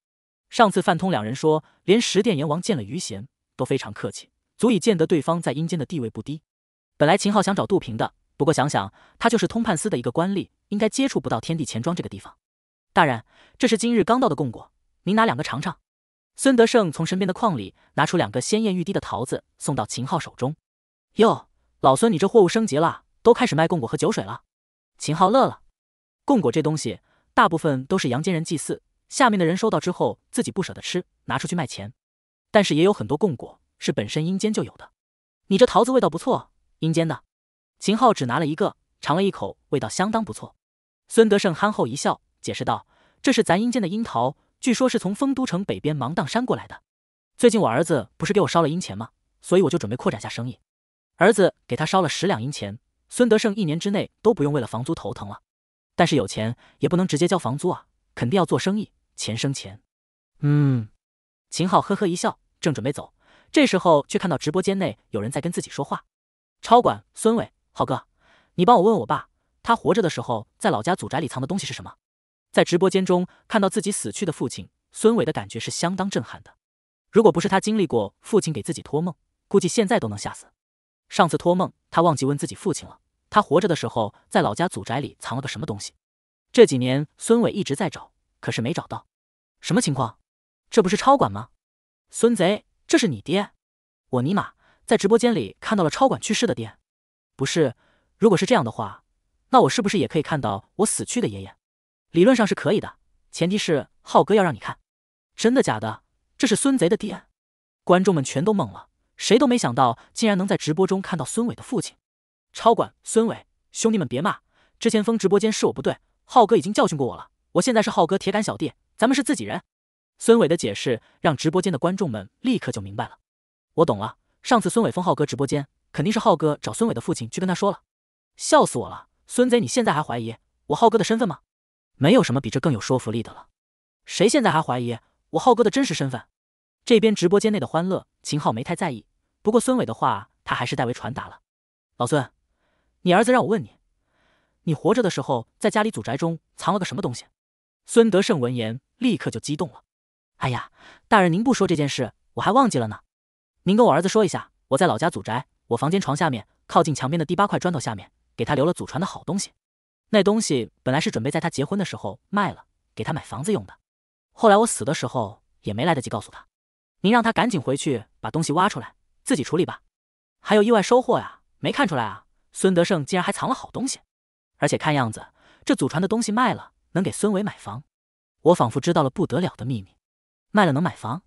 [SPEAKER 1] 上次范通两人说，连十殿阎王见了于贤都非常客气，足以见得对方在阴间的地位不低。本来秦昊想找杜平的，不过想想他就是通判司的一个官吏，应该接触不到天地钱庄这个地方。大人，这是今日刚到的贡果，您拿两个尝尝。孙德胜从身边的矿里拿出两个鲜艳欲滴的桃子，送到秦昊手中。哟，老孙你这货物升级了，都开始卖贡果和酒水了。秦昊乐了，贡果这东西。大部分都是阳间人祭祀，下面的人收到之后自己不舍得吃，拿出去卖钱。但是也有很多供果是本身阴间就有的。你这桃子味道不错，阴间的。秦昊只拿了一个，尝了一口，味道相当不错。孙德胜憨厚一笑，解释道：“这是咱阴间的樱桃，据说是从丰都城北边芒砀山过来的。最近我儿子不是给我烧了阴钱吗？所以我就准备扩展下生意。儿子给他烧了十两银钱，孙德胜一年之内都不用为了房租头疼了。”但是有钱也不能直接交房租啊，肯定要做生意，钱生钱。嗯，秦昊呵呵一笑，正准备走，这时候却看到直播间内有人在跟自己说话。超管孙伟，浩哥，你帮我问我爸，他活着的时候在老家祖宅里藏的东西是什么？在直播间中看到自己死去的父亲孙伟的感觉是相当震撼的。如果不是他经历过父亲给自己托梦，估计现在都能吓死。上次托梦他忘记问自己父亲了。他活着的时候，在老家祖宅里藏了个什么东西？这几年孙伟一直在找，可是没找到。什么情况？这不是超管吗？孙贼，这是你爹？我尼玛，在直播间里看到了超管去世的爹。不是，如果是这样的话，那我是不是也可以看到我死去的爷爷？理论上是可以的，前提是浩哥要让你看。真的假的？这是孙贼的爹？观众们全都懵了，谁都没想到，竟然能在直播中看到孙伟的父亲。超管孙伟，兄弟们别骂！之前封直播间是我不对，浩哥已经教训过我了。我现在是浩哥铁杆小弟，咱们是自己人。孙伟的解释让直播间的观众们立刻就明白了，我懂了。上次孙伟封浩哥直播间，肯定是浩哥找孙伟的父亲去跟他说了。笑死我了，孙贼，你现在还怀疑我浩哥的身份吗？没有什么比这更有说服力的了。谁现在还怀疑我浩哥的真实身份？这边直播间内的欢乐，秦昊没太在意，不过孙伟的话他还是代为传达了。老孙。你儿子让我问你，你活着的时候，在家里祖宅中藏了个什么东西？孙德胜闻言立刻就激动了。哎呀，大人您不说这件事，我还忘记了呢。您跟我儿子说一下，我在老家祖宅我房间床下面靠近墙边的第八块砖头下面，给他留了祖传的好东西。那东西本来是准备在他结婚的时候卖了，给他买房子用的。后来我死的时候也没来得及告诉他。您让他赶紧回去把东西挖出来，自己处理吧。还有意外收获呀？没看出来啊？孙德胜竟然还藏了好东西，而且看样子，这祖传的东西卖了能给孙伟买房。我仿佛知道了不得了的秘密：卖了能买房，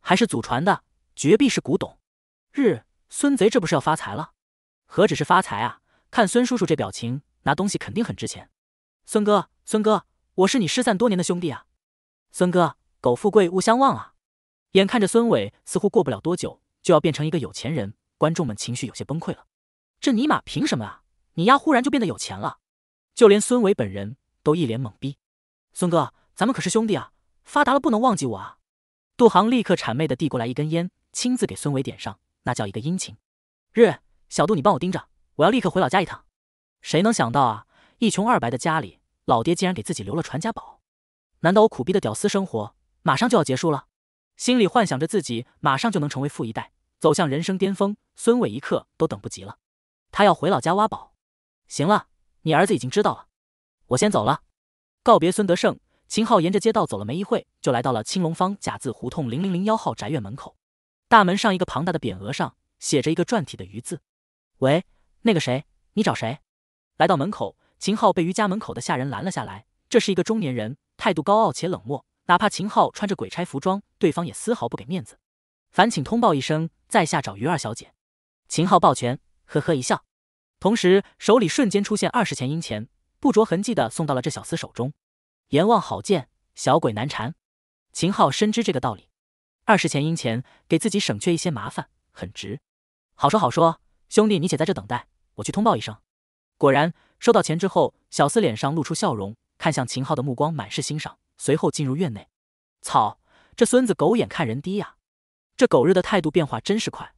[SPEAKER 1] 还是祖传的，绝壁是古董。日，孙贼这不是要发财了？何止是发财啊！看孙叔叔这表情，拿东西肯定很值钱。孙哥，孙哥，我是你失散多年的兄弟啊！孙哥，苟富贵，勿相忘啊！眼看着孙伟似乎过不了多久就要变成一个有钱人，观众们情绪有些崩溃了。这尼玛凭什么啊！你丫忽然就变得有钱了，就连孙伟本人都一脸懵逼。孙哥，咱们可是兄弟啊，发达了不能忘记我啊！杜航立刻谄媚的递过来一根烟，亲自给孙伟点上，那叫一个殷勤。日，小杜你帮我盯着，我要立刻回老家一趟。谁能想到啊，一穷二白的家里，老爹竟然给自己留了传家宝。难道我苦逼的屌丝生活马上就要结束了？心里幻想着自己马上就能成为富一代，走向人生巅峰，孙伟一刻都等不及了。他要回老家挖宝。行了，你儿子已经知道了，我先走了。告别孙德胜，秦昊沿着街道走了没一会就来到了青龙坊甲字胡同零零零幺号宅院门口。大门上一个庞大的匾额上写着一个篆体的“鱼”字。喂，那个谁，你找谁？来到门口，秦昊被于家门口的下人拦了下来。这是一个中年人，态度高傲且冷漠，哪怕秦昊穿着鬼差服装，对方也丝毫不给面子。烦请通报一声，在下找于二小姐。秦昊抱拳。呵呵一笑，同时手里瞬间出现二十钱银钱，不着痕迹的送到了这小厮手中。阎王好见，小鬼难缠。秦昊深知这个道理，二十钱银钱给自己省却一些麻烦，很值。好说好说，兄弟你且在这等待，我去通报一声。果然收到钱之后，小厮脸上露出笑容，看向秦昊的目光满是欣赏，随后进入院内。操，这孙子狗眼看人低呀！这狗日的态度变化真是快。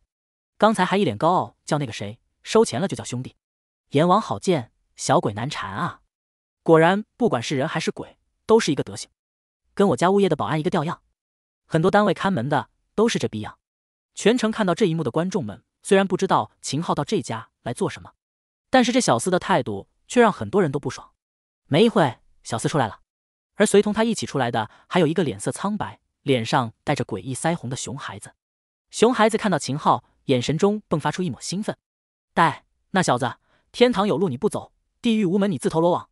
[SPEAKER 1] 刚才还一脸高傲，叫那个谁收钱了就叫兄弟。阎王好见，小鬼难缠啊！果然，不管是人还是鬼，都是一个德行，跟我家物业的保安一个吊样。很多单位看门的都是这逼样。全程看到这一幕的观众们，虽然不知道秦昊到这家来做什么，但是这小四的态度却让很多人都不爽。没一会，小四出来了，而随同他一起出来的还有一个脸色苍白、脸上带着诡异腮红的熊孩子。熊孩子看到秦昊。眼神中迸发出一抹兴奋，待那小子，天堂有路你不走，地狱无门你自投罗网，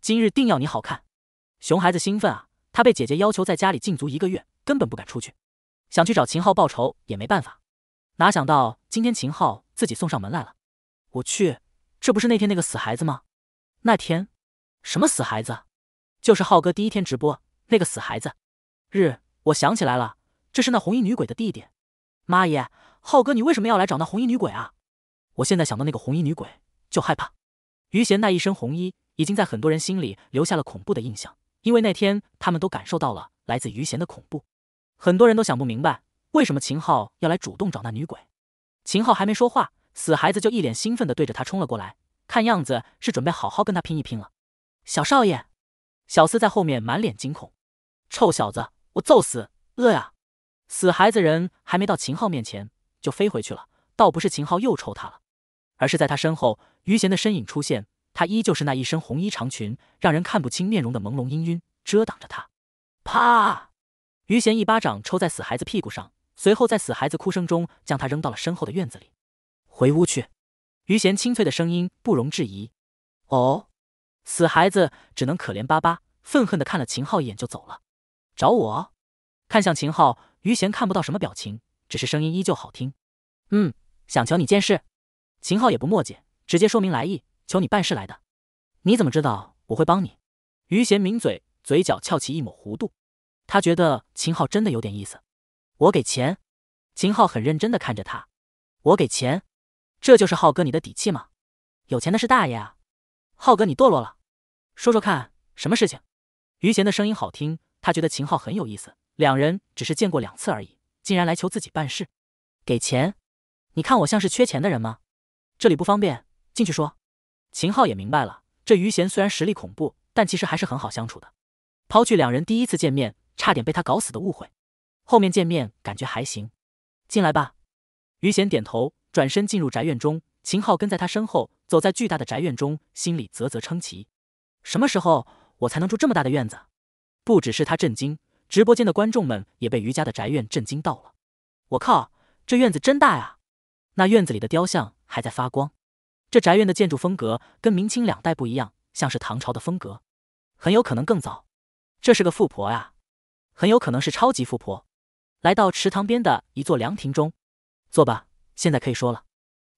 [SPEAKER 1] 今日定要你好看！熊孩子兴奋啊，他被姐姐要求在家里禁足一个月，根本不敢出去，想去找秦昊报仇也没办法，哪想到今天秦昊自己送上门来了！我去，这不是那天那个死孩子吗？那天什么死孩子？就是浩哥第一天直播那个死孩子。日，我想起来了，这是那红衣女鬼的弟弟，妈耶！浩哥，你为什么要来找那红衣女鬼啊？我现在想到那个红衣女鬼就害怕。于贤那一身红衣已经在很多人心里留下了恐怖的印象，因为那天他们都感受到了来自于贤的恐怖。很多人都想不明白为什么秦昊要来主动找那女鬼。秦昊还没说话，死孩子就一脸兴奋的对着他冲了过来，看样子是准备好好跟他拼一拼了。小少爷，小厮在后面满脸惊恐。臭小子，我揍死饿呀！死孩子，人还没到秦昊面前。就飞回去了，倒不是秦昊又抽他了，而是在他身后，于贤的身影出现。他依旧是那一身红衣长裙，让人看不清面容的朦胧氤氲遮挡着他。啪！于贤一巴掌抽在死孩子屁股上，随后在死孩子哭声中将他扔到了身后的院子里。回屋去。于贤清脆的声音不容置疑。哦，死孩子只能可怜巴巴、愤恨的看了秦昊一眼就走了。找我？看向秦昊，于贤看不到什么表情。只是声音依旧好听，嗯，想求你件事。秦昊也不墨迹，直接说明来意，求你办事来的。你怎么知道我会帮你？于贤抿嘴，嘴角翘起一抹弧度，他觉得秦昊真的有点意思。我给钱。秦昊很认真的看着他，我给钱，这就是浩哥你的底气吗？有钱的是大爷啊，浩哥你堕落了，说说看，什么事情？于贤的声音好听，他觉得秦昊很有意思，两人只是见过两次而已。竟然来求自己办事，给钱？你看我像是缺钱的人吗？这里不方便，进去说。秦昊也明白了，这余贤虽然实力恐怖，但其实还是很好相处的。抛去两人第一次见面差点被他搞死的误会，后面见面感觉还行。进来吧。余贤点头，转身进入宅院中。秦昊跟在他身后，走在巨大的宅院中，心里啧啧称奇：什么时候我才能住这么大的院子？不只是他震惊。直播间的观众们也被余家的宅院震惊到了。我靠，这院子真大呀！那院子里的雕像还在发光，这宅院的建筑风格跟明清两代不一样，像是唐朝的风格，很有可能更早。这是个富婆呀，很有可能是超级富婆。来到池塘边的一座凉亭中，坐吧，现在可以说了。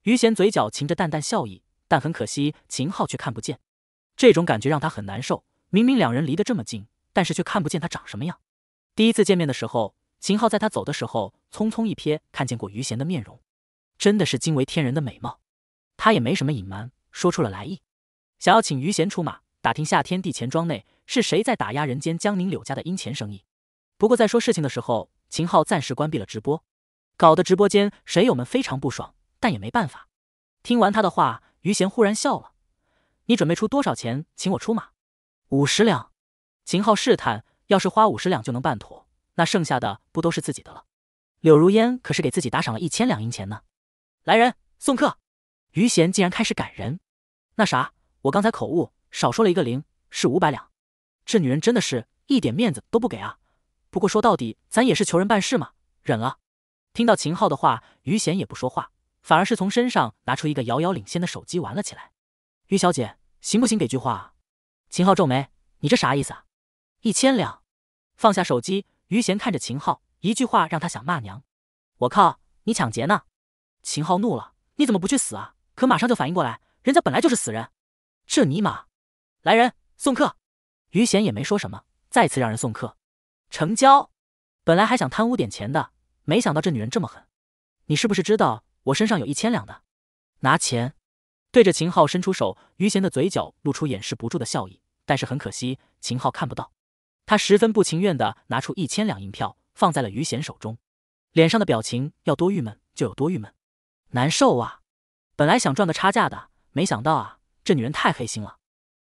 [SPEAKER 1] 于贤嘴角噙着淡淡笑意，但很可惜，秦昊却看不见。这种感觉让他很难受。明明两人离得这么近，但是却看不见他长什么样。第一次见面的时候，秦昊在他走的时候匆匆一瞥看见过余贤的面容，真的是惊为天人的美貌。他也没什么隐瞒，说出了来意，想要请余贤出马打听下天地钱庄内是谁在打压人间江宁柳家的殷钱生意。不过在说事情的时候，秦昊暂时关闭了直播，搞得直播间水友们非常不爽，但也没办法。听完他的话，余贤忽然笑了：“你准备出多少钱请我出马？”“五十两。”秦昊试探。要是花五十两就能办妥，那剩下的不都是自己的了？柳如烟可是给自己打赏了一千两银钱呢。来人送客。余贤竟然开始赶人。那啥，我刚才口误少说了一个零，是五百两。这女人真的是一点面子都不给啊！不过说到底，咱也是求人办事嘛，忍了。听到秦昊的话，余贤也不说话，反而是从身上拿出一个遥遥领先的手机玩了起来。余小姐，行不行？给句话。秦昊皱眉：“你这啥意思啊？”一千两，放下手机，于贤看着秦昊，一句话让他想骂娘。我靠，你抢劫呢？秦昊怒了，你怎么不去死啊？可马上就反应过来，人家本来就是死人。这尼玛，来人送客。于贤也没说什么，再次让人送客。成交。本来还想贪污点钱的，没想到这女人这么狠。你是不是知道我身上有一千两的？拿钱。对着秦昊伸出手，于贤的嘴角露出掩饰不住的笑意，但是很可惜，秦昊看不到。他十分不情愿的拿出一千两银票放在了于贤手中，脸上的表情要多郁闷就有多郁闷，难受啊！本来想赚个差价的，没想到啊，这女人太黑心了。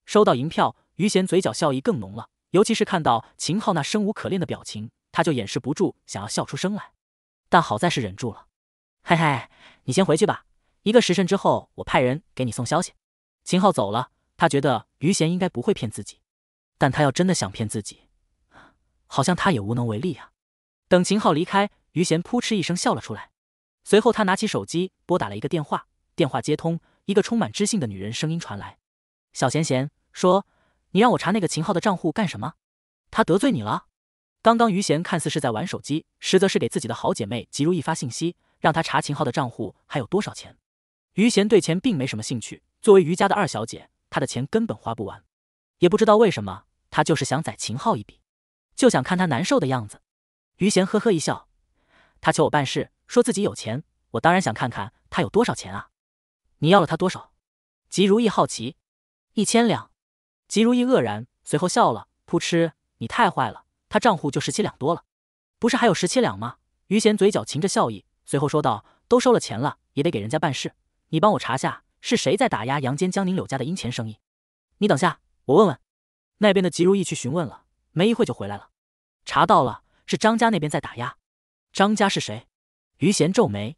[SPEAKER 1] 收到银票，于贤嘴角笑意更浓了，尤其是看到秦昊那生无可恋的表情，他就掩饰不住想要笑出声来，但好在是忍住了。嘿嘿，你先回去吧，一个时辰之后我派人给你送消息。秦昊走了，他觉得于贤应该不会骗自己，但他要真的想骗自己。好像他也无能为力啊！等秦昊离开，于贤扑哧一声笑了出来。随后，他拿起手机拨打了一个电话，电话接通，一个充满知性的女人声音传来：“小贤贤，说你让我查那个秦昊的账户干什么？他得罪你了？”刚刚，于贤看似是在玩手机，实则是给自己的好姐妹吉如意发信息，让她查秦昊的账户还有多少钱。于贤对钱并没什么兴趣，作为于家的二小姐，她的钱根本花不完。也不知道为什么，她就是想宰秦昊一笔。就想看他难受的样子，余贤呵呵一笑，他求我办事，说自己有钱，我当然想看看他有多少钱啊！你要了他多少？吉如意好奇。一千两。吉如意愕然，随后笑了，扑哧，你太坏了，他账户就十七两多了，不是还有十七两吗？余贤嘴角噙着笑意，随后说道：“都收了钱了，也得给人家办事。你帮我查下，是谁在打压杨坚江宁柳家的殷钱生意？”你等下，我问问。那边的吉如意去询问了，没一会就回来了。查到了，是张家那边在打压。张家是谁？余贤皱眉，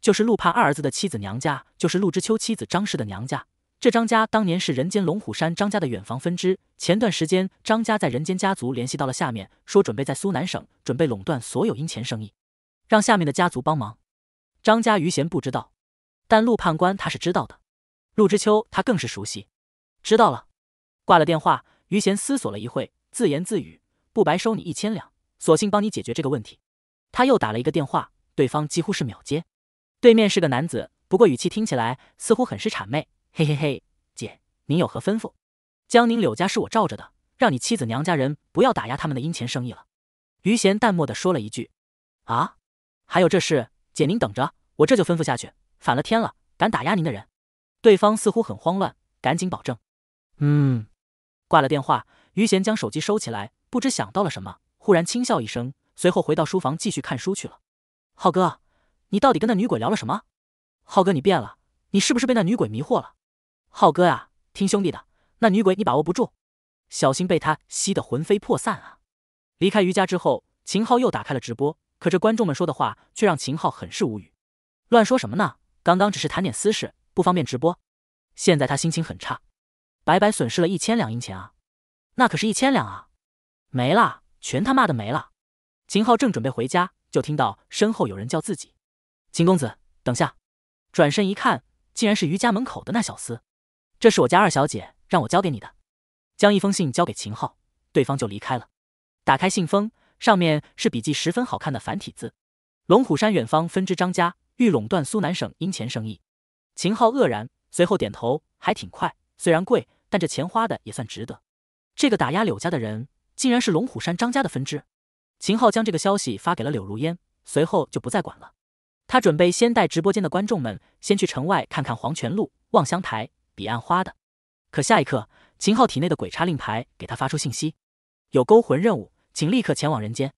[SPEAKER 1] 就是陆判二儿子的妻子娘家，就是陆之秋妻子张氏的娘家。这张家当年是人间龙虎山张家的远房分支。前段时间，张家在人间家族联系到了下面，说准备在苏南省准备垄断所有阴钱生意，让下面的家族帮忙。张家余贤不知道，但陆判官他是知道的，陆之秋他更是熟悉。知道了。挂了电话，余贤思索了一会，自言自语。不白收你一千两，索性帮你解决这个问题。他又打了一个电话，对方几乎是秒接。对面是个男子，不过语气听起来似乎很是谄媚。嘿嘿嘿，姐，您有何吩咐？江宁柳家是我罩着的，让你妻子娘家人不要打压他们的殷钱生意了。于贤淡漠的说了一句：“啊，还有这事，姐，您等着，我这就吩咐下去。反了天了，敢打压您的人！”对方似乎很慌乱，赶紧保证：“
[SPEAKER 2] 嗯。”
[SPEAKER 1] 挂了电话，于贤将手机收起来。不知想到了什么，忽然轻笑一声，随后回到书房继续看书去了。浩哥，你到底跟那女鬼聊了什么？浩哥，你变了，你是不是被那女鬼迷惑了？浩哥啊，听兄弟的，那女鬼你把握不住，小心被她吸得魂飞魄散啊！离开余家之后，秦昊又打开了直播，可这观众们说的话却让秦昊很是无语。乱说什么呢？刚刚只是谈点私事，不方便直播。现在他心情很差，白白损失了一千两银钱啊！那可是一千两啊！没了，全他妈的没了。秦昊正准备回家，就听到身后有人叫自己：“秦公子，等下。”转身一看，竟然是余家门口的那小厮。这是我家二小姐让我交给你的。将一封信交给秦昊，对方就离开了。打开信封，上面是笔迹十分好看的繁体字：“龙虎山远方分支张家欲垄断苏南省银钱生意。”秦昊愕然，随后点头，还挺快。虽然贵，但这钱花的也算值得。这个打压柳家的人。竟然是龙虎山张家的分支，秦昊将这个消息发给了柳如烟，随后就不再管了。他准备先带直播间的观众们先去城外看看黄泉路、望乡台、彼岸花的。可下一刻，秦昊体内的鬼差令牌给他发出信息：有勾魂任务，请立刻前往人间。